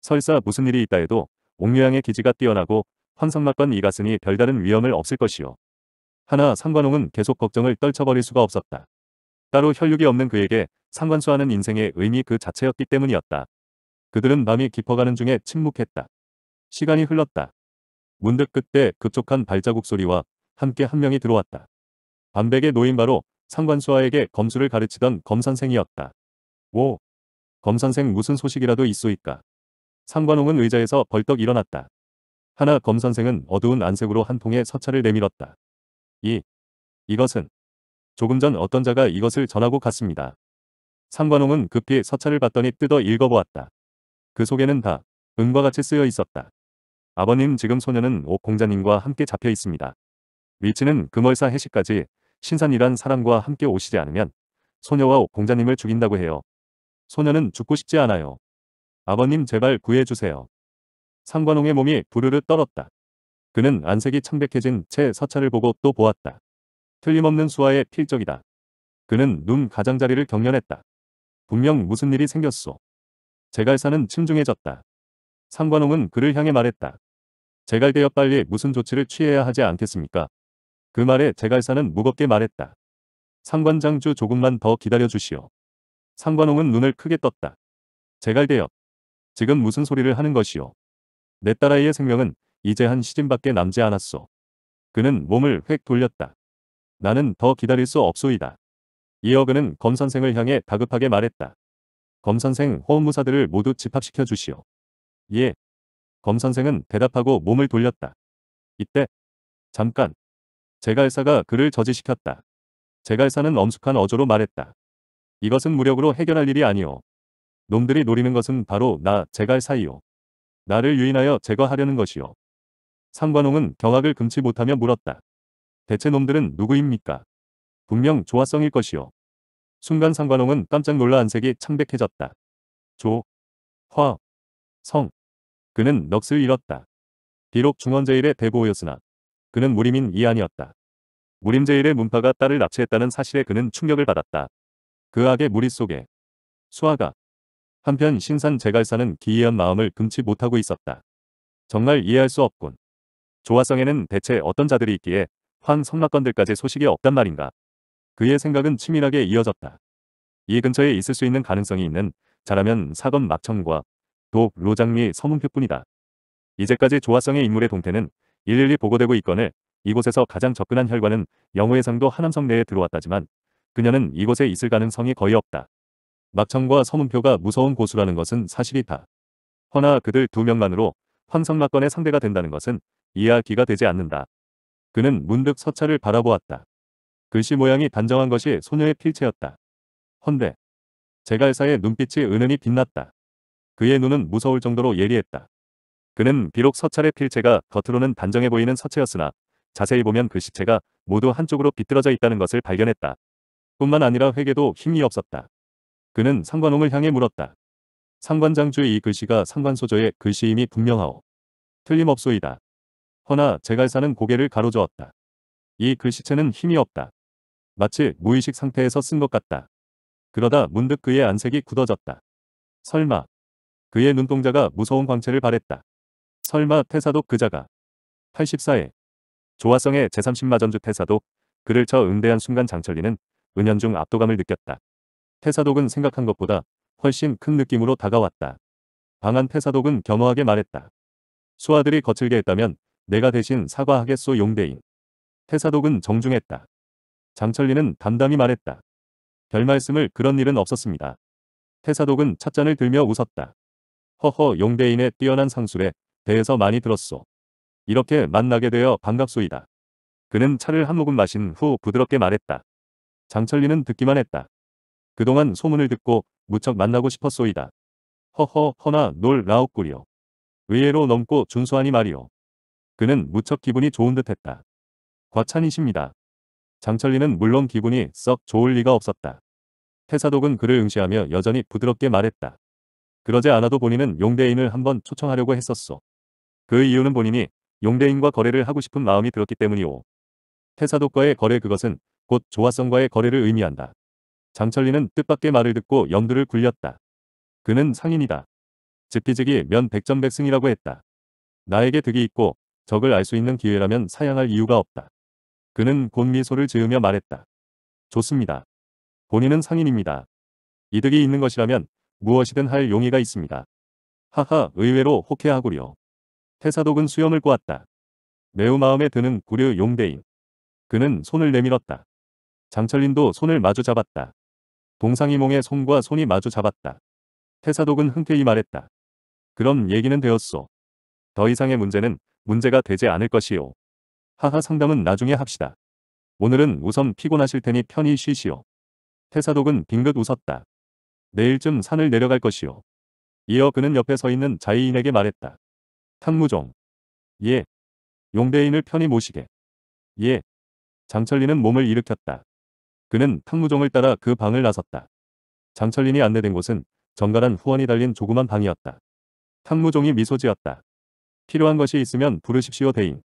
설사 무슨 일이 있다 해도 옥류양의 기지가 뛰어나고 환상막관이가슴니 별다른 위험을 없을 것이오. 하나 상관홍은 계속 걱정을 떨쳐버릴 수가 없었다. 따로 혈육이 없는 그에게 상관수하는 인생의 의미 그 자체였기 때문이었다. 그들은 밤이 깊어가는 중에 침묵했다. 시간이 흘렀다. 문득 그때 급속한 발자국 소리와 함께 한 명이 들어왔다. 반백의 노인 바로 상관수아에게 검수를 가르치던 검선생이었다. 오! 검선생 무슨 소식이라도 있소이까? 상관홍은 의자에서 벌떡 일어났다. 하나 검선생은 어두운 안색으로 한 통의 서찰을 내밀었다. 이. 이것은 조금 전 어떤 자가 이것을 전하고 갔습니다. 상관홍은 급히 서찰을 봤더니 뜯어 읽어보았다. 그 속에는 다 은과 같이 쓰여 있었다. 아버님 지금 소녀는 옥 공자님과 함께 잡혀 있습니다. 위치는 금월사 해시까지 신산이란 사람과 함께 오시지 않으면 소녀와 공자님을 죽인다고 해요. 소녀는 죽고 싶지 않아요. 아버님 제발 구해주세요. 상관홍의 몸이 부르르 떨었다. 그는 안색이 창백해진 채서찰을 보고 또 보았다. 틀림없는 수화의 필적이다. 그는 눈 가장자리를 경련했다. 분명 무슨 일이 생겼소. 제갈사는 침중해졌다. 상관홍은 그를 향해 말했다. 제갈대여 빨리 무슨 조치를 취해야 하지 않겠습니까? 그 말에 제갈사는 무겁게 말했다. 상관장주 조금만 더 기다려주시오. 상관홍은 눈을 크게 떴다. 제갈대여. 지금 무슨 소리를 하는 것이오. 내 딸아이의 생명은 이제 한 시즌밖에 남지 않았소. 그는 몸을 획 돌렸다. 나는 더 기다릴 수 없소이다. 이어그는 검선생을 향해 다급하게 말했다. 검선생 호흡무사들을 모두 집합시켜 주시오. 예. 검선생은 대답하고 몸을 돌렸다. 이때 잠깐 제갈사가 그를 저지시켰다. 제갈사는 엄숙한 어조로 말했다. 이것은 무력으로 해결할 일이 아니오. 놈들이 노리는 것은 바로 나, 제갈사이오. 나를 유인하여 제거하려는 것이오. 상관홍은 경악을 금치 못하며 물었다. 대체 놈들은 누구입니까? 분명 조화성일 것이오. 순간 상관홍은 깜짝 놀라 안색이 창백해졌다. 조, 화, 성. 그는 넋을 잃었다. 비록 중원제일의 대보였으나 그는 무림인 이안이었다. 무림제일의 문파가 딸을 납치했다는 사실에 그는 충격을 받았다. 그 악의 무리 속에 수아가 한편 신산 제갈사는 기이한 마음을 금치 못하고 있었다. 정말 이해할 수 없군. 조화성에는 대체 어떤 자들이 있기에 황 성락건들까지 소식이 없단 말인가. 그의 생각은 치밀하게 이어졌다. 이 근처에 있을 수 있는 가능성이 있는 자라면 사건 막청과 독, 로장미, 서문표뿐이다. 이제까지 조화성의 인물의 동태는 일일이 보고되고 있거늘 이곳에서 가장 접근한 혈관은 영호의 상도 하남성 내에 들어왔다지만 그녀는 이곳에 있을 가능성이 거의 없다. 막청과 서문표가 무서운 고수라는 것은 사실이다. 허나 그들 두 명만으로 황성막건의 상대가 된다는 것은 이해하기가 되지 않는다. 그는 문득 서차를 바라보았다. 글씨 모양이 단정한 것이 소녀의 필체였다. 헌데 제갈사의 눈빛이 은은히 빛났다. 그의 눈은 무서울 정도로 예리했다. 그는 비록 서찰의 필체가 겉으로는 단정해 보이는 서체였으나 자세히 보면 그 시체가 모두 한쪽으로 비뚤어져 있다는 것을 발견했다. 뿐만 아니라 회계도 힘이 없었다. 그는 상관홍을 향해 물었다. 상관장주의 이 글씨가 상관소조의 글씨임이 분명하오. 틀림없소이다. 허나 제갈사는 고개를 가로저었다. 이 글씨체는 힘이 없다. 마치 무의식 상태에서 쓴 것 같다. 그러다 문득 그의 안색이 굳어졌다. 설마. 그의 눈동자가 무서운 광채를 발했다. 설마 태사독 그자가 84회 조화성의 제30마전주 태사독 그를 쳐 응대한 순간 장철리는 은연중 압도감을 느꼈다. 태사독은 생각한 것보다 훨씬 큰 느낌으로 다가왔다. 방한 태사독은 겸허하게 말했다. 수아들이 거칠게 했다면 내가 대신 사과하겠소 용대인. 태사독은 정중했다. 장철리는 담담히 말했다. 별 말씀을 그런 일은 없었습니다. 태사독은 찻잔을 들며 웃었다. 허허 용대인의 뛰어난 상술에 대해서 많이 들었소. 이렇게 만나게 되어 반갑소이다. 그는 차를 한 모금 마신 후 부드럽게 말했다. 장철리는 듣기만 했다. 그동안 소문을 듣고 무척 만나고 싶었소이다. 허허 허나 놀 라옥구리오. 의외로 넘고 준수하니 말이오. 그는 무척 기분이 좋은 듯했다. 과찬이십니다. 장철리는 물론 기분이 썩 좋을 리가 없었다. 태사독은 그를 응시하며 여전히 부드럽게 말했다. 그러지 않아도 본인은 용대인을 한번 초청하려고 했었소. 그 이유는 본인이 용대인과 거래를 하고 싶은 마음이 들었기 때문이오. 태사독과의 거래 그것은 곧 조화성과의 거래를 의미한다. 장철리는 뜻밖의 말을 듣고 염두를 굴렸다. 그는 상인이다. 즉기즉이 면 백전백승이라고 했다. 나에게 득이 있고 적을 알 수 있는 기회라면 사양할 이유가 없다. 그는 곤미소를 지으며 말했다. 좋습니다. 본인은 상인입니다. 이득이 있는 것이라면 무엇이든 할 용의가 있습니다. 하하 의외로 호쾌하구려. 태사독은 수염을 꼬았다. 매우 마음에 드는 구려 용대인. 그는 손을 내밀었다. 장철린도 손을 마주 잡았다. 동상이몽의 손과 손이 마주 잡았다. 태사독은 흥태히 말했다. 그럼 얘기는 되었소. 더 이상의 문제는 문제가 되지 않을 것이오. 하하 상담은 나중에 합시다. 오늘은 우선 피곤하실 테니 편히 쉬시오. 태사독은 빙긋 웃었다. 내일쯤 산을 내려갈 것이오. 이어 그는 옆에 서 있는 자이인에게 말했다. 탄무종. 예. 용대인을 편히 모시게. 예. 장철리는 몸을 일으켰다. 그는 탕무종을 따라 그 방을 나섰다. 장철린이 안내된 곳은 정갈한 후원이 달린 조그만 방이었다. 탕무종이 미소 지었다. 필요한 것이 있으면 부르십시오 대인.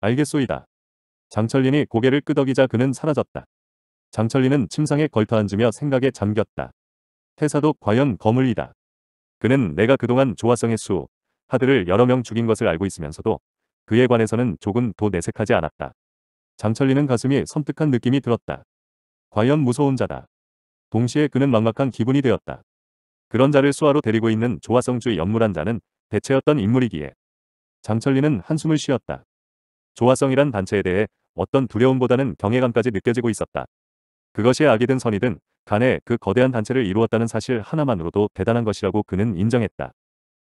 알겠소이다. 장철린이 고개를 끄덕이자 그는 사라졌다. 장철린은 침상에 걸터앉으며 생각에 잠겼다. 태사도 과연 거물이다. 그는 내가 그동안 조화성의 수, 하드를 여러 명 죽인 것을 알고 있으면서도 그에 관해서는 조금 도 내색하지 않았다. 장철리는 가슴이 섬뜩한 느낌이 들었다. 과연 무서운 자다. 동시에 그는 막막한 기분이 되었다. 그런 자를 수하로 데리고 있는 조화성주의 연물한 자는 대체였던 인물이기에 장철리는 한숨을 쉬었다. 조화성이란 단체에 대해 어떤 두려움보다는 경외감까지 느껴지고 있었다. 그것이 악이든 선이든 간에 그 거대한 단체를 이루었다는 사실 하나만으로도 대단한 것이라고 그는 인정했다.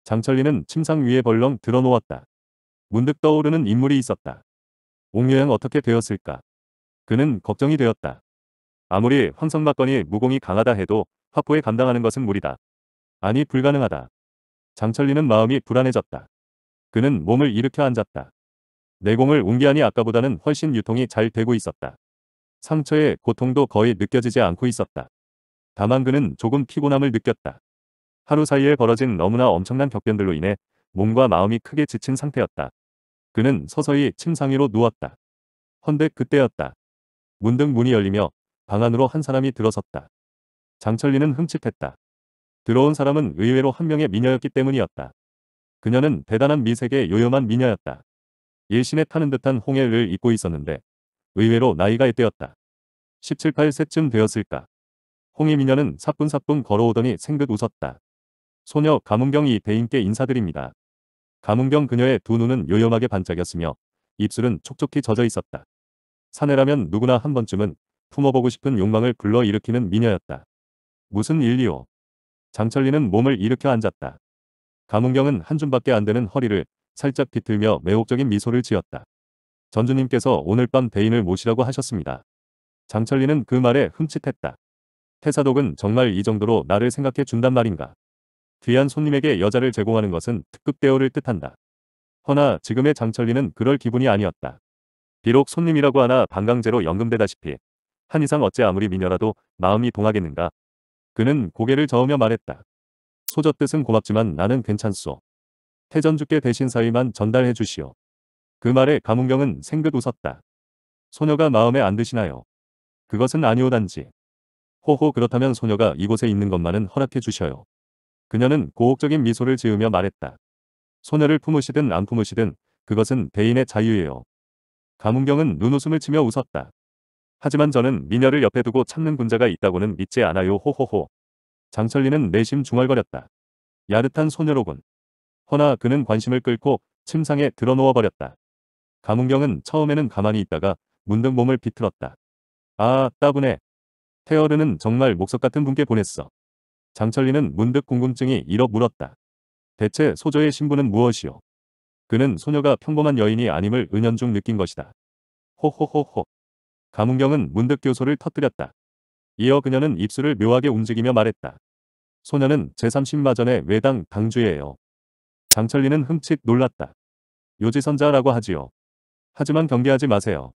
장철리는 침상 위에 벌렁 드러놓았다 문득 떠오르는 인물이 있었다. 옥녀양 어떻게 되었을까? 그는 걱정이 되었다. 아무리 황성맞건이 무공이 강하다 해도 화포에 감당하는 것은 무리다. 아니 불가능하다. 장철리는 마음이 불안해졌다. 그는 몸을 일으켜 앉았다. 내공을 웅기하니 아까보다는 훨씬 유통이 잘 되고 있었다. 상처의 고통도 거의 느껴지지 않고 있었다. 다만 그는 조금 피곤함을 느꼈다. 하루 사이에 벌어진 너무나 엄청난 격변들로 인해 몸과 마음이 크게 지친 상태였다. 그는 서서히 침상 위로 누웠다. 헌데 그때였다. 문득 문이 열리며 방 안으로 한 사람이 들어섰다. 장철리는 흠칫했다. 들어온 사람은 의외로 한 명의 미녀였기 때문이었다. 그녀는 대단한 미색의 요염한 미녀였다. 일신에 타는 듯한 홍해를 입고 있었는데 의외로 나이가 이때였다. 17, 8세쯤 되었을까. 홍해 미녀는 사뿐사뿐 걸어오더니 생긋 웃었다. 소녀 가문경이 대인께 인사드립니다. 가문경 그녀의 두 눈은 요염하게 반짝였으며 입술은 촉촉히 젖어 있었다. 사내라면 누구나 한 번쯤은 품어보고 싶은 욕망을 불러일으키는 미녀였다. 무슨 일이오? 장철리는 몸을 일으켜 앉았다. 가문경은 한 줌밖에 안 되는 허리를 살짝 비틀며 매혹적인 미소를 지었다. 전주님께서 오늘 밤 대인을 모시라고 하셨습니다. 장철리는 그 말에 흠칫했다. 태사독은 정말 이 정도로 나를 생각해 준단 말인가. 귀한 손님에게 여자를 제공하는 것은 특급 대우를 뜻한다. 허나 지금의 장철리는 그럴 기분이 아니었다. 비록 손님이라고 하나 반강제로 연금되다시피 한 이상 어째 아무리 미녀라도 마음이 동하겠는가. 그는 고개를 저으며 말했다. 소저뜻은 고맙지만 나는 괜찮소. 태전주께 대신 사위만 전달해 주시오. 그 말에 가문경은 생긋 웃었다. 소녀가 마음에 안 드시나요? 그것은 아니오단지. 호호 그렇다면 소녀가 이곳에 있는 것만은 허락해 주셔요. 그녀는 고혹적인 미소를 지으며 말했다. 소녀를 품으시든 안 품으시든 그것은 대인의 자유예요. 가문경은 눈웃음을 치며 웃었다. 하지만 저는 미녀를 옆에 두고 참는 군자가 있다고는 믿지 않아요 호호호. 장철리는 내심 중얼거렸다. 야릇한 소녀로군. 허나 그는 관심을 끌고 침상에 드러누워 버렸다. 가문경은 처음에는 가만히 있다가 문득 몸을 비틀었다. 아 따분해. 태어르는 정말 목석 같은 분께 보냈어. 장철리는 문득 궁금증이 일어 물었다. 대체 소저의 신분은 무엇이오? 그는 소녀가 평범한 여인이 아님을 은연중 느낀 것이다. 호호호호. 가문경은 문득 교소를 터뜨렸다. 이어 그녀는 입술을 묘하게 움직이며 말했다. 소녀는 제30마전의 외당 당주예요. 장철리는 흠칫 놀랐다. 요지선자라고 하지요. 하지만 경계하지 마세요.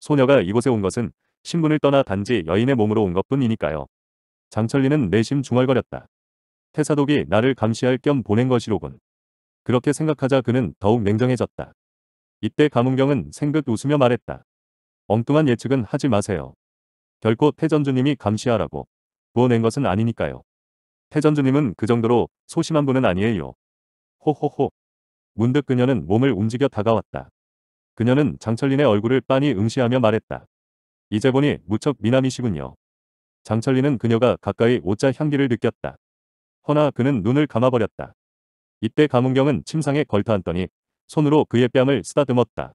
소녀가 이곳에 온 것은 신분을 떠나 단지 여인의 몸으로 온 것뿐이니까요. 장철리는 내심 중얼거렸다. 태사독이 나를 감시할 겸 보낸 것이로군. 그렇게 생각하자 그는 더욱 냉정해졌다. 이때 가문경은 생긋 웃으며 말했다. 엉뚱한 예측은 하지 마세요. 결코 태전주님이 감시하라고 구워낸 것은 아니니까요. 태전주님은 그 정도로 소심한 분은 아니에요. 호호호. 문득 그녀는 몸을 움직여 다가왔다. 그녀는 장철린의 얼굴을 빤히 응시하며 말했다. 이제 보니 무척 미남이시군요. 장철리는 그녀가 가까이 오자 향기를 느꼈다. 허나 그는 눈을 감아버렸다. 이때 가은경은 침상에 걸터앉더니 손으로 그의 뺨을 쓰다듬었다.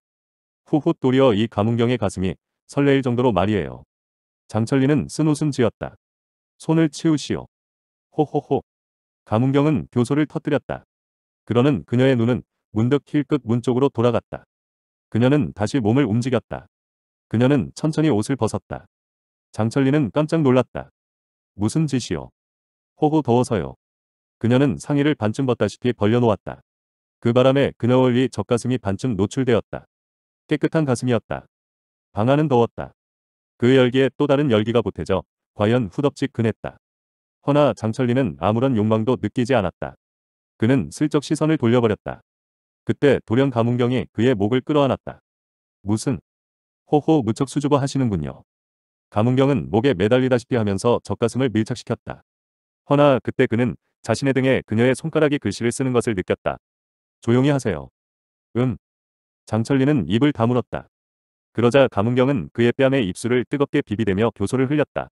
후훗 도리어 이가은경의 가슴이 설레일 정도로 말이에요. 장철리는 쓴 웃음 지었다. 손을 치우시오. 호호호. 가은경은 교소를 터뜨렸다. 그러는 그녀의 눈은 문득 힐끗 문 쪽으로 돌아갔다. 그녀는 다시 몸을 움직였다. 그녀는 천천히 옷을 벗었다. 장철리는 깜짝 놀랐다. 무슨 짓이요? 호호 더워서요. 그녀는 상의를 반쯤 벗다시피 벌려놓았다. 그 바람에 그녀 얼리 젖가슴이 반쯤 노출되었다. 깨끗한 가슴이었다. 방 안은 더웠다. 그 열기에 또 다른 열기가 보태져 과연 후덥지 근했다. 허나 장철리는 아무런 욕망도 느끼지 않았다. 그는 슬쩍 시선을 돌려버렸다. 그때 돌연 가문경이 그의 목을 끌어안았다. 무슨 호호 무척 수줍어 하시는군요. 감은경은 목에 매달리다시피 하면서 젖가슴을 밀착시켰다. 허나 그때 그는 자신의 등에 그녀의 손가락이 글씨를 쓰는 것을 느꼈다. 조용히 하세요. 음. 장철리는 입을 다물었다. 그러자 감은경은 그의 뺨에 입술을 뜨겁게 비비대며 교소를 흘렸다.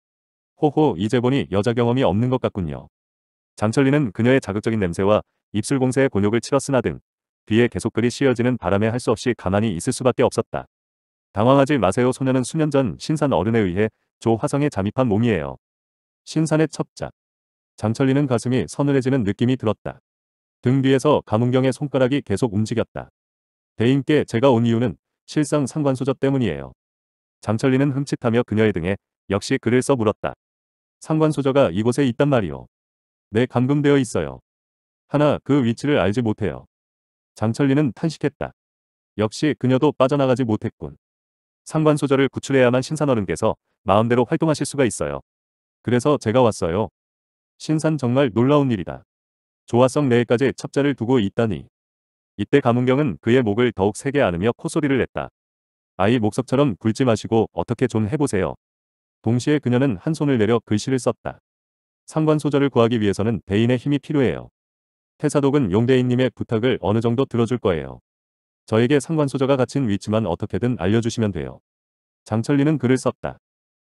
호호 이제 보니 여자 경험이 없는 것 같군요. 장철리는 그녀의 자극적인 냄새와 입술 공세의 곤욕을 치렀으나 등 뒤에 계속 그리 씌어지는 바람에 할 수 없이 가만히 있을 수밖에 없었다. 당황하지 마세요 소녀는 수년 전 신산 어른에 의해 조화성에 잠입한 몸이에요. 신산의 첩자. 장철리는 가슴이 서늘해지는 느낌이 들었다. 등 뒤에서 감은경의 손가락이 계속 움직였다. 대인께 제가 온 이유는 실상 상관소저 때문이에요. 장철리는 흠칫하며 그녀의 등에 역시 글을 써 물었다. 상관소저가 이곳에 있단 말이오. 내 네, 감금되어 있어요. 하나 그 위치를 알지 못해요. 장철리는 탄식했다. 역시 그녀도 빠져나가지 못했군. 상관 소절을 구출해야만 신산어른께서 마음대로 활동하실 수가 있어요. 그래서 제가 왔어요. 신산 정말 놀라운 일이다. 조화성 내에까지 첩자를 두고 있다니. 이때 가문경은 그의 목을 더욱 세게 안으며 콧소리를 냈다. 아이 목석처럼 굴지 마시고 어떻게 좀 해보세요. 동시에 그녀는 한 손을 내려 글씨를 썼다. 상관 소절을 구하기 위해서는 대인의 힘이 필요해요. 태사독은 용대인님의 부탁을 어느 정도 들어줄 거예요. 저에게 상관소저가 갇힌 위치만 어떻게든 알려주시면 돼요. 장철리는 글을 썼다.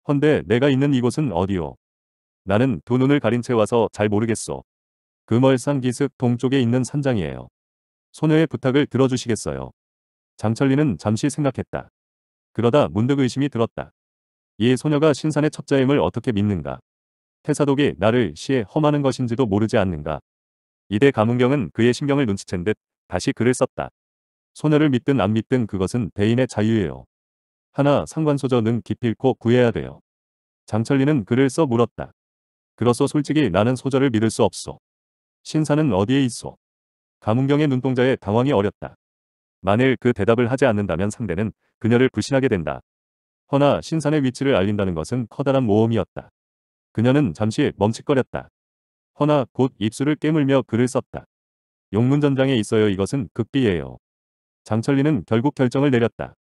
헌데 내가 있는 이곳은 어디요? 나는 두 눈을 가린 채 와서 잘 모르겠소. 그 멀상 기슭 동쪽에 있는 산장이에요. 소녀의 부탁을 들어주시겠어요. 장철리는 잠시 생각했다. 그러다 문득 의심이 들었다. 이 소녀가 신산의 첩자임을 어떻게 믿는가? 태사독이 나를 시에 험하는 것인지도 모르지 않는가? 이대 가문경은 그의 신경을 눈치챈 듯 다시 글을 썼다. 소녀를 믿든 안 믿든 그것은 대인의 자유예요. 하나 상관소저는 기필코 구해야 돼요. 장철리는 글을 써 물었다. 그러서 솔직히 나는 소저를 믿을 수 없소. 신사는 어디에 있소? 가문경의 눈동자에 당황이 어렸다. 만일 그 대답을 하지 않는다면 상대는 그녀를 불신하게 된다. 허나 신산의 위치를 알린다는 것은 커다란 모험이었다. 그녀는 잠시 멈칫거렸다. 허나 곧 입술을 깨물며 글을 썼다. 용문전장에 있어요 이것은 극비예요. 장철리는 결국 결정을 내렸다.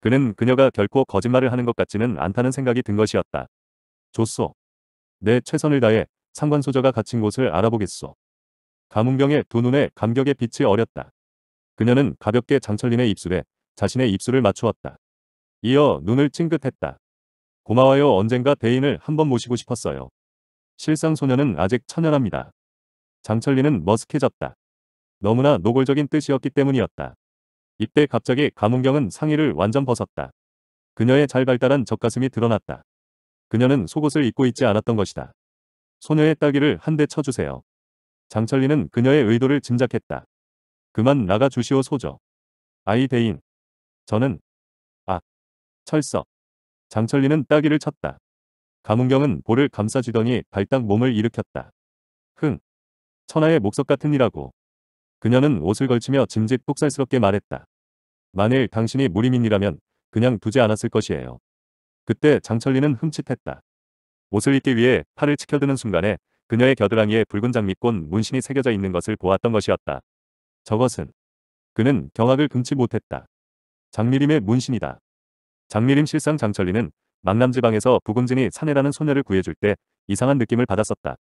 그는 그녀가 결코 거짓말을 하는 것 같지는 않다는 생각이 든 것이었다. 좋소. 내 최선을 다해 상관소저가 갇힌 곳을 알아보겠소. 가문경의두 눈에 감격의 빛이 어렸다. 그녀는 가볍게 장철린의 입술에 자신의 입술을 맞추었다. 이어 눈을 찡긋했다. 고마워요 언젠가 대인을 한번 모시고 싶었어요. 실상 소녀는 아직 천연합니다. 장철리은 머쓱해졌다. 너무나 노골적인 뜻이었기 때문이었다. 이때 갑자기 가문경은 상의를 완전 벗었다. 그녀의 잘 발달한 젖가슴이 드러났다. 그녀는 속옷을 입고 있지 않았던 것이다. 소녀의 따귀를 한 대 쳐주세요. 장철리는 그녀의 의도를 짐작했다. 그만 나가 주시오 소저 아이 대인. 저는 아 철석. 장철리는 따귀를 쳤다. 가문경은 볼을 감싸주더니 발딱 몸을 일으켰다. 흥. 천하의 목석 같은 이라고. 그녀는 옷을 걸치며 짐짓 폭살스럽게 말했다. 만일 당신이 무리민이라면 그냥 두지 않았을 것이에요. 그때 장철리는 흠칫했다. 옷을 입기 위해 팔을 치켜드는 순간에 그녀의 겨드랑이에 붉은 장미꽃 문신이 새겨져 있는 것을 보았던 것이었다. 저것은 그는 경악을 금치 못했다. 장미림의 문신이다. 장미림 실상 장철리는 망남지방에서 부근진이 사내라는 소녀를 구해줄 때 이상한 느낌을 받았었다.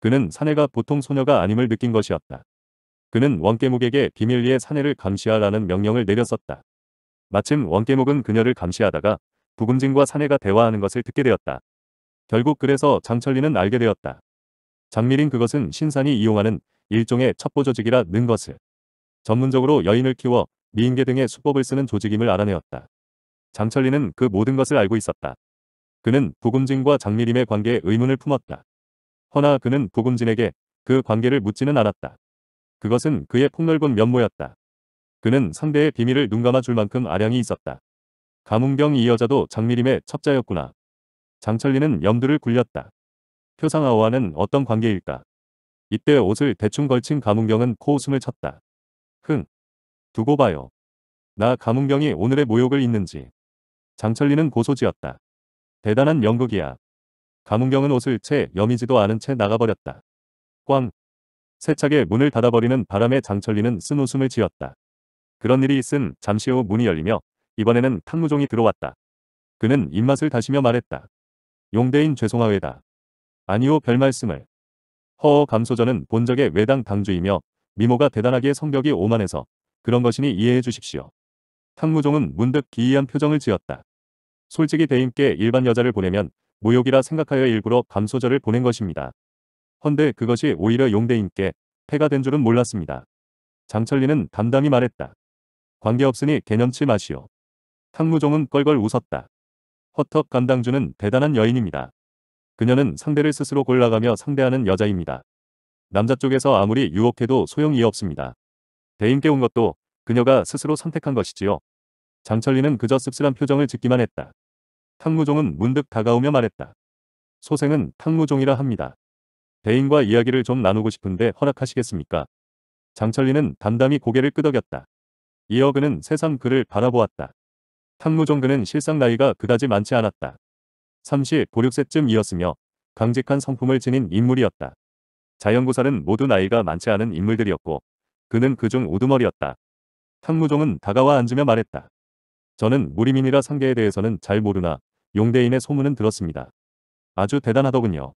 그는 사내가 보통 소녀가 아님을 느낀 것이었다. 그는 원깨묵에게 비밀리에 사내를 감시하라는 명령을 내렸었다. 마침 원깨묵은 그녀를 감시하다가 부금진과 사내가 대화하는 것을 듣게 되었다. 결국 그래서 장철리는 알게 되었다. 장미린 그것은 신산이 이용하는 일종의 첩보 조직이라 는 것을. 전문적으로 여인을 키워 미인계 등의 수법을 쓰는 조직임을 알아내었다. 장철리는 그 모든 것을 알고 있었다. 그는 부금진과 장미림의 관계에 의문을 품었다. 허나 그는 부금진에게 그 관계를 묻지는 않았다. 그것은 그의 폭넓은 면모였다. 그는 상대의 비밀을 눈감아 줄 만큼 아량이 있었다. 가문경 이 여자도 장미림의 첩자였구나. 장철리는 염두를 굴렸다. 표상아오와는 어떤 관계일까? 이때 옷을 대충 걸친 가문경은 코웃음을 쳤다. 흥. 두고 봐요. 나 가문경이 오늘의 모욕을 잇는지 장철리는 고소지었다. 대단한 연극이야. 가문경은 옷을 채 여미지도 않은 채 나가버렸다. 꽝. 세차게 문을 닫아버리는 바람에 장철리는 쓴 웃음을 지었다. 그런 일이 있은 잠시 후 문이 열리며 이번에는 탕무종이 들어왔다. 그는 입맛을 다시며 말했다. 용대인 죄송하외다. 아니오 별 말씀을. 허어 감소전은 본적의 외당 당주이며 미모가 대단하게 성격이 오만해서 그런 것이니 이해해 주십시오. 탕무종은 문득 기이한 표정을 지었다. 솔직히 대인께 일반 여자를 보내면 모욕이라 생각하여 일부러 감소절을 보낸 것입니다. 헌데 그것이 오히려 용대인께 패가 된 줄은 몰랐습니다. 장철리는 담담히 말했다. 관계없으니 개념치 마시오. 탕무종은 껄껄 웃었다. 허턱 감당주는 대단한 여인입니다. 그녀는 상대를 스스로 골라가며 상대하는 여자입니다. 남자 쪽에서 아무리 유혹해도 소용이 없습니다. 대인께 온 것도 그녀가 스스로 선택한 것이지요. 장철리는 그저 씁쓸한 표정을 짓기만 했다. 탕무종은 문득 다가오며 말했다. 소생은 탕무종이라 합니다. 대인과 이야기를 좀 나누고 싶은데 허락하시겠습니까? 장철리는 담담히 고개를 끄덕였다. 이어 그는 세상 그를 바라보았다. 탕무종 그는 실상 나이가 그다지 많지 않았다. 30, 5, 6세쯤이었으며 강직한 성품을 지닌 인물이었다. 자연구사는 모두 나이가 많지 않은 인물들이었고 그는 그중 우두머리였다. 탕무종은 다가와 앉으며 말했다. 저는 무리민이라 상계에 대해서는 잘 모르나 용대인의 소문은 들었습니다. 아주 대단하더군요.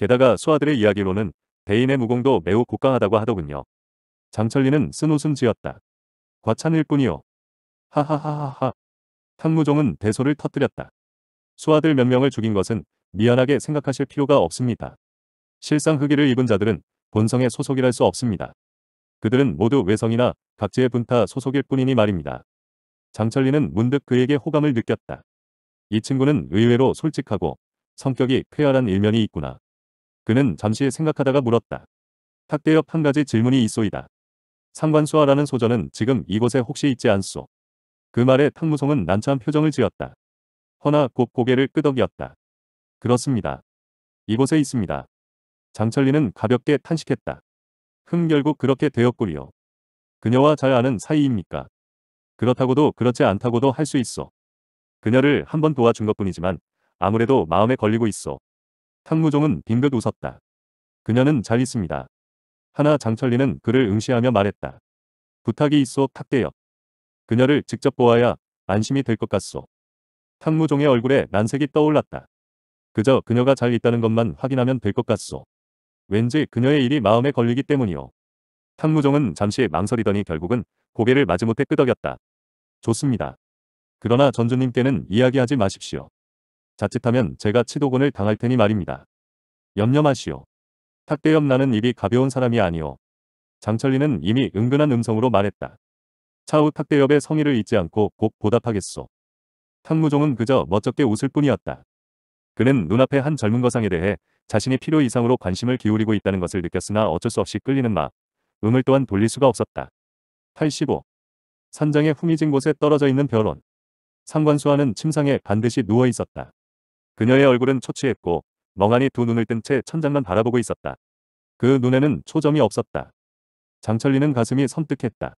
게다가 수아들의 이야기로는 대인의 무공도 매우 고가하다고 하더군요. 장철리는 쓴 웃음 지었다. 과찬일 뿐이요. 하하하하하. 탕무종은 대소를 터뜨렸다. 수아들 몇 명을 죽인 것은 미안하게 생각하실 필요가 없습니다. 실상 흑의를 입은 자들은 본성의 소속이랄 수 없습니다. 그들은 모두 외성이나 각지의 분타 소속일 뿐이니 말입니다. 장철리는 문득 그에게 호감을 느꼈다. 이 친구는 의외로 솔직하고 성격이 쾌활한 일면이 있구나. 그는 잠시 생각하다가 물었다. 탁대 옆한 가지 질문이 있소이다. 상관수아라는 소저는 지금 이곳에 혹시 있지 않소? 그 말에 탁무송은 난처한 표정을 지었다. 허나 곧 고개를 끄덕였다 그렇습니다. 이곳에 있습니다. 장철리는 가볍게 탄식했다. 흠 결국 그렇게 되었구리요. 그녀와 잘 아는 사이입니까? 그렇다고도 그렇지 않다고도 할 수 있어. 그녀를 한 번 도와준 것뿐이지만 아무래도 마음에 걸리고 있어. 한무종은 빙긋 웃었다. 그녀는 잘 있습니다. 하나 장철리는 그를 응시하며 말했다. 부탁이 있어 탁대여. 그녀를 직접 보아야 안심이 될 것 같소. 탕무종의 얼굴에 난색이 떠올랐다. 그저 그녀가 잘 있다는 것만 확인하면 될 것 같소. 왠지 그녀의 일이 마음에 걸리기 때문이오. 탕무종은 잠시 망설이더니 결국은 고개를 마지못해 끄덕였다. 좋습니다. 그러나 전주님께는 이야기하지 마십시오. 자칫하면 제가 치도곤을 당할 테니 말입니다. 염려 마시오. 탁대엽 나는 입이 가벼운 사람이 아니오. 장철리는 이미 은근한 음성으로 말했다. 차후 탁대엽의 성의를 잊지 않고 곧 보답하겠소. 탁무종은 그저 멋쩍게 웃을 뿐이었다. 그는 눈앞에 한 젊은 거상에 대해 자신이 필요 이상으로 관심을 기울이고 있다는 것을 느꼈으나 어쩔 수 없이 끌리는 마. 음을 또한 돌릴 수가 없었다. 85. 산장의 후미진 곳에 떨어져 있는 별원. 상관수와는 침상에 반드시 누워 있었다. 그녀의 얼굴은 처치했고 멍하니 두 눈을 뜬 채 천장만 바라보고 있었다. 그 눈에는 초점이 없었다. 장철리는 가슴이 섬뜩했다.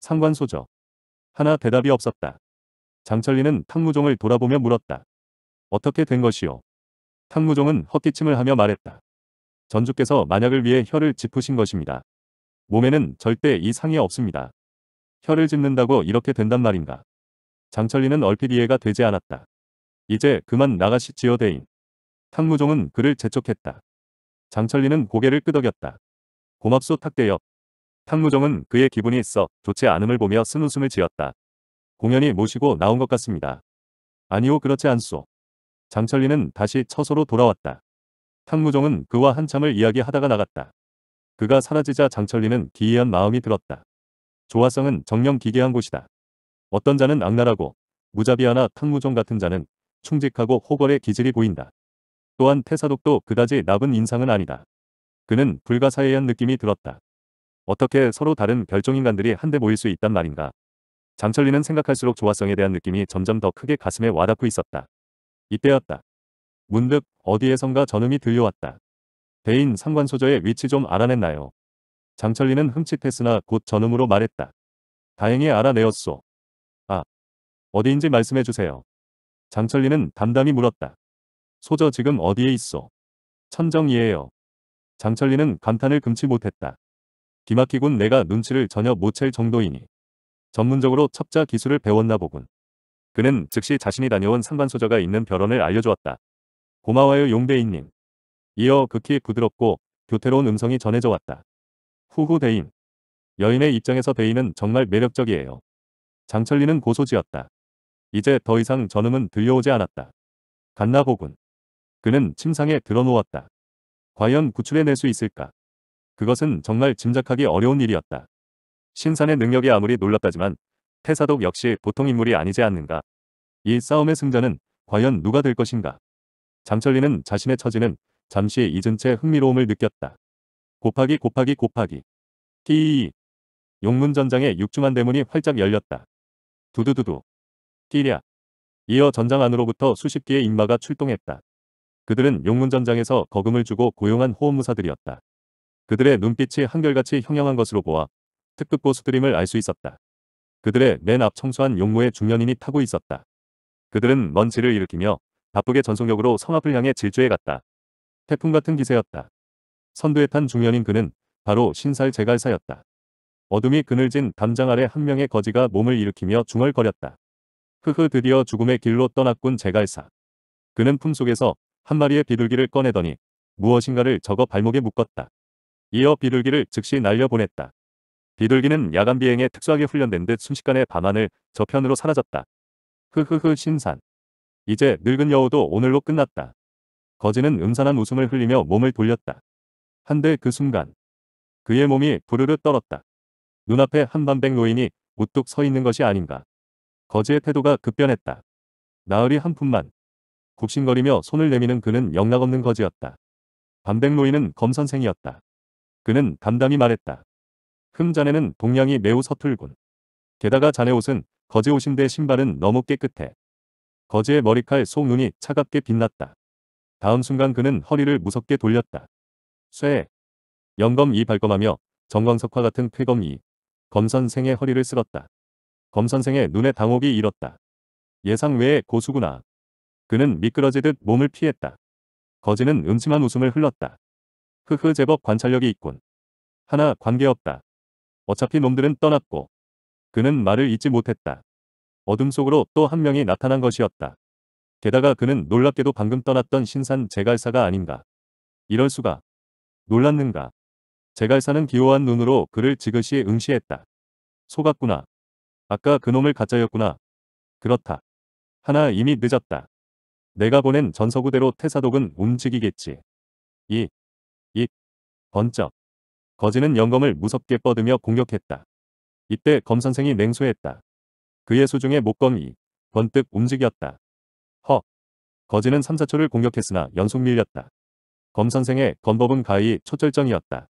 상관소죠. 하나 대답이 없었다. 장철리는 탕무종을 돌아보며 물었다. 어떻게 된 것이오? 탕무종은 헛기침을 하며 말했다. 전주께서 만약을 위해 혀를 짚으신 것입니다. 몸에는 절대 이 상이 없습니다. 혀를 짚는다고 이렇게 된단 말인가. 장철리는 얼핏 이해가 되지 않았다. 이제 그만 나가시지요 대인. 탁무종은 그를 재촉했다. 장철리는 고개를 끄덕였다. 고맙소 탁대여. 탁무종은 그의 기분이 있어 좋지 않음을 보며 쓴 웃음을 지었다. 공연이 모시고 나온 것 같습니다. 아니오 그렇지 않소. 장철리는 다시 처소로 돌아왔다. 탁무종은 그와 한참을 이야기하다가 나갔다. 그가 사라지자 장철리는 기이한 마음이 들었다. 조화성은 정령 기계한 곳이다. 어떤 자는 악랄하고 무자비하나 탁무종 같은 자는 충직하고 호걸의 기질이 보인다. 또한 태사독도 그다지 나쁜 인상은 아니다. 그는 불가사의한 느낌이 들었다. 어떻게 서로 다른 별종인간들이 한데 모일 수 있단 말인가. 장철리는 생각할수록 조화성에 대한 느낌이 점점 더 크게 가슴에 와닿고 있었다. 이때였다. 문득 어디에선가 전음이 들려왔다. 대인 상관소저의 위치 좀 알아냈나요? 장철리는 흠칫했으나 곧 전음으로 말했다. 다행히 알아내었소. 아, 어디인지 말씀해주세요. 장철리는 담담히 물었다. 소저 지금 어디에 있어? 천정이에요. 장철리는 감탄을 금치 못했다. 기막히군 내가 눈치를 전혀 못 챌 정도이니. 전문적으로 첩자 기술을 배웠나 보군. 그는 즉시 자신이 다녀온 상관소저가 있는 별원을 알려주었다. 고마워요 용대인님. 이어 극히 부드럽고 교태로운 음성이 전해져 왔다. 후후 대인. 여인의 입장에서 대인은 정말 매력적이에요. 장철리는 고소지었다. 이제 더 이상 전음은 들려오지 않았다. 갔나보군. 그는 침상에 들어누웠다 과연 구출해낼 수 있을까? 그것은 정말 짐작하기 어려운 일이었다. 신산의 능력이 아무리 놀랍다지만 태사독 역시 보통 인물이 아니지 않는가. 이 싸움의 승자는 과연 누가 될 것인가. 장철리는 자신의 처지는 잠시 잊은 채 흥미로움을 느꼈다. 곱하기 곱하기 곱하기. 띠이 용문전장의 육중한 대문이 활짝 열렸다. 두두두두. 뛰랴. 이어 전장 안으로부터 수십 개의 인마가 출동했다. 그들은 용문전장에서 거금을 주고 고용한 호흡무사들이었다. 그들의 눈빛이 한결같이 형형한 것으로 보아 특급 고수들임을 알 수 있었다. 그들의 맨 앞 청소한 용무의 중년인이 타고 있었다. 그들은 먼지를 일으키며 바쁘게 전속력으로 성앞을 향해 질주해 갔다. 태풍 같은 기세였다. 선두에 탄 중년인 그는 바로 신살 제갈사였다. 어둠이 그늘진 담장 아래 한 명의 거지가 몸을 일으키며 중얼거렸다. 흐흐 드디어 죽음의 길로 떠났군 제갈사. 그는 품속에서 한 마리의 비둘기를 꺼내더니 무엇인가를 적어 발목에 묶었다. 이어 비둘기를 즉시 날려보냈다. 비둘기는 야간 비행에 특수하게 훈련된 듯 순식간에 밤하늘 저편으로 사라졌다. 흐흐흐 신산. 이제 늙은 여우도 오늘로 끝났다. 거지는 음산한 웃음을 흘리며 몸을 돌렸다. 한데 그 순간 그의 몸이 부르르 떨었다. 눈앞에 한반백 노인이 우뚝 서 있는 것이 아닌가. 거지의 태도가 급변했다. 나으리 한 푼만. 굽신거리며 손을 내미는 그는 영락없는 거지였다. 밤백노인은 검선생이었다. 그는 담담히 말했다. 흠 자네는 동량이 매우 서툴군. 게다가 자네 옷은 거지 옷인데 신발은 너무 깨끗해. 거지의 머리칼 속 눈이 차갑게 빛났다. 다음 순간 그는 허리를 무섭게 돌렸다. 쇠. 영검이 발검하며 정광석화 같은 쾌검이 검선생의 허리를 쓸었다. 검선생의 눈에 당혹이 일었다. 예상 외의 고수구나. 그는 미끄러지듯 몸을 피했다. 거지는 음침한 웃음을 흘렀다. 흐흐 제법 관찰력이 있군. 하나 관계없다. 어차피 놈들은 떠났고. 그는 말을 잊지 못했다. 어둠 속으로 또 한 명이 나타난 것이었다. 게다가 그는 놀랍게도 방금 떠났던 신산 제갈사가 아닌가. 이럴 수가. 놀랐는가. 제갈사는 기호한 눈으로 그를 지그시 응시했다. 속았구나. 아까 그놈을 가짜였구나. 그렇다. 하나 이미 늦었다. 내가 보낸 전서구대로 태사독은 움직이겠지. 이, 이, 번쩍. 거지는 영검을 무섭게 뻗으며 공격했다. 이때 검선생이 냉소했다. 그의 수중에 목검이 번뜩 움직였다. 허. 거지는 3사초를 공격했으나 연속 밀렸다. 검선생의 검법은 가히 초절정이었다.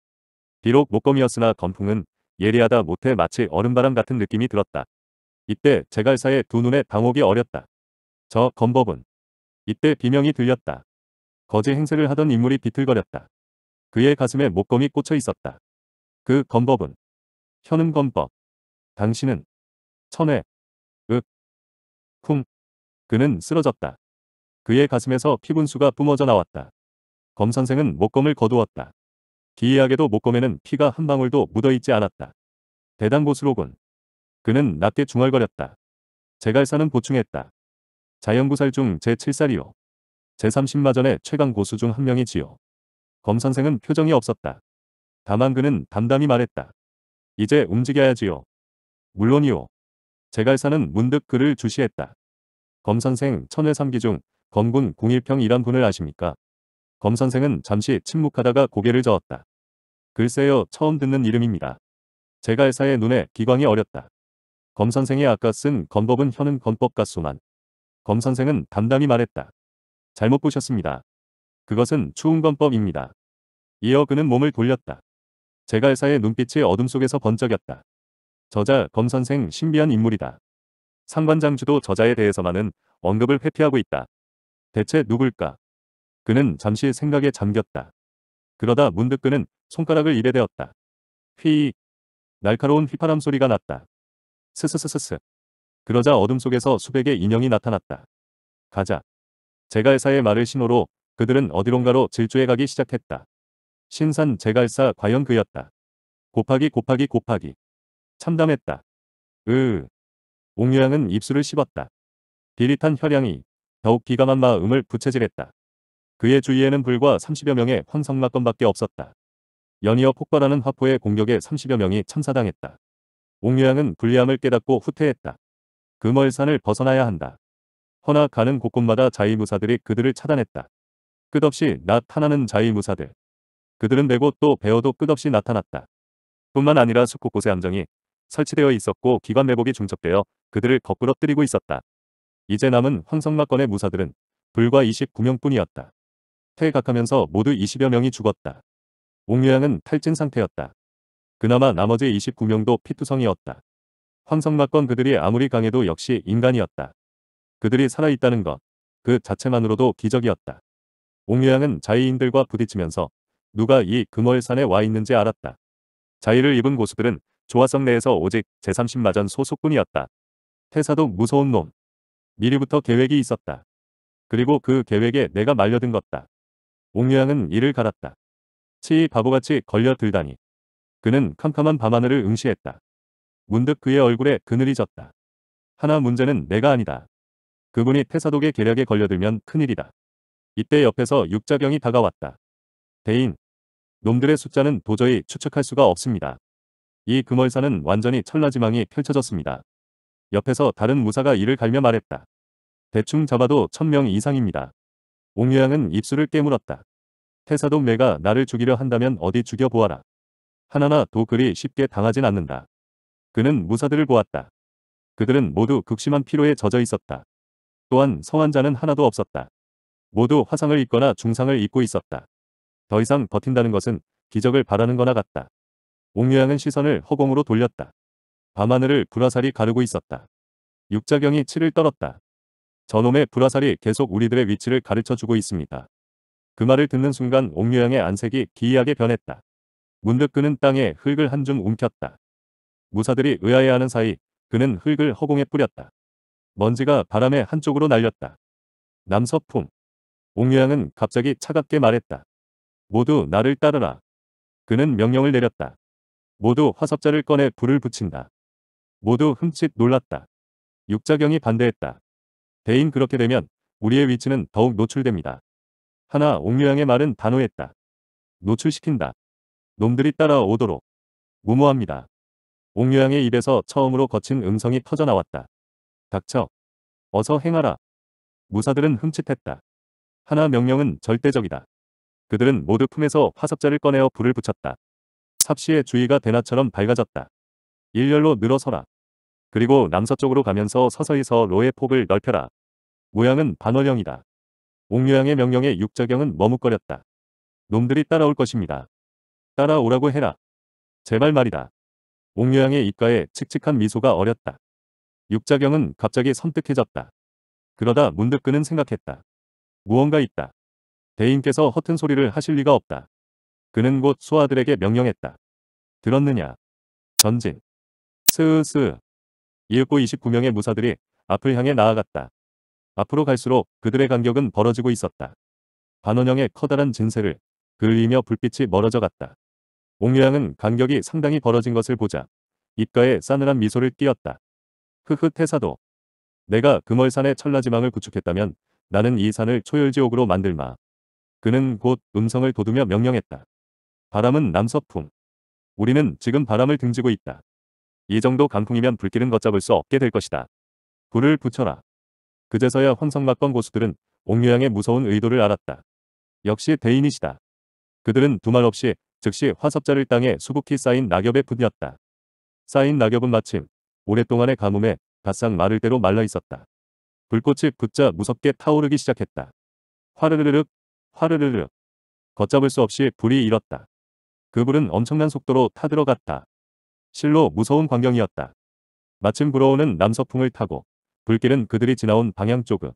비록 목검이었으나 검풍은 예리하다 못해 마치 얼음바람 같은 느낌이 들었다. 이때 제갈사의 두 눈에 방혹이 어렸다. 저검법은 이때 비명이 들렸다. 거제 행세를 하던 인물이 비틀거렸다. 그의 가슴에 목검이 꽂혀 있었다. 그검법은 현음 건법. 당신은. 천회. 윽. 쿵. 그는 쓰러졌다. 그의 가슴에서 피분수가 뿜어져 나왔다. 검선생은 목검을 거두었다. 기이하게도 목검에는 피가 한 방울도 묻어있지 않았다. 대단고수로군. 그는 낮게 중얼거렸다. 제갈사는 보충했다. 자연구살 중 제7살이요. 제30마전의 최강 고수 중 한 명이지요. 검선생은 표정이 없었다. 다만 그는 담담히 말했다. 이제 움직여야지요. 물론이요. 제갈사는 문득 그를 주시했다. 검선생 천회삼기 중 검군 공일평이란 분을 아십니까? 검선생은 잠시 침묵하다가 고개를 저었다. 글쎄요 처음 듣는 이름입니다. 제갈사의 눈에 기광이 어렸다. 검선생이 아까 쓴 건법은 현은 건법가소만. 검선생은 담담히 말했다. 잘못 보셨습니다. 그것은 추운건법입니다. 이어 그는 몸을 돌렸다. 제갈사의 가 눈빛이 어둠 속에서 번쩍였다. 저자 검선생 신비한 인물이다. 상관장주도 저자에 대해서만은 언급을 회피하고 있다. 대체 누굴까? 그는 잠시 생각에 잠겼다. 그러다 문득 그는 손가락을 입에 대었다. 휘 날카로운 휘파람 소리가 났다. 스스스스스. 그러자 어둠 속에서 수백의 인형이 나타났다. 가자. 제갈사의 말을 신호로 그들은 어디론가로 질주해 가기 시작했다. 신산 제갈사 과연 그였다. 곱하기 곱하기 곱하기. 참담했다. 으 옹유양은 입술을 씹었다. 비릿한 혈향이 더욱 기감한 마음을 부채질했다. 그의 주위에는 불과 30여 명의 황성마건밖에 없었다. 연이어 폭발하는 화포의 공격에 30여 명이 참사당했다. 옥류양은 불리함을 깨닫고 후퇴했다. 금월산을 벗어나야 한다. 허나 가는 곳곳마다 자의무사들이 그들을 차단했다. 끝없이 나타나는 자의무사들 그들은 배고 또 배어도 끝없이 나타났다. 뿐만 아니라 숲곳곳에 함정이 설치되어 있었고 기관 매복이 중첩되어 그들을 거꾸러뜨리고 있었다. 이제 남은 황성마건의 무사들은 불과 29명뿐이었다. 퇴각하면서 모두 20여 명이 죽었다. 옥류양은 탈진 상태였다. 그나마 나머지 29명도 피투성이었다. 황성맞건 그들이 아무리 강해도 역시 인간이었다. 그들이 살아있다는 것, 그 자체만으로도 기적이었다. 옹유양은 자의인들과 부딪히면서 누가 이 금월산에 와 있는지 알았다. 자의를 입은 고수들은 조화성 내에서 오직 제30마전 소속뿐이었다. 태사도 무서운 놈. 미리부터 계획이 있었다. 그리고 그 계획에 내가 말려든 것다. 옹유양은 이를 갈았다. 치이 바보같이 걸려들다니. 그는 캄캄한 밤하늘을 응시했다. 문득 그의 얼굴에 그늘이 졌다. 하나 문제는 내가 아니다. 그분이 태사독의 계략에 걸려들면 큰일이다. 이때 옆에서 육자병이 다가왔다. 대인. 놈들의 숫자는 도저히 추측할 수가 없습니다. 이 금월사는 완전히 철라지망이 펼쳐졌습니다. 옆에서 다른 무사가 이를 갈며 말했다. 대충 잡아도 천명 이상입니다. 옹유양은 입술을 깨물었다. 태사도 내가 나를 죽이려 한다면 어디 죽여보아라. 하나나 도 그리 쉽게 당하진 않는다. 그는 무사들을 보았다. 그들은 모두 극심한 피로에 젖어 있었다. 또한 성환자는 하나도 없었다. 모두 화상을 입거나 중상을 입고 있었다. 더 이상 버틴다는 것은 기적을 바라는 거나 같다. 옥류양은 시선을 허공으로 돌렸다. 밤하늘을 불화살이 가르고 있었다. 육자경이 치를 떨었다. 저놈의 불화살이 계속 우리들의 위치를 가르쳐주고 있습니다. 그 말을 듣는 순간 옥류양의 안색이 기이하게 변했다. 문득 그는 땅에 흙을 한 줌 움켰다. 무사들이 의아해하는 사이 그는 흙을 허공에 뿌렸다. 먼지가 바람의 한쪽으로 날렸다. 남서풍. 옥류양은 갑자기 차갑게 말했다. 모두 나를 따르라. 그는 명령을 내렸다. 모두 화석자를 꺼내 불을 붙인다. 모두 흠칫 놀랐다. 육자경이 반대했다. 대인 그렇게 되면 우리의 위치는 더욱 노출됩니다. 하나 옥류양의 말은 단호했다. 노출시킨다. 놈들이 따라오도록 무모합니다. 옥류양의 입에서 처음으로 거친 음성이 터져나왔다. 닥쳐. 어서 행하라. 무사들은 흠칫했다. 하나 명령은 절대적이다. 그들은 모두 품에서 화석자를 꺼내어 불을 붙였다. 삽시의 주위가 대낮처럼 밝아졌다. 일렬로 늘어서라. 그리고 남서쪽으로 가면서 서서히서 로의 폭을 넓혀라. 모양은 반월형이다. 옥류양의 명령에 육자경은 머뭇거렸다. 놈들이 따라올 것입니다. 따라오라고 해라. 제발 말이다. 옥녀양의 입가에 칙칙한 미소가 어렸다. 육자경은 갑자기 섬뜩해졌다 그러다 문득 그는 생각했다. 무언가 있다. 대인께서 허튼 소리를 하실 리가 없다. 그는 곧 수아들에게 명령했다. 들었느냐. 전진. 스으스. 이윽고 29명의 무사들이 앞을 향해 나아갔다. 앞으로 갈수록 그들의 간격은 벌어지고 있었다. 반원형의 커다란 진세를 그을이며 불빛이 멀어져 갔다. 옹유양은 간격이 상당히 벌어진 것을 보자 입가에 싸늘한 미소를 띄었다. 흐흐 태사도 내가 금월산의 천라지망을 구축했다면 나는 이 산을 초열지옥으로 만들마. 그는 곧 음성을 돋우며 명령했다. 바람은 남서풍. 우리는 지금 바람을 등지고 있다. 이 정도 강풍이면 불길은 걷잡을 수 없게 될 것이다. 불을 붙여라. 그제서야 황성맞건 고수들은 옥류양의 무서운 의도를 알았다. 역시 대인이시다. 그들은 두말 없이 즉시 화섭자를 땅에 수북히 쌓인 낙엽에 붓였다. 쌓인 낙엽은 마침 오랫동안의 가뭄에 바싹 마를 대로 말라 있었다. 불꽃이 붙자 무섭게 타오르기 시작했다. 화르르륵, 화르르륵. 걷잡을 수 없이 불이 일었다. 그 불은 엄청난 속도로 타들어갔다. 실로 무서운 광경이었다. 마침 불어오는 남서풍을 타고 불길은 그들이 지나온 방향 쪽으로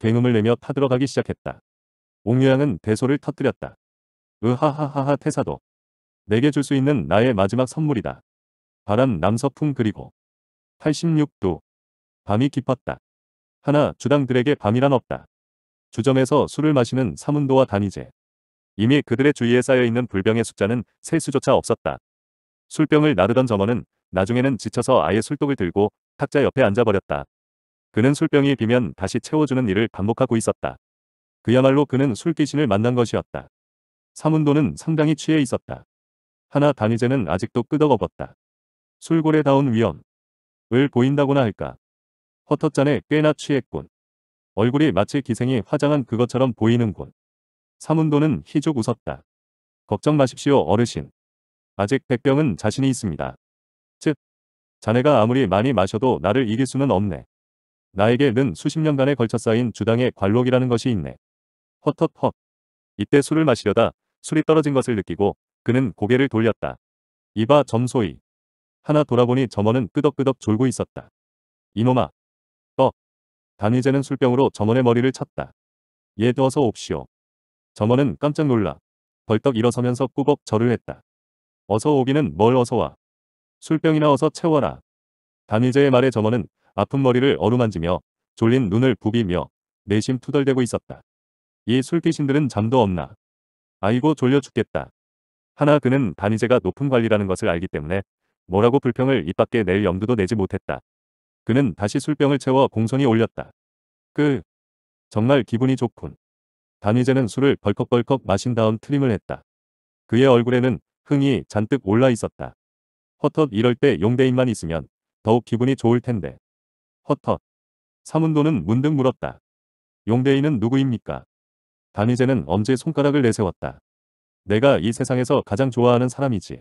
뱅음을 내며 타들어가기 시작했다. 옥류양은 대소를 터뜨렸다. 으하하하하 태사도 내게 줄 수 있는 나의 마지막 선물이다. 바람 남서풍 그리고 86도 밤이 깊었다. 하나 주당들에게 밤이란 없다. 주점에서 술을 마시는 사문도와 단이제. 이미 그들의 주위에 쌓여있는 불병의 숫자는 세 수조차 없었다. 술병을 나르던 점원은 나중에는 지쳐서 아예 술독을 들고 탁자 옆에 앉아버렸다. 그는 술병이 비면 다시 채워주는 일을 반복하고 있었다. 그야말로 그는 술귀신을 만난 것이었다. 사문도는 상당히 취해 있었다. 하나 단위제는 아직도 끄덕업었다. 술고래다운 위험을 보인다고나 할까. 허터잔에 꽤나 취했군. 얼굴이 마치 기생이 화장한 그것처럼 보이는군. 사문도는 희죽 웃었다. 걱정 마십시오 어르신. 아직 백병은 자신이 있습니다. 즉, 자네가 아무리 많이 마셔도 나를 이길 수는 없네. 나에게 는 수십 년간에 걸쳐 쌓인 주당의 관록이라는 것이 있네. 헛헛헛. 이때 술을 마시려다 술이 떨어진 것을 느끼고 그는 고개를 돌렸다. 이봐 점소이. 하나 돌아보니 점원은 끄덕끄덕 졸고 있었다. 이놈아. 떠. 단위제는 술병으로 점원의 머리를 쳤다얘 떠서 옵시오. 점원은 깜짝 놀라 벌떡 일어서면서 꾸벅 절을 했다. 어서 오기는 뭘 어서 와. 술병이나 어서 채워라. 단위제의 말에 점원은 아픈 머리를 어루만지며 졸린 눈을 부비며 내심 투덜대고 있었다. 이 술귀신들은 잠도 없나. 아이고 졸려 죽겠다. 하나 그는 단위제가 높은 관리라는 것을 알기 때문에 뭐라고 불평을 입 밖에 낼 염두도 내지 못했다. 그는 다시 술병을 채워 공손히 올렸다. 그 정말 기분이 좋군. 단위제는 술을 벌컥벌컥 마신 다음 트림을 했다. 그의 얼굴에는 흥이 잔뜩 올라 있었다. 헛헛 이럴 때 용대인만 있으면 더욱 기분이 좋을 텐데. 헛헛. 사문도는 문득 물었다. 용대인은 누구입니까? 다니제는 엄지 손가락을 내세웠다. 내가 이 세상에서 가장 좋아하는 사람이지.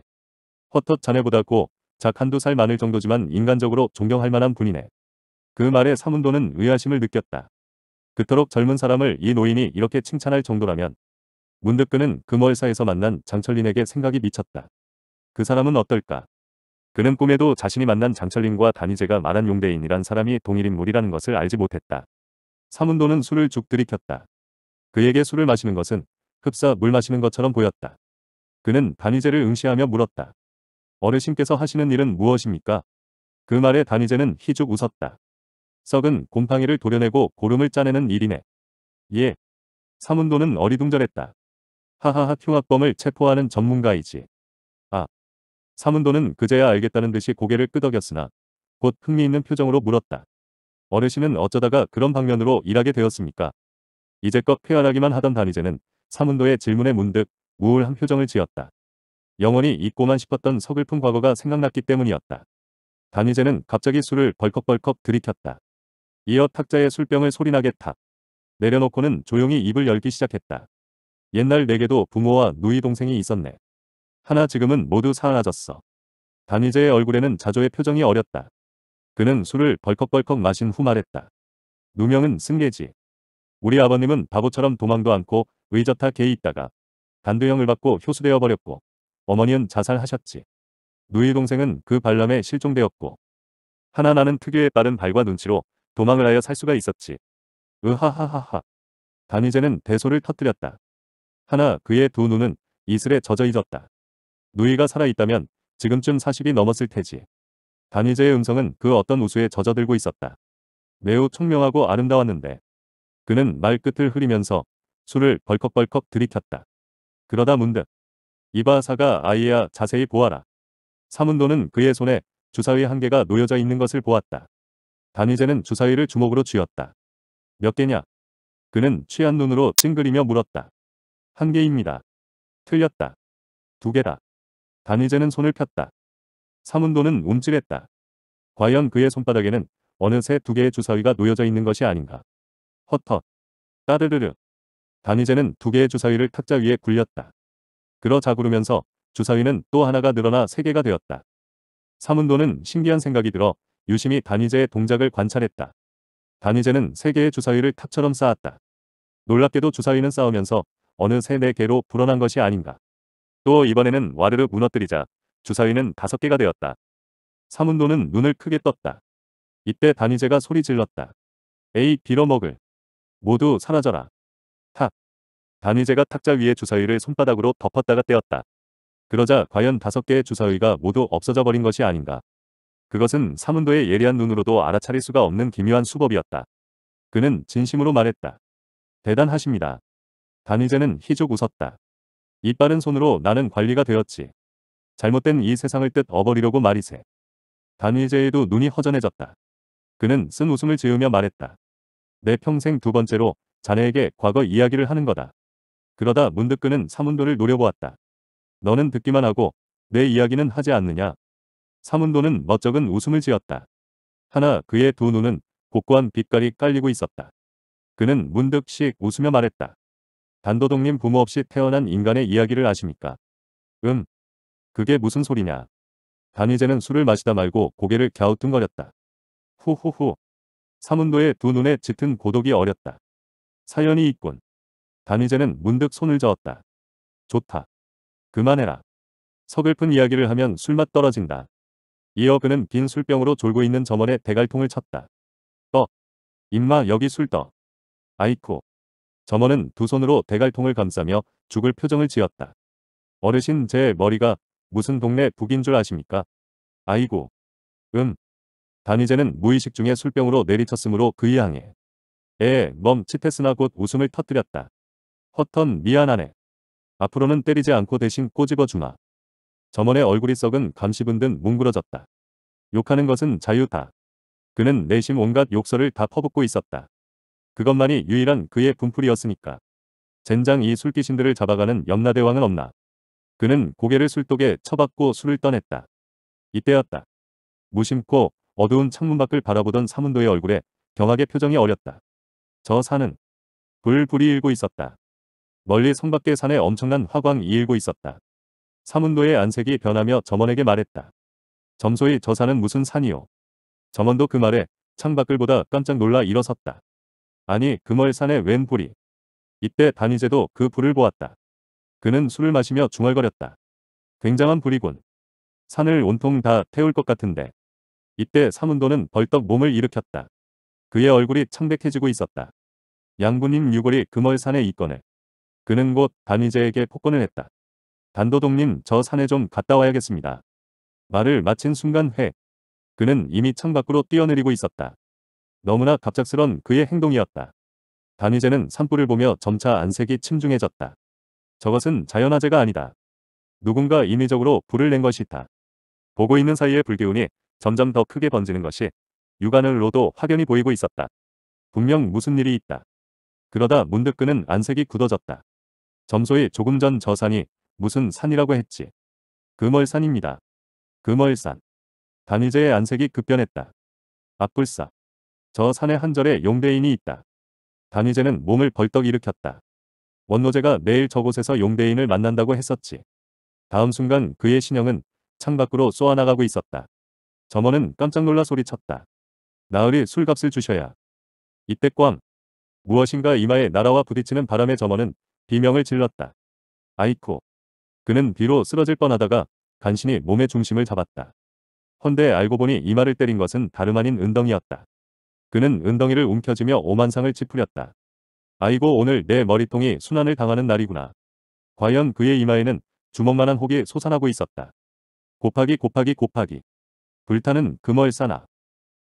헛헛 자네보다 고, 작 한두 살 많을 정도지만 인간적으로 존경할 만한 분이네. 그 말에 사문도는 의아심을 느꼈다. 그토록 젊은 사람을 이 노인이 이렇게 칭찬할 정도라면 문득 그는 금월사에서 만난 장철린에게 생각이 미쳤다. 그 사람은 어떨까? 그는 꿈에도 자신이 만난 장철린과 다니제가 말한 용대인이란 사람이 동일인물이라는 것을 알지 못했다. 사문도는 술을 죽 들이켰다. 그에게 술을 마시는 것은 흡사 물 마시는 것처럼 보였다. 그는 단위제를 응시하며 물었다. 어르신께서 하시는 일은 무엇입니까? 그 말에 단위제는 희죽 웃었다. 썩은 곰팡이를 도려내고 고름을 짜내는 일이네. 예. 사문도는 어리둥절했다. 하하하 흉악범을 체포하는 전문가이지. 아. 사문도는 그제야 알겠다는 듯이 고개를 끄덕였으나 곧 흥미있는 표정으로 물었다. 어르신은 어쩌다가 그런 방면으로 일하게 되었습니까? 이제껏 폐활하기만 하던 단이제는 사문도의 질문에 문득 우울한 표정을 지었다. 영원히 잊고만 싶었던 서글픈 과거가 생각났기 때문이었다. 단이제는 갑자기 술을 벌컥벌컥 들이켰다. 이어 탁자의 술병을 소리나게 탁 내려놓고는 조용히 입을 열기 시작했다. 옛날 내게도 부모와 누이 동생이 있었네. 하나 지금은 모두 사라졌어. 단위제의 얼굴에는 자조의 표정이 어렸다. 그는 술을 벌컥벌컥 마신 후 말했다. 누명은 승계지. 우리 아버님은 바보처럼 도망도 않고 의젓하 개이 있다가 단두형을 받고 효수되어 버렸고 어머니는 자살하셨지. 누이 동생은 그반람에 실종되었고 하나나는 특유의 빠른 발과 눈치로 도망을 하여 살 수가 있었지. 으하하하하. 단희재는 대소를 터뜨렸다. 하나 그의 두 눈은 이슬에 젖어 잊었다. 누이가 살아있다면 지금쯤 40이 넘었을 테지. 단희재의 음성은 그 어떤 우수에 젖어들고 있었다. 매우 총명하고 아름다웠는데 그는 말끝을 흐리면서 술을 벌컥벌컥 들이켰다. 그러다 문득 이바사가 아이야 자세히 보아라. 사문도는 그의 손에 주사위 한 개가 놓여져 있는 것을 보았다. 단위제는 주사위를 주먹으로 쥐었다. 몇 개냐? 그는 취한 눈으로 찡그리며 물었다. 한 개입니다. 틀렸다. 두 개다. 단위제는 손을 폈다. 사문도는 움찔했다. 과연 그의 손바닥에는 어느새 두 개의 주사위가 놓여져 있는 것이 아닌가. 헛헛. 따르르르. 다니제는두 개의 주사위를 탁자 위에 굴렸다. 그러 자구르면서 주사위는 또 하나가 늘어나 세 개가 되었다. 사문도는 신기한 생각이 들어 유심히 다니제의 동작을 관찰했다. 다니제는세 개의 주사위를 탁처럼 쌓았다. 놀랍게도 주사위는 쌓으면서 어느 새네 개로 불어난 것이 아닌가. 또 이번에는 와르르 무너뜨리자 주사위는 다섯 개가 되었다. 사문도는 눈을 크게 떴다. 이때 다니제가 소리 질렀다. 에이 빌어먹을. 모두 사라져라. 탁. 단위제가 탁자 위의 주사위를 손바닥으로 덮었다가 떼었다. 그러자 과연 다섯 개의 주사위가 모두 없어져 버린 것이 아닌가. 그것은 사문도의 예리한 눈으로도 알아차릴 수가 없는 기묘한 수법이었다. 그는 진심으로 말했다. 대단하십니다. 단위제는 희죽 웃었다. 이빠른 손으로 나는 관리가 되었지. 잘못된 이 세상을 뜻 어버리려고 말이세. 단위제에도 눈이 허전해졌다. 그는 쓴 웃음을 지으며 말했다. 내 평생 두 번째로 자네에게 과거 이야기를 하는 거다. 그러다 문득 그는 사문도를 노려보았다. 너는 듣기만 하고 내 이야기는 하지 않느냐. 사문도는 멋쩍은 웃음을 지었다. 하나 그의 두 눈은 복고한 빛깔이 깔리고 있었다. 그는 문득씩 웃으며 말했다. 단도동님 부모 없이 태어난 인간의 이야기를 아십니까? 음. 그게 무슨 소리냐. 단위제는 술을 마시다 말고 고개를 갸우뚱거렸다. 후후후. 사문도의 두 눈에 짙은 고독이 어렸다. 사연이 있군. 단희제는 문득 손을 저었다. 좋다. 그만해라. 서글픈 이야기를 하면 술맛 떨어진다. 이어 그는 빈 술병으로 졸고 있는 점원의 대갈통을 쳤다. 떠. 임마 여기 술 떠. 아이쿠. 점원은 두 손으로 대갈통을 감싸며 죽을 표정을 지었다. 어르신 제 머리가 무슨 동네 북인 줄 아십니까? 아이고. 음. 단희제는 무의식 중에 술병으로 내리쳤으므로 그이 항에 에, 멈치했스나곧 웃음을 터뜨렸다. 허턴 미안하네. 앞으로는 때리지 않고 대신 꼬집어 주마. 점원의 얼굴이 썩은 감시분 듯 뭉그러졌다. 욕하는 것은 자유다. 그는 내심 온갖 욕설을 다 퍼붓고 있었다. 그것만이 유일한 그의 분풀이였으니까. 젠장 이 술귀신들을 잡아가는 염라대왕은 없나. 그는 고개를 술독에 쳐박고 술을 떠냈다. 이때였다. 무심코 어두운 창문 밖을 바라보던 사문도의 얼굴에 경악의 표정이 어렸다. 저 산은 불불이 일고 있었다. 멀리 성밖의 산에 엄청난 화광이 일고 있었다. 사문도의 안색이 변하며 점원에게 말했다. 점소의 저 산은 무슨 산이요? 점원도 그 말에 창밖을보다 깜짝 놀라 일어섰다. 아니 그멀 산에 웬 불이? 이때 단위제도그 불을 보았다. 그는 술을 마시며 중얼거렸다. 굉장한 불이군. 산을 온통 다 태울 것 같은데. 이때 사문도는 벌떡 몸을 일으켰다. 그의 얼굴이 창백해지고 있었다. 양부님 유골이 금월산에 있거해 그는 곧 단위제에게 폭권을 했다. 단도동님 저 산에 좀 갔다 와야겠습니다. 말을 마친 순간 회. 그는 이미 창밖으로 뛰어내리고 있었다. 너무나 갑작스런 그의 행동이었다. 단위제는 산불을 보며 점차 안색이 침중해졌다. 저것은 자연화재가 아니다. 누군가 인위적으로 불을 낸 것이다. 보고 있는 사이에 불기운이 점점 더 크게 번지는 것이 육안으로도 확연히 보이고 있었다. 분명 무슨 일이 있다. 그러다 문득 그는 안색이 굳어졌다. 점소의 조금 전 저 산이 무슨 산이라고 했지. 금월산입니다. 금월산. 단위제의 안색이 급변했다. 악불사. 저 산의 한절에 용대인이 있다. 단위제는 몸을 벌떡 일으켰다. 원노제가 내일 저곳에서 용대인을 만난다고 했었지. 다음 순간 그의 신형은 창밖으로 쏘아나가고 있었다. 점원은 깜짝 놀라 소리쳤다. 나으리 술값을 주셔야. 이때 꽝. 무엇인가 이마에 나라와 부딪히는 바람에 점원은 비명을 질렀다. 아이코. 그는 뒤로 쓰러질 뻔하다가 간신히 몸의 중심을 잡았다. 헌데 알고 보니 이마를 때린 것은 다름 아닌 은덩이였다. 그는 은덩이를 움켜쥐며 오만상을 찌푸렸다. 아이고 오늘 내 머리통이 순환을 당하는 날이구나. 과연 그의 이마에는 주먹만한 혹이 솟아나고 있었다. 곱하기 곱하기 곱하기 불타는 금월산하.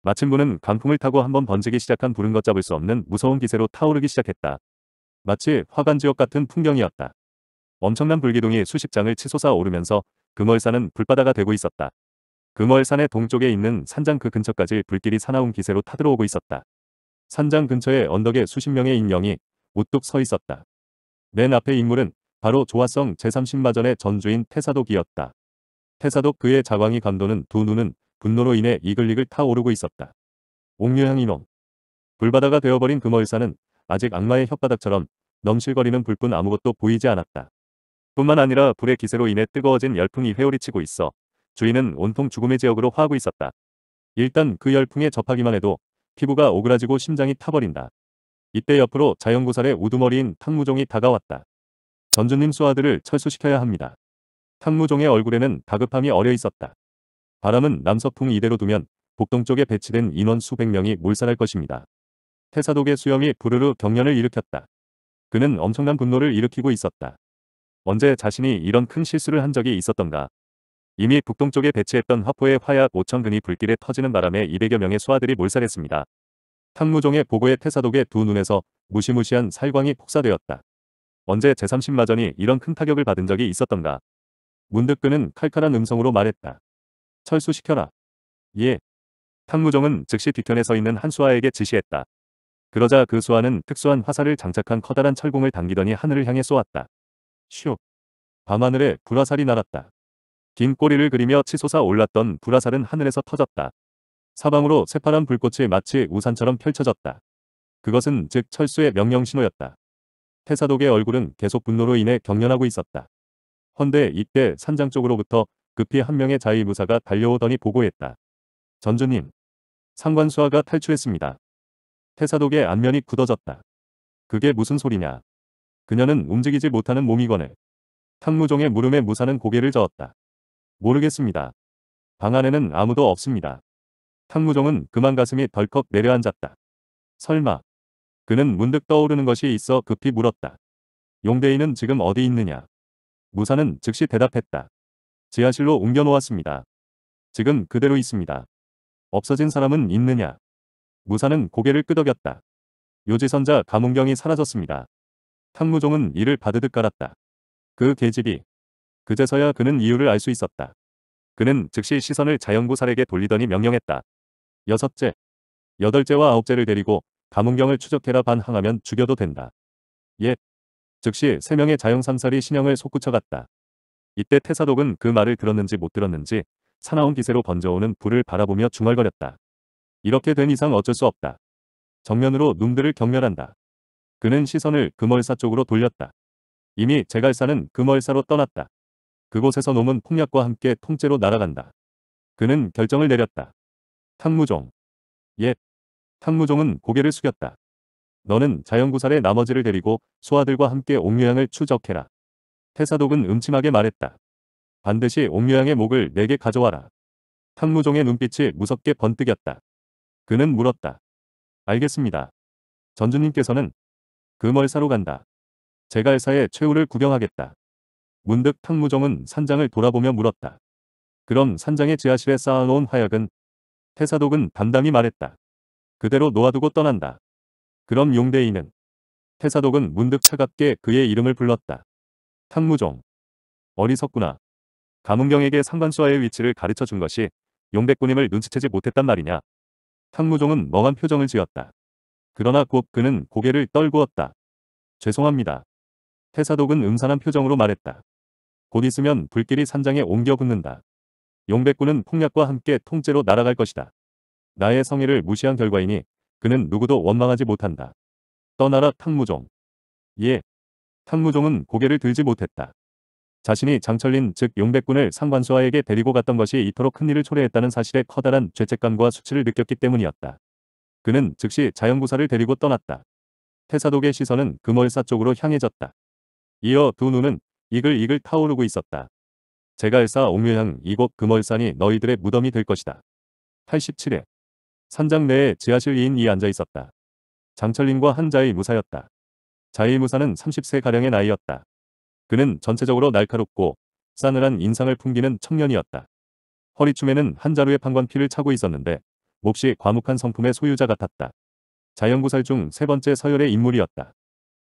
마침부는 강풍을 타고 한번 번지기 시작한 부른 것 잡을 수 없는 무서운 기세로 타오르기 시작했다. 마치 화관지역 같은 풍경이었다. 엄청난 불기둥이 수십 장을 치솟아 오르면서 금월산은 불바다가 되고 있었다. 금월산의 동쪽에 있는 산장 그 근처까지 불길이 사나운 기세로 타들어오고 있었다. 산장 근처에 언덕에 수십 명의 인령이 우뚝 서 있었다. 맨 앞에 인물은 바로 조화성 제30마전의 전주인 태사독이었다. 태사독 그의 자광이 감도는 두 눈은 분노로 인해 이글릭을 타오르고 있었다. 옥류향 이놈. 불바다가 되어버린 금월사는 그 아직 악마의 혓바닥처럼 넘실거리는 불뿐 아무것도 보이지 않았다. 뿐만 아니라 불의 기세로 인해 뜨거워진 열풍이 회오리치고 있어 주인은 온통 죽음의 지역으로 화하고 있었다. 일단 그 열풍에 접하기만 해도 피부가 오그라지고 심장이 타버린다. 이때 옆으로 자연구살의 우두머리인 탕무종이 다가왔다. 전주님 수하들을 철수시켜야 합니다. 탕무종의 얼굴에는 다급함이 어려 있었다. 바람은 남서풍 이대로 두면 북동쪽에 배치된 인원 수백 명이 몰살할 것입니다. 태사독의 수염이 부르르 경련을 일으켰다. 그는 엄청난 분노를 일으키고 있었다. 언제 자신이 이런 큰 실수를 한 적이 있었던가. 이미 북동쪽에 배치했던 화포의 화약 5천근이 불길에 터지는 바람에 200여 명의 수하들이 몰살했습니다. 탕무종의 보고에 태사독의 두 눈에서 무시무시한 살광이 폭사되었다. 언제 제30마전이 이런 큰 타격을 받은 적이 있었던가. 문득 그는 칼칼한 음성으로 말했다. 철수시켜라. 예. 탕무정은 즉시 뒤편에 서 있는 한수아에게 지시했다. 그러자 그 수아는 특수한 화살을 장착한 커다란 철공을 당기더니 하늘을 향해 쏘았다. 슈. 밤하늘에 불화살이 날았다. 긴 꼬리를 그리며 치솟아 올랐던 불화살은 하늘에서 터졌다. 사방으로 새파란 불꽃이 마치 우산처럼 펼쳐졌다. 그것은 즉 철수의 명령 신호였다. 태사독의 얼굴은 계속 분노로 인해 경련하고 있었다. 헌데 이때 산장 쪽으로부터 급히 한 명의 자의무사가 달려오더니 보고했다. 전주님. 상관수하가 탈출했습니다. 태사독의 안면이 굳어졌다. 그게 무슨 소리냐. 그녀는 움직이지 못하는 몸이거늘. 탕무종의 물음에 무사는 고개를 저었다. 모르겠습니다. 방 안에는 아무도 없습니다. 탕무종은 그만 가슴이 덜컥 내려앉았다. 설마. 그는 문득 떠오르는 것이 있어 급히 물었다. 용대인은 지금 어디 있느냐. 무사는 즉시 대답했다. 지하실로 옮겨놓았습니다. 지금 그대로 있습니다. 없어진 사람은 있느냐? 무사는 고개를 끄덕였다. 요지선자 가문경이 사라졌습니다. 탕무종은 이를 받으듯 깔았다. 그 계집이. 그제서야 그는 이유를 알 수 있었다. 그는 즉시 시선을 자연구살에게 돌리더니 명령했다. 여섯째, 여덟째와 아홉째를 데리고 가문경을 추적해라 반항하면 죽여도 된다. 예. 즉시 세 명의 자영삼살이 신형을 솟구쳐갔다. 이때 태사독은 그 말을 들었는지 못 들었는지 사나운 기세로 번져오는 불을 바라보며 중얼거렸다. 이렇게 된 이상 어쩔 수 없다. 정면으로 놈들을 경멸한다. 그는 시선을 금월사 쪽으로 돌렸다. 이미 제갈사는 금월사로 떠났다. 그곳에서 놈은 폭약과 함께 통째로 날아간다. 그는 결정을 내렸다. 탕무종. 옛. 탕무종은 고개를 숙였다. 너는 자연구살의 나머지를 데리고 소아들과 함께 옥류양을 추적해라. 태사독은 음침하게 말했다. 반드시 옥묘양의 목을 내게 가져와라. 탕무종의 눈빛이 무섭게 번뜩였다. 그는 물었다. 알겠습니다. 전주님께서는 그멀사로 간다. 제가 회사의 최후를 구경하겠다. 문득 탕무종은 산장을 돌아보며 물었다. 그럼 산장의 지하실에 쌓아놓은 화약은? 태사독은 담담히 말했다. 그대로 놓아두고 떠난다. 그럼 용대인은? 태사독은 문득 차갑게 그의 이름을 불렀다. 탕무종. 어리석구나. 감흥경에게 상관수와의 위치를 가르쳐 준 것이 용백군임을 눈치채지 못했단 말이냐. 탕무종은 멍한 표정을 지었다. 그러나 곧 그는 고개를 떨구었다. 죄송합니다. 태사독은 음산한 표정으로 말했다. 곧 있으면 불길이 산장에 옮겨 붙는다. 용백군은 폭력과 함께 통째로 날아갈 것이다. 나의 성의를 무시한 결과이니 그는 누구도 원망하지 못한다. 떠나라 탕무종. 예, 현무종은 고개를 들지 못했다. 자신이 장철린 즉 용백군을 상관수하에게 데리고 갔던 것이 이토록 큰일을 초래했다는 사실에 커다란 죄책감과 수치를 느꼈기 때문이었다. 그는 즉시 자연구사를 데리고 떠났다. 태사독의 시선은 금월사 쪽으로 향해졌다. 이어 두 눈은 이글이글 타오르고 있었다. 제갈사 옥묘향 이곳 금월산이 너희들의 무덤이 될 것이다. 87회 산장 내에 지하실 2인이 앉아 있었다. 장철린과 한자의 무사였다. 자이무사는 30세가량의 나이였다. 그는 전체적으로 날카롭고 싸늘한 인상을 풍기는 청년이었다. 허리춤에는 한 자루의 판관피를 차고 있었는데 몹시 과묵한 성품의 소유자 같았다. 자연구살 중 세 번째 서열의 인물이었다.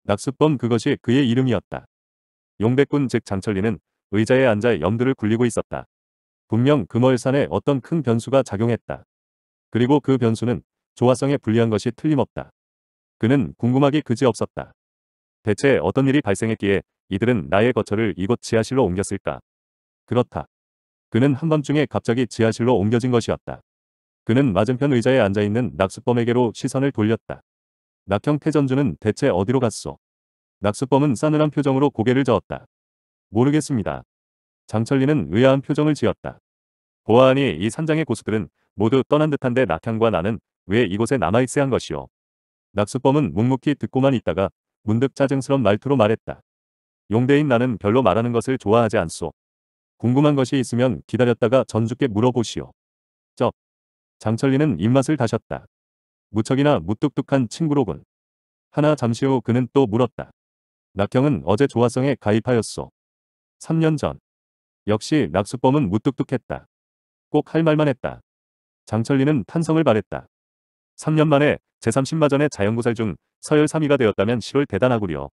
낙수범 그것이 그의 이름이었다. 용백군 즉 장철리는 의자에 앉아 염두를 굴리고 있었다. 분명 금월산에 그 어떤 큰 변수가 작용했다. 그리고 그 변수는 조화성에 불리한 것이 틀림없다. 그는 궁금하기 그지없었다. 대체 어떤 일이 발생했기에 이들은 나의 거처를 이곳 지하실로 옮겼을까? 그렇다. 그는 한밤중에 갑자기 지하실로 옮겨진 것이었다. 그는 맞은편 의자에 앉아있는 낙수범에게로 시선을 돌렸다. 낙형 태전주는 대체 어디로 갔소? 낙수범은 싸늘한 표정으로 고개를 저었다. 모르겠습니다. 장철리는 의아한 표정을 지었다. 보아하니 이 산장의 고수들은 모두 떠난 듯한데 낙향과 나는 왜 이곳에 남아있어야 한 것이오. 낙수범은 묵묵히 듣고만 있다가 문득 짜증스런 말투로 말했다. 용대인 나는 별로 말하는 것을 좋아하지 않소. 궁금한 것이 있으면 기다렸다가 전주께 물어보시오. 쩝. 장철리는 입맛을 다셨다. 무척이나 무뚝뚝한 친구로군. 하나 잠시 후 그는 또 물었다. 낙형은 어제 조화성에 가입하였소. 3년 전. 역시 낙수범은 무뚝뚝했다. 꼭 할 말만 했다. 장철리는 탄성을 바랬다. 3년 만에 제30마전의 자연구살 중 서열 3위가 되었다면 10월 대단하구려.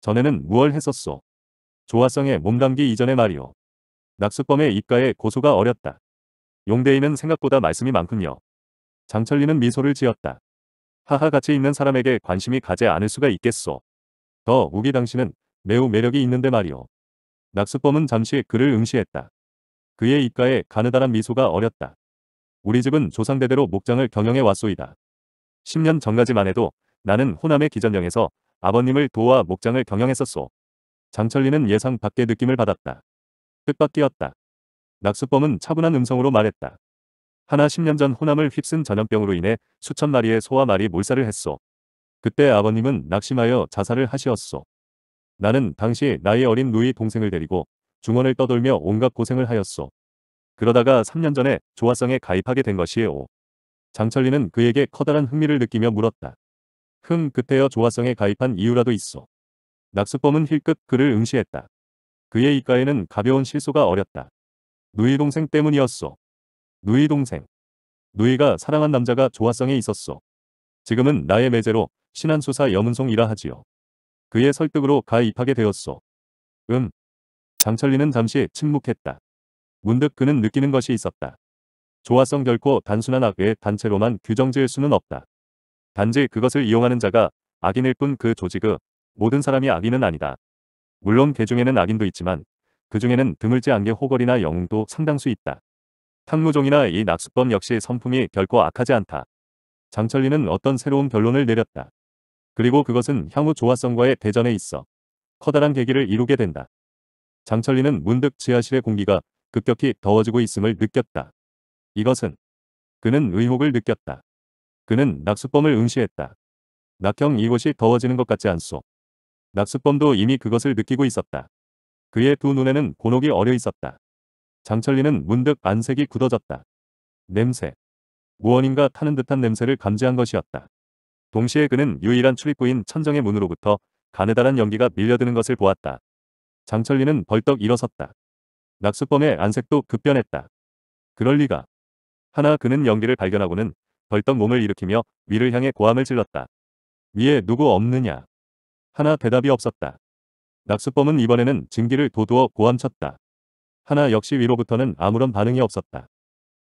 전에는 무얼 했었소. 조화성의 몸담기 이전의 말이오. 낙수범의 입가에 고소가 어렸다. 용대인은 생각보다 말씀이 많군요. 장철리는 미소를 지었다. 하하 같이 있는 사람에게 관심이 가지 않을 수가 있겠소. 더 우기 당신은 매우 매력이 있는데 말이오. 낙수범은 잠시 그를 응시했다. 그의 입가에 가느다란 미소가 어렸다. 우리 집은 조상대대로 목장을 경영해 왔소이다. 10년 전까지만 해도 나는 호남의 기전령에서 아버님을 도와 목장을 경영했었소. 장철리는 예상 밖의 느낌을 받았다. 뜻밖이었다. 낙수범은 차분한 음성으로 말했다. 하나 10년 전 호남을 휩쓴 전염병으로 인해 수천 마리의 소와 말이 몰살을 했소. 그때 아버님은 낙심하여 자살을 하시었소. 나는 당시 나이 어린 누이 동생을 데리고 중원을 떠돌며 온갖 고생을 하였소. 그러다가 3년 전에 조화성에 가입하게 된 것이에요. 장철리는 그에게 커다란 흥미를 느끼며 물었다. 흠 그때여 조화성에 가입한 이유라도 있어. 낙수범은 힐끗 그를 응시했다. 그의 입가에는 가벼운 실소가 어렸다. 누이 동생 때문이었소 누이 동생. 누이가 사랑한 남자가 조화성에 있었소 지금은 나의 매제로 신한수사 여문송이라 하지요. 그의 설득으로 가입하게 되었소. 음. 장철리는 잠시 침묵했다. 문득 그는 느끼는 것이 있었다. 조화성 결코 단순한 악의 단체로만 규정지을 수는 없다. 단지 그것을 이용하는 자가 악인일 뿐 그 조직의 모든 사람이 악인은 아니다. 물론 개 중에는 악인도 있지만 그 중에는 드물지 않게 호걸이나 영웅도 상당수 있다. 탕무종이나 이낙수범 역시 선풍이 결코 악하지 않다. 장철리는 어떤 새로운 결론을 내렸다. 그리고 그것은 향후 조화성과의 대전에 있어 커다란 계기를 이루게 된다. 장철리는 문득 지하실의 공기가 급격히 더워지고 있음을 느꼈다. 이것은 그는 의혹을 느꼈다. 그는 낙수범을 응시했다. 낙형 이곳이 더워지는 것 같지 않소. 낙수범도 이미 그것을 느끼고 있었다. 그의 두 눈에는 곤혹이 어려 있었다. 장철리는 문득 안색이 굳어졌다. 냄새. 무언인가 타는 듯한 냄새를 감지한 것이었다. 동시에 그는 유일한 출입구인 천정의 문으로부터 가느다란 연기가 밀려드는 것을 보았다. 장철리는 벌떡 일어섰다. 낙수범의 안색도 급변했다. 그럴 리가. 하나 그는 연기를 발견하고는 벌떡 몸을 일으키며 위를 향해 고함을 질렀다. 위에 누구 없느냐. 하나 대답이 없었다. 낙수범은 이번에는 증기를 도두어 고함쳤다. 하나 역시 위로부터는 아무런 반응이 없었다.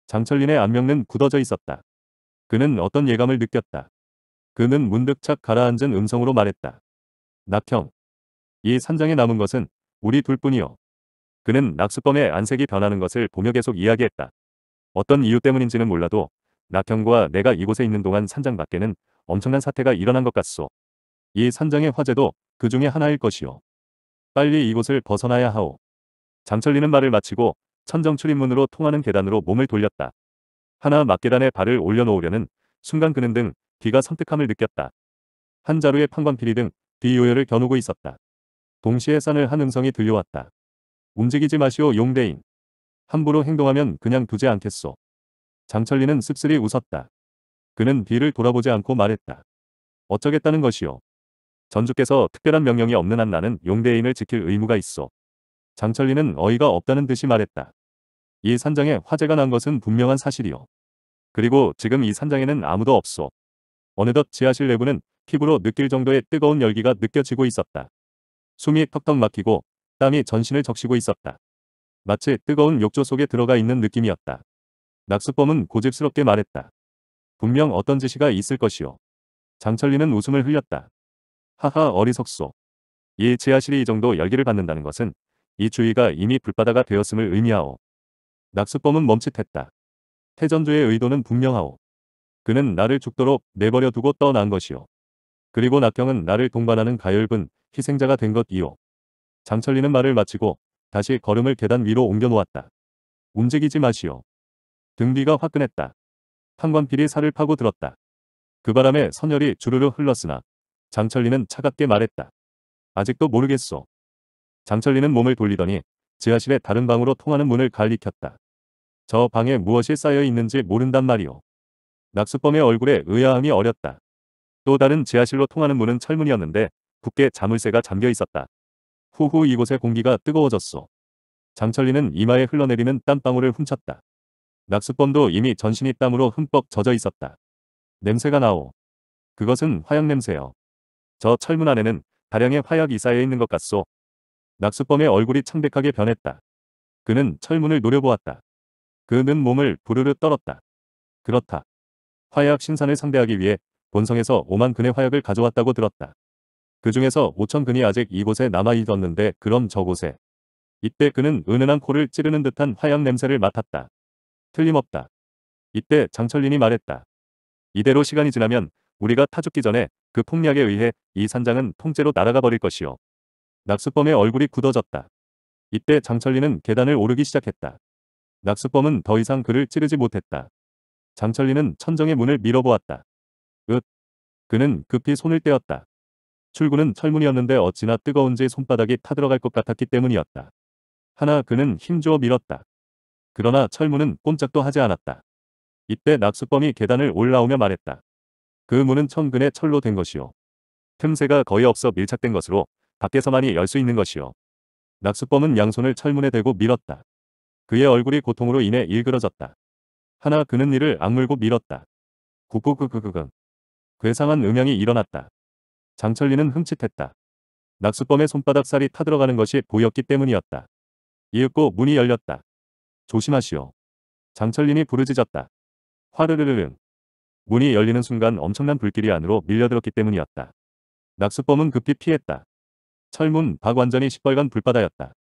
장철린의 안명는 굳어져 있었다. 그는 어떤 예감을 느꼈다. 그는 문득 착 가라앉은 음성으로 말했다. 낙형. 이 산장에 남은 것은 우리 둘뿐이요. 그는 낙수범의 안색이 변하는 것을 보며 계속 이야기했다. 어떤 이유 때문인지는 몰라도 낙형과 내가 이곳에 있는 동안 산장 밖에는 엄청난 사태가 일어난 것 같소. 이 산장의 화재도 그 중에 하나일 것이오. 빨리 이곳을 벗어나야 하오. 장철리는 말을 마치고 천정 출입문으로 통하는 계단으로 몸을 돌렸다. 하나 막계단에 발을 올려놓으려는 순간 그는 등 귀가 섬뜩함을 느꼈다. 한 자루의 판관피리 등비요열을 겨누고 있었다. 동시에 산을 한 음성이 들려왔다. 움직이지 마시오 용대인. 함부로 행동하면 그냥 두지 않겠소. 장철리는 씁쓸히 웃었다. 그는 비를 돌아보지 않고 말했다. 어쩌겠다는 것이오. 전주께서 특별한 명령이 없는 한 나는 용대인을 지킬 의무가 있어. 장철리는 어이가 없다는 듯이 말했다. 이 산장에 화재가 난 것은 분명한 사실이오. 그리고 지금 이 산장에는 아무도 없소. 어느덧 지하실 내부는 피부로 느낄 정도의 뜨거운 열기가 느껴지고 있었다. 숨이 턱턱 막히고 땀이 전신을 적시고 있었다. 마치 뜨거운 욕조 속에 들어가 있는 느낌이었다. 낙수범은 고집스럽게 말했다. 분명 어떤 지시가 있을 것이오. 장철리는 웃음을 흘렸다. 하하 어리석소. 이 지하실이 이 정도 열기를 받는다는 것은 이 주위가 이미 불바다가 되었음을 의미하오. 낙수범은 멈칫했다. 태전주의 의도는 분명하오. 그는 나를 죽도록 내버려 두고 떠난 것이오. 그리고 낙경은 나를 동반하는 가열분 희생자가 된 것이오. 장철리는 말을 마치고 다시 걸음을 계단 위로 옮겨놓았다. 움직이지 마시오. 등비가 화끈했다. 판관필이 살을 파고 들었다. 그 바람에 선열이 주르르 흘렀으나 장철리는 차갑게 말했다. 아직도 모르겠소. 장철리는 몸을 돌리더니 지하실의 다른 방으로 통하는 문을 갈리켰다. 저 방에 무엇이 쌓여 있는지 모른단 말이오. 낙수범의 얼굴에 의아함이 어렸다. 또 다른 지하실로 통하는 문은 철문이었는데 굳게 자물쇠가 잠겨 있었다. 후후 이곳의 공기가 뜨거워졌소. 장철리는 이마에 흘러내리는 땀방울을 훔쳤다. 낙수범도 이미 전신이 땀으로 흠뻑 젖어 있었다. 냄새가 나오. 그것은 화약 냄새요. 저 철문 안에는 다량의 화약이 쌓여 있는 것 같소. 낙수범의 얼굴이 창백하게 변했다. 그는 철문을 노려보았다. 그는 몸을 부르르 떨었다. 그렇다. 화약 신산을 상대하기 위해 본성에서 오만 근의 화약을 가져왔다고 들었다. 그 중에서 5천 근이 아직 이곳에 남아있었는데 그럼 저곳에. 이때 그는 은은한 코를 찌르는 듯한 화약 냄새를 맡았다. 틀림없다. 이때 장철린이 말했다. 이대로 시간이 지나면 우리가 타죽기 전에 그 폭력에 의해 이 산장은 통째로 날아가 버릴 것이요. 낙수범의 얼굴이 굳어졌다. 이때 장철린은 계단을 오르기 시작했다. 낙수범은 더 이상 그를 찌르지 못했다. 장철린은 천정의 문을 밀어보았다. 윽. 그는 급히 손을 떼었다. 출구는 철문이었는데 어찌나 뜨거운지 손바닥이 타들어갈 것 같았기 때문이었다. 하나 그는 힘주어 밀었다. 그러나 철문은 꼼짝도 하지 않았다. 이때 낙수범이 계단을 올라오며 말했다. 그 문은 천근의 철로 된 것이요. 틈새가 거의 없어 밀착된 것으로 밖에서만이 열 수 있는 것이요. 낙수범은 양손을 철문에 대고 밀었다. 그의 얼굴이 고통으로 인해 일그러졌다. 하나 그는 이를 악물고 밀었다. 구구구구구구. 괴상한 음향이 일어났다. 장철리는 흠칫했다. 낙수범의 손바닥살이 타들어가는 것이 보였기 때문이었다. 이윽고 문이 열렸다. 조심하시오. 장철린이 부르짖었다. 화르르르릉. 문이 열리는 순간 엄청난 불길이 안으로 밀려들었기 때문이었다. 낙수범은 급히 피했다. 철문 박완전히 시뻘건 불바다였다.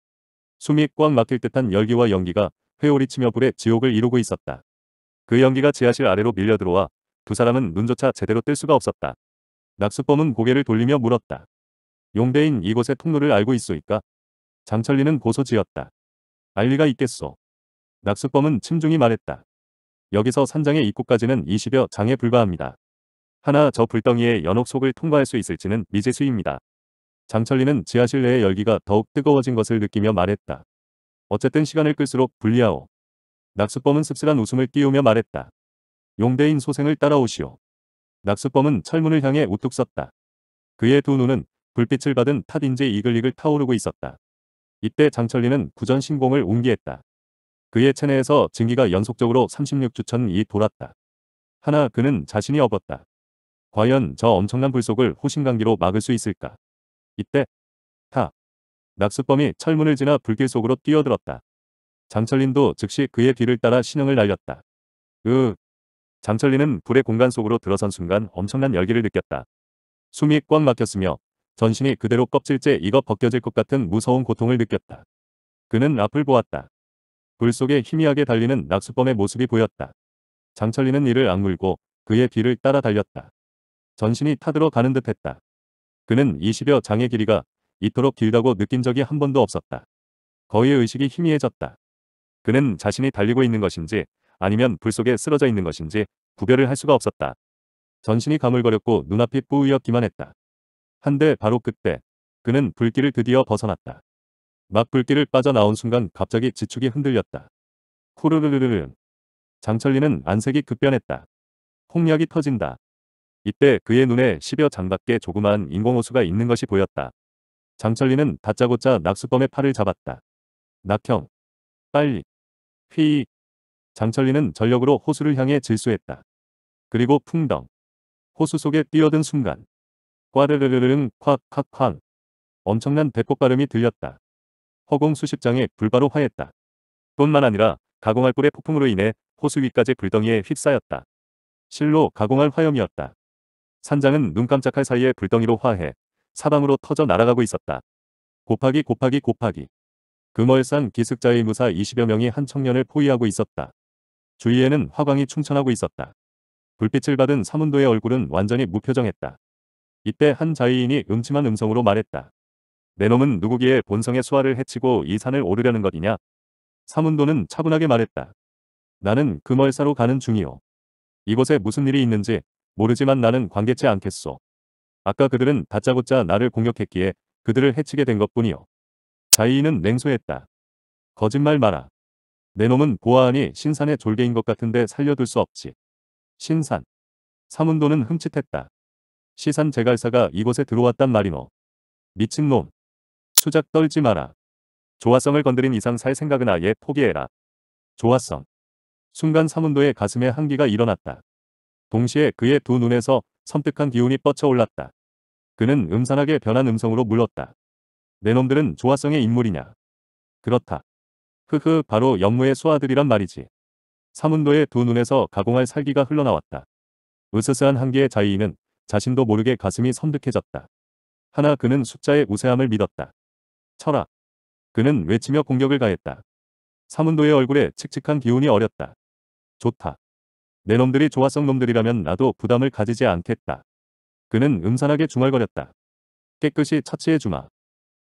숨이 꽉 막힐 듯한 열기와 연기가 회오리치며 불의 지옥을 이루고 있었다. 그 연기가 지하실 아래로 밀려들어와 두 사람은 눈조차 제대로 뜰 수가 없었다. 낙수범은 고개를 돌리며 물었다. 용대인 이곳의 통로를 알고 있소이까? 장철리는 고소지었다. 알리가 있겠소. 낙수범은 침중히 말했다. 여기서 산장의 입구까지는 20여 장에 불과합니다. 하나 저 불덩이의 연옥 속을 통과할 수 있을지는 미지수입니다. 장철리는 지하실 내의 열기가 더욱 뜨거워진 것을 느끼며 말했다. 어쨌든 시간을 끌수록 불리하오. 낙수범은 씁쓸한 웃음을 띄우며 말했다. 용대인 소생을 따라오시오. 낙수범은 철문을 향해 우뚝 섰다. 그의 두 눈은 불빛을 받은 탑인지 이글이글 타오르고 있었다. 이때 장철리는 구전 신공을 옹기했다. 그의 체내에서 증기가 연속적으로 36주천이 돌았다. 하나 그는 자신이 업었다. 과연 저 엄청난 불속을 호신강기로 막을 수 있을까? 이때 타 낙수범이 철문을 지나 불길 속으로 뛰어들었다. 장철린도 즉시 그의 뒤를 따라 신형을 날렸다. 으 장철리는 불의 공간 속으로 들어선 순간 엄청난 열기를 느꼈다. 숨이 꽉 막혔으며 전신이 그대로 껍질째 이거 벗겨질 것 같은 무서운 고통을 느꼈다. 그는 앞을 보았다. 불 속에 희미하게 달리는 낙수범의 모습이 보였다. 장철리는 이를 악물고 그의 뒤를 따라 달렸다. 전신이 타들어 가는 듯 했다. 그는 20여 장의 길이가 이토록 길다고 느낀 적이 한 번도 없었다. 거의 의식이 희미해졌다. 그는 자신이 달리고 있는 것인지 아니면 불 속에 쓰러져 있는 것인지 구별을 할 수가 없었다. 전신이 가물거렸고 눈앞이 뿌옇기만 했다. 한데 바로 그때 그는 불길을 드디어 벗어났다. 막 불길을 빠져나온 순간 갑자기 지축이 흔들렸다. 후르르르르 장철리는 안색이 급변했다. 홍약이 터진다. 이때 그의 눈에 10여 장밖에 조그마한 인공호수가 있는 것이 보였다. 장철리는 다짜고짜 낙수범의 팔을 잡았다. 낙형. 빨리. 휘. 장철리는 전력으로 호수를 향해 질수했다. 그리고 풍덩. 호수 속에 뛰어든 순간 꽈르르르릉 콱콱쾅 엄청난 배꼽 발음이 들렸다. 허공 수십 장에 불바로 화했다. 뿐만 아니라 가공할 불의 폭풍으로 인해 호수 위까지 불덩이에 휩싸였다. 실로 가공할 화염이었다. 산장은 눈 깜짝할 사이에 불덩이로 화해 사방으로 터져 날아가고 있었다. 곱하기 곱하기 곱하기. 금월산 기숙자의 무사 20여 명이 한 청년을 포위하고 있었다. 주위에는 화광이 충천하고 있었다. 불빛을 받은 사문도의 얼굴은 완전히 무표정했다. 이때 한 자의인이 음침한 음성으로 말했다. 내 놈은 누구기에 본성의 수화를 해치고 이 산을 오르려는 것이냐? 사문도는 차분하게 말했다. 나는 금월사로 가는 중이오. 이곳에 무슨 일이 있는지 모르지만 나는 관계치 않겠소. 아까 그들은 다짜고짜 나를 공격했기에 그들을 해치게 된 것뿐이오. 자이인은 냉소했다. 거짓말 마라. 내 놈은 보아하니 신산의 졸개인 것 같은데 살려둘 수 없지. 신산. 사문도는 흠칫했다. 시산 제갈사가 이곳에 들어왔단 말이노. 미친놈. 수작 떨지 마라. 조화성을 건드린 이상 살 생각은 아예 포기해라. 조화성. 순간 사문도의 가슴에 한기가 일어났다. 동시에 그의 두 눈에서 섬뜩한 기운이 뻗쳐올랐다. 그는 음산하게 변한 음성으로 물었다. 내 놈들은 조화성의 인물이냐? 그렇다. 흐흐 바로 연무의 소아들이란 말이지. 사문도의 두 눈에서 가공할 살기가 흘러나왔다. 으스스한 한계의 자이인은 자신도 모르게 가슴이 섬뜩해졌다. 하나 그는 숫자의 우세함을 믿었다. 철아. 그는 외치며 공격을 가했다. 사문도의 얼굴에 칙칙한 기운이 어렸다. 좋다. 내 놈들이 조화성 놈들이라면 나도 부담을 가지지 않겠다. 그는 음산하게 중얼거렸다. 깨끗이 처치해주마.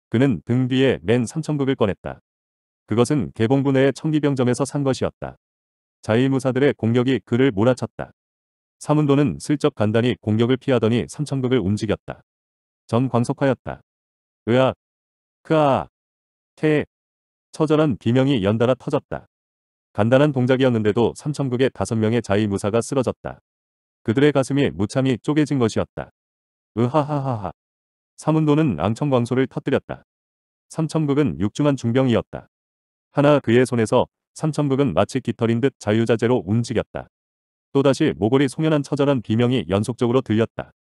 그는 등 뒤에 맨삼천극을 꺼냈다. 그것은 개봉구 내의 청기병점에서 산 것이었다. 자일무사들의 공격이 그를 몰아쳤다. 사문도는 슬쩍 간단히 공격을 피하더니 삼천극을 움직였다. 전광속화였다 으아, 크아, 태, 처절한 비명이 연달아 터졌다. 간단한 동작이었는데도 삼천국의 다섯 명의 자의무사가 쓰러졌다. 그들의 가슴이 무참히 쪼개진 것이었다. 으하하하하. 사문도는 앙청광소를 터뜨렸다. 삼천국은 육중한 중병이었다. 하나 그의 손에서 삼천국은 마치 깃털인 듯 자유자재로 움직였다. 또다시 모골이 송연한 처절한 비명이 연속적으로 들렸다.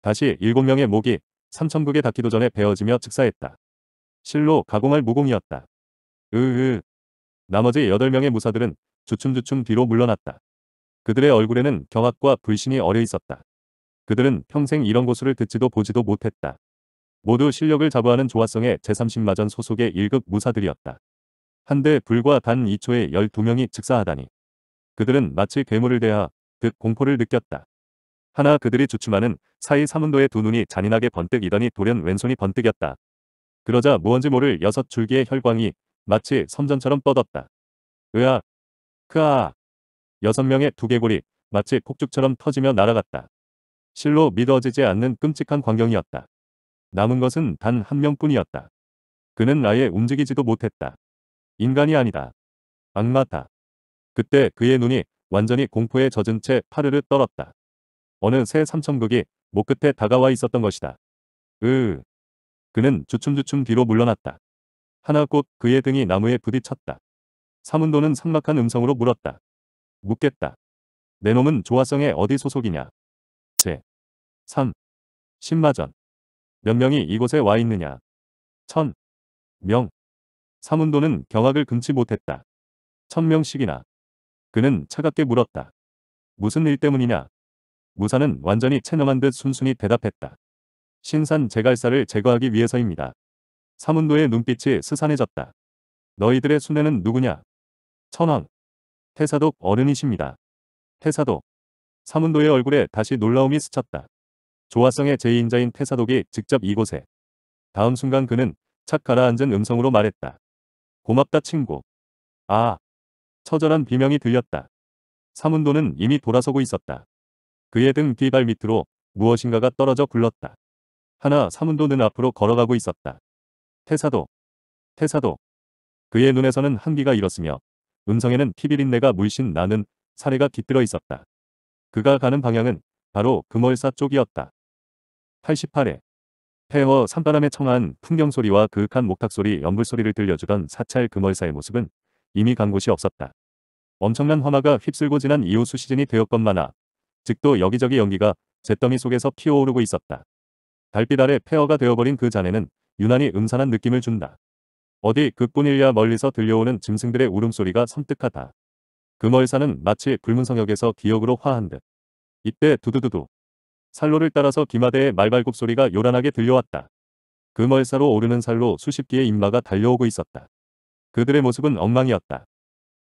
다시 일곱 명의 목이 삼천국의 닿기도 전에 베어지며 즉사했다. 실로 가공할 무공이었다. 으으. 나머지 여덟 명의 무사들은 주춤주춤 뒤로 물러났다. 그들의 얼굴에는 경악과 불신이 어려 있었다. 그들은 평생 이런 고수를 듣지도 보지도 못했다. 모두 실력을 자부하는 조화성의 제30마전 소속의 1급 무사들이었다. 한데 불과 단 2초에 12명이 즉사하다니. 그들은 마치 괴물을 대하 듯 공포를 느꼈다. 하나 그들이 주춤하는 사이 사문도의 두 눈이 잔인하게 번뜩이더니 돌연 왼손이 번뜩였다. 그러자 무언지 모를 여섯 줄기의 혈광이 마치 섬전처럼 뻗었다. 으아! 크아! 여섯 명의 두개골이 마치 폭죽처럼 터지며 날아갔다. 실로 믿어지지 않는 끔찍한 광경이었다. 남은 것은 단 한 명뿐이었다. 그는 아예 움직이지도 못했다. 인간이 아니다. 악마다. 그때 그의 눈이 완전히 공포에 젖은 채 파르르 떨었다. 어느 새삼천극이 목끝에 다가와 있었던 것이다. 으 그는 주춤주춤 뒤로 물러났다. 하나 곧 그의 등이 나무에 부딪혔다. 사문도는 삭막한 음성으로 물었다. 묻겠다. 내 놈은 조화성의 어디 소속이냐? 제 3. 신마전. 몇 명이 이곳에 와 있느냐? 천. 명. 사문도는 경악을 금치 못했다. 천명씩이나. 그는 차갑게 물었다. 무슨 일 때문이냐? 무사는 완전히 체념한 듯 순순히 대답했다. 신산 제갈사를 제거하기 위해서입니다. 사문도의 눈빛이 스산해졌다. 너희들의 순회는 누구냐? 천황. 태사독 어른이십니다. 태사독. 사문도의 얼굴에 다시 놀라움이 스쳤다. 조화성의 제2인자인 태사독이 직접 이곳에. 다음 순간 그는 착 가라앉은 음성으로 말했다. 고맙다 친구. 아. 처절한 비명이 들렸다. 사문도는 이미 돌아서고 있었다. 그의 등 뒤발 밑으로 무엇인가가 떨어져 굴렀다. 하나 사문도는 앞으로 걸어가고 있었다. 태사도. 태사도. 그의 눈에서는 한기가 일었으며 음성에는 피비린내가 물씬 나는 사례가 깃들어 있었다. 그가 가는 방향은 바로 금월사 쪽이었다. 88회 태워 산바람에 청한 풍경소리와 그윽한 목탁소리 연불소리를 들려주던 사찰 금월사의 모습은 이미 간 곳이 없었다. 엄청난 화마가 휩쓸고 지난 이호수 시즌이 되었건만아 즉도 여기저기 연기가 잿더미 속에서 피어오르고 있었다. 달빛 아래 폐허가 되어버린 그 잔에는 유난히 음산한 느낌을 준다. 어디 그뿐일야 멀리서 들려오는 짐승들의 울음소리가 섬뜩하다. 금월사는 마치 불문성역에서 기억으로 화한 듯. 이때 두두두두 산로를 따라서 기마대의 말발굽 소리가 요란하게 들려왔다. 그 멀사로 오르는 살로 수십 개의 인마가 달려오고 있었다. 그들의 모습은 엉망이었다.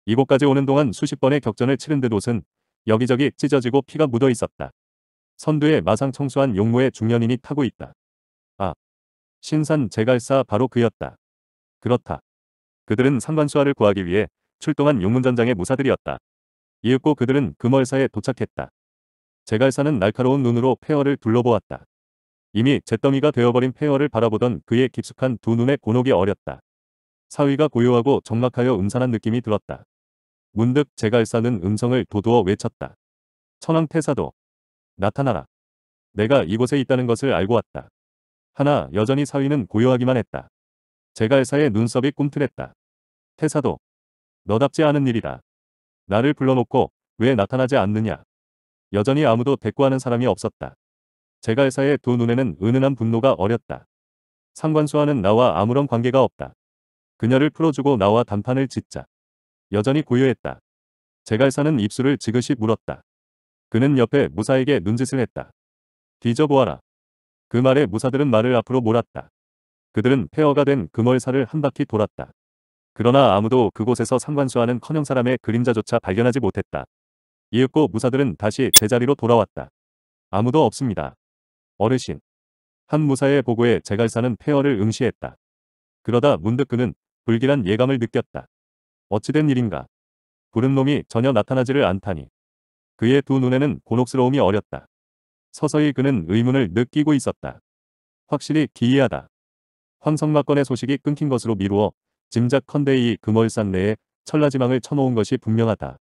이곳까지 오는 동안 수십 번의 격전을 치른 듯 옷은 여기저기 찢어지고 피가 묻어 있었다. 선두에 마상 청소한 용모의 중년인이 타고 있다. 아, 신산 제갈사 바로 그였다. 그렇다. 그들은 상관수화를 구하기 위해 출동한 용문전장의 무사들이었다. 이윽고 그들은 금월사에 그 도착했다. 제갈사는 날카로운 눈으로 페어를 둘러보았다. 이미 잿더미가 되어버린 페어를 바라보던 그의 깊숙한 두 눈의 곤혹이 어렸다. 사위가 고요하고 적막하여 음산한 느낌이 들었다. 문득 제갈사는 음성을 도두어 외쳤다. 천황태사도 나타나라. 내가 이곳에 있다는 것을 알고 왔다. 하나 여전히 사위는 고요하기만 했다. 제갈사의 눈썹이 꿈틀했다. 태사도 너답지 않은 일이다. 나를 불러놓고 왜 나타나지 않느냐. 여전히 아무도 대꾸하는 사람이 없었다. 제갈사의 두 눈에는 은은한 분노가 어렸다. 상관수와는 나와 아무런 관계가 없다. 그녀를 풀어주고 나와 단판을 짓자. 여전히 고요했다. 제갈사는 입술을 지그시 물었다. 그는 옆에 무사에게 눈짓을 했다. 뒤져보아라. 그 말에 무사들은 말을 앞으로 몰았다. 그들은 폐허가 된 금월사를 한 바퀴 돌았다. 그러나 아무도 그곳에서 상관수와는 커녕 사람의 그림자조차 발견하지 못했다. 이윽고 무사들은 다시 제자리로 돌아왔다. 아무도 없습니다. 어르신. 한 무사의 보고에 제갈사는 폐허를 응시했다. 그러다 문득 그는 불길한 예감을 느꼈다. 어찌된 일인가. 부른 놈이 전혀 나타나지를 않다니. 그의 두 눈에는 곤혹스러움이 어렸다. 서서히 그는 의문을 느끼고 있었다. 확실히 기이하다. 황성막 건의 소식이 끊긴 것으로 미루어 짐작컨대 이 금월산 내에 철라지망을 쳐놓은 것이 분명하다.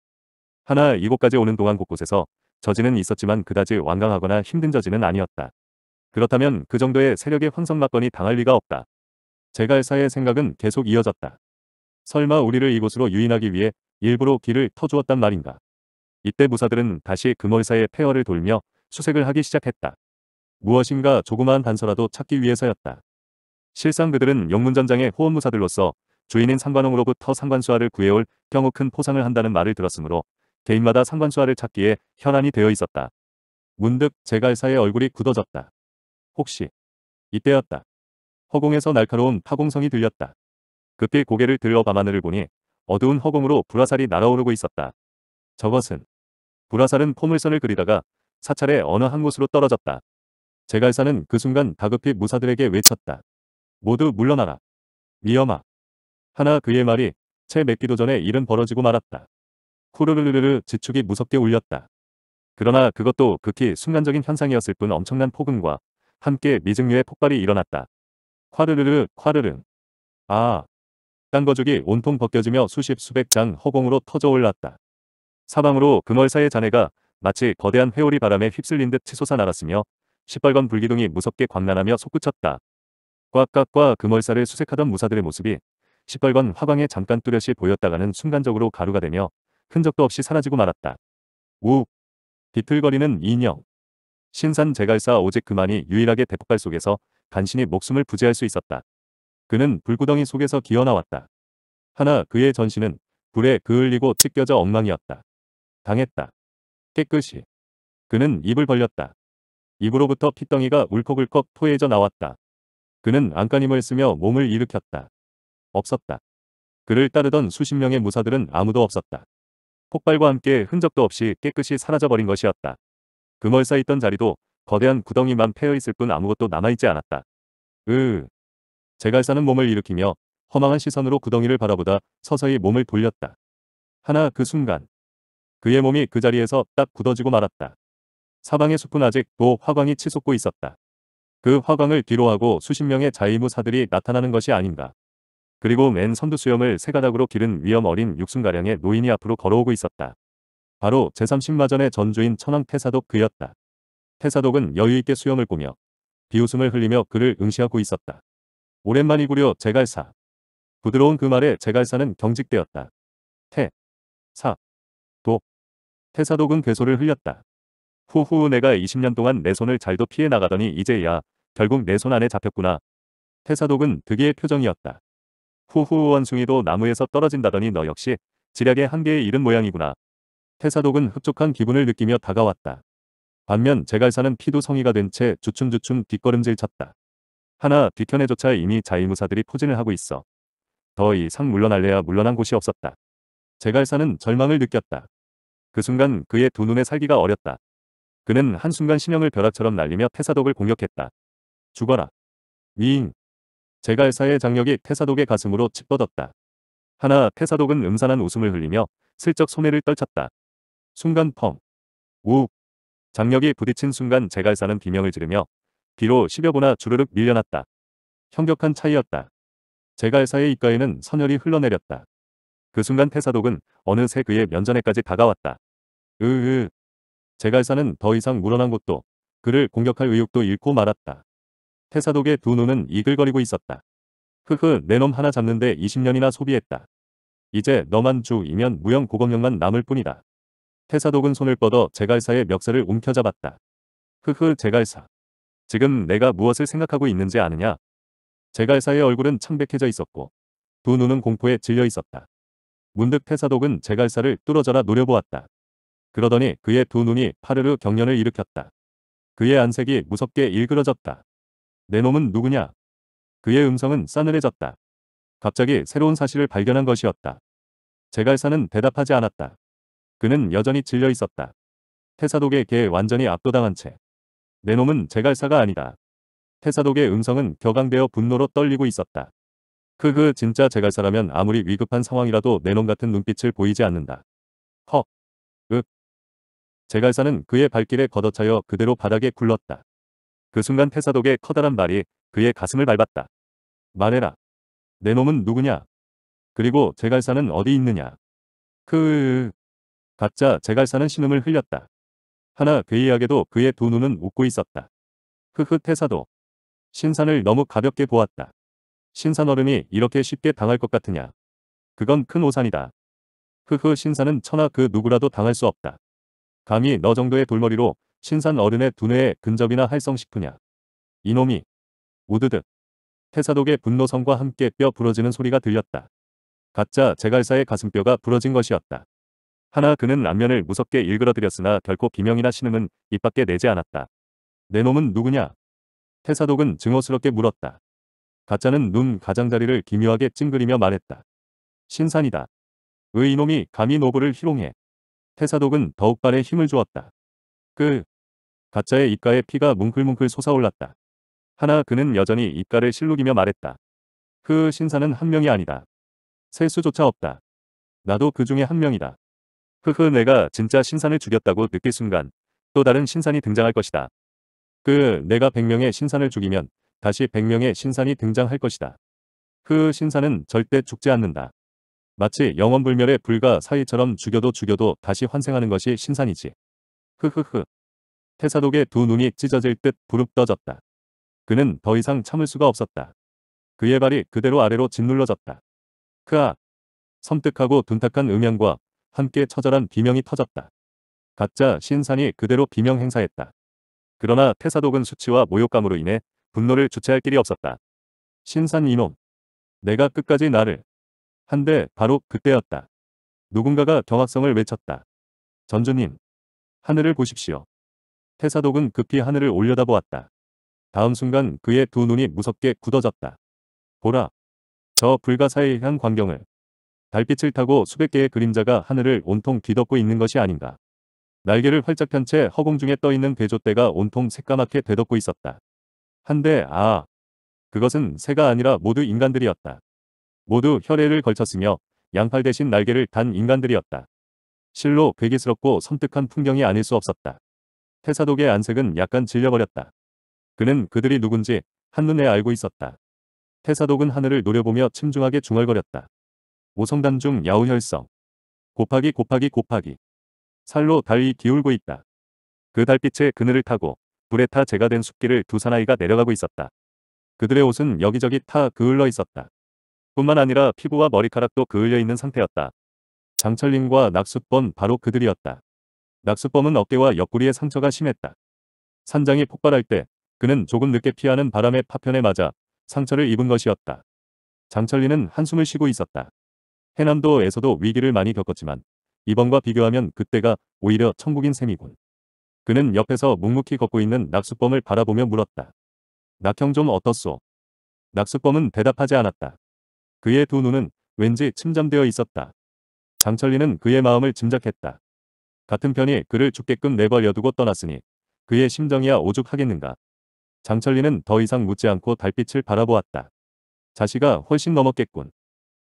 하나 이곳까지 오는 동안 곳곳에서 저지는 있었지만 그다지 완강하거나 힘든 저지는 아니었다. 그렇다면 그 정도의 세력의 환성맞건이 당할 리가 없다. 제갈사의 생각은 계속 이어졌다. 설마 우리를 이곳으로 유인하기 위해 일부러 길을 터주었단 말인가. 이때 무사들은 다시 금월사의 폐허를 돌며 수색을 하기 시작했다. 무엇인가 조그마한 단서라도 찾기 위해서였다. 실상 그들은 영문전장의 호원무사들로서 주인인 상관홍으로부터 상관수화를 구해올 경우 큰 포상을 한다는 말을 들었으므로 개인마다 상관수화를 찾기에 현안이 되어 있었다. 문득 제갈사의 얼굴이 굳어졌다. 혹시 이때였다. 허공에서 날카로운 파공성이 들렸다. 급히 고개를 들러 밤하늘을 보니 어두운 허공으로 불화살이 날아오르고 있었다. 저것은 불화살은 포물선을 그리다가 사찰의 어느 한 곳으로 떨어졌다. 제갈사는 그 순간 다급히 무사들에게 외쳤다. 모두 물러나라. 위험아 하나 그의 말이 채 맺기도 전에 일은 벌어지고 말았다. 후루루루루 지축이 무섭게 울렸다. 그러나 그것도 극히 순간적인 현상이었을 뿐 엄청난 폭음과 함께 미증류의 폭발이 일어났다. 콰르르르 콰르릉. 아. 땅거죽이 온통 벗겨지며 수십 수백 장 허공으로 터져올랐다. 사방으로 금월사의 잔해가 마치 거대한 회오리 바람에 휩쓸린 듯 치솟아 날았으며 시뻘건 불기둥이 무섭게 광란하며 솟구쳤다. 꽉꽉과 금월사를 수색하던 무사들의 모습이 시뻘건 화방에 잠깐 뚜렷이 보였다가는 순간적으로 가루가 되며 흔적도 없이 사라지고 말았다. 우! 비틀거리는 인형. 신산 제갈사 오직 그만이 유일하게 대폭발 속에서 간신히 목숨을 부재할수 있었다. 그는 불구덩이 속에서 기어나왔다. 하나 그의 전신은 불에 그을리고 찢겨져 엉망이었다. 당했다. 깨끗이. 그는 입을 벌렸다. 입으로부터 피덩이가 울컥울컥 토해져 나왔다. 그는 안간힘을 쓰며 몸을 일으켰다. 없었다. 그를 따르던 수십 명의 무사들은 아무도 없었다. 폭발과 함께 흔적도 없이 깨끗이 사라져버린 것이었다. 그멀사 있던 자리도 거대한 구덩이만 패여있을 뿐 아무것도 남아있지 않았다. 으... 제갈사는 몸을 일으키며 허망한 시선으로 구덩이를 바라보다 서서히 몸을 돌렸다. 하나 그 순간 그의 몸이 그 자리에서 딱 굳어지고 말았다. 사방의 숲은 아직도 화광이 치솟고 있었다. 그 화광을 뒤로하고 수십 명의 자의무사들이 나타나는 것이 아닌가. 그리고 맨 선두수염을 세 가닥으로 기른 위험 어린 육순가량의 노인이 앞으로 걸어오고 있었다. 바로 제30마전의 전주인 천황 태사독 그였다. 태사독은 여유있게 수염을 꾸며 비웃음을 흘리며 그를 응시하고 있었다. 오랜만이구려 제갈사. 부드러운 그 말에 제갈사는 경직되었다. 태, 사, 독. 태사독은 괴소를 흘렸다. 후후 내가 20년 동안 내 손을 잘도 피해 나가더니 이제야 결국 내 손 안에 잡혔구나. 태사독은 득의 표정이었다. 후후 원숭이도 나무에서 떨어진다더니 너 역시 지략의 한계에 이른 모양이구나. 태사독은 흡족한 기분을 느끼며 다가왔다. 반면 제갈사는 피도 성의가 된 채 주춤주춤 뒷걸음질 쳤다. 하나 뒤편에조차 이미 자의무사들이 포진을 하고 있어. 더 이상 물러날래야 물러난 곳이 없었다. 제갈사는 절망을 느꼈다. 그 순간 그의 두 눈에 살기가 어렸다. 그는 한순간 신형을 벼락처럼 날리며 태사독을 공격했다. 죽어라. 윙. 제갈사의 장력이 폐사독의 가슴으로 찌뻗었다. 하나 폐사독은 음산한 웃음을 흘리며 슬쩍 소매를 떨쳤다. 순간 펑. 우. 장력이 부딪힌 순간 제갈사는 비명을 지르며 비로 10여 보나 주르륵 밀려났다. 형격한 차이였다. 제갈사의 입가에는 선혈이 흘러내렸다. 그 순간 폐사독은 어느새 그의 면전에까지 다가왔다. 으으. 제갈사는 더 이상 물어난 곳도 그를 공격할 의욕도 잃고 말았다. 태사독의 두 눈은 이글거리고 있었다. 흐흐 내 놈 하나 잡는데 20년이나 소비했다. 이제 너만 주이면 무형 고검령만 남을 뿐이다. 태사독은 손을 뻗어 제갈사의 멱살을 움켜잡았다. 흐흐 제갈사. 지금 내가 무엇을 생각하고 있는지 아느냐? 제갈사의 얼굴은 창백해져 있었고 두 눈은 공포에 질려 있었다. 문득 태사독은 제갈사를 뚫어져라 노려보았다. 그러더니 그의 두 눈이 파르르 경련을 일으켰다. 그의 안색이 무섭게 일그러졌다. 내 놈은 누구냐? 그의 음성은 싸늘해졌다. 갑자기 새로운 사실을 발견한 것이었다. 제갈사는 대답하지 않았다. 그는 여전히 질려 있었다. 태사독의 개에 완전히 압도당한 채. 내 놈은 제갈사가 아니다. 태사독의 음성은 격앙되어 분노로 떨리고 있었다. 크그 그, 진짜 제갈사라면 아무리 위급한 상황이라도 내 놈 같은 눈빛을 보이지 않는다. 헉. 윽. 제갈사는 그의 발길에 걷어차여 그대로 바닥에 굴렀다. 그 순간 태사독의 커다란 말이 그의 가슴을 밟았다. 말해라. 내 놈은 누구냐? 그리고 제갈사는 어디 있느냐? 그... 각자 제갈사는 신음을 흘렸다. 하나 괴이하게도 그의 두 눈은 웃고 있었다. 흐흐 태사도 신산을 너무 가볍게 보았다. 신산 어른이 이렇게 쉽게 당할 것 같으냐. 그건 큰 오산이다. 흐흐 신산은 천하 그 누구라도 당할 수 없다. 감히 너 정도의 돌머리로 신산 어른의 두뇌에 근접이나 할성식푸냐. 이놈이 우드득 태사독의 분노성과 함께 뼈 부러지는 소리가 들렸다. 가짜 제갈사의 가슴뼈가 부러진 것이었다. 하나 그는 라면을 무섭게 일그러들였으나 결코 비명이나 신음은 입 밖에 내지 않았다. 내 놈은 누구냐? 태사독은 증오스럽게 물었다. 가짜는 눈 가장자리를 기묘하게 찡그리며 말했다. 신산이다. 의 이놈이 감히 노부를 희롱해. 태사독은 더욱 발에 힘을 주었다. 그 가짜의 입가에 피가 뭉클뭉클 솟아올랐다. 하나 그는 여전히 입가를 실룩이며 말했다. 그 신사는 한 명이 아니다. 세수조차 없다. 나도 그 중에 한 명이다. 흐흐 내가 진짜 신산을 죽였다고 느낄 순간 또 다른 신산이 등장할 것이다. 그 내가 100명의 신산을 죽이면 다시 100명의 신산이 등장할 것이다. 그 신산은 절대 죽지 않는다. 마치 영원불멸의 불가 사이처럼 죽여도 죽여도 다시 환생하는 것이 신산이지. 흐흐흐. 태사독의 두 눈이 찢어질 듯 부릅떠졌다. 그는 더 이상 참을 수가 없었다. 그의 발이 그대로 아래로 짓눌러졌다. 크아. 섬뜩하고 둔탁한 음향과 함께 처절한 비명이 터졌다. 가짜 신산이 그대로 비명 행사했다. 그러나 태사독은 수치와 모욕감으로 인해 분노를 주체할 길이 없었다. 신산 이놈. 내가 끝까지 나를. 한데 바로 그때였다. 누군가가 경악성을 외쳤다. 전주님. 하늘을 보십시오. 태사독은 급히 하늘을 올려다보았다. 다음 순간 그의 두 눈이 무섭게 굳어졌다. 보라. 저 불가사의한 광경을. 달빛을 타고 수백 개의 그림자가 하늘을 온통 뒤덮고 있는 것이 아닌가. 날개를 활짝 편 채 허공중에 떠있는 대조대가 온통 새까맣게 되덮고 있었다. 한데 아. 그것은 새가 아니라 모두 인간들이었다. 모두 혈액을 걸쳤으며 양팔 대신 날개를 단 인간들이었다. 실로 괴기스럽고 섬뜩한 풍경이 아닐 수 없었다. 태사독의 안색은 약간 질려버렸다. 그는 그들이 누군지 한눈에 알고 있었다. 태사독은 하늘을 노려보며 침중하게 중얼거렸다. 오성단 중 야우혈성. 곱하기 곱하기 곱하기. 살로 달이 기울고 있다. 그 달빛의 그늘을 타고 불에 타 재가 된 숲길을 두 사나이가 내려가고 있었다. 그들의 옷은 여기저기 타 그을러 있었다. 뿐만 아니라 피부와 머리카락도 그을려 있는 상태였다. 장철림과 낙수범 바로 그들이었다. 낙수범은 어깨와 옆구리에 상처가 심했다. 산장이 폭발할 때 그는 조금 늦게 피하는 바람에 파편에 맞아 상처를 입은 것이었다. 장철리는 한숨을 쉬고 있었다. 해남도에서도 위기를 많이 겪었지만 이번과 비교하면 그때가 오히려 천국인 셈이군. 그는 옆에서 묵묵히 걷고 있는 낙수범을 바라보며 물었다. 낙형 좀 어떻소? 낙수범은 대답하지 않았다. 그의 두 눈은 왠지 침잠되어 있었다. 장철리는 그의 마음을 짐작했다. 같은 편이 그를 죽게끔 내버려두고 떠났으니 그의 심정이야 오죽하겠는가. 장철리는 더 이상 묻지 않고 달빛을 바라보았다. 자시가 훨씬 넘었겠군.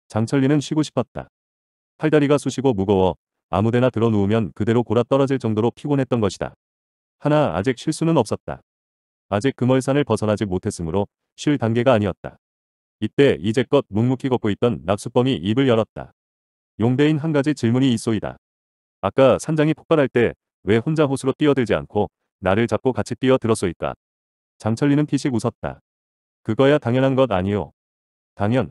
장철리는 쉬고 싶었다. 팔다리가 쑤시고 무거워 아무데나 들어 누우면 그대로 골아 떨어질 정도로 피곤했던 것이다. 하나 아직 쉴 수는 없었다. 아직 금월산을 벗어나지 못했으므로 쉴 단계가 아니었다. 이때 이제껏 묵묵히 걷고 있던 낙수범이 입을 열었다. 용대인 한 가지 질문이 있소이다. 아까 산장이 폭발할 때 왜 혼자 호수로 뛰어들지 않고 나를 잡고 같이 뛰어들었소이까. 장철리는 피식 웃었다. 그거야 당연한 것아니오 당연.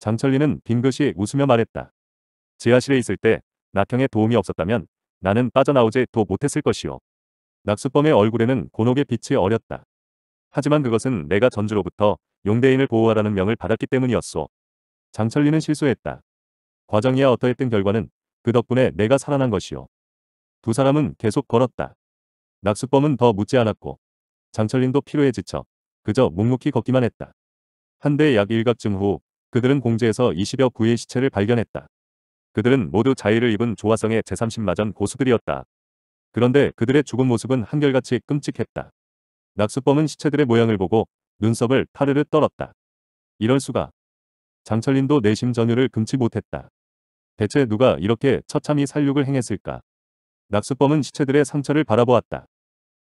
장철리는 빙긋이 웃으며 말했다. 지하실에 있을 때 낙형의 도움이 없었다면 나는 빠져나오지도 못했을 것이요. 낙수범의 얼굴에는 곤혹의 빛이 어렸다. 하지만 그것은 내가 전주로부터 용대인을 보호하라는 명을 받았기 때문이었소. 장철리는 실수했다. 과정이야 어떠했든 결과는 그 덕분에 내가 살아난 것이요. 두 사람은 계속 걸었다. 낙수범은 더 묻지 않았고 장철린도 피로에 지쳐 그저 묵묵히 걷기만 했다. 한 대 약 일각증 후 그들은 공지에서 20여 부의 시체를 발견했다. 그들은 모두 자의를 입은 조화성의 제30마전 고수들이었다. 그런데 그들의 죽은 모습은 한결같이 끔찍했다. 낙수범은 시체들의 모양을 보고 눈썹을 타르르 떨었다. 이럴 수가. 장철린도 내심 전율을 금치 못했다. 대체 누가 이렇게 처참히 살육을 행했을까? 낙수범은 시체들의 상처를 바라보았다.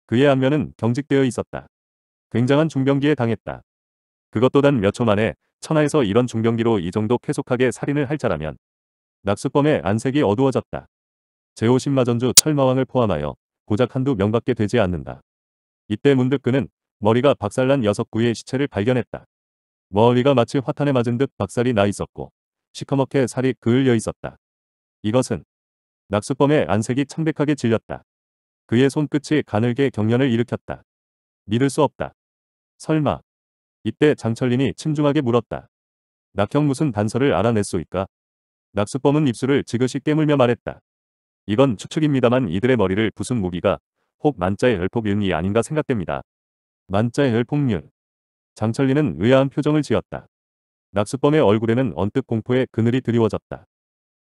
그의 안면은 경직되어 있었다. 굉장한 중병기에 당했다. 그것도 단 몇 초 만에 천하에서 이런 중병기로 이 정도 쾌속하게 살인을 할 자라면 낙수범의 안색이 어두워졌다. 제50마전주 철마왕을 포함하여 고작 한두 명밖에 되지 않는다. 이때 문득 그는 머리가 박살난 여섯 구의 시체를 발견했다. 머리가 마치 화탄에 맞은 듯 박살이 나 있었고 시커멓게 살이 그을려 있었다. 이것은 낙수범의 안색이 창백하게 질렸다. 그의 손끝이 가늘게 경련을 일으켰다. 믿을 수 없다. 설마. 이때 장철린이 침중하게 물었다. 낙형 무슨 단서를 알아낼수이까 낙수범은 입술을 지그시 깨물며 말했다. 이건 추측입니다만 이들의 머리를 부순 무기가 혹 만자의 열폭윤이 아닌가 생각됩니다. 만자의 열폭윤. 장철리는 의아한 표정을 지었다. 낙수범의 얼굴에는 언뜻 공포의 그늘이 드리워졌다.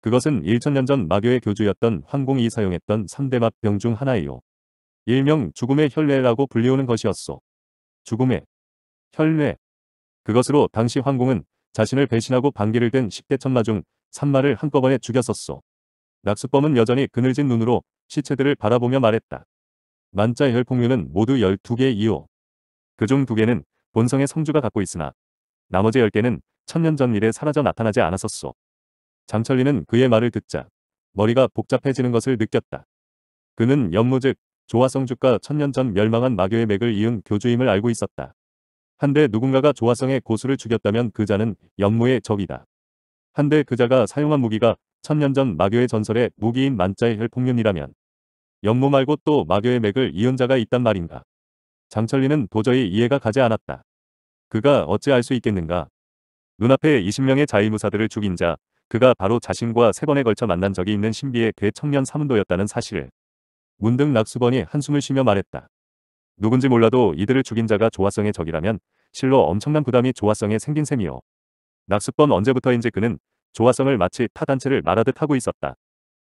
그것은 1천년 전 마교의 교주였던 황공이 사용했던 3대 맛병 중 하나이요. 일명 죽음의 혈례라고 불리우는 것이었소. 죽음의 혈례. 그것으로 당시 황공은 자신을 배신하고 반기를 든 10대 천마 중 3마를 한꺼번에 죽였었소. 낙수범은 여전히 그늘진 눈으로 시체들을 바라보며 말했다. 만자 혈풍류는 모두 12개의 이오. 그중 2개는 본성의 성주가 갖고 있으나 나머지 10개는 천년 전 일에 사라져 나타나지 않았었소. 장철리는 그의 말을 듣자 머리가 복잡해지는 것을 느꼈다. 그는 연무즉 조화성주가 천년 전 멸망한 마교의 맥을 이은 교주임을 알고 있었다. 한데 누군가가 조화성의 고수를 죽였다면 그자는 연무의 적이다. 한데 그자가 사용한 무기가 천년 전 마교의 전설의 무기인 만자의 혈폭륜이라면 연무 말고 또 마교의 맥을 이은 자가 있단 말인가. 장철리는 도저히 이해가 가지 않았다. 그가 어찌 알 수 있겠는가. 눈앞에 20명의 자의무사들을 죽인 자 그가 바로 자신과 세 번에 걸쳐 만난 적이 있는 신비의 괴 청년 사문도였다는 사실을 문득 낙수건이 한숨을 쉬며 말했다. 누군지 몰라도 이들을 죽인 자가 조화성의 적이라면 실로 엄청난 부담이 조화성에 생긴 셈이요. 낙수번 언제부터인지 그는 조화성을 마치 타 단체를 말하듯 하고 있었다.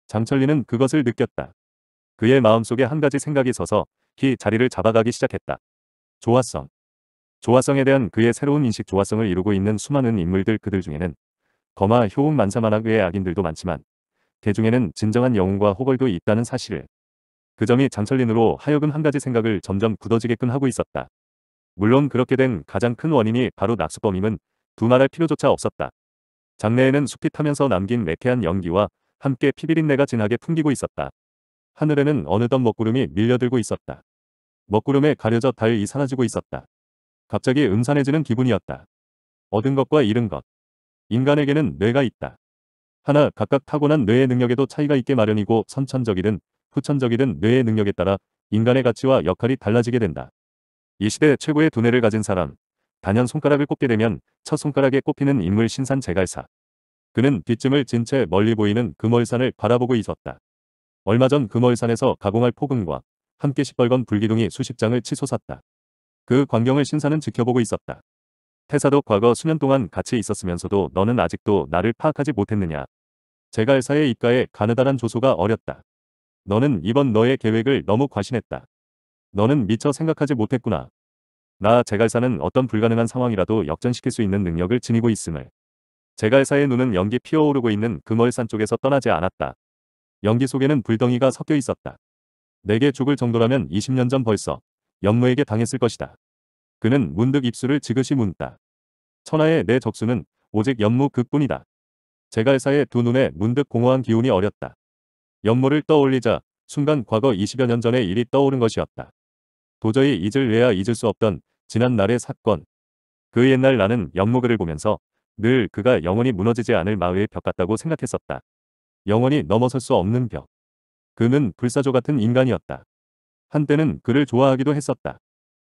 장철리는 그것을 느꼈다. 그의 마음속에 한 가지 생각이 서서 기 자리를 잡아가기 시작했다. 조화성. 조화성에 대한 그의 새로운 인식 조화성을 이루고 있는 수많은 인물들 그들 중에는 거마 효웅 만사만학의 악인들도 많지만 대중에는 그 진정한 영웅과 호걸도 있다는 사실을 그 점이 장철린으로 하여금 한 가지 생각을 점점 굳어지게끔 하고 있었다. 물론 그렇게 된 가장 큰 원인이 바로 낙수범임은 두말할 필요조차 없었다. 장내에는 숲이 타면서 남긴 매캐한 연기와 함께 피비린내가 진하게 풍기고 있었다. 하늘에는 어느덧 먹구름이 밀려들고 있었다. 먹구름에 가려져 달 이사라지고 있었다. 갑자기 음산해지는 기분이었다. 얻은 것과 잃은 것. 인간에게는 뇌가 있다. 하나, 각각 타고난 뇌의 능력에도 차이가 있게 마련이고 선천적이든 후천적이든 뇌의 능력에 따라 인간의 가치와 역할이 달라지게 된다. 이 시대 최고의 두뇌를 가진 사람, 단연 손가락을 꼽게 되면 첫 손가락에 꼽히는 인물 신산 제갈사. 그는 뒷짐을 진 채 멀리 보이는 금월산을 바라보고 있었다. 얼마 전 금월산에서 가공할 폭음과 함께 시뻘건 불기둥이 수십 장을 치솟았다. 그 광경을 신사는 지켜보고 있었다. 태사도 과거 수년 동안 같이 있었으면서도 너는 아직도 나를 파악하지 못했느냐. 제갈사의 입가에 가느다란 조소가 어렸다. 너는 이번 너의 계획을 너무 과신했다. 너는 미처 생각하지 못했구나. 나 제갈사는 어떤 불가능한 상황이라도 역전시킬 수 있는 능력을 지니고 있음을. 제갈사의 눈은 연기 피어오르고 있는 금월산 쪽에서 떠나지 않았다. 연기 속에는 불덩이가 섞여 있었다. 내게 죽을 정도라면 20년 전 벌써 연무에게 당했을 것이다. 그는 문득 입술을 지그시 문다. 천하의 내 적수는 오직 연무 그뿐이다. 제갈사의 두 눈에 문득 공허한 기운이 어렸다. 연무를 떠올리자 순간 과거 20여 년 전의 일이 떠오른 것이었다. 도저히 잊을래야 잊을 수 없던 지난 날의 사건. 그 옛날 나는 연무그를 보면서 늘 그가 영원히 무너지지 않을 마을의 벽 같다고 생각했었다. 영원히 넘어설 수 없는 벽. 그는 불사조 같은 인간이었다. 한때는 그를 좋아하기도 했었다.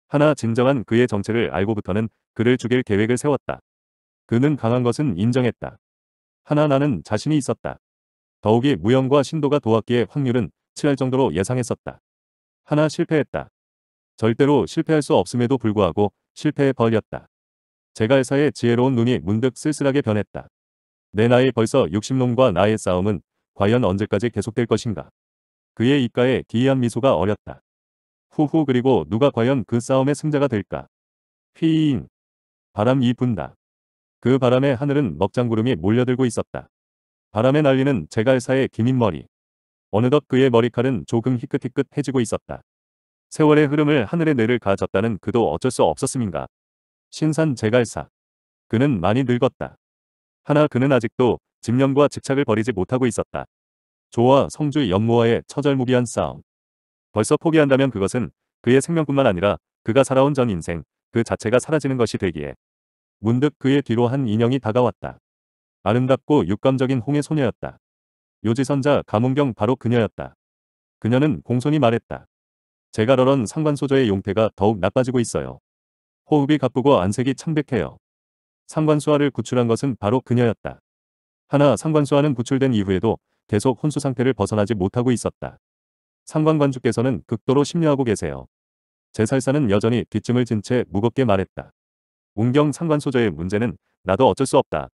하나 진정한 그의 정체를 알고부터는 그를 죽일 계획을 세웠다. 그는 강한 것은 인정했다. 하나 나는 자신이 있었다. 더욱이 무형과 신도가 도왔기에 확률은 칠할 정도로 예상했었다. 하나 실패했다. 절대로 실패할 수 없음에도 불구하고 실패에 벌렸다. 제갈사의 지혜로운 눈이 문득 쓸쓸하게 변했다. 내 나이 벌써 60놈과 나의 싸움은 과연 언제까지 계속될 것인가. 그의 입가에 기이한 미소가 어렸다. 후후 그리고 누가 과연 그 싸움의 승자가 될까. 휘잉. 바람이 분다. 그 바람에 하늘은 먹장구름이 몰려들고 있었다. 바람에 날리는 제갈사의 기민 머리. 어느덧 그의 머리칼은 조금 희끗희끗해지고 있었다. 세월의 흐름을 하늘의 뇌를 가졌다는 그도 어쩔 수 없었음인가. 신산 제갈사. 그는 많이 늙었다. 하나 그는 아직도 집념과 집착을 버리지 못하고 있었다. 조와 성주 연모와의 처절무비한 싸움. 벌써 포기한다면 그것은 그의 생명뿐만 아니라 그가 살아온 전 인생 그 자체가 사라지는 것이 되기에 문득 그의 뒤로 한 인형이 다가왔다. 아름답고 육감적인 홍해 소녀였다. 요지선자 가문경 바로 그녀였다. 그녀는 공손히 말했다. 제가 러런 상관소저의 용태가 더욱 나빠지고 있어요. 호흡이 가쁘고 안색이 창백해요. 상관수화를 구출한 것은 바로 그녀였다. 하나 상관수화는 구출된 이후에도 계속 혼수 상태를 벗어나지 못하고 있었다. 상관관주께서는 극도로 심려하고 계세요. 제살사는 여전히 뒷짐을 진 채 무겁게 말했다. 문경 상관소저의 문제는 나도 어쩔 수 없다.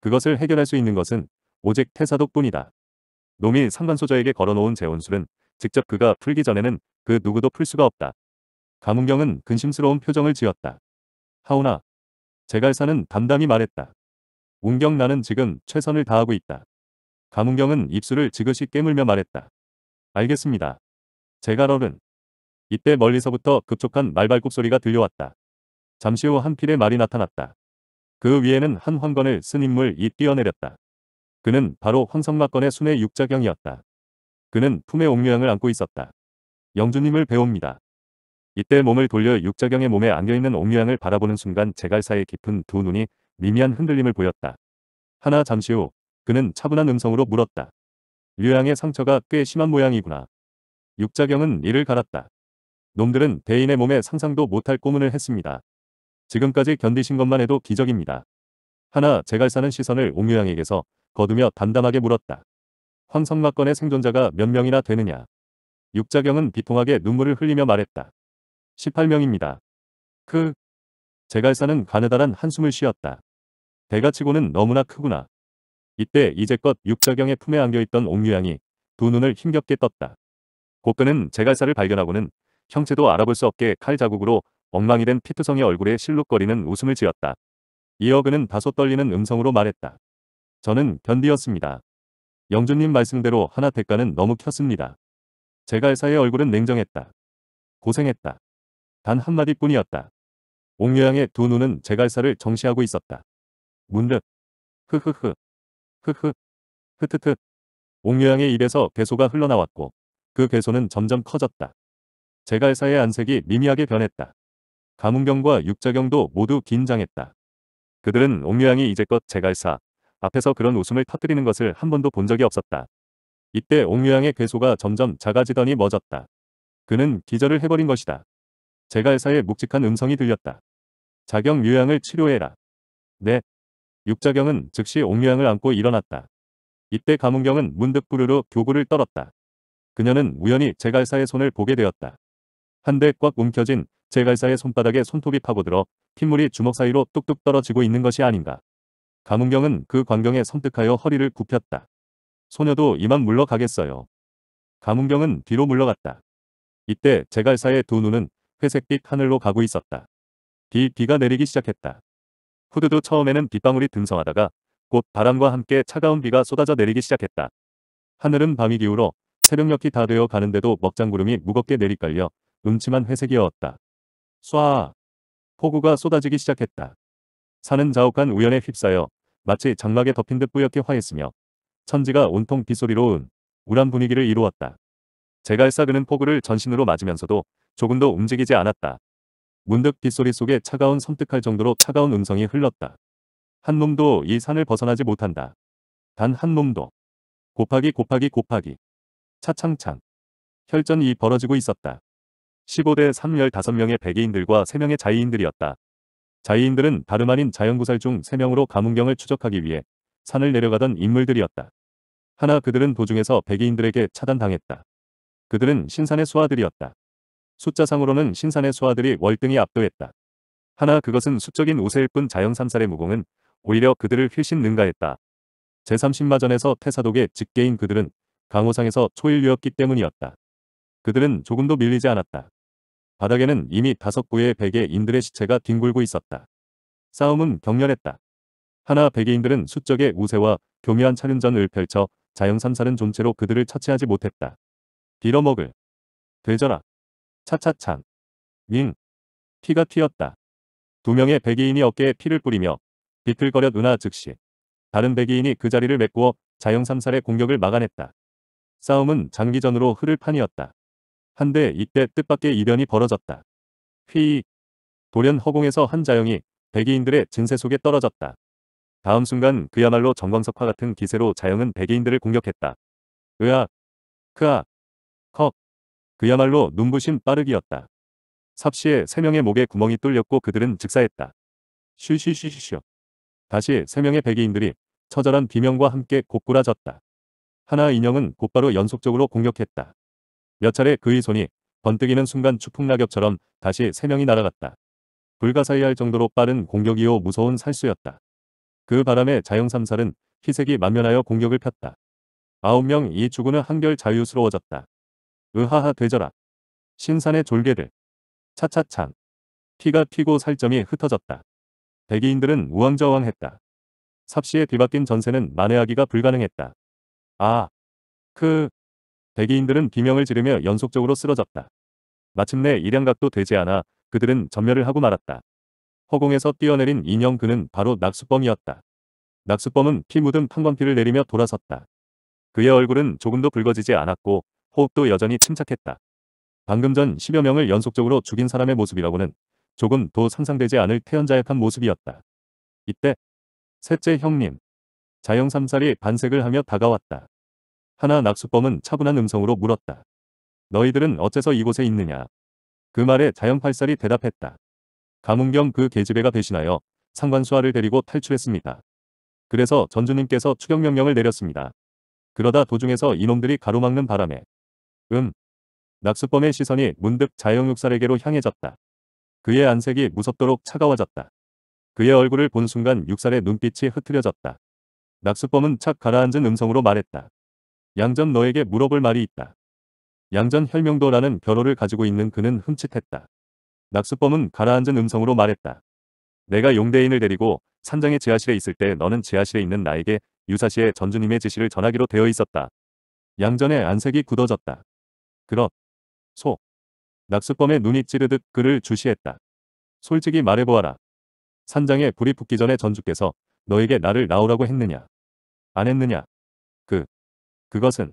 그것을 해결할 수 있는 것은 오직 태사독뿐이다. 놈이 상관소저에게 걸어놓은 재원술은 직접 그가 풀기 전에는 그 누구도 풀 수가 없다. 가문경은 근심스러운 표정을 지었다. 하오나, 제갈사는 담담히 말했다. 문경 나는 지금 최선을 다하고 있다. 가문경은 입술을 지그시 깨물며 말했다. 알겠습니다. 제가 럴은 이때 멀리서부터 급촉한 말발굽 소리가 들려왔다. 잠시 후 한 필의 말이 나타났다. 그 위에는 한 황건을 쓴 인물이 뛰어내렸다. 그는 바로 황성마건의순의 육자경이었다. 그는 품에 옥류양을 안고 있었다. 영주님을 배웁니다. 이때 몸을 돌려 육자경의 몸에 안겨있는 옥류양을 바라보는 순간 제갈 사이 깊은 두 눈이 미미한 흔들림을 보였다. 하나 잠시 후 그는 차분한 음성으로 물었다. 류양의 상처가 꽤 심한 모양이구나. 육자경은 이를 갈았다. 놈들은 대인의 몸에 상상도 못할 고문을 했습니다. 지금까지 견디신 것만 해도 기적입니다. 하나 제갈사는 시선을 옹유양에게서 거두며 담담하게 물었다. 황성마건의 생존자가 몇 명이나 되느냐. 육자경은 비통하게 눈물을 흘리며 말했다. 18명입니다. 그 제갈사는 가느다란 한숨을 쉬었다. 대가치고는 너무나 크구나. 이때 이제껏 육자경의 품에 안겨있던 옥류양이 두 눈을 힘겹게 떴다. 고끈는제갈사를 발견하고는 형체도 알아볼 수 없게 칼 자국으로 엉망이 된 피트성의 얼굴에 실룩거리는 웃음을 지었다. 이어 그는 다소 떨리는 음성으로 말했다. 저는 견디었습니다. 영준님 말씀대로 하나 대가는 너무 켰습니다. 제갈사의 얼굴은 냉정했다. 고생했다. 단 한마디뿐이었다. 옥류양의 두 눈은 제갈사를 정시하고 있었다. 문득. 흐흐흐. 흐흐. 흐트트. 옥류양의 입에서 괴소가 흘러나왔고 그 괴소는 점점 커졌다. 제갈사의 안색이 미미하게 변했다. 가문경과 육자경도 모두 긴장했다. 그들은 옥류양이 이제껏 제갈사 앞에서 그런 웃음을 터뜨리는 것을 한 번도 본 적이 없었다. 이때 옥류양의 괴소가 점점 작아지더니 멎었다. 그는 기절을 해버린 것이다. 제갈사의 묵직한 음성이 들렸다. 자경 유양을 치료해라. 네. 육자경은 즉시 옥류양을 안고 일어났다. 이때 가은경은 문득 부르르 교구를 떨었다. 그녀는 우연히 제갈사의 손을 보게 되었다. 한데 꽉 움켜진 제갈사의 손바닥에 손톱이 파고들어 핏물이 주먹 사이로 뚝뚝 떨어지고 있는 것이 아닌가. 가은경은그 광경에 섬뜩하여 허리를 굽혔다. 소녀도 이만 물러가겠어요. 가은경은 뒤로 물러갔다. 이때 제갈사의 두 눈은 회색빛 하늘로 가고 있었다. 비, 비가 내리기 시작했다. 후드도 처음에는 빗방울이 등성하다가 곧 바람과 함께 차가운 비가 쏟아져 내리기 시작했다. 하늘은 밤이 기울어 새벽녘이 다 되어 가는데도 먹장구름이 무겁게 내리깔려 음침한 회색이었다. 쏴! 폭우가 쏟아지기 시작했다. 산은 자욱한 우연에 휩싸여 마치 장막에 덮인 듯 뿌옇게 화했으며 천지가 온통 빗소리로 운 우란 분위기를 이루었다. 제갈싸그는 폭우를 전신으로 맞으면서도 조금도 움직이지 않았다. 문득 빗소리 속에 차가운 섬뜩할 정도로 차가운 음성이 흘렀다. 한몸도이 산을 벗어나지 못한다. 단한몸도 곱하기 곱하기 곱하기. 차창창. 혈전이 벌어지고 있었다. 15대 315명의 백의인들과 3명의 자의인들이었다. 자의인들은 다름 아닌 자연구살 중 3명으로 가문경을 추적하기 위해 산을 내려가던 인물들이었다. 하나 그들은 도중에서 백의인들에게 차단당했다. 그들은 신산의 수하들이었다. 숫자상으로는 신산의 소아들이 월등히 압도했다. 하나 그것은 수적인 우세일 뿐 자연 삼살의 무공은 오히려 그들을 훨씬 능가했다. 제30마전에서 태사독의 직계인 그들은 강호상에서 초일류였기 때문이었다. 그들은 조금도 밀리지 않았다. 바닥에는 이미 다섯 부의 백의인들의 시체가 뒹굴고 있었다. 싸움은 격렬했다. 하나 백의인들은 수적의 우세와 교묘한 차륜전을 펼쳐 자영삼살은 존재로 그들을 처치하지 못했다. 빌어먹을. 되져라. 차차창. 윙. 피가 튀었다. 두 명의 백의인이 어깨에 피를 뿌리며 비틀거렸으나 즉시 다른 백의인이 그 자리를 메꾸어 자영삼살의 공격을 막아냈다. 싸움은 장기전으로 흐를 판이었다. 한데 이때 뜻밖의 이변이 벌어졌다. 휘 돌연 허공에서 한 자영이 백의인들의 진세 속에 떨어졌다. 다음 순간 그야말로 전광석화 같은 기세로 자영은 백의인들을 공격했다. 으악 크아 컵 그야말로 눈부신 빠르기였다. 삽시에 세 명의 목에 구멍이 뚫렸고 그들은 즉사했다. 쉬쉬쉬쉬쉬. 다시 세 명의 백의인들이 처절한 비명과 함께 고꾸라졌다. 하나 인형은 곧바로 연속적으로 공격했다. 몇 차례 그의 손이 번뜩이는 순간 추풍 낙엽처럼 다시 세 명이 날아갔다. 불가사의할 정도로 빠른 공격이요 무서운 살수였다. 그 바람에 자영삼살은 희색이 만면하여 공격을 폈다. 아홉 명이 주군은 한결 자유스러워졌다. 으하하 되져라. 신산의 졸개들. 차차창. 피가 튀고 살점이 흩어졌다. 대기인들은 우왕좌왕했다. 삽시에 뒤바뀐 전세는 만회하기가 불가능했다. 아. 크. 대기인들은 비명을 지르며 연속적으로 쓰러졌다. 마침내 일양각도 되지 않아 그들은 전멸을 하고 말았다. 허공에서 뛰어내린 인형 그는 바로 낙수범이었다. 낙수범은 피 묻은 판관피를 내리며 돌아섰다. 그의 얼굴은 조금도 붉어지지 않았고 호흡도 여전히 침착했다. 방금 전 10여 명을 연속적으로 죽인 사람의 모습이라고는 조금 도 상상되지 않을 태연자약한 모습이었다. 이때 셋째 형님 자영 삼살이 반색을 하며 다가왔다. 하나 낙수범은 차분한 음성으로 물었다. 너희들은 어째서 이곳에 있느냐? 그 말에 자영 팔살이 대답했다. 가문경 그 계집애가 배신하여 상관수하를 데리고 탈출했습니다. 그래서 전주님께서 추격 명령을 내렸습니다. 그러다 도중에서 이놈들이 가로막는 바람에 음. 낙수범의 시선이 문득 자영육살에게로 향해졌다. 그의 안색이 무섭도록 차가워졌다. 그의 얼굴을 본 순간 육살의 눈빛이 흐트려졌다. 낙수범은 착 가라앉은 음성으로 말했다. 양전 너에게 물어볼 말이 있다. 양전 혈명도라는 결호를 가지고 있는 그는 흠칫했다. 낙수범은 가라앉은 음성으로 말했다. 내가 용대인을 데리고 산장의 지하실에 있을 때 너는 지하실에 있는 나에게 유사시에 전주님의 지시를 전하기로 되어 있었다. 양전의 안색이 굳어졌다. 그런 소 낙수범의 눈이 찌르듯 그를 주시했다. 솔직히 말해보아라. 산장에 불이 붙기 전에 전주께서 너에게 나를 나오라고 했느냐? 안 했느냐? 그 그것은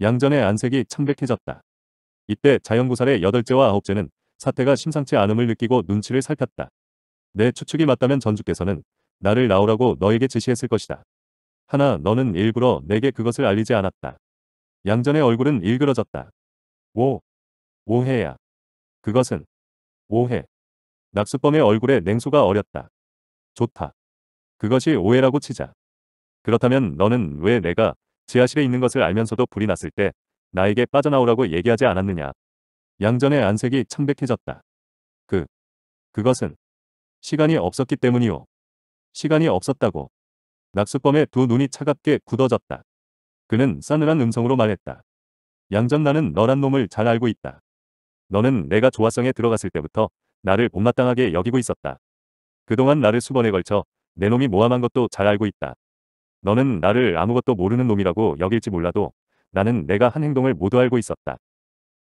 양전의 안색이 창백해졌다. 이때 자연구살의 여덟째와 아홉째는 사태가 심상치 않음을 느끼고 눈치를 살폈다. 내 추측이 맞다면 전주께서는 나를 나오라고 너에게 지시했을 것이다. 하나 너는 일부러 내게 그것을 알리지 않았다. 양전의 얼굴은 일그러졌다. 오. 오해야. 그것은 오해. 낙수범의 얼굴에 냉소가 어렸다. 좋다. 그것이 오해라고 치자. 그렇다면 너는 왜 내가 지하실에 있는 것을 알면서도 불이 났을 때 나에게 빠져나오라고 얘기하지 않았느냐. 양전의 안색이 창백해졌다. 그. 그것은 시간이 없었기 때문이오. 시간이 없었다고. 낙수범의 두 눈이 차갑게 굳어졌다. 그는 싸늘한 음성으로 말했다. 양전 나는 너란 놈을 잘 알고 있다. 너는 내가 조화성에 들어갔을 때부터 나를 못마땅하게 여기고 있었다. 그동안 나를 수번에 걸쳐 내 놈이 모함한 것도 잘 알고 있다. 너는 나를 아무것도 모르는 놈이라고 여길지 몰라도 나는 내가 한 행동을 모두 알고 있었다.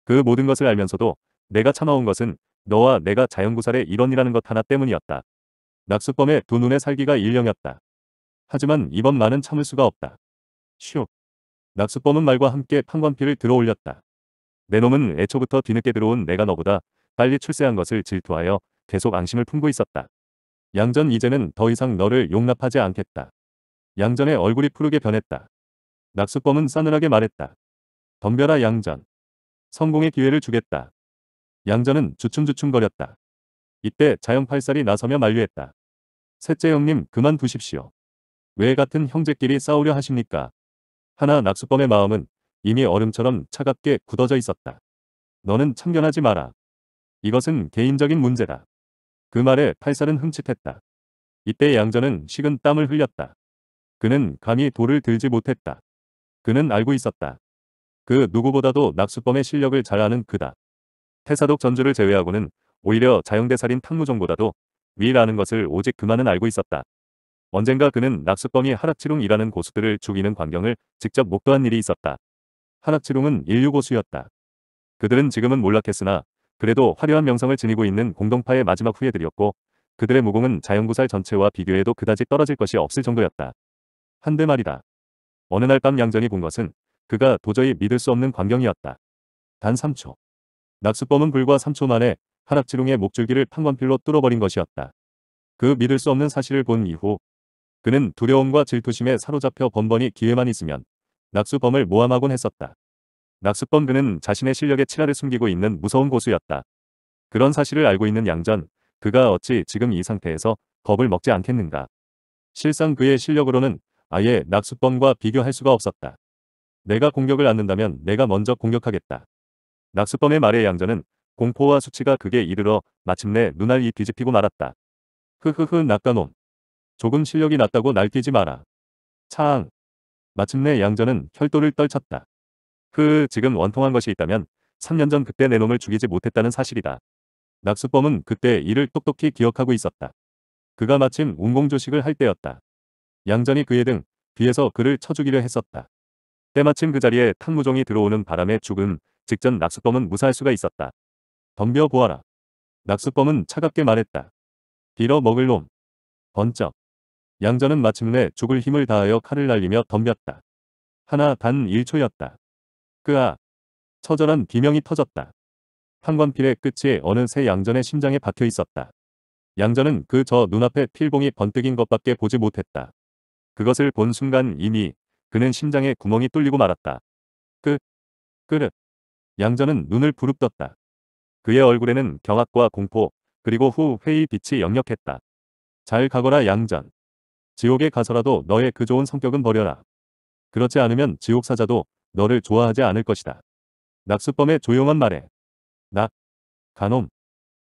그 모든 것을 알면서도 내가 참아온 것은 너와 내가 자연구살의 일원이라는 것 하나 때문이었다. 낙수범의 두눈의 살기가 일령이었다. 하지만 이번 말은 참을 수가 없다. 슈. 낙수범은 말과 함께 판관피를 들어올렸다. 내 놈은 애초부터 뒤늦게 들어온 내가 너보다 빨리 출세한 것을 질투하여 계속 앙심을 품고 있었다. 양전 이제는 더 이상 너를 용납하지 않겠다. 양전의 얼굴이 푸르게 변했다. 낙수범은 싸늘하게 말했다. 덤벼라 양전. 성공의 기회를 주겠다. 양전은 주춤주춤거렸다. 이때 자영팔살이 나서며 만류했다. 셋째 형님 그만두십시오. 왜 같은 형제끼리 싸우려 하십니까? 하나 낙수범의 마음은 이미 얼음처럼 차갑게 굳어져 있었다. 너는 참견하지 마라. 이것은 개인적인 문제다. 그 말에 팔살은 흠칫했다. 이때 양전은 식은 땀을 흘렸다. 그는 감히 돌을 들지 못했다. 그는 알고 있었다. 그 누구보다도 낙수범의 실력을 잘 아는 그다. 태사독 전주를 제외하고는 오히려 자영대 살인 탕무종보다도 위라는 것을 오직 그만은 알고 있었다. 언젠가 그는 낙수범이 하락치룽이라는 고수들을 죽이는 광경을 직접 목도한 일이 있었다. 하락치룽은 인류 고수였다. 그들은 지금은 몰락했으나 그래도 화려한 명성을 지니고 있는 공동파의 마지막 후예들이었고 그들의 무공은 자연구살 전체와 비교해도 그다지 떨어질 것이 없을 정도였다. 한데 말이다. 어느 날 밤 양정이 본 것은 그가 도저히 믿을 수 없는 광경이었다. 단 3초. 낙수범은 불과 3초 만에 하락지룽의 목줄기를 판관필로 뚫어버린 것이었다. 그 믿을 수 없는 사실을 본 이후 그는 두려움과 질투심에 사로잡혀 번번이 기회만 있으면 낙수범을 모함하곤 했었다. 낙수범 그는 자신의 실력에 치라를 숨기고 있는 무서운 고수였다. 그런 사실을 알고 있는 양전, 그가 어찌 지금 이 상태에서 겁을 먹지 않겠는가. 실상 그의 실력으로는 아예 낙수범과 비교할 수가 없었다. 내가 공격을 안는다면 내가 먼저 공격하겠다. 낙수범의 말에 양전은 공포와 수치가 극에 이르러 마침내 눈알 이 뒤집히고 말았다. 흐흐흐 낙가놈. 조금 실력이 낮다고 날뛰지 마라. 차앙. 마침내 양전은 혈도를 떨쳤다. 그 지금 원통한 것이 있다면 3년 전 그때 내 놈을 죽이지 못했다는 사실이다. 낙수범은 그때 이를 똑똑히 기억하고 있었다. 그가 마침 운공조식을 할 때였다. 양전이 그의등 뒤에서 그를 쳐 죽이려 했었다. 때마침 그 자리에 탕무종이 들어오는 바람에 죽음 직전 낙수범은 무사할 수가 있었다. 덤벼보아라. 낙수범은 차갑게 말했다. 빌어 먹을 놈. 번쩍. 양전은 마침내 죽을 힘을 다하여 칼을 날리며 덤볐다. 하나 단 1초였다. 끄아. 처절한 비명이 터졌다. 판관필의 끝이 어느 새 양전의 심장에 박혀 있었다. 양전은 그 저 눈앞에 필봉이 번뜩인 것밖에 보지 못했다. 그것을 본 순간 이미 그는 심장에 구멍이 뚫리고 말았다. 끄, 끄르. 양전은 눈을 부릅떴다. 그의 얼굴에는 경악과 공포, 그리고 후 회의 빛이 역력했다. 잘 가거라 양전. 지옥에 가서라도 너의 그 좋은 성격은 버려라. 그렇지 않으면 지옥 사자도 너를 좋아하지 않을 것이다. 낙수범의 조용한 말에 낙, 간놈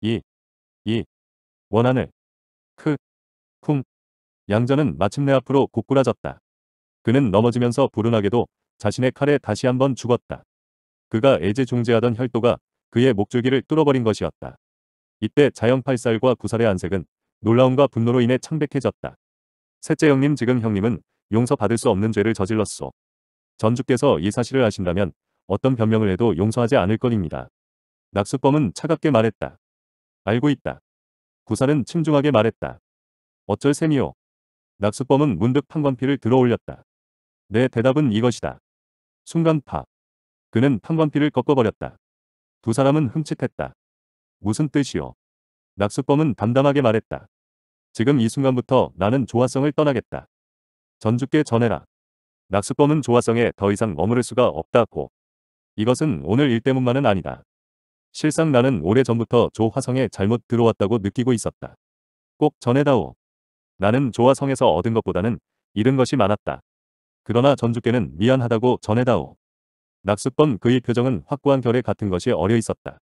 이, 이, 원한을, 크, 쿵, 양자는 마침내 앞으로 고꾸라졌다. 그는 넘어지면서 불운하게도 자신의 칼에 다시 한번 죽었다. 그가 애지중재하던 혈도가 그의 목줄기를 뚫어버린 것이었다. 이때 자연팔살과 구살의 안색은 놀라움과 분노로 인해 창백해졌다. 셋째 형님 지금 형님은 용서받을 수 없는 죄를 저질렀소. 전주께서 이 사실을 아신다면 어떤 변명을 해도 용서하지 않을 것입니다. 낙수범은 차갑게 말했다. 알고 있다. 구사는 침중하게 말했다. 어쩔 셈이오. 낙수범은 문득 판관피를 들어올렸다. 내 대답은 이것이다. 순간 파. 그는 판관피를 꺾어버렸다. 두 사람은 흠칫했다. 무슨 뜻이오? 낙수범은 담담하게 말했다. 지금 이 순간부터 나는 조화성을 떠나겠다. 전주께 전해라. 낙수범은 조화성에 더 이상 머무를 수가 없다고. 이것은 오늘 일 때문만은 아니다. 실상 나는 오래전부터 조화성에 잘못 들어왔다고 느끼고 있었다. 꼭 전해다오. 나는 조화성에서 얻은 것보다는 잃은 것이 많았다. 그러나 전주께는 미안하다고 전해다오. 낙수범 그의 표정은 확고한 결의 같은 것이 어려 있었다.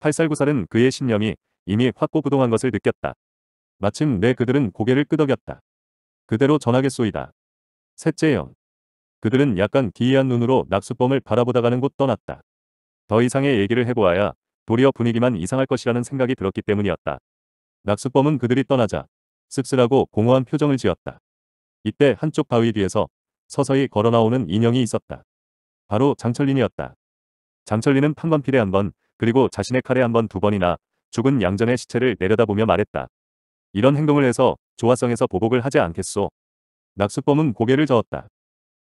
팔살구살은 그의 신념이 이미 확고부동한 것을 느꼈다. 마침내 그들은 고개를 끄덕였다. 그대로 전하겠소이다. 셋째 영. 그들은 약간 기이한 눈으로 낙수범을 바라보다 가는 곳 떠났다. 더 이상의 얘기를 해보아야 도리어 분위기만 이상할 것이라는 생각이 들었기 때문이었다. 낙수범은 그들이 떠나자 씁쓸하고 공허한 표정을 지었다. 이때 한쪽 바위 뒤에서 서서히 걸어나오는 인형이 있었다. 바로 장철린이었다. 장철린은 판관필에 한 번, 그리고 자신의 칼에 한번 두 번이나 죽은 양전의 시체를 내려다보며 말했다. 이런 행동을 해서 조화성에서 보복을 하지 않겠소. 낙수범은 고개를 저었다.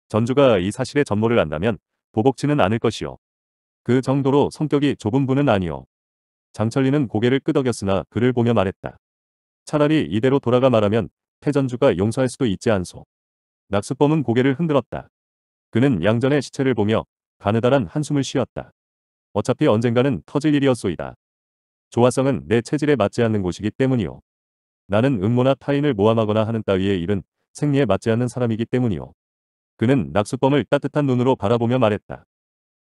전주가 이사실에 전모를 안다면 보복치는 않을 것이요. 그 정도로 성격이 좁은 분은 아니요. 장철리는 고개를 끄덕였으나 그를 보며 말했다. 차라리 이대로 돌아가 말하면 태전주가 용서할 수도 있지 않소. 낙수범은 고개를 흔들었다. 그는 양전의 시체를 보며 가느다란 한숨을 쉬었다. 어차피 언젠가는 터질 일이었소이다. 조화성은 내 체질에 맞지 않는 곳이기 때문이요. 나는 음모나 타인을 모함하거나 하는 따위의 일은 생리에 맞지 않는 사람이기 때문이요. 그는 낙수범을 따뜻한 눈으로 바라보며 말했다.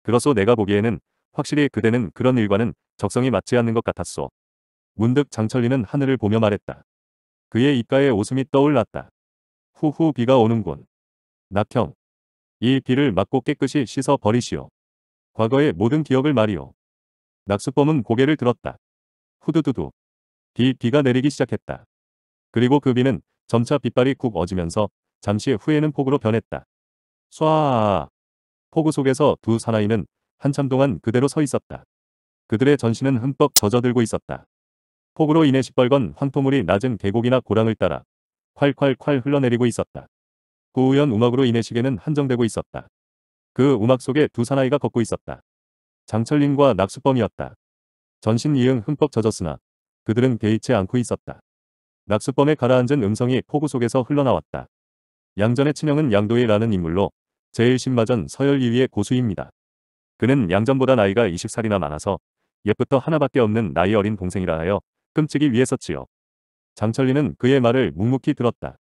그러소 내가 보기에는 확실히 그대는 그런 일과는 적성이 맞지 않는 것 같았소. 문득 장철리는 하늘을 보며 말했다. 그의 입가에 웃음이 떠올랐다. 후후 비가 오는군. 낙형. 이 비를 맞고 깨끗이 씻어 버리시오. 과거의 모든 기억을 말이오. 낙수범은 고개를 들었다. 후두두두. 비, 비가 내리기 시작했다. 그리고 그 비는 점차 빗발이 쿡 어지면서 잠시 후에는 폭우로 변했다. 쏴아. 폭우 속에서 두 사나이는 한참 동안 그대로 서 있었다. 그들의 전신은 흠뻑 젖어들고 있었다. 폭우로 인해 시뻘건 황토물이 낮은 계곡이나 고랑을 따라 콸콸콸 흘러내리고 있었다. 고우연 음악으로 인해 시계는 한정되고 있었다. 그 음악 속에 두 사나이가 걷고 있었다. 장철린과 낙수범이었다. 전신 이응 흠뻑 젖었으나 그들은 개의치 않고 있었다. 낙수범에 가라앉은 음성이 폭우 속에서 흘러나왔다. 양전의 친형은 양도희라는 인물로 제1신마전 서열 2위의 고수입니다. 그는 양전보다 나이가 20살이나 많아서 옛부터 하나밖에 없는 나이 어린 동생이라 하여 끔찍이 위했었지요. 장철리는 그의 말을 묵묵히 들었다.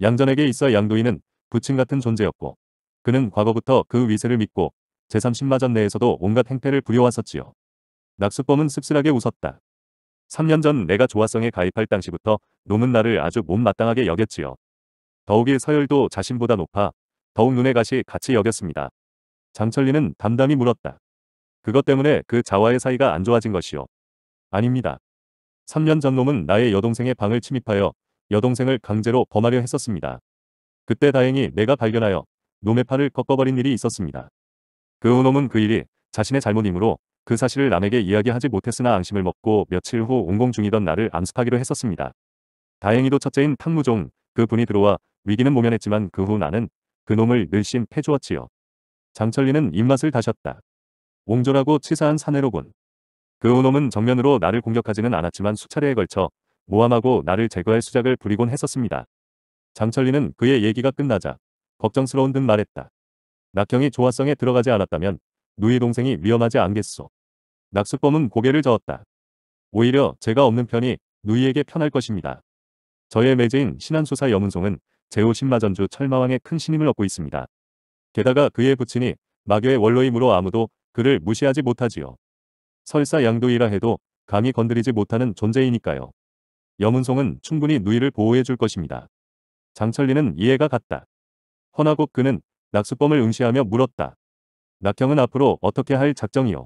양전에게 있어 양도인은 부친 같은 존재였고 그는 과거부터 그 위세를 믿고 제3신마전 내에서도 온갖 행패를 부려왔었지요. 낙수범은 씁쓸하게 웃었다. 3년 전 내가 조화성에 가입할 당시부터 놈은 나를 아주 못마땅하게 여겼지요. 더욱이 서열도 자신보다 높아 더욱 눈에 가시 같이 여겼습니다. 장철리는 담담히 물었다. 그것 때문에 그 자와의 사이가 안 좋아진 것이요. 아닙니다. 3년 전 놈은 나의 여동생의 방을 침입하여 여동생을 강제로 범하려 했었습니다. 그때 다행히 내가 발견하여 놈의 팔을 꺾어버린 일이 있었습니다. 그 후 놈은 그 일이 자신의 잘못이므로 그 사실을 남에게 이야기하지 못했으나 안심을 먹고 며칠 후 운공 중이던 나를 안습하기로 했었습니다. 다행히도 첫째인 탕무종 그 분이 들어와 위기는 모면했지만 그 후 나는 그놈을 늘씬 패주었지요. 장철리는 입맛을 다셨다. 옹졸하고 치사한 사내로군. 그 놈은 정면으로 나를 공격하지는 않았지만 수차례에 걸쳐 모함하고 나를 제거할 수작을 부리곤 했었습니다. 장철리는 그의 얘기가 끝나자 걱정스러운 듯 말했다. 낙형이 조화성에 들어가지 않았다면 누이 동생이 위험하지 않겠소. 낙수범은 고개를 저었다. 오히려 제가 없는 편이 누이에게 편할 것입니다. 저의 매제인 신한수사 여문송은 제5신마전주 철마왕의 큰 신임을 얻고 있습니다. 게다가 그의 부친이 마교의 원로이므로 아무도 그를 무시하지 못하지요. 설사 양도이라 해도 감히 건드리지 못하는 존재이니까요. 여문송은 충분히 누이를 보호해 줄 것입니다. 장철리는 이해가 갔다. 허나 곧 그는 낙수범을 응시하며 물었다. 낙형은 앞으로 어떻게 할 작정이요?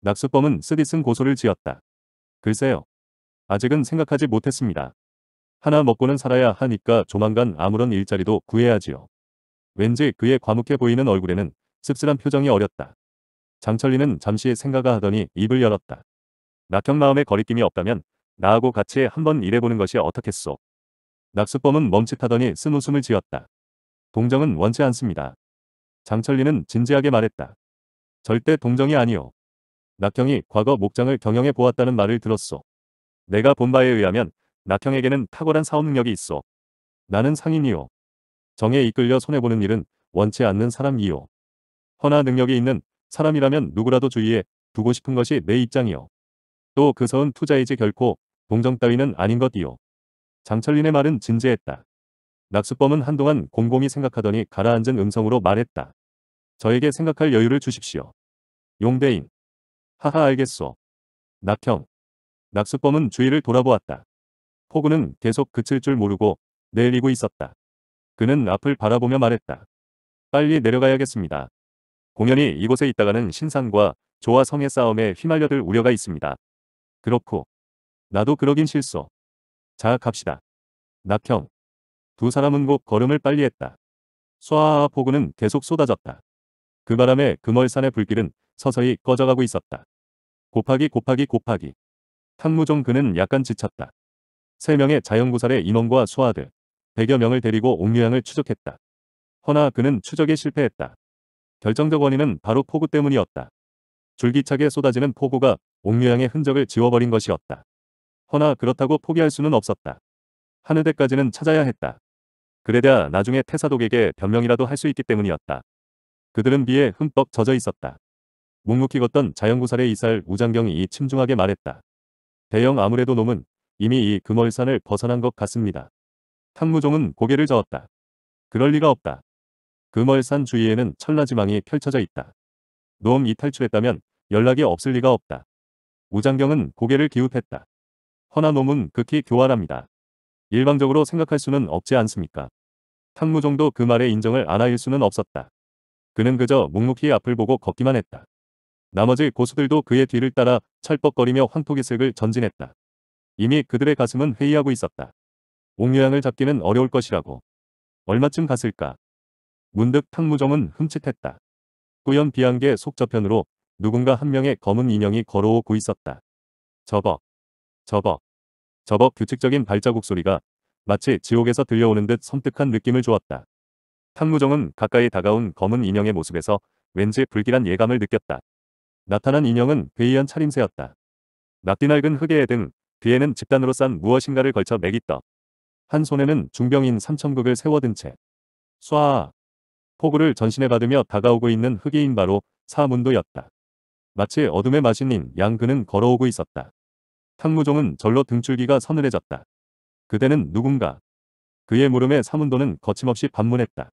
낙수범은 쓰디쓴 고소를 지었다. 글쎄요. 아직은 생각하지 못했습니다. 하나 먹고는 살아야 하니까 조만간 아무런 일자리도 구해야지요. 왠지 그의 과묵해 보이는 얼굴에는 씁쓸한 표정이 어렸다. 장철리는 잠시 생각을 하더니 입을 열었다. 낙형 마음에 거리낌이 없다면 나하고 같이 한번 일해보는 것이 어떻겠소. 낙수범은 멈칫하더니 쓴 웃음을 지었다. 동정은 원치 않습니다. 장철리는 진지하게 말했다. 절대 동정이 아니오. 낙형이 과거 목장을 경영해 보았다는 말을 들었소. 내가 본 바에 의하면 낙형에게는 탁월한 사업 능력이 있어. 나는 상인이요. 정에 이끌려 손해보는 일은 원치 않는 사람이요. 허나 능력이 있는 사람이라면 누구라도 주위에 두고 싶은 것이 내 입장이요. 또그 서은 투자이지 결코 동정 따위는 아닌 것이요. 장철린의 말은 진지했다. 낙수범은 한동안 곰곰이 생각하더니 가라앉은 음성으로 말했다. 저에게 생각할 여유를 주십시오. 용대인. 하하 알겠소. 낙형. 낙수범은 주위를 돌아보았다. 포구는 계속 그칠 줄 모르고 내리고 있었다. 그는 앞을 바라보며 말했다. 빨리 내려가야겠습니다. 공연이 이곳에 있다가는 신상과 조화 성의 싸움에 휘말려들 우려가 있습니다. 그렇고 나도 그러긴 실소. 자 갑시다. 낙형. 두 사람은 곧 걸음을 빨리 했다. 쏴아아 폭우는 계속 쏟아졌다. 그 바람에 금월산의 불길은 서서히 꺼져가고 있었다. 곱하기 곱하기 곱하기. 한무종 그는 약간 지쳤다. 3명의 자연구살의 인원과 수하들 100여 명을 데리고 옥류양을 추적했다. 허나 그는 추적에 실패했다. 결정적 원인은 바로 폭우 때문이었다. 줄기차게 쏟아지는 폭우가 옥류양의 흔적을 지워버린 것이었다. 허나 그렇다고 포기할 수는 없었다. 하늘대까지는 찾아야 했다. 그래야 나중에 태사독에게 변명이라도 할 수 있기 때문이었다. 그들은 비에 흠뻑 젖어 있었다. 묵묵히 걷던 자연구살의 이살 우장경이 침중하게 말했다. 대형 아무래도 놈은 이미 이 금월산을 벗어난 것 같습니다. 탕무종은 고개를 저었다. 그럴 리가 없다. 금월산 주위에는 천라지망이 펼쳐져 있다. 놈이 탈출했다면 연락이 없을 리가 없다. 우장경은 고개를 기웃했다. 허나 놈은 극히 교활합니다. 일방적으로 생각할 수는 없지 않습니까? 탕무종도 그 말에 인정을 안아일 수는 없었다. 그는 그저 묵묵히 앞을 보고 걷기만 했다. 나머지 고수들도 그의 뒤를 따라 철벅거리며 황토기색을 전진했다. 이미 그들의 가슴은 회의하고 있었다. 옥류양을 잡기는 어려울 것이라고. 얼마쯤 갔을까? 문득 탕무정은 흠칫했다. 뿌연비안계 속저편으로 누군가 한 명의 검은 인형이 걸어오고 있었다. 저벅, 저벅, 저벅 규칙적인 발자국 소리가 마치 지옥에서 들려오는 듯 섬뜩한 느낌을 주었다. 탕무정은 가까이 다가온 검은 인형의 모습에서 왠지 불길한 예감을 느꼈다. 나타난 인형은 괴이한 차림새였다. 납디낡은 흙에 등 뒤에는 집단으로 싼 무엇인가를 걸쳐 매기떡한 손에는 중병인 삼천국을 세워든 채 쏴! 폭우를 전신에 받으며 다가오고 있는 흑이인 바로 사문도였다. 마치 어둠의 마신인 양근은 걸어오고 있었다. 탕무종은 절로 등줄기가 서늘해졌다. 그대는 누군가. 그의 물음에 사문도는 거침없이 반문했다.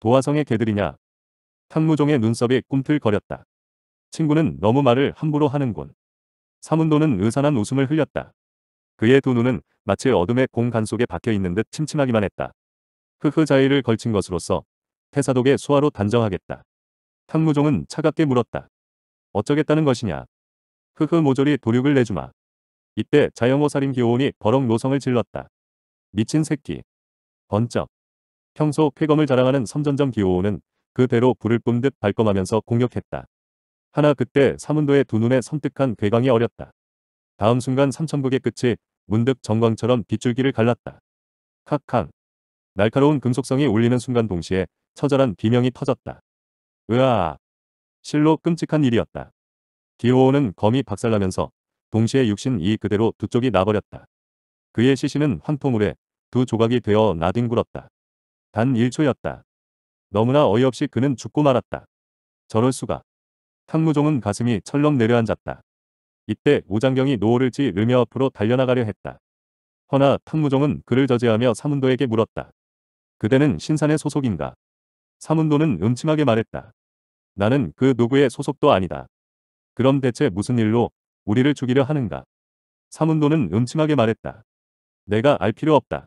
도화성의 개들이냐. 탕무종의 눈썹이 꿈틀거렸다. 친구는 너무 말을 함부로 하는군. 사문도는 의산한 웃음을 흘렸다. 그의 두 눈은 마치 어둠의 공간 속에 박혀있는 듯 침침하기만 했다. 흐흐 자의를 걸친 것으로서 태사독의 수화로 단정하겠다. 탕무종은 차갑게 물었다. 어쩌겠다는 것이냐. 흐흐 모조리 도륙을 내주마. 이때 자영호 살인 기호원이 버럭 노성을 질렀다. 미친 새끼. 번쩍. 평소 쾌검을 자랑하는 섬전점 기호원은 그대로 불을 뿜듯 발검하면서 공격했다. 하나 그때 사문도의 두 눈에 섬뜩한 괴광이 어렸다. 다음 순간 삼천북의 끝이 문득 정광처럼 빗줄기를 갈랐다. 칵칵. 날카로운 금속성이 울리는 순간 동시에 처절한 비명이 터졌다. 으아. 실로 끔찍한 일이었다. 디오오는 검이 박살나면서 동시에 육신 이 그대로 두 쪽이 나버렸다. 그의 시신은 황토물에 두 조각이 되어 나뒹굴었다. 단 1초였다. 너무나 어이없이 그는 죽고 말았다. 저럴 수가. 탕무종은 가슴이 철렁 내려앉았다. 이때 우장경이 노호를 찌르며 앞으로 달려나가려 했다. 허나 탕무종은 그를 저지하며 사문도에게 물었다. 그대는 신산의 소속인가? 사문도는 음침하게 말했다. 나는 그 누구의 소속도 아니다. 그럼 대체 무슨 일로 우리를 죽이려 하는가? 사문도는 음침하게 말했다. 내가 알 필요 없다.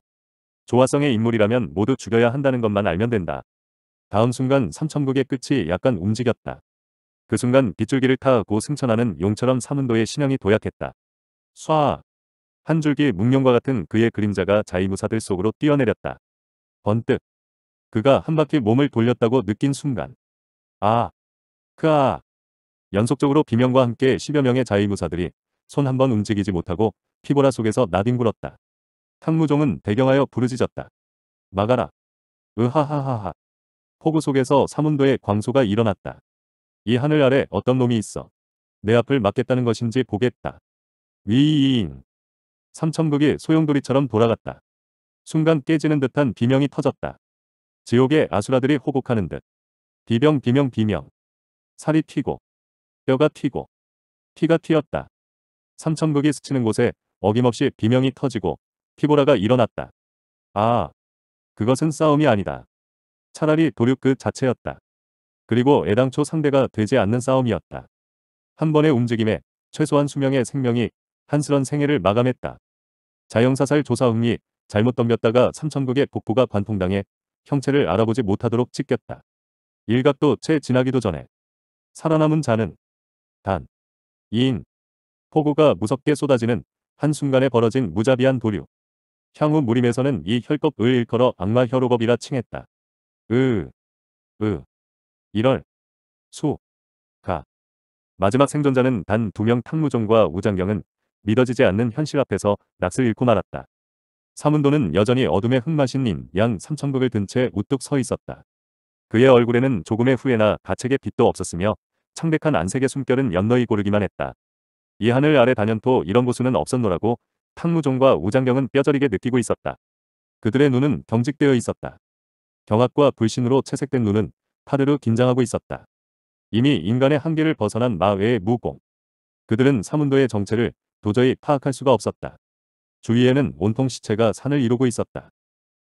조화성의 인물이라면 모두 죽여야 한다는 것만 알면 된다. 다음 순간 삼천국의 끝이 약간 움직였다. 그 순간 빗줄기를 타고 승천하는 용처럼 사문도의 신형이 도약했다. 쏴! 한 줄기 묵념과 같은 그의 그림자가 자이무사들 속으로 뛰어내렸다. 번뜩 그가 한 바퀴 몸을 돌렸다고 느낀 순간 아! 크아! 연속적으로 비명과 함께 10여 명의 자이무사들이 손 한번 움직이지 못하고 피보라 속에서 나뒹굴었다. 탕무종은 배경하여 부르짖었다. 막아라! 으하하하하! 폭우 속에서 사문도의 광소가 일어났다. 이 하늘 아래 어떤 놈이 있어. 내 앞을 막겠다는 것인지 보겠다. 위이인. 삼천국이 소용돌이처럼 돌아갔다. 순간 깨지는 듯한 비명이 터졌다. 지옥의 아수라들이 호복하는 듯. 비명 비명 비명. 살이 튀고 뼈가 튀고 피가 튀었다. 삼천국이 스치는 곳에 어김없이 비명이 터지고 피보라가 일어났다. 아, 그것은 싸움이 아니다. 차라리 도륙 그 자체였다. 그리고 애당초 상대가 되지 않는 싸움이었다. 한 번의 움직임에 최소한 수명의 생명이 한스런 생애를 마감했다. 자영사살 조사흥이 잘못 덤볐다가 삼천국의 복부가 관통당해 형체를 알아보지 못하도록 찢겼다. 일각도 채 지나기도 전에 살아남은 자는 단 2인 폭우가 무섭게 쏟아지는 한순간에 벌어진 무자비한 도류. 향후 무림에서는 이혈겁을 일컬어 악마 혈오법이라 칭했다. 으, 으. 1월 소, 가. 마지막 생존자는 단 두 명 탕무종과 우장경은 믿어지지 않는 현실 앞에서 낯을 잃고 말았다. 사문도는 여전히 어둠의 흑마신 님양 삼천국을 든 채 우뚝 서 있었다. 그의 얼굴에는 조금의 후회나 가책의 빛도 없었으며 창백한 안색의 숨결은 연너이 고르기만 했다. 이 하늘 아래 단연토 이런 고수는 없었노라고 탕무종과 우장경은 뼈저리게 느끼고 있었다. 그들의 눈은 경직되어 있었다. 경악과 불신으로 채색된 눈은 파르르 긴장하고 있었다. 이미 인간의 한계를 벗어난 마외의 무공. 그들은 사문도의 정체를 도저히 파악할 수가 없었다. 주위에는 온통 시체가 산을 이루고 있었다.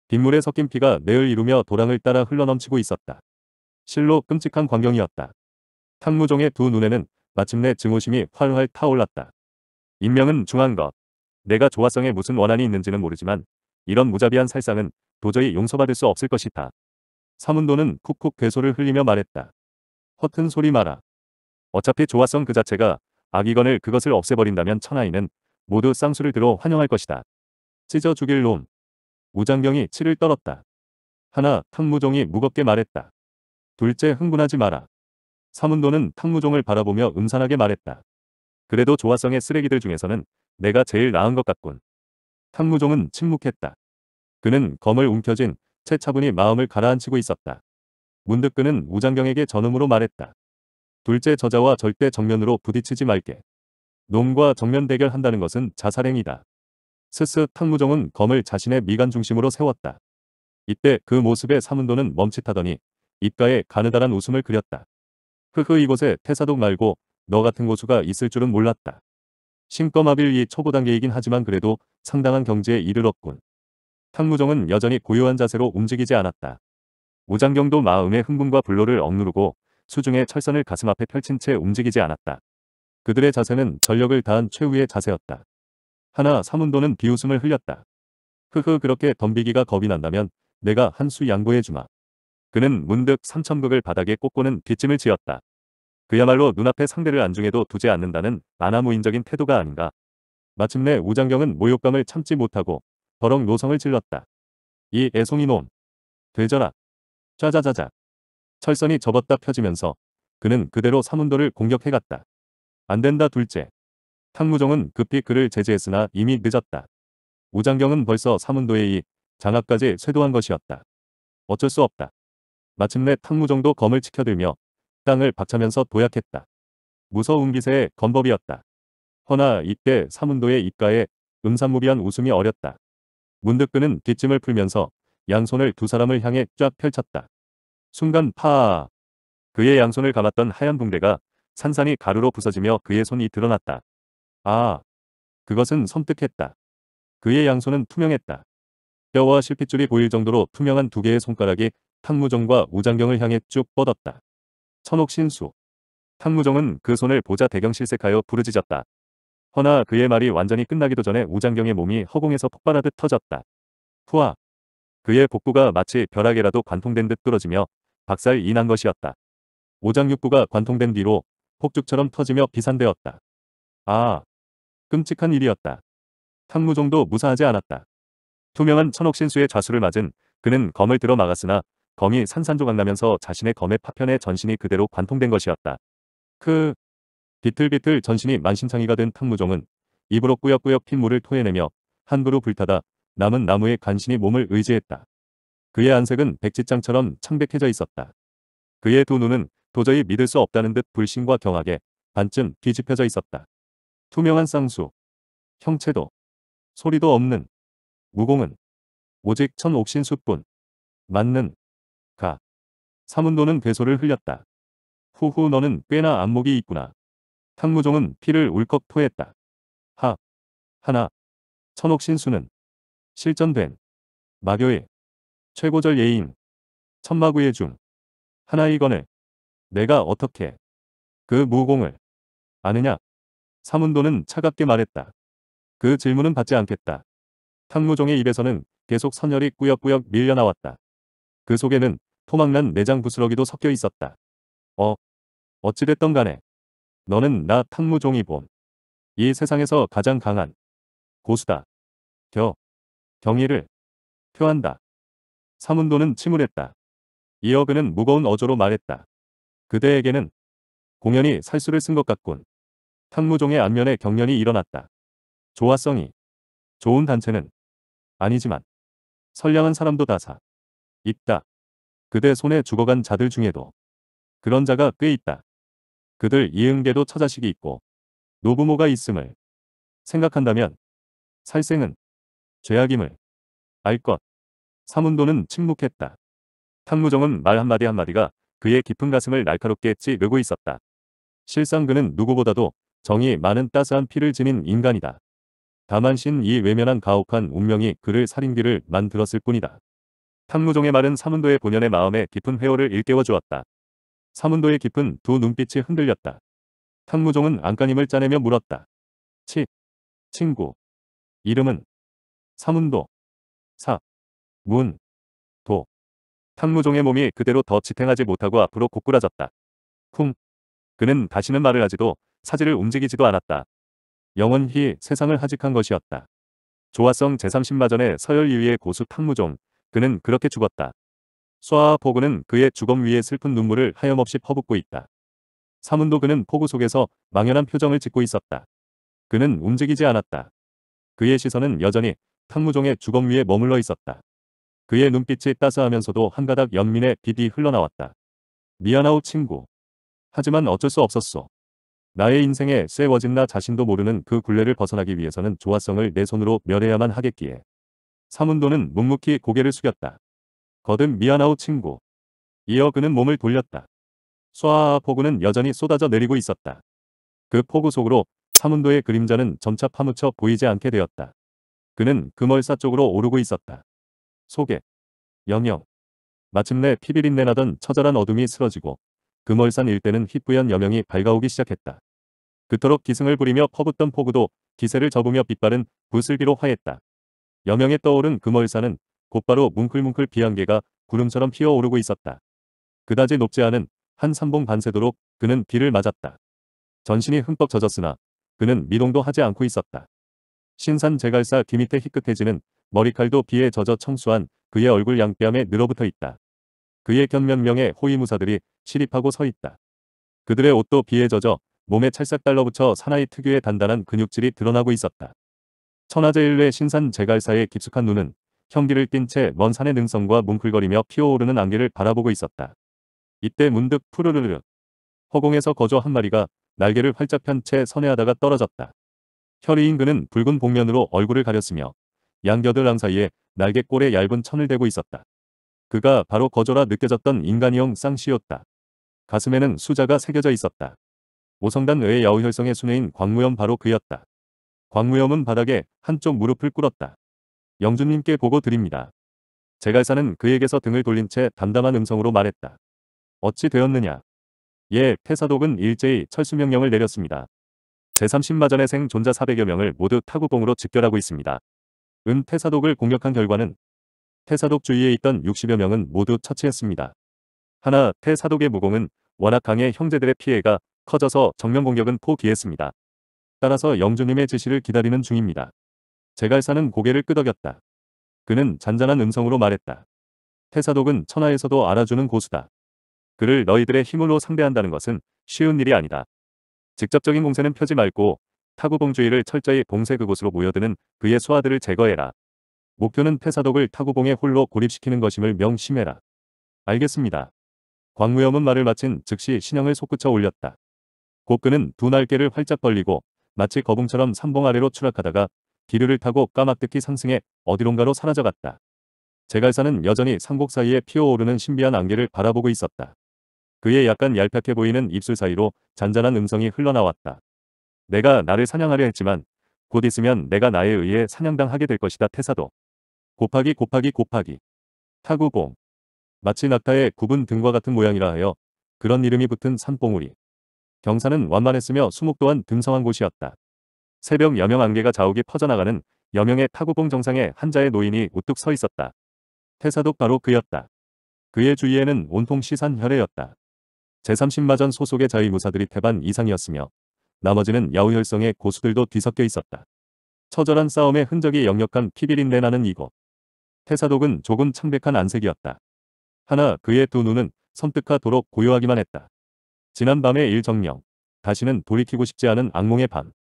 빗물에 섞인 피가 내을 이루며 도랑을 따라 흘러넘치고 있었다. 실로 끔찍한 광경이었다. 탕무종의 두 눈에는 마침내 증오심이 활활 타올랐다. 인명은 중한 것. 내가 조화성에 무슨 원한이 있는지는 모르지만 이런 무자비한 살상은 도저히 용서받을 수 없을 것이다. 사문도는 쿡쿡 괴소를 흘리며 말했다. 허튼 소리 마라. 어차피 조화성 그 자체가 악이건을 그것을 없애버린다면 천하인은 모두 쌍수를 들어 환영할 것이다. 찢어 죽일 놈. 우장경이 치를 떨었다. 하나, 탕무종이 무겁게 말했다. 둘째, 흥분하지 마라. 사문도는 탕무종을 바라보며 음산하게 말했다. 그래도 조화성의 쓰레기들 중에서는 내가 제일 나은 것 같군. 탕무종은 침묵했다. 그는 검을 움켜쥔 채차분히 마음을 가라앉히고 있었다. 문득 그는 우장경에게 전음으로 말했다. 둘째 저자와 절대 정면으로 부딪히지 말게. 놈과 정면 대결한다는 것은 자살행위다. 스스 탕무종은 검을 자신의 미간 중심으로 세웠다. 이때 그 모습에 사문도는 멈칫하더니 입가에 가느다란 웃음을 그렸다. 흐흐 이곳에 태사독 말고 너 같은 고수가 있을 줄은 몰랐다. 심검합빌이 초보 단계이긴 하지만 그래도 상당한 경지에 이르렀군. 판무종은 여전히 고요한 자세로 움직이지 않았다. 오장경도 마음의 흥분과 불로를 억누르고 수중의 철선을 가슴 앞에 펼친 채 움직이지 않았다. 그들의 자세는 전력을 다한 최후의 자세였다. 하나 사문도는 비웃음을 흘렸다. 흐흐 그렇게 덤비기가 겁이 난다면 내가 한 수 양보해주마. 그는 문득 삼천극을 바닥에 꽂고는 뒷짐을 지었다. 그야말로 눈앞에 상대를 안중에도 두지 않는다는 만화무인적인 태도가 아닌가. 마침내 오장경은 모욕감을 참지 못하고 버럭 노성을 질렀다이 애송이놈. 되져라. 짜자자자. 철선이 접었다 펴지면서 그는 그대로 사문도를 공격해갔다. 안된다 둘째. 탕무종은 급히 그를 제지했으나 이미 늦었다. 우장경은 벌써 사문도에 이 장학까지 쇄도한 것이었다. 어쩔 수 없다. 마침내 탕무종도 검을 치켜들며 땅을 박차면서 도약했다. 무서운 기세의 건법이었다. 허나 이때 사문도의 입가에 음산무비한 웃음이 어렸다. 문득표는 뒷짐을 풀면서 양손을 두 사람을 향해 쫙 펼쳤다. 순간 파 그의 양손을 감았던 하얀 붕대가 산산이 가루로 부서지며 그의 손이 드러났다. 아, 그것은 섬뜩했다. 그의 양손은 투명했다. 뼈와 실핏줄이 보일 정도로 투명한 두 개의 손가락이 탕무정과 우장경을 향해 쭉 뻗었다. 천옥신수. 탕무정은 그 손을 보자 대경 실색하여 부르짖었다. 허나 그의 말이 완전히 끝나기도 전에 우장경의 몸이 허공에서 폭발하듯 터졌다. 후아. 그의 복부가 마치 벼락에라도 관통된 듯 뚫어지며 박살이 난 것이었다. 오장육부가 관통된 뒤로 폭죽처럼 터지며 비산되었다. 아. 끔찍한 일이었다. 탕무종도 무사하지 않았다. 투명한 천옥신수의 좌수를 맞은 그는 검을 들어 막았으나 검이 산산조각 나면서 자신의 검의 파편에 전신이 그대로 관통된 것이었다. 크... 비틀비틀 전신이 만신창이가 된 탕무종은 입으로 꾸역꾸역 핏물을 토해내며 한부로 불타다 남은 나무에 간신히 몸을 의지했다. 그의 안색은 백지장처럼 창백해져 있었다. 그의 두 눈은 도저히 믿을 수 없다는 듯 불신과 경악에 반쯤 뒤집혀져 있었다. 투명한 쌍수, 형체도, 소리도 없는 무공은 오직 천옥신수뿐 맞는 가 사문도는 괴소를 흘렸다. 후후 너는 꽤나 안목이 있구나. 상무종은 피를 울컥 토했다. 하. 하나. 천옥신수는 실전된 마교의 최고절 예인 천마구의 중하나이거을 내가 어떻게 그 무공을 아느냐? 사문도는 차갑게 말했다. 그 질문은 받지 않겠다. 탕무종의 입에서는 계속 선열이 꾸역꾸역 밀려나왔다. 그 속에는 토막난 내장 부스러기도 섞여 있었다. 어, 어찌됐던 간에 너는 나 탕무종이 본. 이 세상에서 가장 강한 고수다. 겨. 경의를 표한다. 사문도는 침울했다. 이어그는 무거운 어조로 말했다. 그대에게는 공연이 살수를 쓴 것 같군. 탕무종의 안면에 경련이 일어났다. 조화성이 좋은 단체는 아니지만 선량한 사람도 다사 있다. 그대 손에 죽어간 자들 중에도 그런 자가 꽤 있다. 그들 이응계도 처자식이 있고 노부모가 있음을 생각한다면 살생은 죄악임을 알 것. 사문도는 침묵했다. 탕무정은 말 한마디 한마디가 그의 깊은 가슴을 날카롭게 찌르고 있었다. 실상 그는 누구보다도 정이 많은 따스한 피를 지닌 인간이다. 다만 신 이 외면한 가혹한 운명이 그를 살인기를 만들었을 뿐이다. 탕무종의 말은 사문도의 본연의 마음에 깊은 회오를 일깨워 주었다. 사문도의 깊은 두 눈빛이 흔들렸다. 탕무종은 안간힘을 짜내며 물었다. 치. 친구. 이름은. 사문도. 사. 문. 도. 탕무종의 몸이 그대로 더 지탱하지 못하고 앞으로 고꾸라졌다. 쿵. 그는 다시는 말을 하지도 사지를 움직이지도 않았다. 영원히 세상을 하직한 것이었다. 조화성 제30마전의 서열 2위의 고수 탕무종. 그는 그렇게 죽었다. 소아 포구는 그의 주검 위에 슬픈 눈물을 하염없이 퍼붓고 있다. 사문도 그는 포구 속에서 망연한 표정을 짓고 있었다. 그는 움직이지 않았다. 그의 시선은 여전히 탕무종의 주검 위에 머물러 있었다. 그의 눈빛이 따스하면서도 한 가닥 연민의 빛이 흘러나왔다. 미안하오 친구. 하지만 어쩔 수 없었소. 나의 인생에 쇠워진 나 자신도 모르는 그 굴레를 벗어나기 위해서는 조화성을 내 손으로 멸해야만 하겠기에. 사문도는 묵묵히 고개를 숙였다. 거듭 미안하오 친구. 이어 그는 몸을 돌렸다. 쏴아 폭우는 여전히 쏟아져 내리고 있었다. 그 폭우 속으로 사문도의 그림자는 점차 파묻혀 보이지 않게 되었다. 그는 금월사 쪽으로 오르고 있었다. 소개. 영영. 마침내 피비린내 나던 처절한 어둠이 쓰러지고 금월산 일대는 희뿌연 여명이 밝아오기 시작했다. 그토록 기승을 부리며 퍼붓던 폭우도 기세를 접으며 빛바른 부슬비로 화했다. 여명에 떠오른 금월산은 곧바로 뭉클뭉클 비안개가 구름처럼 피어오르고 있었다. 그다지 높지 않은 한 삼봉 반세도록 그는 비를 맞았다. 전신이 흠뻑 젖었으나 그는 미동도 하지 않고 있었다. 신산 제갈사 귀밑에 희끗해지는 머리칼도 비에 젖어 청수한 그의 얼굴 양뺨에 늘어붙어 있다. 그의 견면명에 호위무사들이 시립하고 서 있다. 그들의 옷도 비에 젖어 몸에 찰싹 달러붙여 사나이 특유의 단단한 근육질이 드러나고 있었다. 천하제일의 신산 제갈사의 깊숙한 눈은 형기를 낀 채먼 산의 능성과 뭉클거리며 피어오르는 안개를 바라보고 있었다. 이때 문득 푸르르르 허공에서 거저 한 마리가 날개를 활짝 편 채 선회하다가 떨어졌다. 혈이인 그는 붉은 복면으로 얼굴을 가렸으며 양겨들랑 사이에 날개꼴에 얇은 천을 대고 있었다. 그가 바로 거저라 느껴졌던 인간이형 쌍시였다. 가슴에는 수자가 새겨져 있었다. 오성단 외의 야우혈성의 순회인 광무염 바로 그였다. 광무염은 바닥에 한쪽 무릎을 꿇었다. 영준님께 보고 드립니다. 제갈사는 그에게서 등을 돌린 채 담담한 음성으로 말했다. 어찌 되었느냐. 예, 태사독은 일제히 철수명령을 내렸습니다. 제30마전의 생존자 400여 명을 모두 타구봉으로 집결하고 있습니다. 은 태사독을 공격한 결과는 태사독 주위에 있던 60여 명은 모두 처치했습니다. 하나, 태사독의 무공은 워낙 강해 형제들의 피해가 커져서 정면 공격은 포기했습니다. 따라서 영주님의 지시를 기다리는 중입니다. 제갈사는 고개를 끄덕였다. 그는 잔잔한 음성으로 말했다. 태사독은 천하에서도 알아주는 고수다. 그를 너희들의 힘으로 상대한다는 것은 쉬운 일이 아니다. 직접적인 공세는 펴지 말고 타구봉주의를 철저히 봉쇄 그곳으로 모여드는 그의 소아들을 제거해라. 목표는 태사독을 타구봉에 홀로 고립시키는 것임을 명심해라. 알겠습니다. 광무염은 말을 마친 즉시 신형을 솟구쳐 올렸다. 곱근은 두 날개를 활짝 벌리고 마치 거봉처럼 삼봉 아래로 추락하다가 기류를 타고 까막득히 상승해 어디론가로 사라져갔다. 제갈사는 여전히 상곡 사이에 피어오르는 신비한 안개를 바라보고 있었다. 그의 약간 얄팍해 보이는 입술 사이로 잔잔한 음성이 흘러나왔다. 내가 나를 사냥하려 했지만 곧 있으면 내가 나에 의해 사냥당하게 될 것이다 태사도. 곱하기 곱하기 곱하기. 타구공. 마치 낙타의 굽은 등과 같은 모양이라 하여 그런 이름이 붙은 산봉우리. 경사는 완만했으며 수목 또한 등성한 곳이었다. 새벽 여명 안개가 자욱이 퍼져나가는 여명의 타구봉 정상에 한자의 노인이 우뚝 서 있었다. 태사독 바로 그였다. 그의 주위에는 온통 시산 혈해였다 제30마전 소속의 자위무사들이 태반 이상이었으며 나머지는 야우혈성의 고수들도 뒤섞여 있었다. 처절한 싸움의 흔적이 역력한 피비린내 나는 이곳. 태사독은 조금 창백한 안색이었다. 하나 그의 두 눈은 섬뜩하도록 고요하기만 했다. 지난밤의 일정령. 다시는 돌이키고 싶지 않은 악몽의 밤.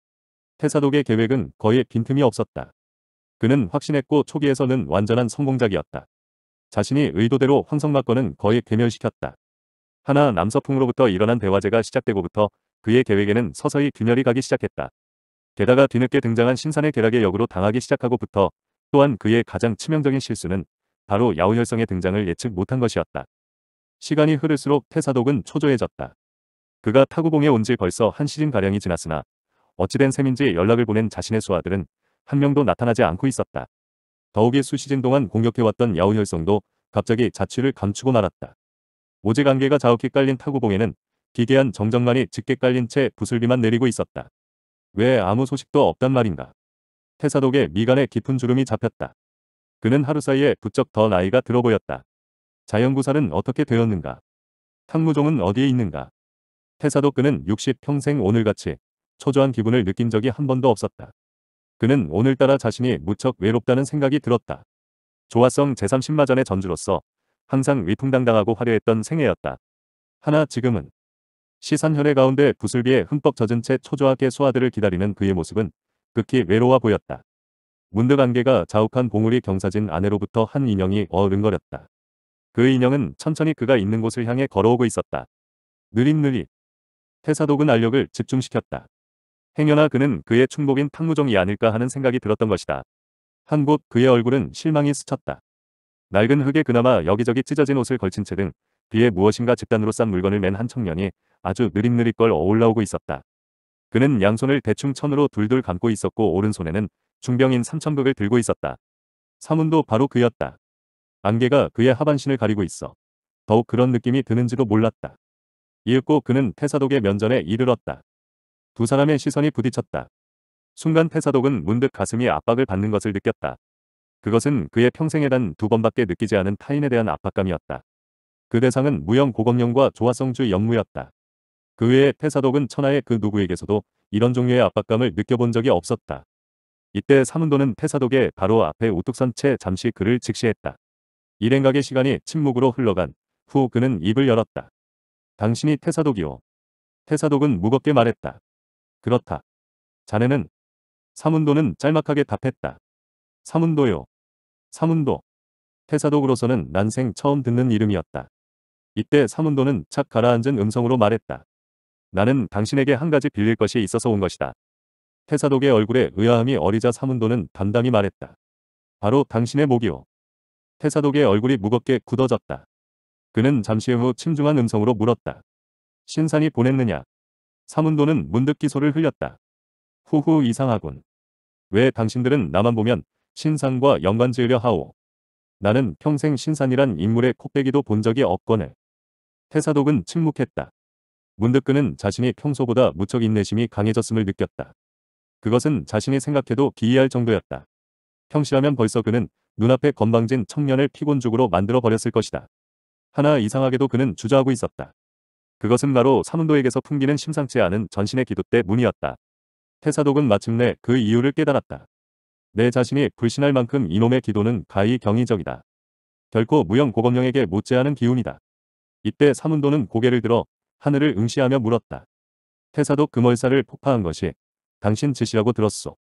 태사독의 계획은 거의 빈틈이 없었다. 그는 확신했고 초기에서는 완전한 성공작이었다. 자신이 의도대로 황성막건은 거의 괴멸시켰다. 하나 남서풍으로부터 일어난 대화제가 시작되고부터 그의 계획에는 서서히 균열이 가기 시작했다. 게다가 뒤늦게 등장한 신산의 계략의 역으로 당하기 시작하고부터 또한 그의 가장 치명적인 실수는 바로 야우혈성의 등장을 예측 못한 것이었다. 시간이 흐를수록 태사독은 초조해졌다. 그가 타구봉에 온 지 벌써 한 시즌가량이 지났으나 어찌된 셈인지 연락을 보낸 자신의 수하들은 한 명도 나타나지 않고 있었다. 더욱이 수시즌 동안 공격해왔던 야우 혈성도 갑자기 자취를 감추고 말았다 오직 안개가 자욱히 깔린 타구봉에는 기괴한 정적만이 짙게 깔린 채 부슬비만 내리고 있었다. 왜 아무 소식도 없단 말인가. 태사독의 미간에 깊은 주름이 잡혔다. 그는 하루 사이에 부쩍 더 나이가 들어 보였다. 자연구사은 어떻게 되었는가? 탕무종은 어디에 있는가? 태사독 그는 60평생 오늘같이 초조한 기분을 느낀 적이 한 번도 없었다. 그는 오늘따라 자신이 무척 외롭다는 생각이 들었다. 조화성 제30마전의 전주로서 항상 위풍당당하고 화려했던 생애였다. 하나 지금은 시산 현의 가운데 부슬비에 흠뻑 젖은 채 초조하게 소아들을 기다리는 그의 모습은 극히 외로워 보였다. 문득 안개가 자욱한 봉우리 경사진 아내로부터한 인형이 어른거렸다. 그 인형은 천천히 그가 있는 곳을 향해 걸어오고 있었다. 느릿느릿. 태사독은 알력을 집중시켰다. 행여나 그는 그의 충복인 탕무종이 아닐까 하는 생각이 들었던 것이다. 한 곳 그의 얼굴은 실망이 스쳤다. 낡은 흙에 그나마 여기저기 찢어진 옷을 걸친 채 등 뒤에 무엇인가 집단으로 싼 물건을 맨 한 청년이 아주 느릿느릿 걸 어올라오고 있었다. 그는 양손을 대충 천으로 둘둘 감고 있었고 오른손에는 중병인 삼천극을 들고 있었다. 사문도 바로 그였다. 안개가 그의 하반신을 가리고 있어 더욱 그런 느낌이 드는지도 몰랐다. 이윽고 그는 태사독의 면전에 이르렀다. 두 사람의 시선이 부딪혔다. 순간 패사독은 문득 가슴이 압박을 받는 것을 느꼈다. 그것은 그의 평생에 단 두 번밖에 느끼지 않은 타인에 대한 압박감이었다. 그 대상은 무형 고검령과 조화성주 영무였다. 그 외에 태사독은 천하의 그 누구에게서도 이런 종류의 압박감을 느껴본 적이 없었다. 이때 사문도는 태사독의 바로 앞에 우뚝 선 채 잠시 그를 직시했다. 일행각의 시간이 침묵으로 흘러간 후 그는 입을 열었다. 당신이 태사독이오. 태사독은 무겁게 말했다. 그렇다. 자네는 사문도는 짤막하게 답했다. 사문도요. 사문도. 태사독으로서는 난생 처음 듣는 이름이었다. 이때 사문도는 착 가라앉은 음성으로 말했다. 나는 당신에게 한 가지 빌릴 것이 있어서 온 것이다. 태사독의 얼굴에 의아함이 어리자 사문도는 담담히 말했다. 바로 당신의 목이요. 태사독의 얼굴이 무겁게 굳어졌다. 그는 잠시 후 침중한 음성으로 물었다. 신산이 보냈느냐? 사문도는 문득 기소를 흘렸다. 후후 이상하군. 왜 당신들은 나만 보면 신상과 연관 지으려 하오. 나는 평생 신산이란 인물의 코빼기도 본 적이 없거늘. 태사독은 침묵했다. 문득 그는 자신이 평소보다 무척 인내심이 강해졌음을 느꼈다. 그것은 자신이 생각해도 기이할 정도였다. 평시라면 벌써 그는 눈앞에 건방진 청년을 피곤죽으로 만들어버렸을 것이다. 하나 이상하게도 그는 주저하고 있었다. 그것은 바로 사문도에게서 풍기는 심상치 않은 전신의 기도 때 문이었다. 태사독은 마침내 그 이유를 깨달았다. 내 자신이 불신할 만큼 이놈의 기도는 가히 경의적이다 결코 무형고검령에게 못지않은 기운이다. 이때 사문도는 고개를 들어 하늘을 응시하며 물었다. 태사독 금월사를 그 폭파한 것이 당신 짓이라고 들었소.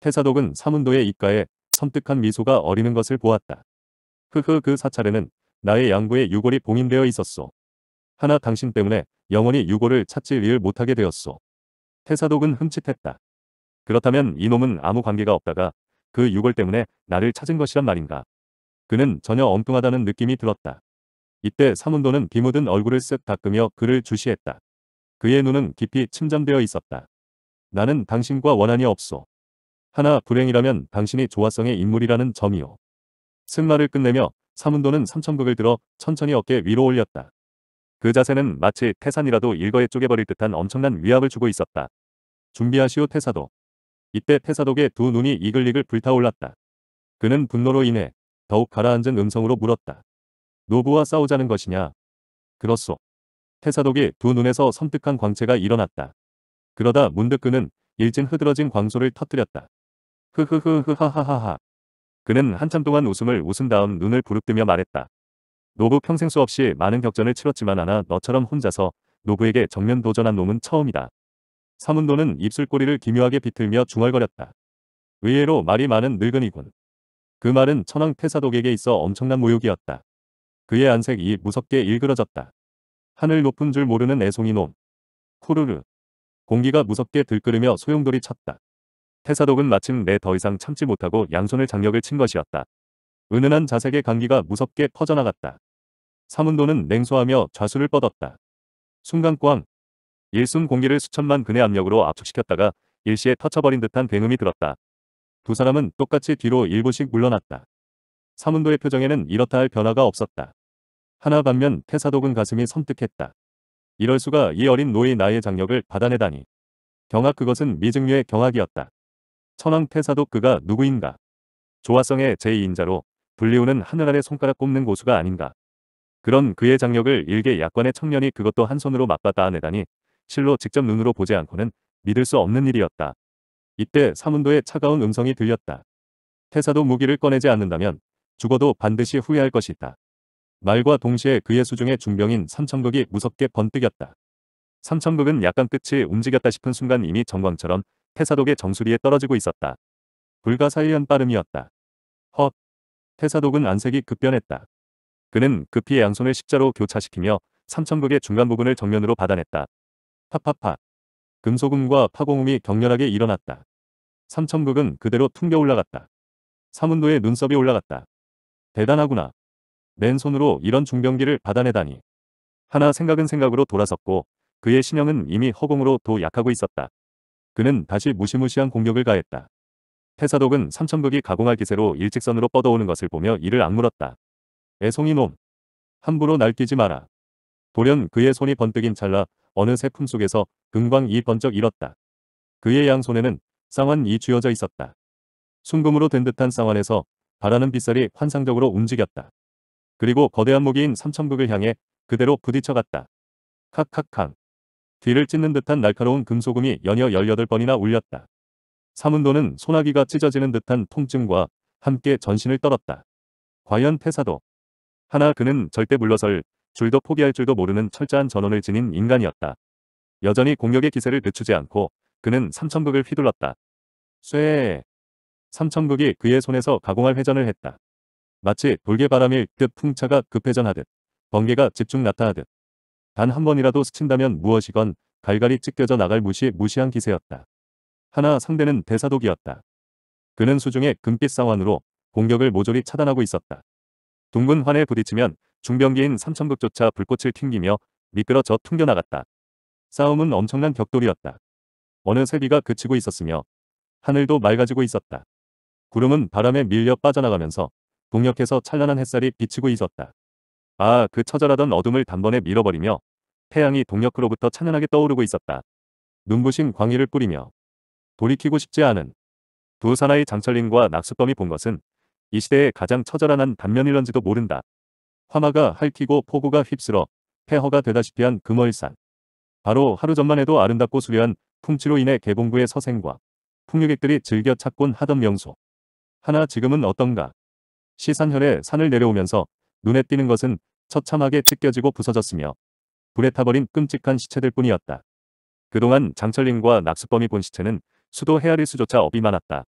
태사독은 사문도의 입가에 섬뜩한 미소가 어리는 것을 보았다. 흐흐 그 사찰에는 나의 양부의 유골이 봉인되어 있었소. 하나 당신 때문에 영원히 유고를 찾지 일 못하게 되었소. 태사독은 흠칫했다. 그렇다면 이놈은 아무 관계가 없다가 그 유골 때문에 나를 찾은 것이란 말인가. 그는 전혀 엉뚱하다는 느낌이 들었다. 이때 사문도는 비묻은 얼굴을 쓱 닦으며 그를 주시했다. 그의 눈은 깊이 침잠되어 있었다. 나는 당신과 원한이 없소. 하나 불행이라면 당신이 조화성의 인물이라는 점이오. 승마를 끝내며 사문도는 삼천극을 들어 천천히 어깨 위로 올렸다. 그 자세는 마치 태산이라도 일거에 쪼개버릴 듯한 엄청난 위압을 주고 있었다. 준비하시오 태사도. 이때 태사독의 두 눈이 이글이글 불타올랐다. 그는 분노로 인해 더욱 가라앉은 음성으로 물었다. 노부와 싸우자는 것이냐? 그렇소. 태사독이 두 눈에서 섬뜩한 광채가 일어났다. 그러다 문득 그는 일진 흐드러진 광소를 터뜨렸다. 흐흐흐흐하하하하. 그는 한참 동안 웃음을 웃은 다음 눈을 부릅뜨며 말했다. 노부 평생 수없이 많은 격전을 치렀지만 하나 너처럼 혼자서 노부에게 정면 도전한 놈은 처음이다. 사문도는 입술꼬리를 기묘하게 비틀며 중얼거렸다. 의외로 말이 많은 늙은이군. 그 말은 천황 태사독에게 있어 엄청난 모욕이었다. 그의 안색이 무섭게 일그러졌다. 하늘 높은 줄 모르는 애송이 놈. 후루르. 공기가 무섭게 들끓으며 소용돌이 쳤다. 태사독은 마침 내 더 이상 참지 못하고 양손을 장력을 친 것이었다. 은은한 자색의 감기가 무섭게 퍼져나갔다. 사문도는 냉소하며 좌수를 뻗었다. 순간꽝 일순 공기를 수천만 근의 압력으로 압축시켰다가 일시에 터쳐버린 듯한 굉음이 들었다. 두 사람은 똑같이 뒤로 일부씩 물러났다. 사문도의 표정에는 이렇다 할 변화가 없었다. 하나 반면 태사독은 가슴이 섬뜩했다. 이럴 수가 이 어린 노인 나의 장력을 받아내다니. 경악 그것은 미증류의 경악이었다. 천황 태사독 그가 누구인가. 조화성의 제2인자로 불리우는 하늘 아래 손가락 꼽는 고수가 아닌가. 그런 그의 장력을 일개 약관의 청년이 그것도 한 손으로 맞받다내다니 실로 직접 눈으로 보지 않고는 믿을 수 없는 일이었다. 이때 사문도의 차가운 음성이 들렸다. 태사도 무기를 꺼내지 않는다면 죽어도 반드시 후회할 것이다. 있 말과 동시에 그의 수중의 중병인 삼천극이 무섭게 번뜩였다. 삼천극은 약간 끝이 움직였다 싶은 순간 이미 정광처럼 태사독의 정수리에 떨어지고 있었다. 불가사의한 빠름이었다. 헛. 태사독은 안색이 급변했다. 그는 급히 그 양손을 십자로 교차시키며 삼천극의 중간 부분을 정면으로 받아냈다. 파파파. 금소금과 파공음이 격렬하게 일어났다. 삼천극은 그대로 퉁겨 올라갔다. 사문도의 눈썹이 올라갔다. 대단하구나. 맨손으로 이런 중병기를 받아내다니. 하나 생각은 생각으로 돌아섰고 그의 신형은 이미 허공으로 도 약하고 있었다. 그는 다시 무시무시한 공격을 가했다. 태사독은 삼천극이 가공할 기세로 일직선으로 뻗어오는 것을 보며 이를 악물었다. 애송이놈. 함부로 날뛰지 마라. 돌연 그의 손이 번뜩인 찰나 어느새 품속에서 금광이 번쩍 잃었다 그의 양손에는 쌍환이 쥐어져 있었다. 순금으로 된 듯한 쌍환에서 바라는 빗살이 환상적으로 움직였다. 그리고 거대한 무기인 삼천극을 향해 그대로 부딪혀갔다. 칵칵캉. 뒤를 찢는 듯한 날카로운 금소금이 연여 18번이나 울렸다. 사문도는 소나기가 찢어지는 듯한 통증과 함께 전신을 떨었다. 과연 태사도 하나 그는 절대 물러설 줄도 포기할 줄도 모르는 철저한 전원을 지닌 인간이었다. 여전히 공격의 기세를 늦추지 않고 그는 삼천북을 휘둘렀다. 쇠 삼천북이 그의 손에서 가공할 회전을 했다. 마치 돌개바람일 듯 풍차가 급회전하듯 번개가 집중 나타하듯 단 한 번이라도 스친다면 무엇이건 갈갈이 찢겨져 나갈 무시 무시한 기세였다. 하나 상대는 대사독이었다. 그는 수중의 금빛 상환으로 공격을 모조리 차단하고 있었다. 둥근 환에 부딪히면 중병기인 삼천극조차 불꽃을 튕기며 미끄러져 튕겨나갔다. 싸움은 엄청난 격돌이었다. 어느 새비가 그치고 있었으며 하늘도 맑아지고 있었다. 구름은 바람에 밀려 빠져나가면서 동력해서 찬란한 햇살이 비치고 있었다. 아, 그 처절하던 어둠을 단번에 밀어버리며 태양이 동력으로부터 찬란하게 떠오르고 있었다. 눈부신 광희를 뿌리며 돌이키고 싶지 않은 두 사나이 장철림과 낙수범이 본 것은 이 시대에 가장 처절한 단면일런지도 모른다. 화마가 핥히고 폭우가 휩쓸어 폐허가 되다시피 한 금월산. 바로 하루 전만 해도 아름답고 수려한 풍치로 인해 개봉구의 서생과 풍류객들이 즐겨 찾곤 하던 명소. 하나 지금은 어떤가? 시산혈에 산을 내려오면서 눈에 띄는 것은 처참하게 찢겨지고 부서졌으며 불에 타버린 끔찍한 시체들 뿐이었다. 그동안 장철림과 낙수범이 본 시체는 수도 헤아릴 수조차 업이 많았다.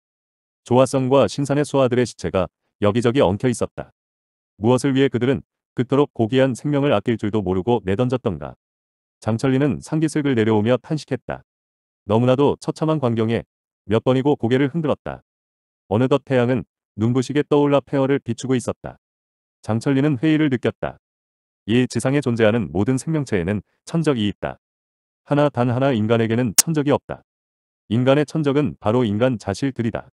조화성과 신산의 수아들의 시체가 여기저기 엉켜 있었다. 무엇을 위해 그들은 그토록 고귀한 생명을 아낄 줄도 모르고 내던졌던가. 장철리는 상기슬을 내려오며 탄식했다. 너무나도 처참한 광경에 몇 번이고 고개를 흔들었다. 어느덧 태양은 눈부시게 떠올라 폐허를 비추고 있었다. 장철리는 회의를 느꼈다. 이 지상에 존재하는 모든 생명체에는 천적이 있다. 하나 단 하나 인간에게는 천적이 없다. 인간의 천적은 바로 인간 자실들이다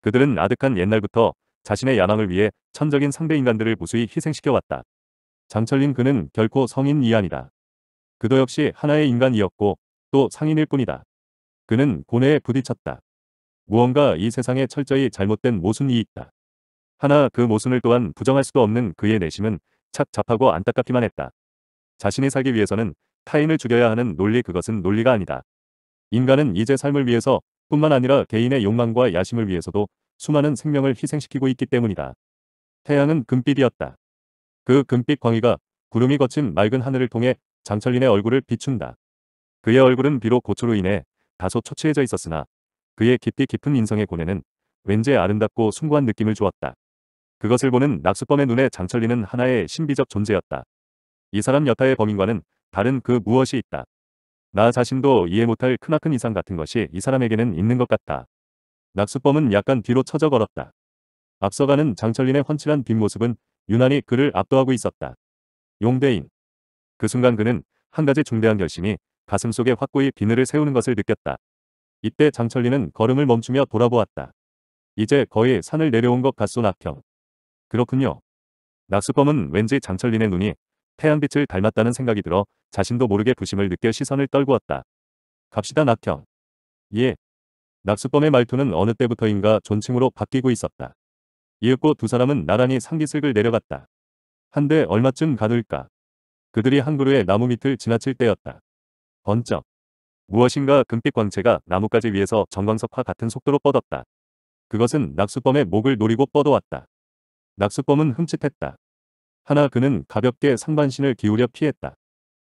그들은 아득한 옛날부터 자신의 야망을 위해 천적인 상대 인간들을 무수히 희생시켜왔다. 장철린 그는 결코 성인 이아니다 그도 역시 하나의 인간이었고 또 상인일 뿐이다. 그는 고뇌에 부딪혔다. 무언가 이 세상에 철저히 잘못된 모순이 있다. 하나 그 모순을 또한 부정할 수도 없는 그의 내심은 착잡하고 안타깝기만 했다. 자신이 살기 위해서는 타인을 죽여야 하는 논리 그것은 논리가 아니다. 인간은 이제 삶을 위해서 뿐만 아니라 개인의 욕망과 야심을 위해서도 수많은 생명을 희생시키고 있기 때문이다. 태양은 금빛이었다. 그 금빛 광희가 구름이 거친 맑은 하늘을 통해 장철린의 얼굴을 비춘다. 그의 얼굴은 비록 고초로 인해 다소 초췌해져 있었으나 그의 깊이 깊은 인성의 고뇌는 왠지 아름답고 숭고한 느낌을 주었다. 그것을 보는 낙수범의 눈에 장철린은 하나의 신비적 존재였다. 이 사람 여타의 범인과는 다른 그 무엇이 있다. 나 자신도 이해 못할 크나큰 이상 같은 것이 이 사람에게는 있는 것 같다. 낙수범은 약간 뒤로 처져 걸었다. 앞서가는 장철린의 훤칠한 뒷모습은 유난히 그를 압도하고 있었다. 용대인. 그 순간 그는 한 가지 중대한 결심이 가슴 속에 확고히 비늘을 세우는 것을 느꼈다. 이때 장철린은 걸음을 멈추며 돌아보았다. 이제 거의 산을 내려온 것 같소 낙형. 그렇군요. 낙수범은 왠지 장철린의 눈이 태양빛을 닮았다는 생각이 들어 자신도 모르게 부심을 느껴 시선을 떨구었다. 갑시다 낙형. 예. 낙수범의 말투는 어느 때부터인가 존칭으로 바뀌고 있었다. 이윽고 두 사람은 나란히 상기슬을 내려갔다. 한데 얼마쯤 가둘까? 그들이 한 그루의 나무 밑을 지나칠 때였다. 번쩍. 무엇인가 금빛 광채가 나뭇가지 위에서 전광석화 같은 속도로 뻗었다. 그것은 낙수범의 목을 노리고 뻗어왔다. 낙수범은 흠칫했다. 하나 그는 가볍게 상반신을 기울여 피했다.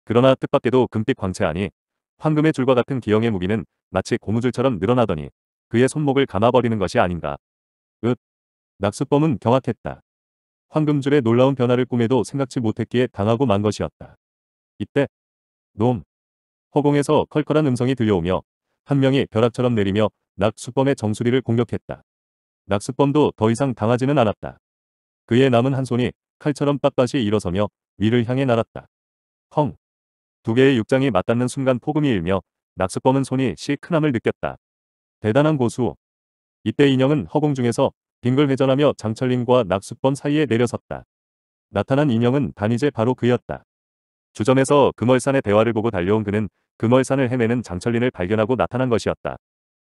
그러나 뜻밖에도 금빛 광채 아니 황금의 줄과 같은 기형의 무기는 마치 고무줄처럼 늘어나더니 그의 손목을 감아버리는 것이 아닌가. 으! 낙수범은 경악했다. 황금줄의 놀라운 변화를 꿈에도 생각지 못했기에 당하고 만 것이었다. 이때 놈! 허공에서 컬컬한 음성이 들려오며 한 명이 벼락처럼 내리며 낙수범의 정수리를 공격했다. 낙수범도 더 이상 당하지는 않았다. 그의 남은 한 손이 칼처럼 빳빳이 일어서며 위를 향해 날았다. 헝! 두 개의 육장이 맞닿는 순간 폭음이 일며 낙스범은 손이 시 큰함을 느꼈다. 대단한 고수. 이때 인형은 허공 중에서 빙글 회전하며 장철림과 낙수범 사이에 내려섰다. 나타난 인형은 단이제 바로 그였다. 주점에서 금월산의 대화를 보고 달려온 그는 금월산을 헤매는 장철린을 발견하고 나타난 것이었다.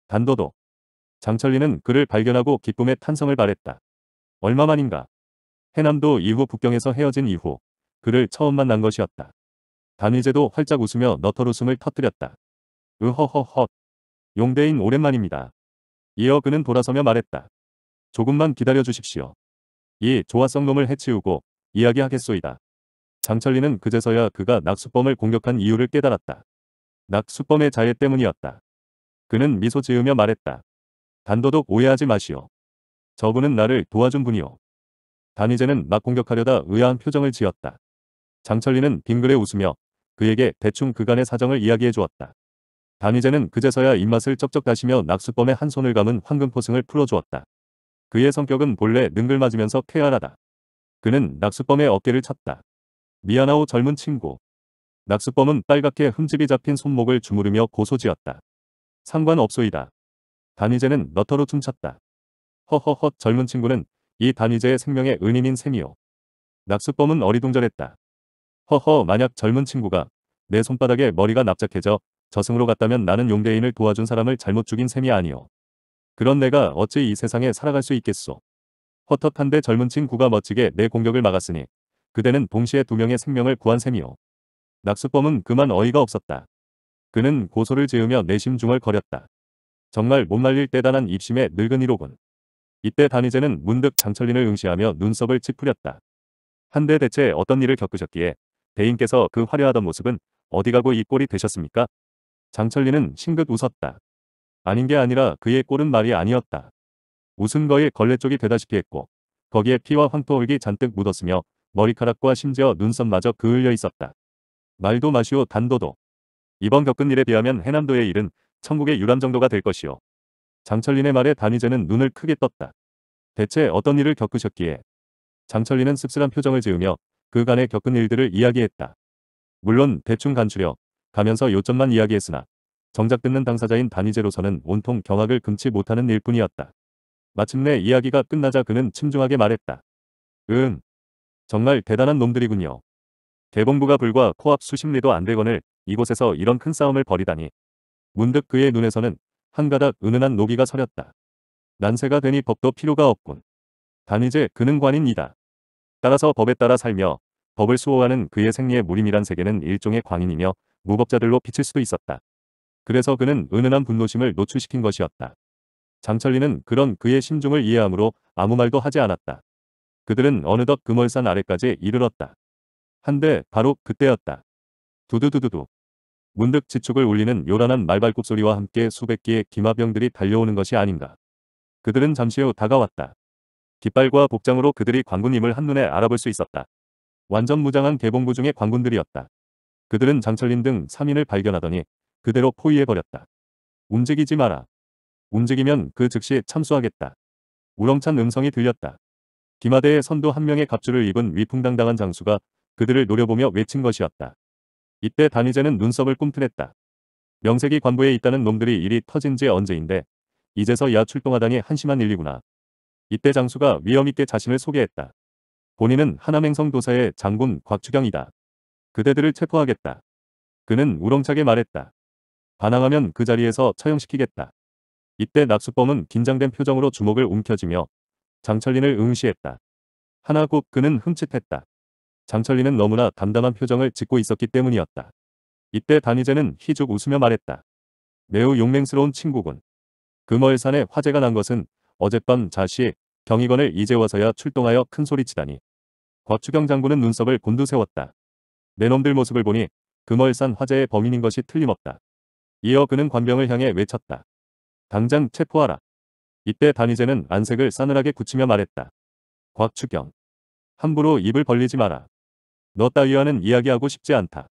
단도도. 장철린은 그를 발견하고 기쁨의 탄성을 바랬다 얼마만인가. 해남도 이후 북경에서 헤어진 이후 그를 처음 만난 것이었다. 단위제도 활짝 웃으며 너털웃음을 터뜨렸다. 으허허헛. 용대인 오랜만입니다. 이어 그는 돌아서며 말했다. 조금만 기다려 주십시오. 이 조화성 놈을 해치우고 이야기하겠소이다. 장철리는 그제서야 그가 낙수범을 공격한 이유를 깨달았다. 낙수범의 자해 때문이었다. 그는 미소 지으며 말했다. 단도독 오해하지 마시오. 저분은 나를 도와준 분이오. 단희재는 막 공격하려다 의아한 표정을 지었다. 장철리는 빙글에 웃으며 그에게 대충 그간의 사정을 이야기해 주었다. 단희재는 그제서야 입맛을 쩍쩍 다시며 낙수범의한 손을 감은 황금포승을 풀어주었다. 그의 성격은 본래 능글맞으면서 쾌활하다. 그는 낙수범의 어깨를 찼다. 미안하오 젊은 친구. 낙수범은 빨갛게 흠집이 잡힌 손목을 주무르며 고소지었다. 상관없소이다. 단희재는 너터로 춤췄다. 허허허 젊은 친구는 이 단위제의 생명의 은인인 셈이요. 낙수범은 어리둥절했다. 허허 만약 젊은 친구가 내 손바닥에 머리가 납작해져 저승으로 갔다면 나는 용대인을 도와준 사람을 잘못 죽인 셈이 아니오. 그런 내가 어찌 이 세상에 살아갈 수 있겠소. 헛헛한데 젊은 친구가 멋지게 내 공격을 막았으니 그대는 동시에 두 명의 생명을 구한 셈이오. 낙수범은 그만 어이가 없었다. 그는 고소를 지으며 내심 중얼거렸다. 정말 못 말릴 때다난 입심의 늙은이로군. 이때 단희제는 문득 장철린을 응시하며 눈썹을 찌푸렸다. 한데 대체 어떤 일을 겪으셨기에 대인께서 그 화려하던 모습은 어디 가고 이 꼴이 되셨습니까? 장철린은 싱긋 웃었다. 아닌 게 아니라 그의 꼴은 말이 아니었다. 웃은 거에 걸레 쪽이 되다시피 했고 거기에 피와 황토흙이 잔뜩 묻었으며 머리카락과 심지어 눈썹마저 그을려 있었다. 말도 마시오 단도도. 이번 겪은 일에 비하면 해남도의 일은 천국의 유람 정도가 될 것이오. 장철린의 말에 단희재는 눈을 크게 떴다. 대체 어떤 일을 겪으셨기에 장철린은 씁쓸한 표정을 지으며 그간에 겪은 일들을 이야기했다. 물론 대충 간추려 가면서 요점만 이야기했으나 정작 듣는 당사자인 단희재로서는 온통 경악을 금치 못하는 일뿐이었다. 마침내 이야기가 끝나자 그는 침중하게 말했다. 응. 정말 대단한 놈들이군요. 대본부가 불과 코앞 수십 리도 안되거늘 이곳에서 이런 큰 싸움을 벌이다니. 문득 그의 눈에서는 한 가닥 은은한 노기가 서렸다. 난세가 되니 법도 필요가 없군. 단 이제 그는 관인이다. 따라서 법에 따라 살며 법을 수호하는 그의 생리의 무림이란 세계는 일종의 광인이며 무법자들로 비칠 수도 있었다. 그래서 그는 은은한 분노심을 노출시킨 것이었다. 장철리는 그런 그의 심중을 이해함으로 아무 말도 하지 않았다. 그들은 어느덧 금월산 아래까지 이르렀다. 한데 바로 그때였다. 두두두두두. 문득 지축을 울리는 요란한 말발굽 소리와 함께 수백 개의 기마병들이 달려오는 것이 아닌가. 그들은 잠시 후 다가왔다. 깃발과 복장으로 그들이 관군님을 한눈에 알아볼 수 있었다. 완전 무장한 개봉부 중의 관군들이었다. 그들은 장철린 등 3인을 발견하더니 그대로 포위해버렸다. 움직이지 마라. 움직이면 그 즉시 참수하겠다. 우렁찬 음성이 들렸다. 기마대의 선두 한 명의 갑주를 입은 위풍당당한 장수가 그들을 노려보며 외친 것이었다. 이때 단위제는 눈썹을 꿈틀했다. 명색이 관부에 있다는 놈들이 일이 터진 지 언제인데 이제서 야 출동하다니 한심한 일이구나. 이때 장수가 위엄있게 자신을 소개했다. 본인은 하남행성 도사의 장군 곽추경이다. 그대들을 체포하겠다. 그는 우렁차게 말했다. 반항하면 그 자리에서 처형시키겠다. 이때 낙수범은 긴장된 표정으로 주먹을 움켜쥐며 장철린을 응시했다. 하나 곧 그는 흠칫했다. 장철리는 너무나 담담한 표정을 짓고 있었기 때문이었다. 이때 단희재는 희죽 웃으며 말했다. 매우 용맹스러운 친구군. 금월산에 화재가 난 것은 어젯밤 자시 경위건을 이제 와서야 출동하여 큰소리치다니. 곽추경 장군은 눈썹을 곤두세웠다. 내놈들 모습을 보니 금월산 화재의 범인인 것이 틀림없다. 이어 그는 관병을 향해 외쳤다. 당장 체포하라. 이때 단희재는 안색을 싸늘하게 굳히며 말했다. 곽추경. 함부로 입을 벌리지 마라. 너 따위와는 이야기하고 싶지 않다.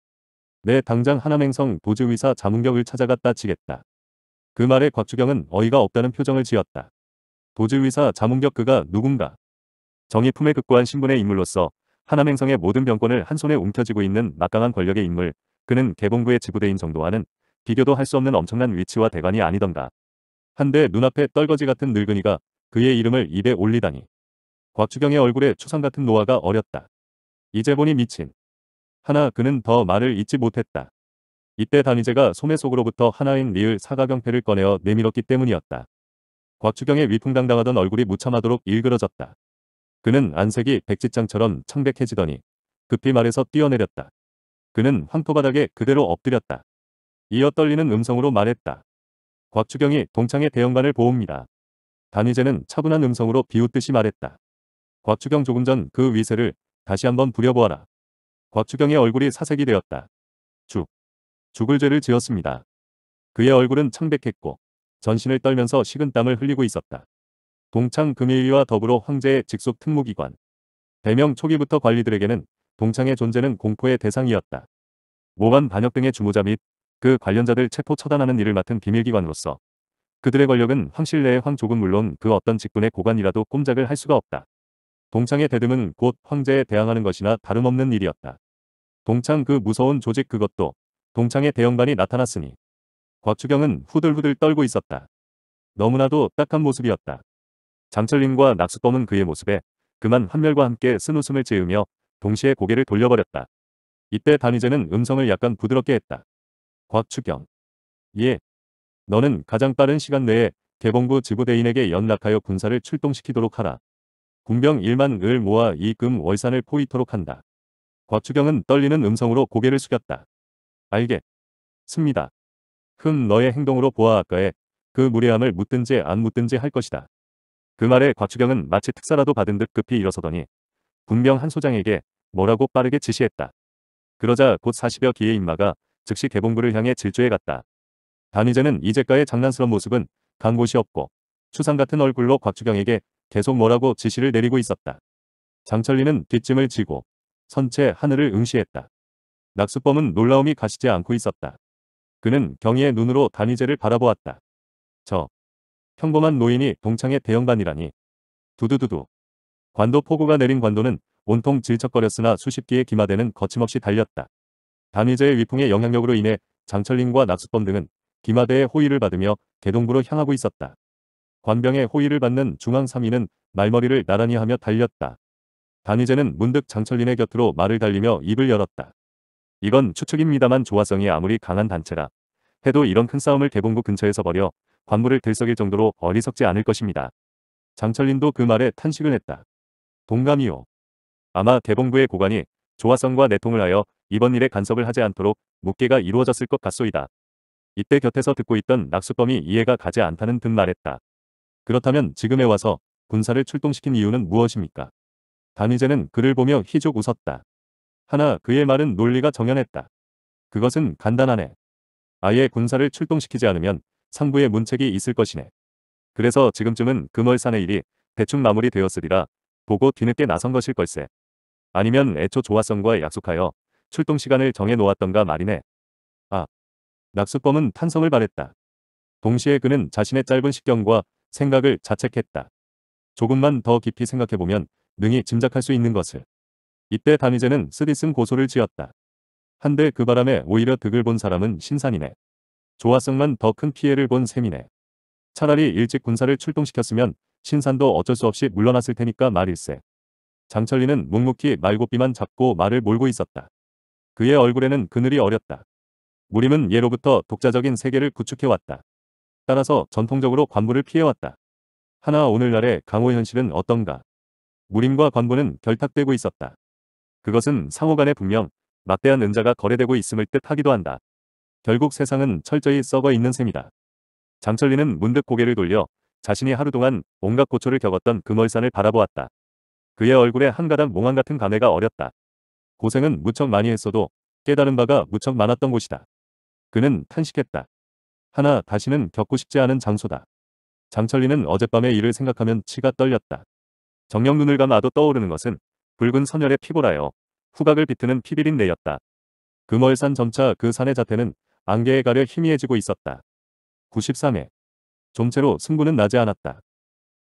내 당장 하나행성 도지의사 자문경을 찾아갔다 치겠다. 그 말에 곽주경은 어이가 없다는 표정을 지었다. 도지의사 자문격 그가 누군가. 정의 품에 극구한 신분의 인물로서 하남행성의 모든 병권을 한 손에 움켜쥐고 있는 막강한 권력의 인물, 그는 개봉부의 지부대인 정도와는 비교도 할 수 없는 엄청난 위치와 대관이 아니던가. 한데 눈앞에 떨거지 같은 늙은이가 그의 이름을 입에 올리다니. 곽주경의 얼굴에 추상 같은 노화가 어렸다. 이제 보니 미친. 하나 그는 더 말을 잊지 못했다. 이때 단위제가 소매 속으로부터 하나인 리을 사가경패를 꺼내어 내밀었기 때문이었다. 곽추경의 위풍당당하던 얼굴이 무참하도록 일그러졌다. 그는 안색이 백지장처럼 창백해지더니 급히 말에서 뛰어내렸다. 그는 황토바닥에 그대로 엎드렸다. 이어 떨리는 음성으로 말했다. 곽추경이 동창의 대형관을 보옵니다. 단위제는 차분한 음성으로 비웃듯이 말했다. 곽추경 조금 전 그 위세를 다시 한번 부려보아라. 곽추경의 얼굴이 사색이 되었다. 죽. 죽을 죄를 지었습니다. 그의 얼굴은 창백했고 전신을 떨면서 식은 땀을 흘리고 있었다. 동창 금일위와 더불어 황제의 직속 특무기관. 대명 초기부터 관리들에게는 동창의 존재는 공포의 대상이었다. 모반 반역 등의 주무자및 그 관련자들 체포 처단하는 일을 맡은 비밀기관으로서 그들의 권력은 황실내의 황족은 물론 그 어떤 직군의 고관이라도 꼼짝을 할 수가 없다. 동창의 대등은 곧 황제에 대항하는 것이나 다름없는 일이었다. 동창 그 무서운 조직 그것도 동창의 대형반이 나타났으니 곽추경은 후들후들 떨고 있었다. 너무나도 딱한 모습이었다. 장철림과 낙수검은 그의 모습에 그만 한멸과 함께 쓴웃음을 지으며 동시에 고개를 돌려버렸다. 이때 단위제는 음성을 약간 부드럽게 했다. 곽추경. 예. 너는 가장 빠른 시간 내에 개봉부 지부대인에게 연락하여 군사를 출동시키도록 하라. 군병 1만 을 모아 이 금 월산을 포위토록 한다. 곽추경은 떨리는 음성으로 고개를 숙였다. 알게. 습니다. 흠 너의 행동으로 보아 아까에 그 무례함을 묻든지 안 묻든지 할 것이다. 그 말에 곽추경은 마치 특사라도 받은 듯 급히 일어서더니 군병 한 소장에게 뭐라고 빠르게 지시했다. 그러자 곧 40여 기의 인마가 즉시 개봉부를 향해 질주해 갔다. 단위제는 이제까의 장난스러운 모습은 간 곳이 없고 추상 같은 얼굴로 곽추경에게 계속 뭐라고 지시를 내리고 있었다. 장철리는 뒷짐을 지고 선체 하늘을 응시했다. 낙수범은 놀라움이 가시지 않고 있었다. 그는 경의의 눈으로 단위제를 바라보았다. 저 평범한 노인이 동창의 대형반이라니. 두두두두. 관도 포구가 내린 관도는 온통 질척거렸으나 수십 기의 기마대는 거침없이 달렸다. 단위제의 위풍의 영향력으로 인해 장철린과 낙수범 등은 기마대의 호의를 받으며 개동부로 향하고 있었다. 관병의 호의를 받는 중앙 3위는 말머리를 나란히 하며 달렸다. 단희제는 문득 장철린의 곁으로 말을 달리며 입을 열었다. 이건 추측입니다만 조화성이 아무리 강한 단체라 해도 이런 큰 싸움을 개봉구 근처에서 벌여 관물을 들썩일 정도로 어리석지 않을 것입니다. 장철린도 그 말에 탄식을 했다. 동감이요. 아마 개봉구의 고관이 조화성과 내통을 하여 이번 일에 간섭을 하지 않도록 묵계가 이루어졌을 것 같소이다. 이때 곁에서 듣고 있던 낙수범이 이해가 가지 않다는 듯 말했다. 그렇다면 지금에 와서 군사를 출동시킨 이유는 무엇입니까? 다니제는 그를 보며 희죽 웃었다. 하나 그의 말은 논리가 정연했다. 그것은 간단하네. 아예 군사를 출동시키지 않으면 상부의 문책이 있을 것이네. 그래서 지금쯤은 금월산의 일이 대충 마무리되었으리라 보고 뒤늦게 나선 것일 걸세. 아니면 애초 조화성과 약속하여 출동 시간을 정해놓았던가 말이네. 아, 낙수범은 탄성을 바랬다 동시에 그는 자신의 짧은 식견과 생각을 자책했다. 조금만 더 깊이 생각해보면 능히 짐작할 수 있는 것을. 이때 단위제는 쓰디쓴 고소를 지었다. 한데 그 바람에 오히려 득을 본 사람은 신산이네. 조화성만 더 큰 피해를 본 셈이네. 차라리 일찍 군사를 출동시켰으면 신산도 어쩔 수 없이 물러났을 테니까 말일세. 장철리는 묵묵히 말고삐만 잡고 말을 몰고 있었다. 그의 얼굴에는 그늘이 어렸다. 무림은 예로부터 독자적인 세계를 구축해왔다. 따라서 전통적으로 관보를 피해왔다. 하나 오늘날의 강호 현실은 어떤가? 무림과 관부는 결탁되고 있었다. 그것은 상호간에 분명 막대한 은자가 거래되고 있음을 뜻하기도 한다. 결국 세상은 철저히 썩어 있는 셈이다. 장철리는 문득 고개를 돌려 자신이 하루 동안 온갖 고초를 겪었던 금월산을 바라보았다. 그의 얼굴에 한가닥 몽환 같은 감회가 어렸다. 고생은 무척 많이 했어도 깨달은 바가 무척 많았던 곳이다. 그는 탄식했다. 하나 다시는 겪고 싶지 않은 장소다. 장철리는 어젯밤의 일을 생각하면 치가 떨렸다. 정녕 눈을 감아도 떠오르는 것은 붉은 선열의 피보라요 후각을 비트는 피비린내였다. 금월산 그 점차 그 산의 자태는 안개에 가려 희미해지고 있었다. 93회 좀채로 승부는 나지 않았다.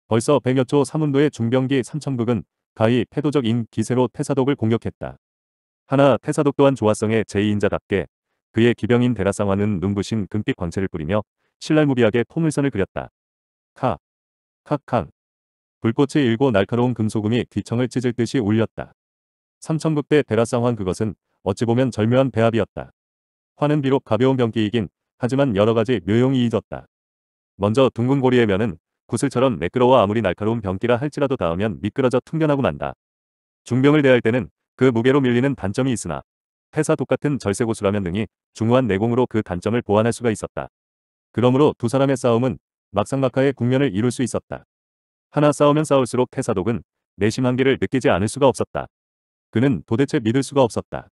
벌써 100여 초3운도의 중병기 삼천극은 가히 패도적인 기세로 태사독을 공격했다. 하나 태사독 또한 조화성의 제2인자답게 그의 기병인 데라상화는 눈부신 금빛 광채를 뿌리며 신랄무비하게 포물선을 그렸다. 카, 카캉. 불꽃이 일고 날카로운 금소금이 귀청을 찢을 듯이 울렸다. 삼천국대 데라상환 그것은 어찌 보면 절묘한 배합이었다. 화는 비록 가벼운 병기이긴 하지만 여러가지 묘용이 잊었다. 먼저 둥근 고리의 면은 구슬처럼 매끄러워 아무리 날카로운 병기라 할지라도 닿으면 미끄러져 퉁겨나고 만다. 중병을 대할 때는 그 무게로 밀리는 단점이 있으나 회사 똑같은 절세고수라면 등이 중후한 내공으로 그 단점을 보완할 수가 있었다. 그러므로 두 사람의 싸움은 막상막하의 국면을 이룰 수 있었다. 하나 싸우면 싸울수록 태사독은 내심 한계를 느끼지 않을 수가 없었다. 그는 도대체 믿을 수가 없었다.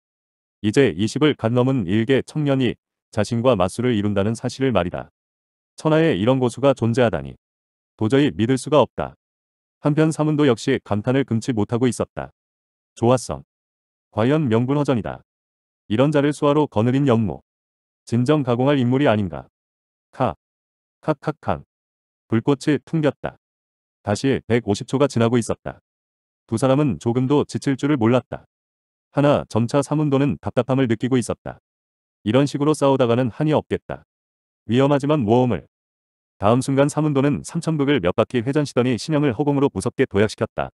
이제 20을 갓 넘은 일개 청년이 자신과 맞수를 이룬다는 사실을 말이다. 천하에 이런 고수가 존재하다니. 도저히 믿을 수가 없다. 한편 사문도 역시 감탄을 금치 못하고 있었다. 조화성. 과연 명분허전이다. 이런 자를 수하로 거느린 영모 진정 가공할 인물이 아닌가. 카. 카카캉. 불꽃이 풍겼다. 다시 150초가 지나고 있었다. 두 사람은 조금도 지칠 줄을 몰랐다. 하나 점차 사문도는 답답함을 느끼고 있었다. 이런 식으로 싸우다가는 한이 없겠다. 위험하지만 모험을. 다음 순간 사문도는 삼천극을 몇 바퀴 회전시더니 신형을 허공으로 무섭게 도약시켰다.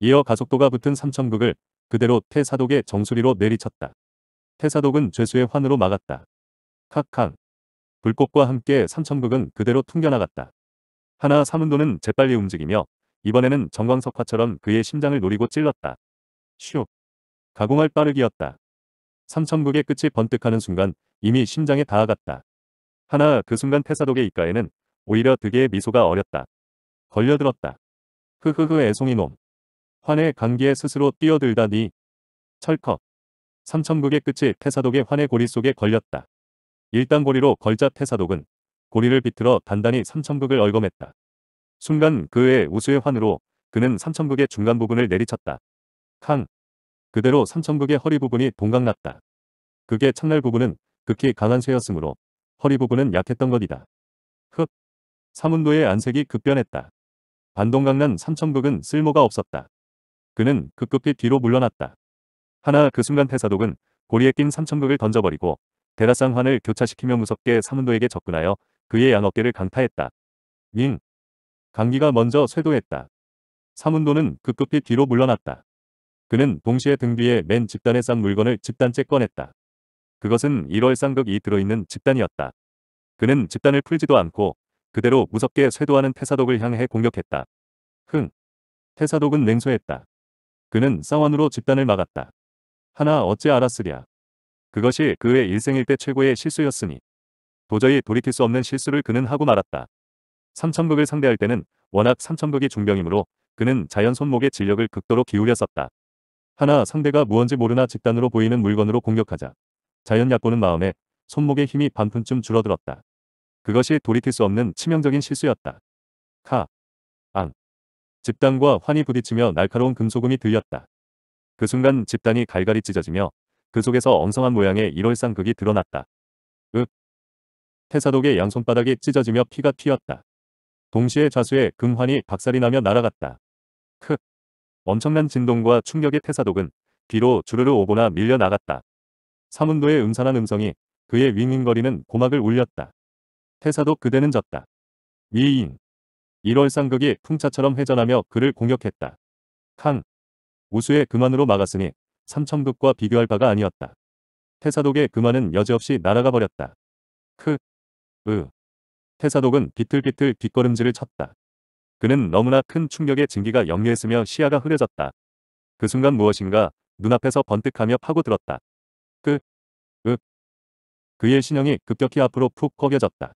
이어 가속도가 붙은 삼천극을 그대로 태사독의 정수리로 내리쳤다. 태사독은 죄수의 환으로 막았다. 칵칵. 불꽃과 함께 삼천극은 그대로 튕겨나갔다. 하나 사문도는 재빨리 움직이며 이번에는 정광석화처럼 그의 심장을 노리고 찔렀다. 슉. 가공할 빠르기였다. 삼천국의 끝이 번뜩하는 순간 이미 심장에 닿아갔다. 하나 그 순간 태사독의 입가에는 오히려 득의 미소가 어렸다. 걸려들었다. 흐흐흐 애송이놈. 환의 감기에 스스로 뛰어들다니. 철컥. 삼천국의 끝이 태사독의 환의 고리 속에 걸렸다. 일단 고리로 걸자 태사독은 고리를 비틀어 단단히 삼천국을 얼검했다. 순간 그의 우수의 환으로 그는 삼천국의 중간 부분을 내리쳤다. 캉! 그대로 삼천국의 허리 부분이 동강났다. 그게 창날 부분은 극히 강한 쇠였으므로 허리 부분은 약했던 것이다. 흡! 사문도의 안색이 급변했다. 반동강난 삼천국은 쓸모가 없었다. 그는 급급히 뒤로 물러났다. 하나 그 순간 태사독은 고리에 낀 삼천극을 던져버리고 대라쌍환을 교차시키며 무섭게 사문도에게 접근하여 그의 양어깨를 강타했다. 윙! 강기가 먼저 쇄도했다. 사문도는 급급히 뒤로 물러났다. 그는 동시에 등 뒤에 맨 집단에 싼 물건을 집단째 꺼냈다. 그것은 1월 쌍극이 들어있는 집단이었다. 그는 집단을 풀지도 않고 그대로 무섭게 쇄도하는 태사독을 향해 공격했다. 흥! 태사독은 냉소했다. 그는 쌍환으로 집단을 막았다. 하나 어찌 알았으랴. 그것이 그의 일생일 때 최고의 실수였으니 도저히 돌이킬 수 없는 실수를 그는 하고 말았다. 삼천극을 상대할 때는 워낙 삼천극이 중병이므로 그는 자연 손목의 진력을 극도로 기울였었다. 하나 상대가 무언지 모르나 집단으로 보이는 물건으로 공격하자 자연 약보는 마음에 손목의 힘이 반푼쯤 줄어들었다. 그것이 돌이킬 수 없는 치명적인 실수였다. 카, 앙. 집단과 환히 부딪히며 날카로운 금소금이 들렸다. 그 순간 집단이 갈갈이 찢어지며 그 속에서 엉성한 모양의 일월상극이 드러났다. 윽. 태사독의 양손바닥이 찢어지며 피가 튀었다. 동시에 좌수의 금환이 박살이 나며 날아갔다. 크. 엄청난 진동과 충격의 태사독은 뒤로 주르르 오거나 밀려 나갔다. 사문도의 음산한 음성이 그의 윙윙거리는 고막을 울렸다. 태사독 그대는 졌다. 위인. 일월상극이 풍차처럼 회전하며 그를 공격했다. 캉. 우수의 금환으로 막았으니 삼천극과 비교할 바가 아니었다. 태사독의 금환은 여지없이 날아가 버렸다. 크, 으. 태사독은 비틀비틀 뒷걸음질을 쳤다. 그는 너무나 큰 충격의 증기가 역류했으며 시야가 흐려졌다. 그 순간 무엇인가 눈앞에서 번뜩하며 파고들었다. 끄, 으. 그의 신형이 급격히 앞으로 푹 꺾여졌다.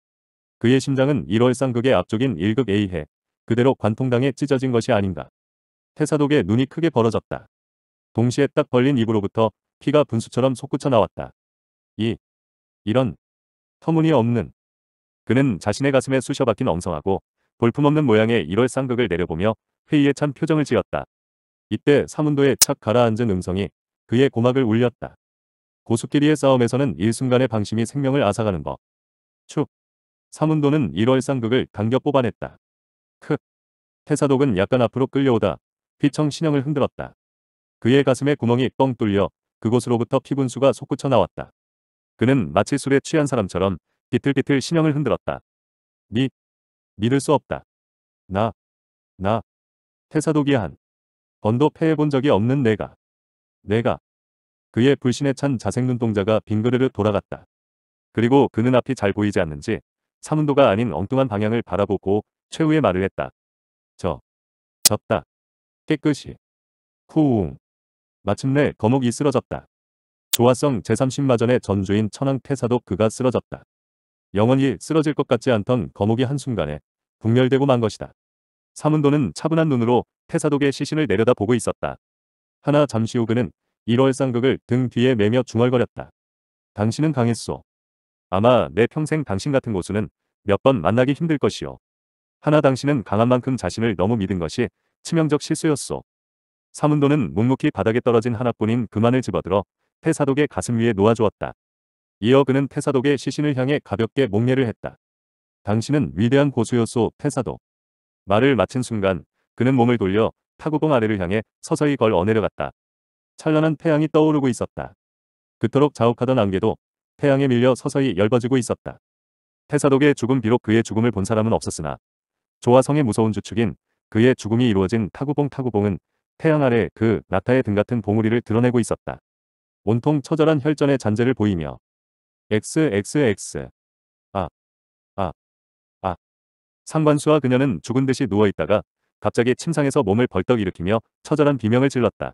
그의 심장은 1월 상극의 앞쪽인 1극 A해 그대로 관통당에 찢어진 것이 아닌가. 태사독에 눈이 크게 벌어졌다. 동시에 딱 벌린 입으로부터 피가 분수처럼 솟구쳐 나왔다. 이 이런 터무니없는 그는 자신의 가슴에 쑤셔박힌 엉성하고 볼품없는 모양의 1월 쌍극을 내려보며 회의에 찬 표정을 지었다. 이때 사문도의 착 가라앉은 음성이 그의 고막을 울렸다. 고수끼리의 싸움에서는 일순간의 방심이 생명을 앗아가는 것. 축. 사문도는 1월 쌍극을 당겨 뽑아냈다. 크. 태사독은 약간 앞으로 끌려오다 피청 신형을 흔들었다. 그의 가슴에 구멍이 뻥 뚫려 그곳으로부터 피분수가 솟구쳐 나왔다. 그는 마치 술에 취한 사람처럼 비틀비틀 신형을 흔들었다. 미, 믿을 수 없다. 나, 나, 태사도기한 번도 패해본 적이 없는 내가. 내가. 그의 불신에 찬 자색 눈동자가 빙그르르 돌아갔다. 그리고 그는 앞이 잘 보이지 않는지 사문도가 아닌 엉뚱한 방향을 바라보고 최후의 말을 했다. 저, 졌다. 깨끗이. 후웅. 마침내 거목이 쓰러졌다. 조화성 제30마전의 전주인 천황 태사도 그가 쓰러졌다. 영원히 쓰러질 것 같지 않던 거목이 한순간에 분멸되고 만 것이다. 사문도는 차분한 눈으로 태사독의 시신을 내려다보고 있었다. 하나 잠시 후 그는 1월 쌍극을 등 뒤에 매며 중얼거렸다. 당신은 강했소. 아마 내 평생 당신 같은 고수는 몇 번 만나기 힘들 것이오. 하나 당신은 강한 만큼 자신을 너무 믿은 것이 치명적 실수였소. 사문도는 묵묵히 바닥에 떨어진 하나뿐인 그만을 집어들어 태사독의 가슴 위에 놓아주었다. 이어 그는 태사독의 시신을 향해 가볍게 목례를 했다. 당신은 위대한 고수였소 태사독. 말을 마친 순간 그는 몸을 돌려 타구봉 아래를 향해 서서히 걸어 내려갔다. 찬란한 태양이 떠오르고 있었다. 그토록 자욱하던 안개도 태양에 밀려 서서히 열아지고 있었다. 태사독의 죽음 비록 그의 죽음을 본 사람은 없었으나 조화성의 무서운 주축인 그의 죽음이 이루어진 타구봉 타구봉은 태양 아래 그 나타의 등 같은 봉우리를 드러내고 있었다. 온통 처절한 혈전의 잔재를 보이며 XXX 아, 아, 아 상관수와 그녀는 죽은 듯이 누워있다가 갑자기 침상에서 몸을 벌떡 일으키며 처절한 비명을 질렀다.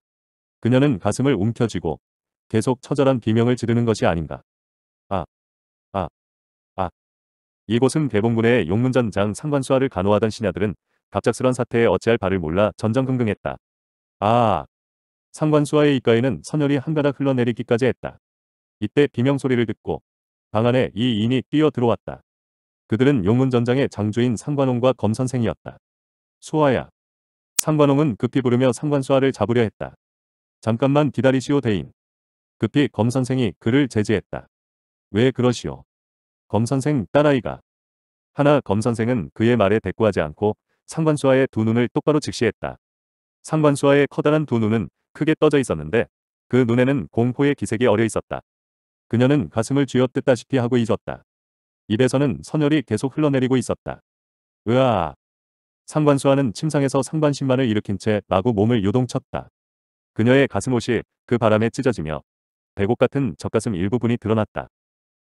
그녀는 가슴을 움켜쥐고 계속 처절한 비명을 지르는 것이 아닌가. 아, 아, 아. 이곳은 대봉군의 용문전장 상관수화를 간호하던 신하들은 갑작스런 사태에 어찌할 바를 몰라 전전긍긍했다. 아! 상관수와의 입가에는 선열이 한 가닥 흘러내리기까지 했다. 이때 비명 소리를 듣고 방 안에 이 인이 뛰어 들어왔다. 그들은 용문전장의 장주인 상관홍과 검선생이었다. 수아야. 상관홍은 급히 부르며 상관수아를 잡으려 했다. 잠깐만 기다리시오 대인. 급히 검선생이 그를 제지했다. 왜 그러시오. 검선생 딸아이가. 하나 검선생은 그의 말에 대꾸하지 않고 상관수아의두 눈을 똑바로 직시했다. 상관수아의 커다란 두 눈은 크게 떠져 있었는데 그 눈에는 공포의 기색이 어려 있었다. 그녀는 가슴을 쥐어뜯다시피 하고 잊었다. 입에서는 선혈이 계속 흘러내리고 있었다. 으아! 상관수아는 침상에서 상반신만을 일으킨 채 마구 몸을 요동쳤다. 그녀의 가슴옷이 그 바람에 찢어지며 배곡 같은 젖가슴 일부분이 드러났다.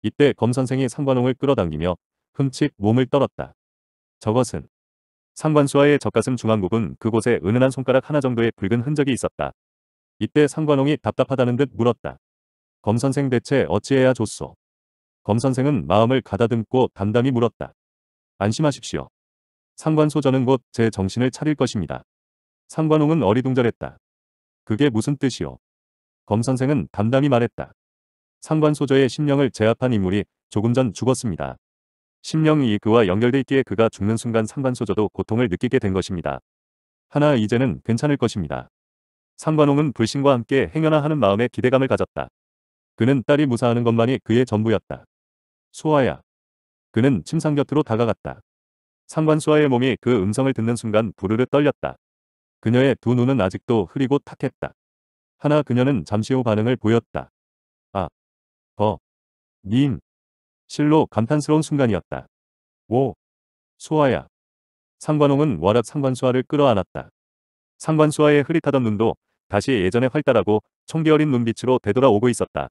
이때 검선생이 상관홍을 끌어당기며 흠칫 몸을 떨었다. 저것은 상관수와의 젖가슴 중앙부분 그곳에 은은한 손가락 하나 정도의 붉은 흔적이 있었다. 이때 상관홍이 답답하다는 듯 물었다. 검선생 대체 어찌해야 좋소? 검선생은 마음을 가다듬고 담담히 물었다. 안심하십시오. 상관소 저는 곧 제 정신을 차릴 것입니다. 상관홍은 어리둥절했다. 그게 무슨 뜻이오? 검선생은 담담히 말했다. 상관소저의 심령을 제압한 인물이 조금 전 죽었습니다. 심령이 그와 연결돼 있기에 그가 죽는 순간 상관소저도 고통을 느끼게 된 것입니다. 하나 이제는 괜찮을 것입니다. 상관홍은 불신과 함께 행여나 하는 마음에 기대감을 가졌다. 그는 딸이 무사하는 것만이 그의 전부였다. 수아야. 그는 침상 곁으로 다가갔다. 상관수아의 몸이 그 음성을 듣는 순간 부르르 떨렸다. 그녀의 두 눈은 아직도 흐리고 탁했다. 하나 그녀는 잠시 후 반응을 보였다. 아. 버. 어, 님. 실로 감탄스러운 순간이었다. 오! 수아야. 상관홍은 와락 상관수아를 끌어안았다. 상관수아의 흐릿하던 눈도 다시 예전에 활달하고 총기 어린 눈빛으로 되돌아오고 있었다.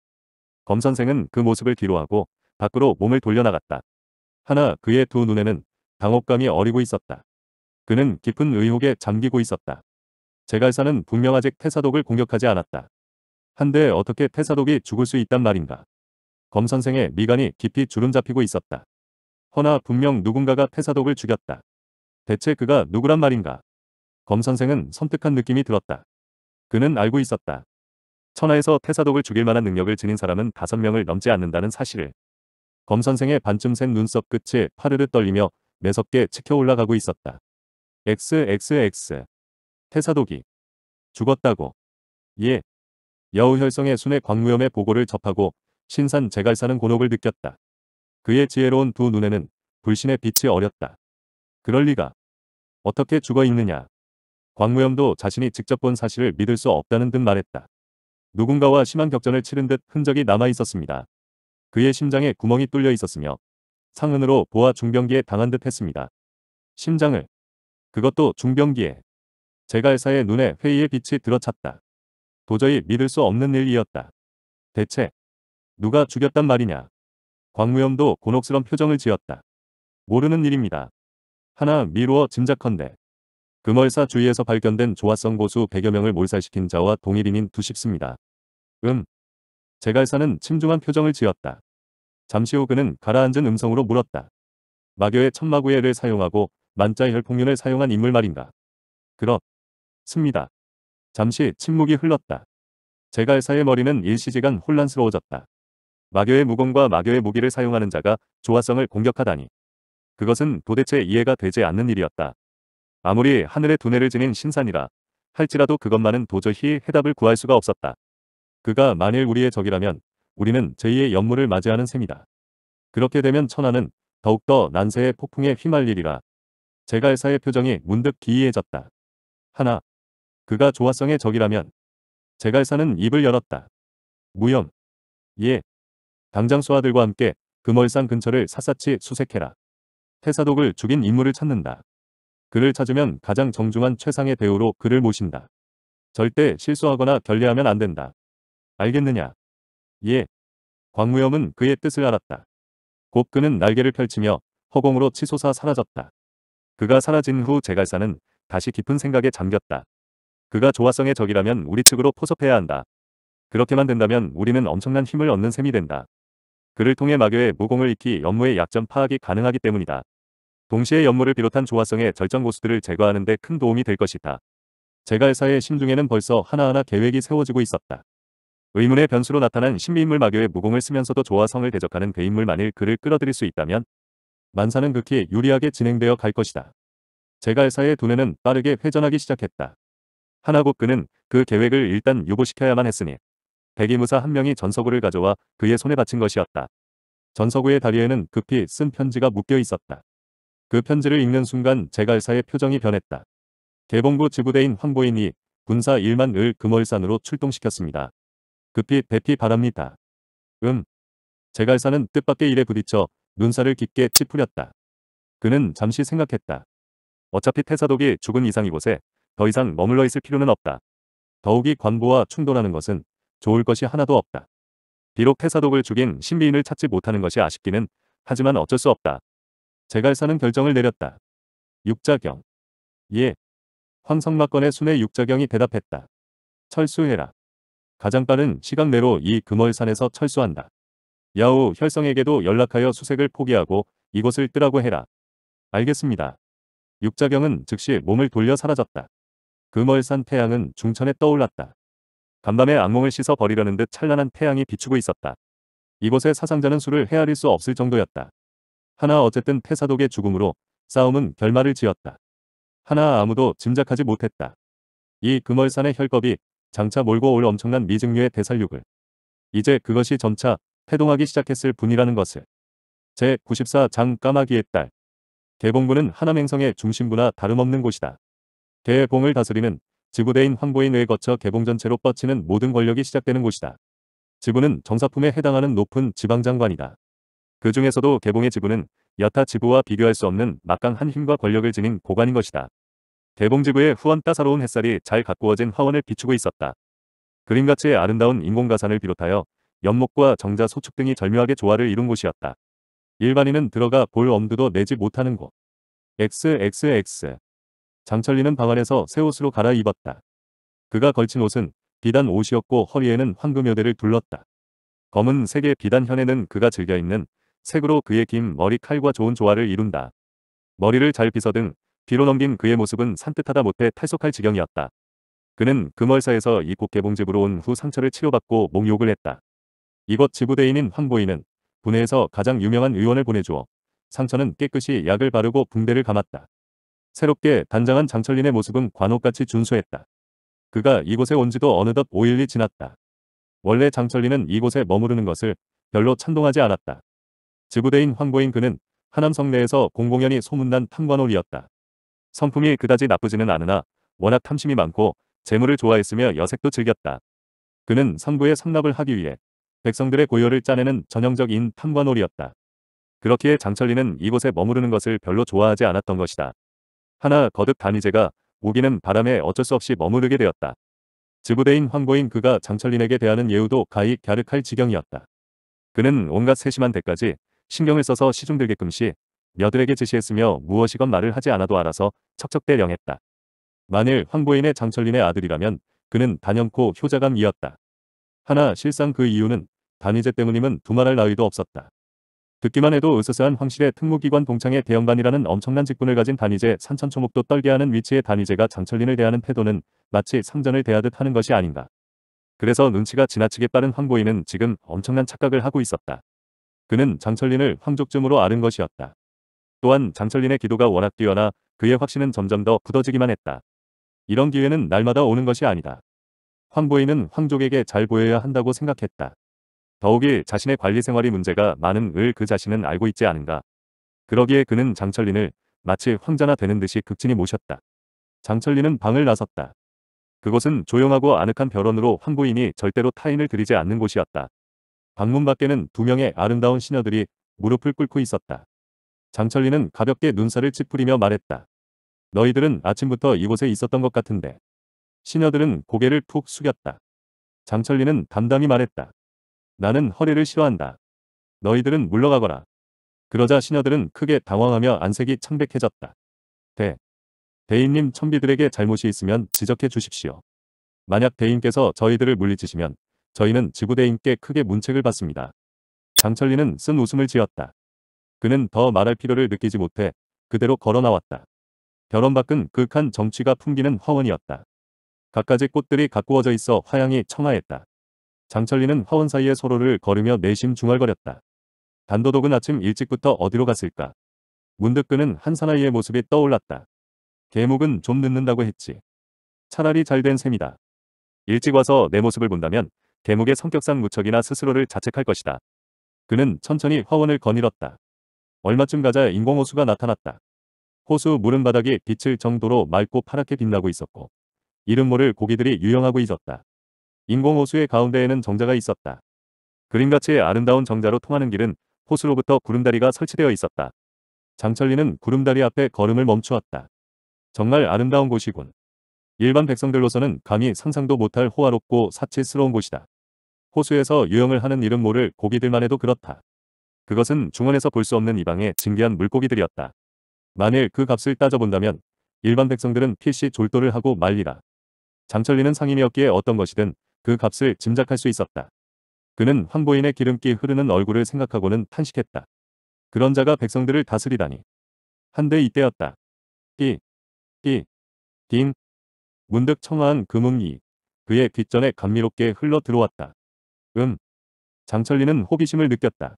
검선생은 그 모습을 뒤로하고 밖으로 몸을 돌려나갔다. 하나 그의 두 눈에는 당혹감이 어리고 있었다. 그는 깊은 의혹에 잠기고 있었다. 제갈사는 분명 아직 태사독을 공격하지 않았다. 한데 어떻게 태사독이 죽을 수 있단 말인가. 검 선생의 미간이 깊이 주름 잡히고 있었다. 허나 분명 누군가가 태사독을 죽였다. 대체 그가 누구란 말인가? 검 선생은 섬뜩한 느낌이 들었다. 그는 알고 있었다. 천하에서 태사독을 죽일 만한 능력을 지닌 사람은 다섯 명을 넘지 않는다는 사실을. 검 선생의 반쯤 센 눈썹 끝이 파르르 떨리며 매섭게 치켜 올라가고 있었다. XXX. 태사독이. 죽었다고. 예. 여우혈성의 순회 광무염의 보고를 접하고 신산 제갈사는 곤혹을 느꼈다. 그의 지혜로운 두 눈에는 불신의 빛이 어렸다. 그럴 리가. 어떻게 죽어 있느냐. 광무염도 자신이 직접 본 사실을 믿을 수 없다는 듯 말했다. 누군가와 심한 격전을 치른 듯 흔적이 남아 있었습니다. 그의 심장에 구멍이 뚫려 있었으며 상흔으로 보아 중병기에 당한 듯 했습니다. 심장을. 그것도 중병기에. 제갈사의 눈에 회의의 빛이 들어찼다. 도저히 믿을 수 없는 일이었다. 대체 누가 죽였단 말이냐. 광무염도 곤혹스런 표정을 지었다. 모르는 일입니다. 하나 미루어 짐작컨대. 금월사 주위에서 발견된 조화성 고수 100여 명을 몰살시킨 자와 동일인인 두십습니다. 음. 제갈사는 침중한 표정을 지었다. 잠시 후 그는 가라앉은 음성으로 물었다. 마교의 천마구애를 사용하고 만자 혈폭륜을 사용한 인물 말인가. 그렇습니다. 잠시 침묵이 흘렀다. 제갈사의 머리는 일시지간 혼란스러워졌다. 마교의 무공과 마교의 무기를 사용하는 자가 조화성을 공격하다니. 그것은 도대체 이해가 되지 않는 일이었다. 아무리 하늘의 두뇌를 지닌 신산이라 할지라도 그것만은 도저히 해답을 구할 수가 없었다. 그가 만일 우리의 적이라면 우리는 제2의 연무를 맞이하는 셈이다. 그렇게 되면 천하는 더욱더 난세의 폭풍에 휘말리리라. 제갈사의 표정이 문득 기이해졌다. 하나. 그가 조화성의 적이라면 제갈사는 입을 열었다. 무염. 예. 당장 소아들과 함께 금월산 근처를 샅샅이 수색해라. 태사독을 죽인 인물을 찾는다. 그를 찾으면 가장 정중한 최상의 배우로 그를 모신다. 절대 실수하거나 결례하면 안 된다. 알겠느냐? 예. 광무염은 그의 뜻을 알았다. 곧 그는 날개를 펼치며 허공으로 치솟아 사라졌다. 그가 사라진 후 제갈사는 다시 깊은 생각에 잠겼다. 그가 조화성의 적이라면 우리 측으로 포섭해야 한다. 그렇게만 된다면 우리는 엄청난 힘을 얻는 셈이 된다. 그를 통해 마교의 무공을 익히 연무의 약점 파악이 가능하기 때문이다. 동시에 연무를 비롯한 조화성의 절정 고수들을 제거하는 데 큰 도움이 될 것이다. 제갈사의 심중에는 벌써 하나하나 계획이 세워지고 있었다. 의문의 변수로 나타난 신비인물 마교의 무공을 쓰면서도 조화성을 대적하는 대인물만일 그를 끌어들일 수 있다면 만사는 극히 유리하게 진행되어 갈 것이다. 제갈사의 두뇌는 빠르게 회전하기 시작했다. 하나고 그는 그 계획을 일단 유보시켜야만 했으니 대기무사한 명이 전서구를 가져와 그의 손에 바친 것이었다. 전서구의 다리에는 급히 쓴 편지가 묶여 있었다. 그 편지를 읽는 순간 제갈사의 표정이 변했다. 개봉부 지부대인 황보인이 군사 1만 을 금월산으로 출동시켰습니다. 급히 대피 바랍니다. 음. 제갈사는 뜻밖의 일에 부딪혀 눈살을 깊게 찌푸렸다. 그는 잠시 생각했다. 어차피 태사독이 죽은 이상 이곳에 더 이상 머물러 있을 필요는 없다. 더욱이 관보와 충돌하는 것은 좋을 것이 하나도 없다. 비록 태사독을 죽인 신비인을 찾지 못하는 것이 아쉽기는 하지만 어쩔 수 없다. 제갈사는 결정을 내렸다. 육자경. 예. 황성막건의 순회 육자경이 대답했다. 철수해라. 가장 빠른 시간 내로 이 금월산에서 철수한다. 야후 혈성에게도 연락하여 수색을 포기하고 이곳을 뜨라고 해라. 알겠습니다. 육자경은 즉시 몸을 돌려 사라졌다. 금월산 태양은 중천에 떠올랐다. 간밤에 악몽을 씻어 버리려는 듯 찬란한 태양이 비추고 있었다. 이곳의 사상자는 수를 헤아릴 수 없을 정도였다. 하나 어쨌든 태사독의 죽음으로 싸움은 결말을 지었다. 하나 아무도 짐작하지 못했다. 이 금월산의 혈겁이 장차 몰고 올 엄청난 미증류의 대살육을 이제 그것이 점차 태동하기 시작했을 뿐이라는 것을 제94장 까마귀의 딸개봉군는 하남행성의 중심부나 다름없는 곳이다. 개봉을 다스리는 지구대인 황보인을 거쳐 개봉 전체로 뻗치는 모든 권력이 시작되는 곳이다. 지구는 정사품에 해당하는 높은 지방장관이다. 그 중에서도 개봉의 지구는 여타 지구와 비교할 수 없는 막강한 힘과 권력을 지닌 고관인 것이다. 개봉 지구의 후원 따사로운 햇살이 잘 가꾸어진 화원을 비추고 있었다. 그림같이 아름다운 인공가산을 비롯하여 연목과 정자 소축 등이 절묘하게 조화를 이룬 곳이었다. 일반인은 들어가 볼 엄두도 내지 못하는 곳. XXX 장철리는 방 안에서 새 옷으로 갈아입었다. 그가 걸친 옷은 비단 옷이었고 허리에는 황금여대를 둘렀다. 검은 색의 비단 현에는 그가 즐겨 입는 색으로 그의 긴 머리 칼과 좋은 조화를 이룬다. 머리를 잘 빗어등 뒤로 넘긴 그의 모습은 산뜻하다 못해 탈속할 지경이었다. 그는 금월사에서 이 곡개봉집으로 온 후 상처를 치료받고 목욕을 했다. 이곳 지부대인인 황보이는 분해에서 가장 유명한 의원을 보내주어 상처는 깨끗이 약을 바르고 붕대를 감았다. 새롭게 단장한 장철린의 모습은 관옥같이 준수했다. 그가 이곳에 온 지도 어느덧 5일이 지났다. 원래 장철린은 이곳에 머무르는 것을 별로 찬동하지 않았다. 지부대인 황보인 그는 하남 성내에서 공공연히 소문난 탐관홀이었다. 성품이 그다지 나쁘지는 않으나 워낙 탐심이 많고 재물을 좋아했으며 여색도 즐겼다. 그는 성부의 상납을 하기 위해 백성들의 고요를 짜내는 전형적인 탐관홀이었다. 그렇기에 장철리는 이곳에 머무르는 것을 별로 좋아하지 않았던 것이다. 하나 거듭 단위제가 오기는 바람에 어쩔 수 없이 머무르게 되었다. 지부대인 황보인 그가 장철린에게 대하는 예우도 가히 갸륵할 지경이었다. 그는 온갖 세심한 데까지 신경을 써서 시중들게끔시 며들에게 지시했으며 무엇이건 말을 하지 않아도 알아서 척척대령했다. 만일 황보인의 장철린의 아들이라면 그는 단연코 효자감이었다. 하나 실상 그 이유는 단위제 때문임은 두말할 나위도 없었다. 듣기만 해도 으스스한 황실의 특무기관 동창의 대영관이라는 엄청난 직분을 가진 단위제 산천초목도 떨게 하는 위치의 단위제가 장철린을 대하는 태도는 마치 상전을 대하듯 하는 것이 아닌가. 그래서 눈치가 지나치게 빠른 황보인은 지금 엄청난 착각을 하고 있었다. 그는 장철린을 황족쯤으로 아는 것이었다. 또한 장철린의 기도가 워낙 뛰어나 그의 확신은 점점 더 굳어지기만 했다. 이런 기회는 날마다 오는 것이 아니다. 황보인은 황족에게 잘 보여야 한다고 생각했다. 더욱이 자신의 관리 생활이 문제가 많은 을 그 자신은 알고 있지 않은가. 그러기에 그는 장철린을 마치 황자나 되는 듯이 극진히 모셨다. 장철린은 방을 나섰다. 그곳은 조용하고 아늑한 벼원으로 황부인이 절대로 타인을 들이지 않는 곳이었다. 방문 밖에는 두 명의 아름다운 시녀들이 무릎을 꿇고 있었다. 장철리는 가볍게 눈살을 찌푸리며 말했다. 너희들은 아침부터 이곳에 있었던 것 같은데. 시녀들은 고개를 푹 숙였다. 장철리는 담담히 말했다. 나는 허리를 싫어한다. 너희들은 물러가거라. 그러자 신녀들은 크게 당황하며 안색이 창백해졌다. 대. 대인님 천비들에게 잘못이 있으면 지적해 주십시오. 만약 대인께서 저희들을 물리치시면 저희는 지구대인께 크게 문책을 받습니다. 장철리는 쓴 웃음을 지었다. 그는 더 말할 필요를 느끼지 못해 그대로 걸어 나왔다. 결혼 밖은 극한 정취가 풍기는 화원이었다. 갖가지 꽃들이 가꾸어져 있어 화양이 청하했다. 장철리는 허원 사이에 서로를 걸으며 내심 중얼거렸다. 단도독은 아침 일찍부터 어디로 갔을까? 문득 그는 한 사나이의 모습이 떠올랐다. 개목은 좀 늦는다고 했지. 차라리 잘 된 셈이다. 일찍 와서 내 모습을 본다면 개목의 성격상 무척이나 스스로를 자책할 것이다. 그는 천천히 화원을 거닐었다. 얼마쯤 가자 인공호수가 나타났다. 호수 물은 바닥이 빛을 정도로 맑고 파랗게 빛나고 있었고 이름 모를 고기들이 유영하고 있었다. 인공호수의 가운데에는 정자가 있었다. 그림같이 아름다운 정자로 통하는 길은 호수로부터 구름다리가 설치되어 있었다. 장철리는 구름다리 앞에 걸음을 멈추었다. 정말 아름다운 곳이군. 일반 백성들로서는 감히 상상도 못할 호화롭고 사치스러운 곳이다. 호수에서 유형을 하는 이름 모를 고기들만 해도 그렇다. 그것은 중원에서 볼 수 없는 이방의 진귀한 물고기들이었다. 만일 그 값을 따져본다면 일반 백성들은 필시 졸도를 하고 말리라. 장철리는 상인이었기에 어떤 것이든 그 값을 짐작할 수 있었다. 그는 황보인의 기름기 흐르는 얼굴을 생각하고는 탄식했다. 그런 자가 백성들을 다스리다니. 한데 이때였다. 띠, 띠, 딘. 문득 청아한 금음이 그의 귓전에 감미롭게 흘러 들어왔다. 음. 장철리는 호기심을 느꼈다.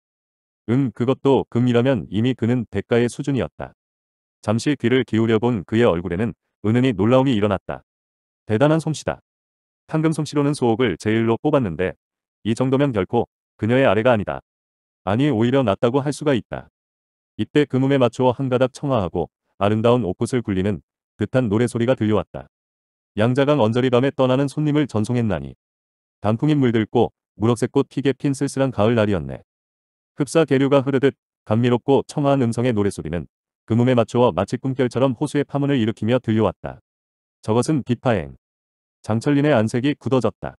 음 그것도 금이라면 이미 그는 대가의 수준이었다. 잠시 귀를 기울여 본 그의 얼굴에는 은은히 놀라움이 일어났다. 대단한 솜씨다. 황금솜씨로는 수옥을 제일로 뽑았는데 이 정도면 결코 그녀의 아래가 아니다. 아니 오히려 낫다고 할 수가 있다. 이때 그 몸에 맞추어 한 가닥 청아하고 아름다운 옷굿을 굴리는 듯한 노래소리가 들려왔다. 양자강 언저리 밤에 떠나는 손님을 전송했나니 단풍잎 물들고 무럭새꽃 피게 핀 쓸쓸한 가을날이었네. 흡사 계류가 흐르듯 감미롭고 청아한 음성의 노래소리는 그 몸에 맞추어 마치 꿈결처럼 호수의 파문을 일으키며 들려왔다. 저것은 비파행. 장철린의 안색이 굳어졌다.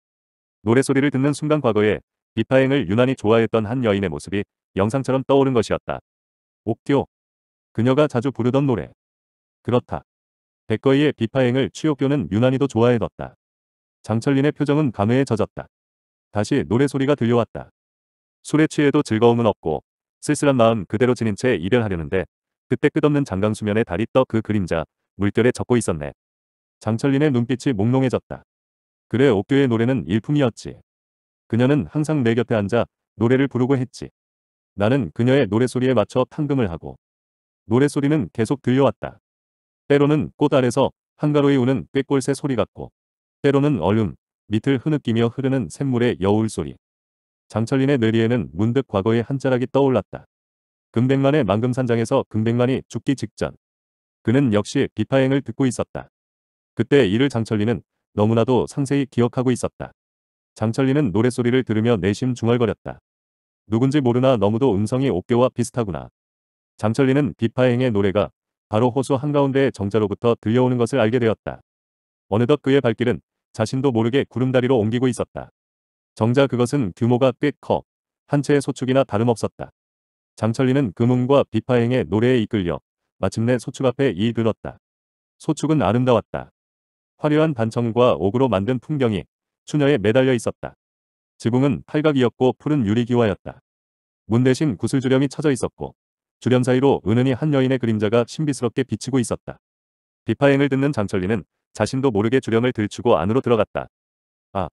노래소리를 듣는 순간 과거에 비파행을 유난히 좋아했던 한 여인의 모습이 영상처럼 떠오른 것이었다. 옥교. 그녀가 자주 부르던 노래. 그렇다. 백거이의 비파행을 취옥교는 유난히도 좋아해뒀다. 장철린의 표정은 감회에 젖었다. 다시 노래소리가 들려왔다. 술에 취해도 즐거움은 없고 쓸쓸한 마음 그대로 지닌 채 일을 하려는데 그때 끝없는 장강수면의 달이 떠 그 그림자 물결에 젖고 있었네. 장철린의 눈빛이 몽롱해졌다. 그래 옥교의 노래는 일품이었지. 그녀는 항상 내 곁에 앉아 노래를 부르고 했지. 나는 그녀의 노래소리에 맞춰 탕금을 하고 노래소리는 계속 들려왔다. 때로는 꽃 아래서 한가로이 우는 꾀꼴새 소리 같고 때로는 얼음 밑을 흐느끼며 흐르는 샘물의 여울 소리. 장철린의 뇌리에는 문득 과거의 한 자락이 떠올랐다. 금백만의 만금산장에서 금백만이 죽기 직전. 그는 역시 비파행을 듣고 있었다. 그때 이를 장철리는 너무나도 상세히 기억하고 있었다. 장철리는 노래소리를 들으며 내심 중얼거렸다. 누군지 모르나 너무도 음성이 옥교와 비슷하구나. 장철리는 비파행의 노래가 바로 호수 한가운데의 정자로부터 들려오는 것을 알게 되었다. 어느덧 그의 발길은 자신도 모르게 구름다리로 옮기고 있었다. 정자 그것은 규모가 꽤 커 한 채의 소축이나 다름없었다. 장철리는 금음과 비파행의 노래에 이끌려 마침내 소축 앞에 이들었다 소축은 아름다웠다. 화려한 반청과 옥으로 만든 풍경이 추녀에 매달려 있었다. 지붕은 팔각이었고 푸른 유리기와였다. 문 대신 구슬주렴이 쳐져 있었고 주렴 사이로 은은히 한 여인의 그림자가 신비스럽게 비치고 있었다. 비파행을 듣는 장철리는 자신도 모르게 주렴을 들추고 안으로 들어갔다. 아.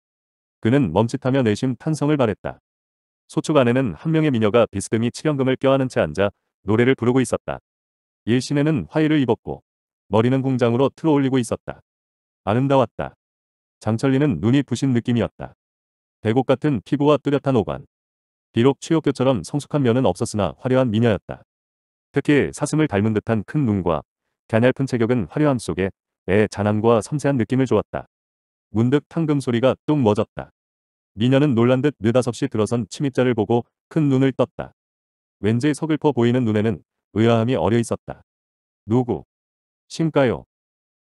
그는 멈칫하며 내심 탄성을 바랬다 소축 안에는 한 명의 미녀가 비스듬히 칠연금을 껴안은 채 앉아 노래를 부르고 있었다. 일신에는 화의를 입었고 머리는 공장으로 틀어올리고 있었다. 아름다웠다. 장철리는 눈이 부신 느낌이었다. 배곡 같은 피부와 뚜렷한 오관. 비록 취옥교처럼 성숙한 면은 없었으나 화려한 미녀였다. 특히 사슴을 닮은 듯한 큰 눈과 갸냘픈 체격은 화려함 속에 애 잔함과 섬세한 느낌을 주었다. 문득 탕금 소리가 뚝 멎었다. 미녀는 놀란 듯 느닷없이 들어선 침입자를 보고 큰 눈을 떴다. 왠지 서글퍼 보이는 눈에는 의아함이 어려 있었다. 누구? 심가요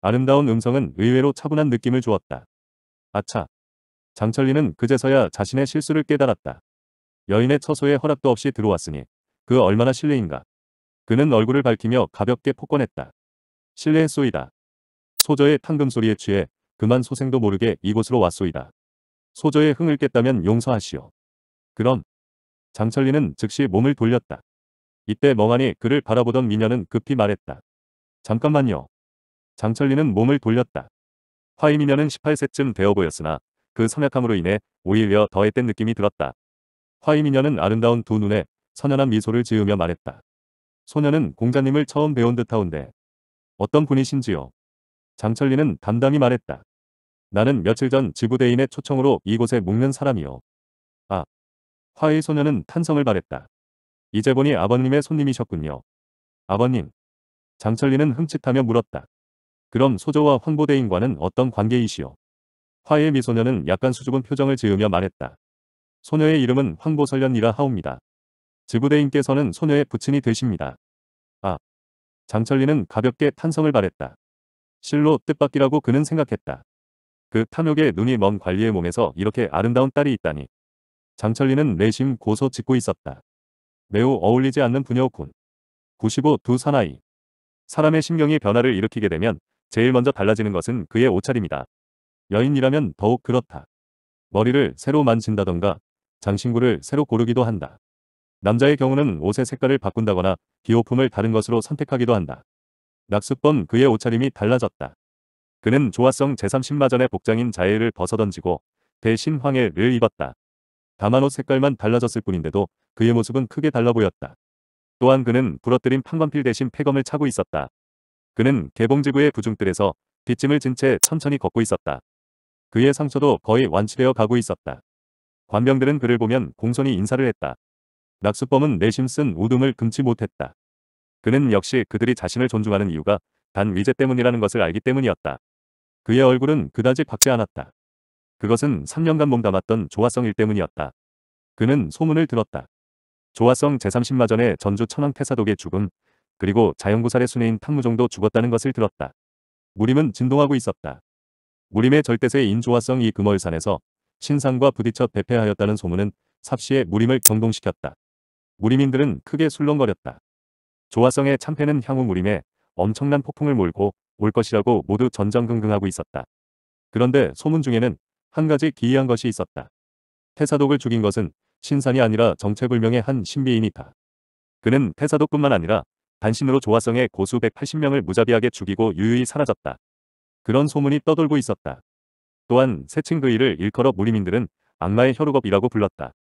아름다운 음성은 의외로 차분한 느낌을 주었다. 아차. 장철리는 그제서야 자신의 실수를 깨달았다. 여인의 처소에 허락도 없이 들어왔으니 그 얼마나 실례인가. 그는 얼굴을 밝히며 가볍게 폭권했다. 실례했소이다. 소저의 탕금 소리에 취해 그만 소생도 모르게 이곳으로 왔소이다. 소저의 흥을 깼다면 용서하시오. 그럼 장철리는 즉시 몸을 돌렸다. 이때 멍하니 그를 바라보던 미녀는 급히 말했다. 잠깐만요. 장철리는 몸을 돌렸다. 화이미녀는 18세쯤 되어 보였으나 그 선약함으로 인해 오히려 더했던 느낌이 들었다. 화이미녀는 아름다운 두 눈에 선연한 미소를 지으며 말했다. 소녀는 공자님을 처음 배운 듯하운데 어떤 분이신지요? 장철리는 담담히 말했다. 나는 며칠 전 지부대인의 초청으로 이곳에 묵는 사람이요. 아. 화이 소녀는 탄성을 발했다. 이제 보니 아버님의 손님이셨군요. 아버님. 장철리는 흠칫하며 물었다. 그럼 소조와 황보대인과는 어떤 관계이시오? 화의 미소녀는 약간 수줍은 표정을 지으며 말했다. 소녀의 이름은 황보설련이라 하옵니다. 지부대인께서는 소녀의 부친이 되십니다. 아. 장철리는 가볍게 탄성을 바랬다. 실로 뜻밖이라고 그는 생각했다. 그 탐욕에 눈이 먼 관리의 몸에서 이렇게 아름다운 딸이 있다니. 장철리는 내심 고소 짓고 있었다. 매우 어울리지 않는 부녀군. 95 두 사나이. 사람의 심경이 변화를 일으키게 되면 제일 먼저 달라지는 것은 그의 옷차림이다. 여인이라면 더욱 그렇다. 머리를 새로 만진다던가 장신구를 새로 고르기도 한다. 남자의 경우는 옷의 색깔을 바꾼다거나 비호품을 다른 것으로 선택하기도 한다. 낙수범 그의 옷차림이 달라졌다. 그는 조화성 제30마전의 복장인 자해를 벗어던지고 대신 황해를 입었다. 다만 옷 색깔만 달라졌을 뿐인데도 그의 모습은 크게 달라 보였다. 또한 그는 부러뜨린 판관필 대신 폐검을 차고 있었다. 그는 개봉지구의 부중들에서 뒷짐을 진 채 천천히 걷고 있었다. 그의 상처도 거의 완치되어 가고 있었다. 관병들은 그를 보면 공손히 인사를 했다. 낙수범은 내심 쓴 우둠을 금치 못했다. 그는 역시 그들이 자신을 존중하는 이유가 단 위제 때문이라는 것을 알기 때문이었다. 그의 얼굴은 그다지 밝지 않았다. 그것은 3년간 몸담았던 조화성일 때문이었다. 그는 소문을 들었다. 조화성 제30마전의 전주 천황태사독의 죽음, 그리고 자연구살의 순애인 탐무종도 죽었다는 것을 들었다. 무림은 진동하고 있었다. 무림의 절대세의 인조화성이 금월산에서 신상과 부딪혀 대패하였다는 소문은 삽시에 무림을 경동시켰다. 무림인들은 크게 술렁거렸다. 조화성의 참패는 향후 무림에 엄청난 폭풍을 몰고 올 것이라고 모두 전전긍긍하고 있었다. 그런데 소문 중에는 한 가지 기이한 것이 있었다. 태사독을 죽인 것은 신산이 아니라 정체불명의 한 신비인이다. 그는 태사독뿐만 아니라 단신으로 조화성의 고수 180명을 무자비하게 죽이고 유유히 사라졌다. 그런 소문이 떠돌고 있었다. 또한 세칭 그이를 일컬어 무리민들은 악마의 혈우겁이라고 불렀다.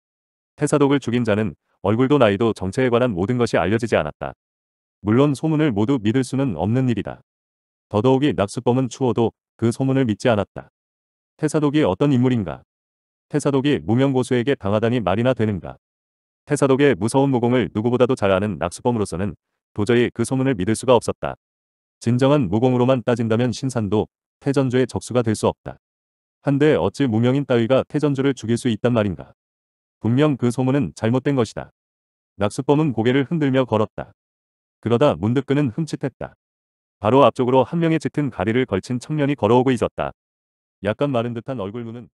태사독을 죽인 자는 얼굴도 나이도 정체에 관한 모든 것이 알려지지 않았다. 물론 소문을 모두 믿을 수는 없는 일이다. 더더욱이 낙수범은 추워도그 소문을 믿지 않았다. 태사독이 어떤 인물인가? 태사독이 무명고수에게 당하다니 말이나 되는가? 태사독의 무서운 무공을 누구보다도 잘 아는 낙수범으로서는 도저히 그 소문을 믿을 수가 없었다. 진정한 무공으로만 따진다면 신산도 태전주의 적수가 될 수 없다. 한데 어찌 무명인 따위가 태전주를 죽일 수 있단 말인가. 분명 그 소문은 잘못된 것이다. 낙수범은 고개를 흔들며 걸었다. 그러다 문득 그는 흠칫했다. 바로 앞쪽으로 한 명의 짙은 가리를 걸친 청년이 걸어오고 있었다. 약간 마른 듯한 얼굴 눈은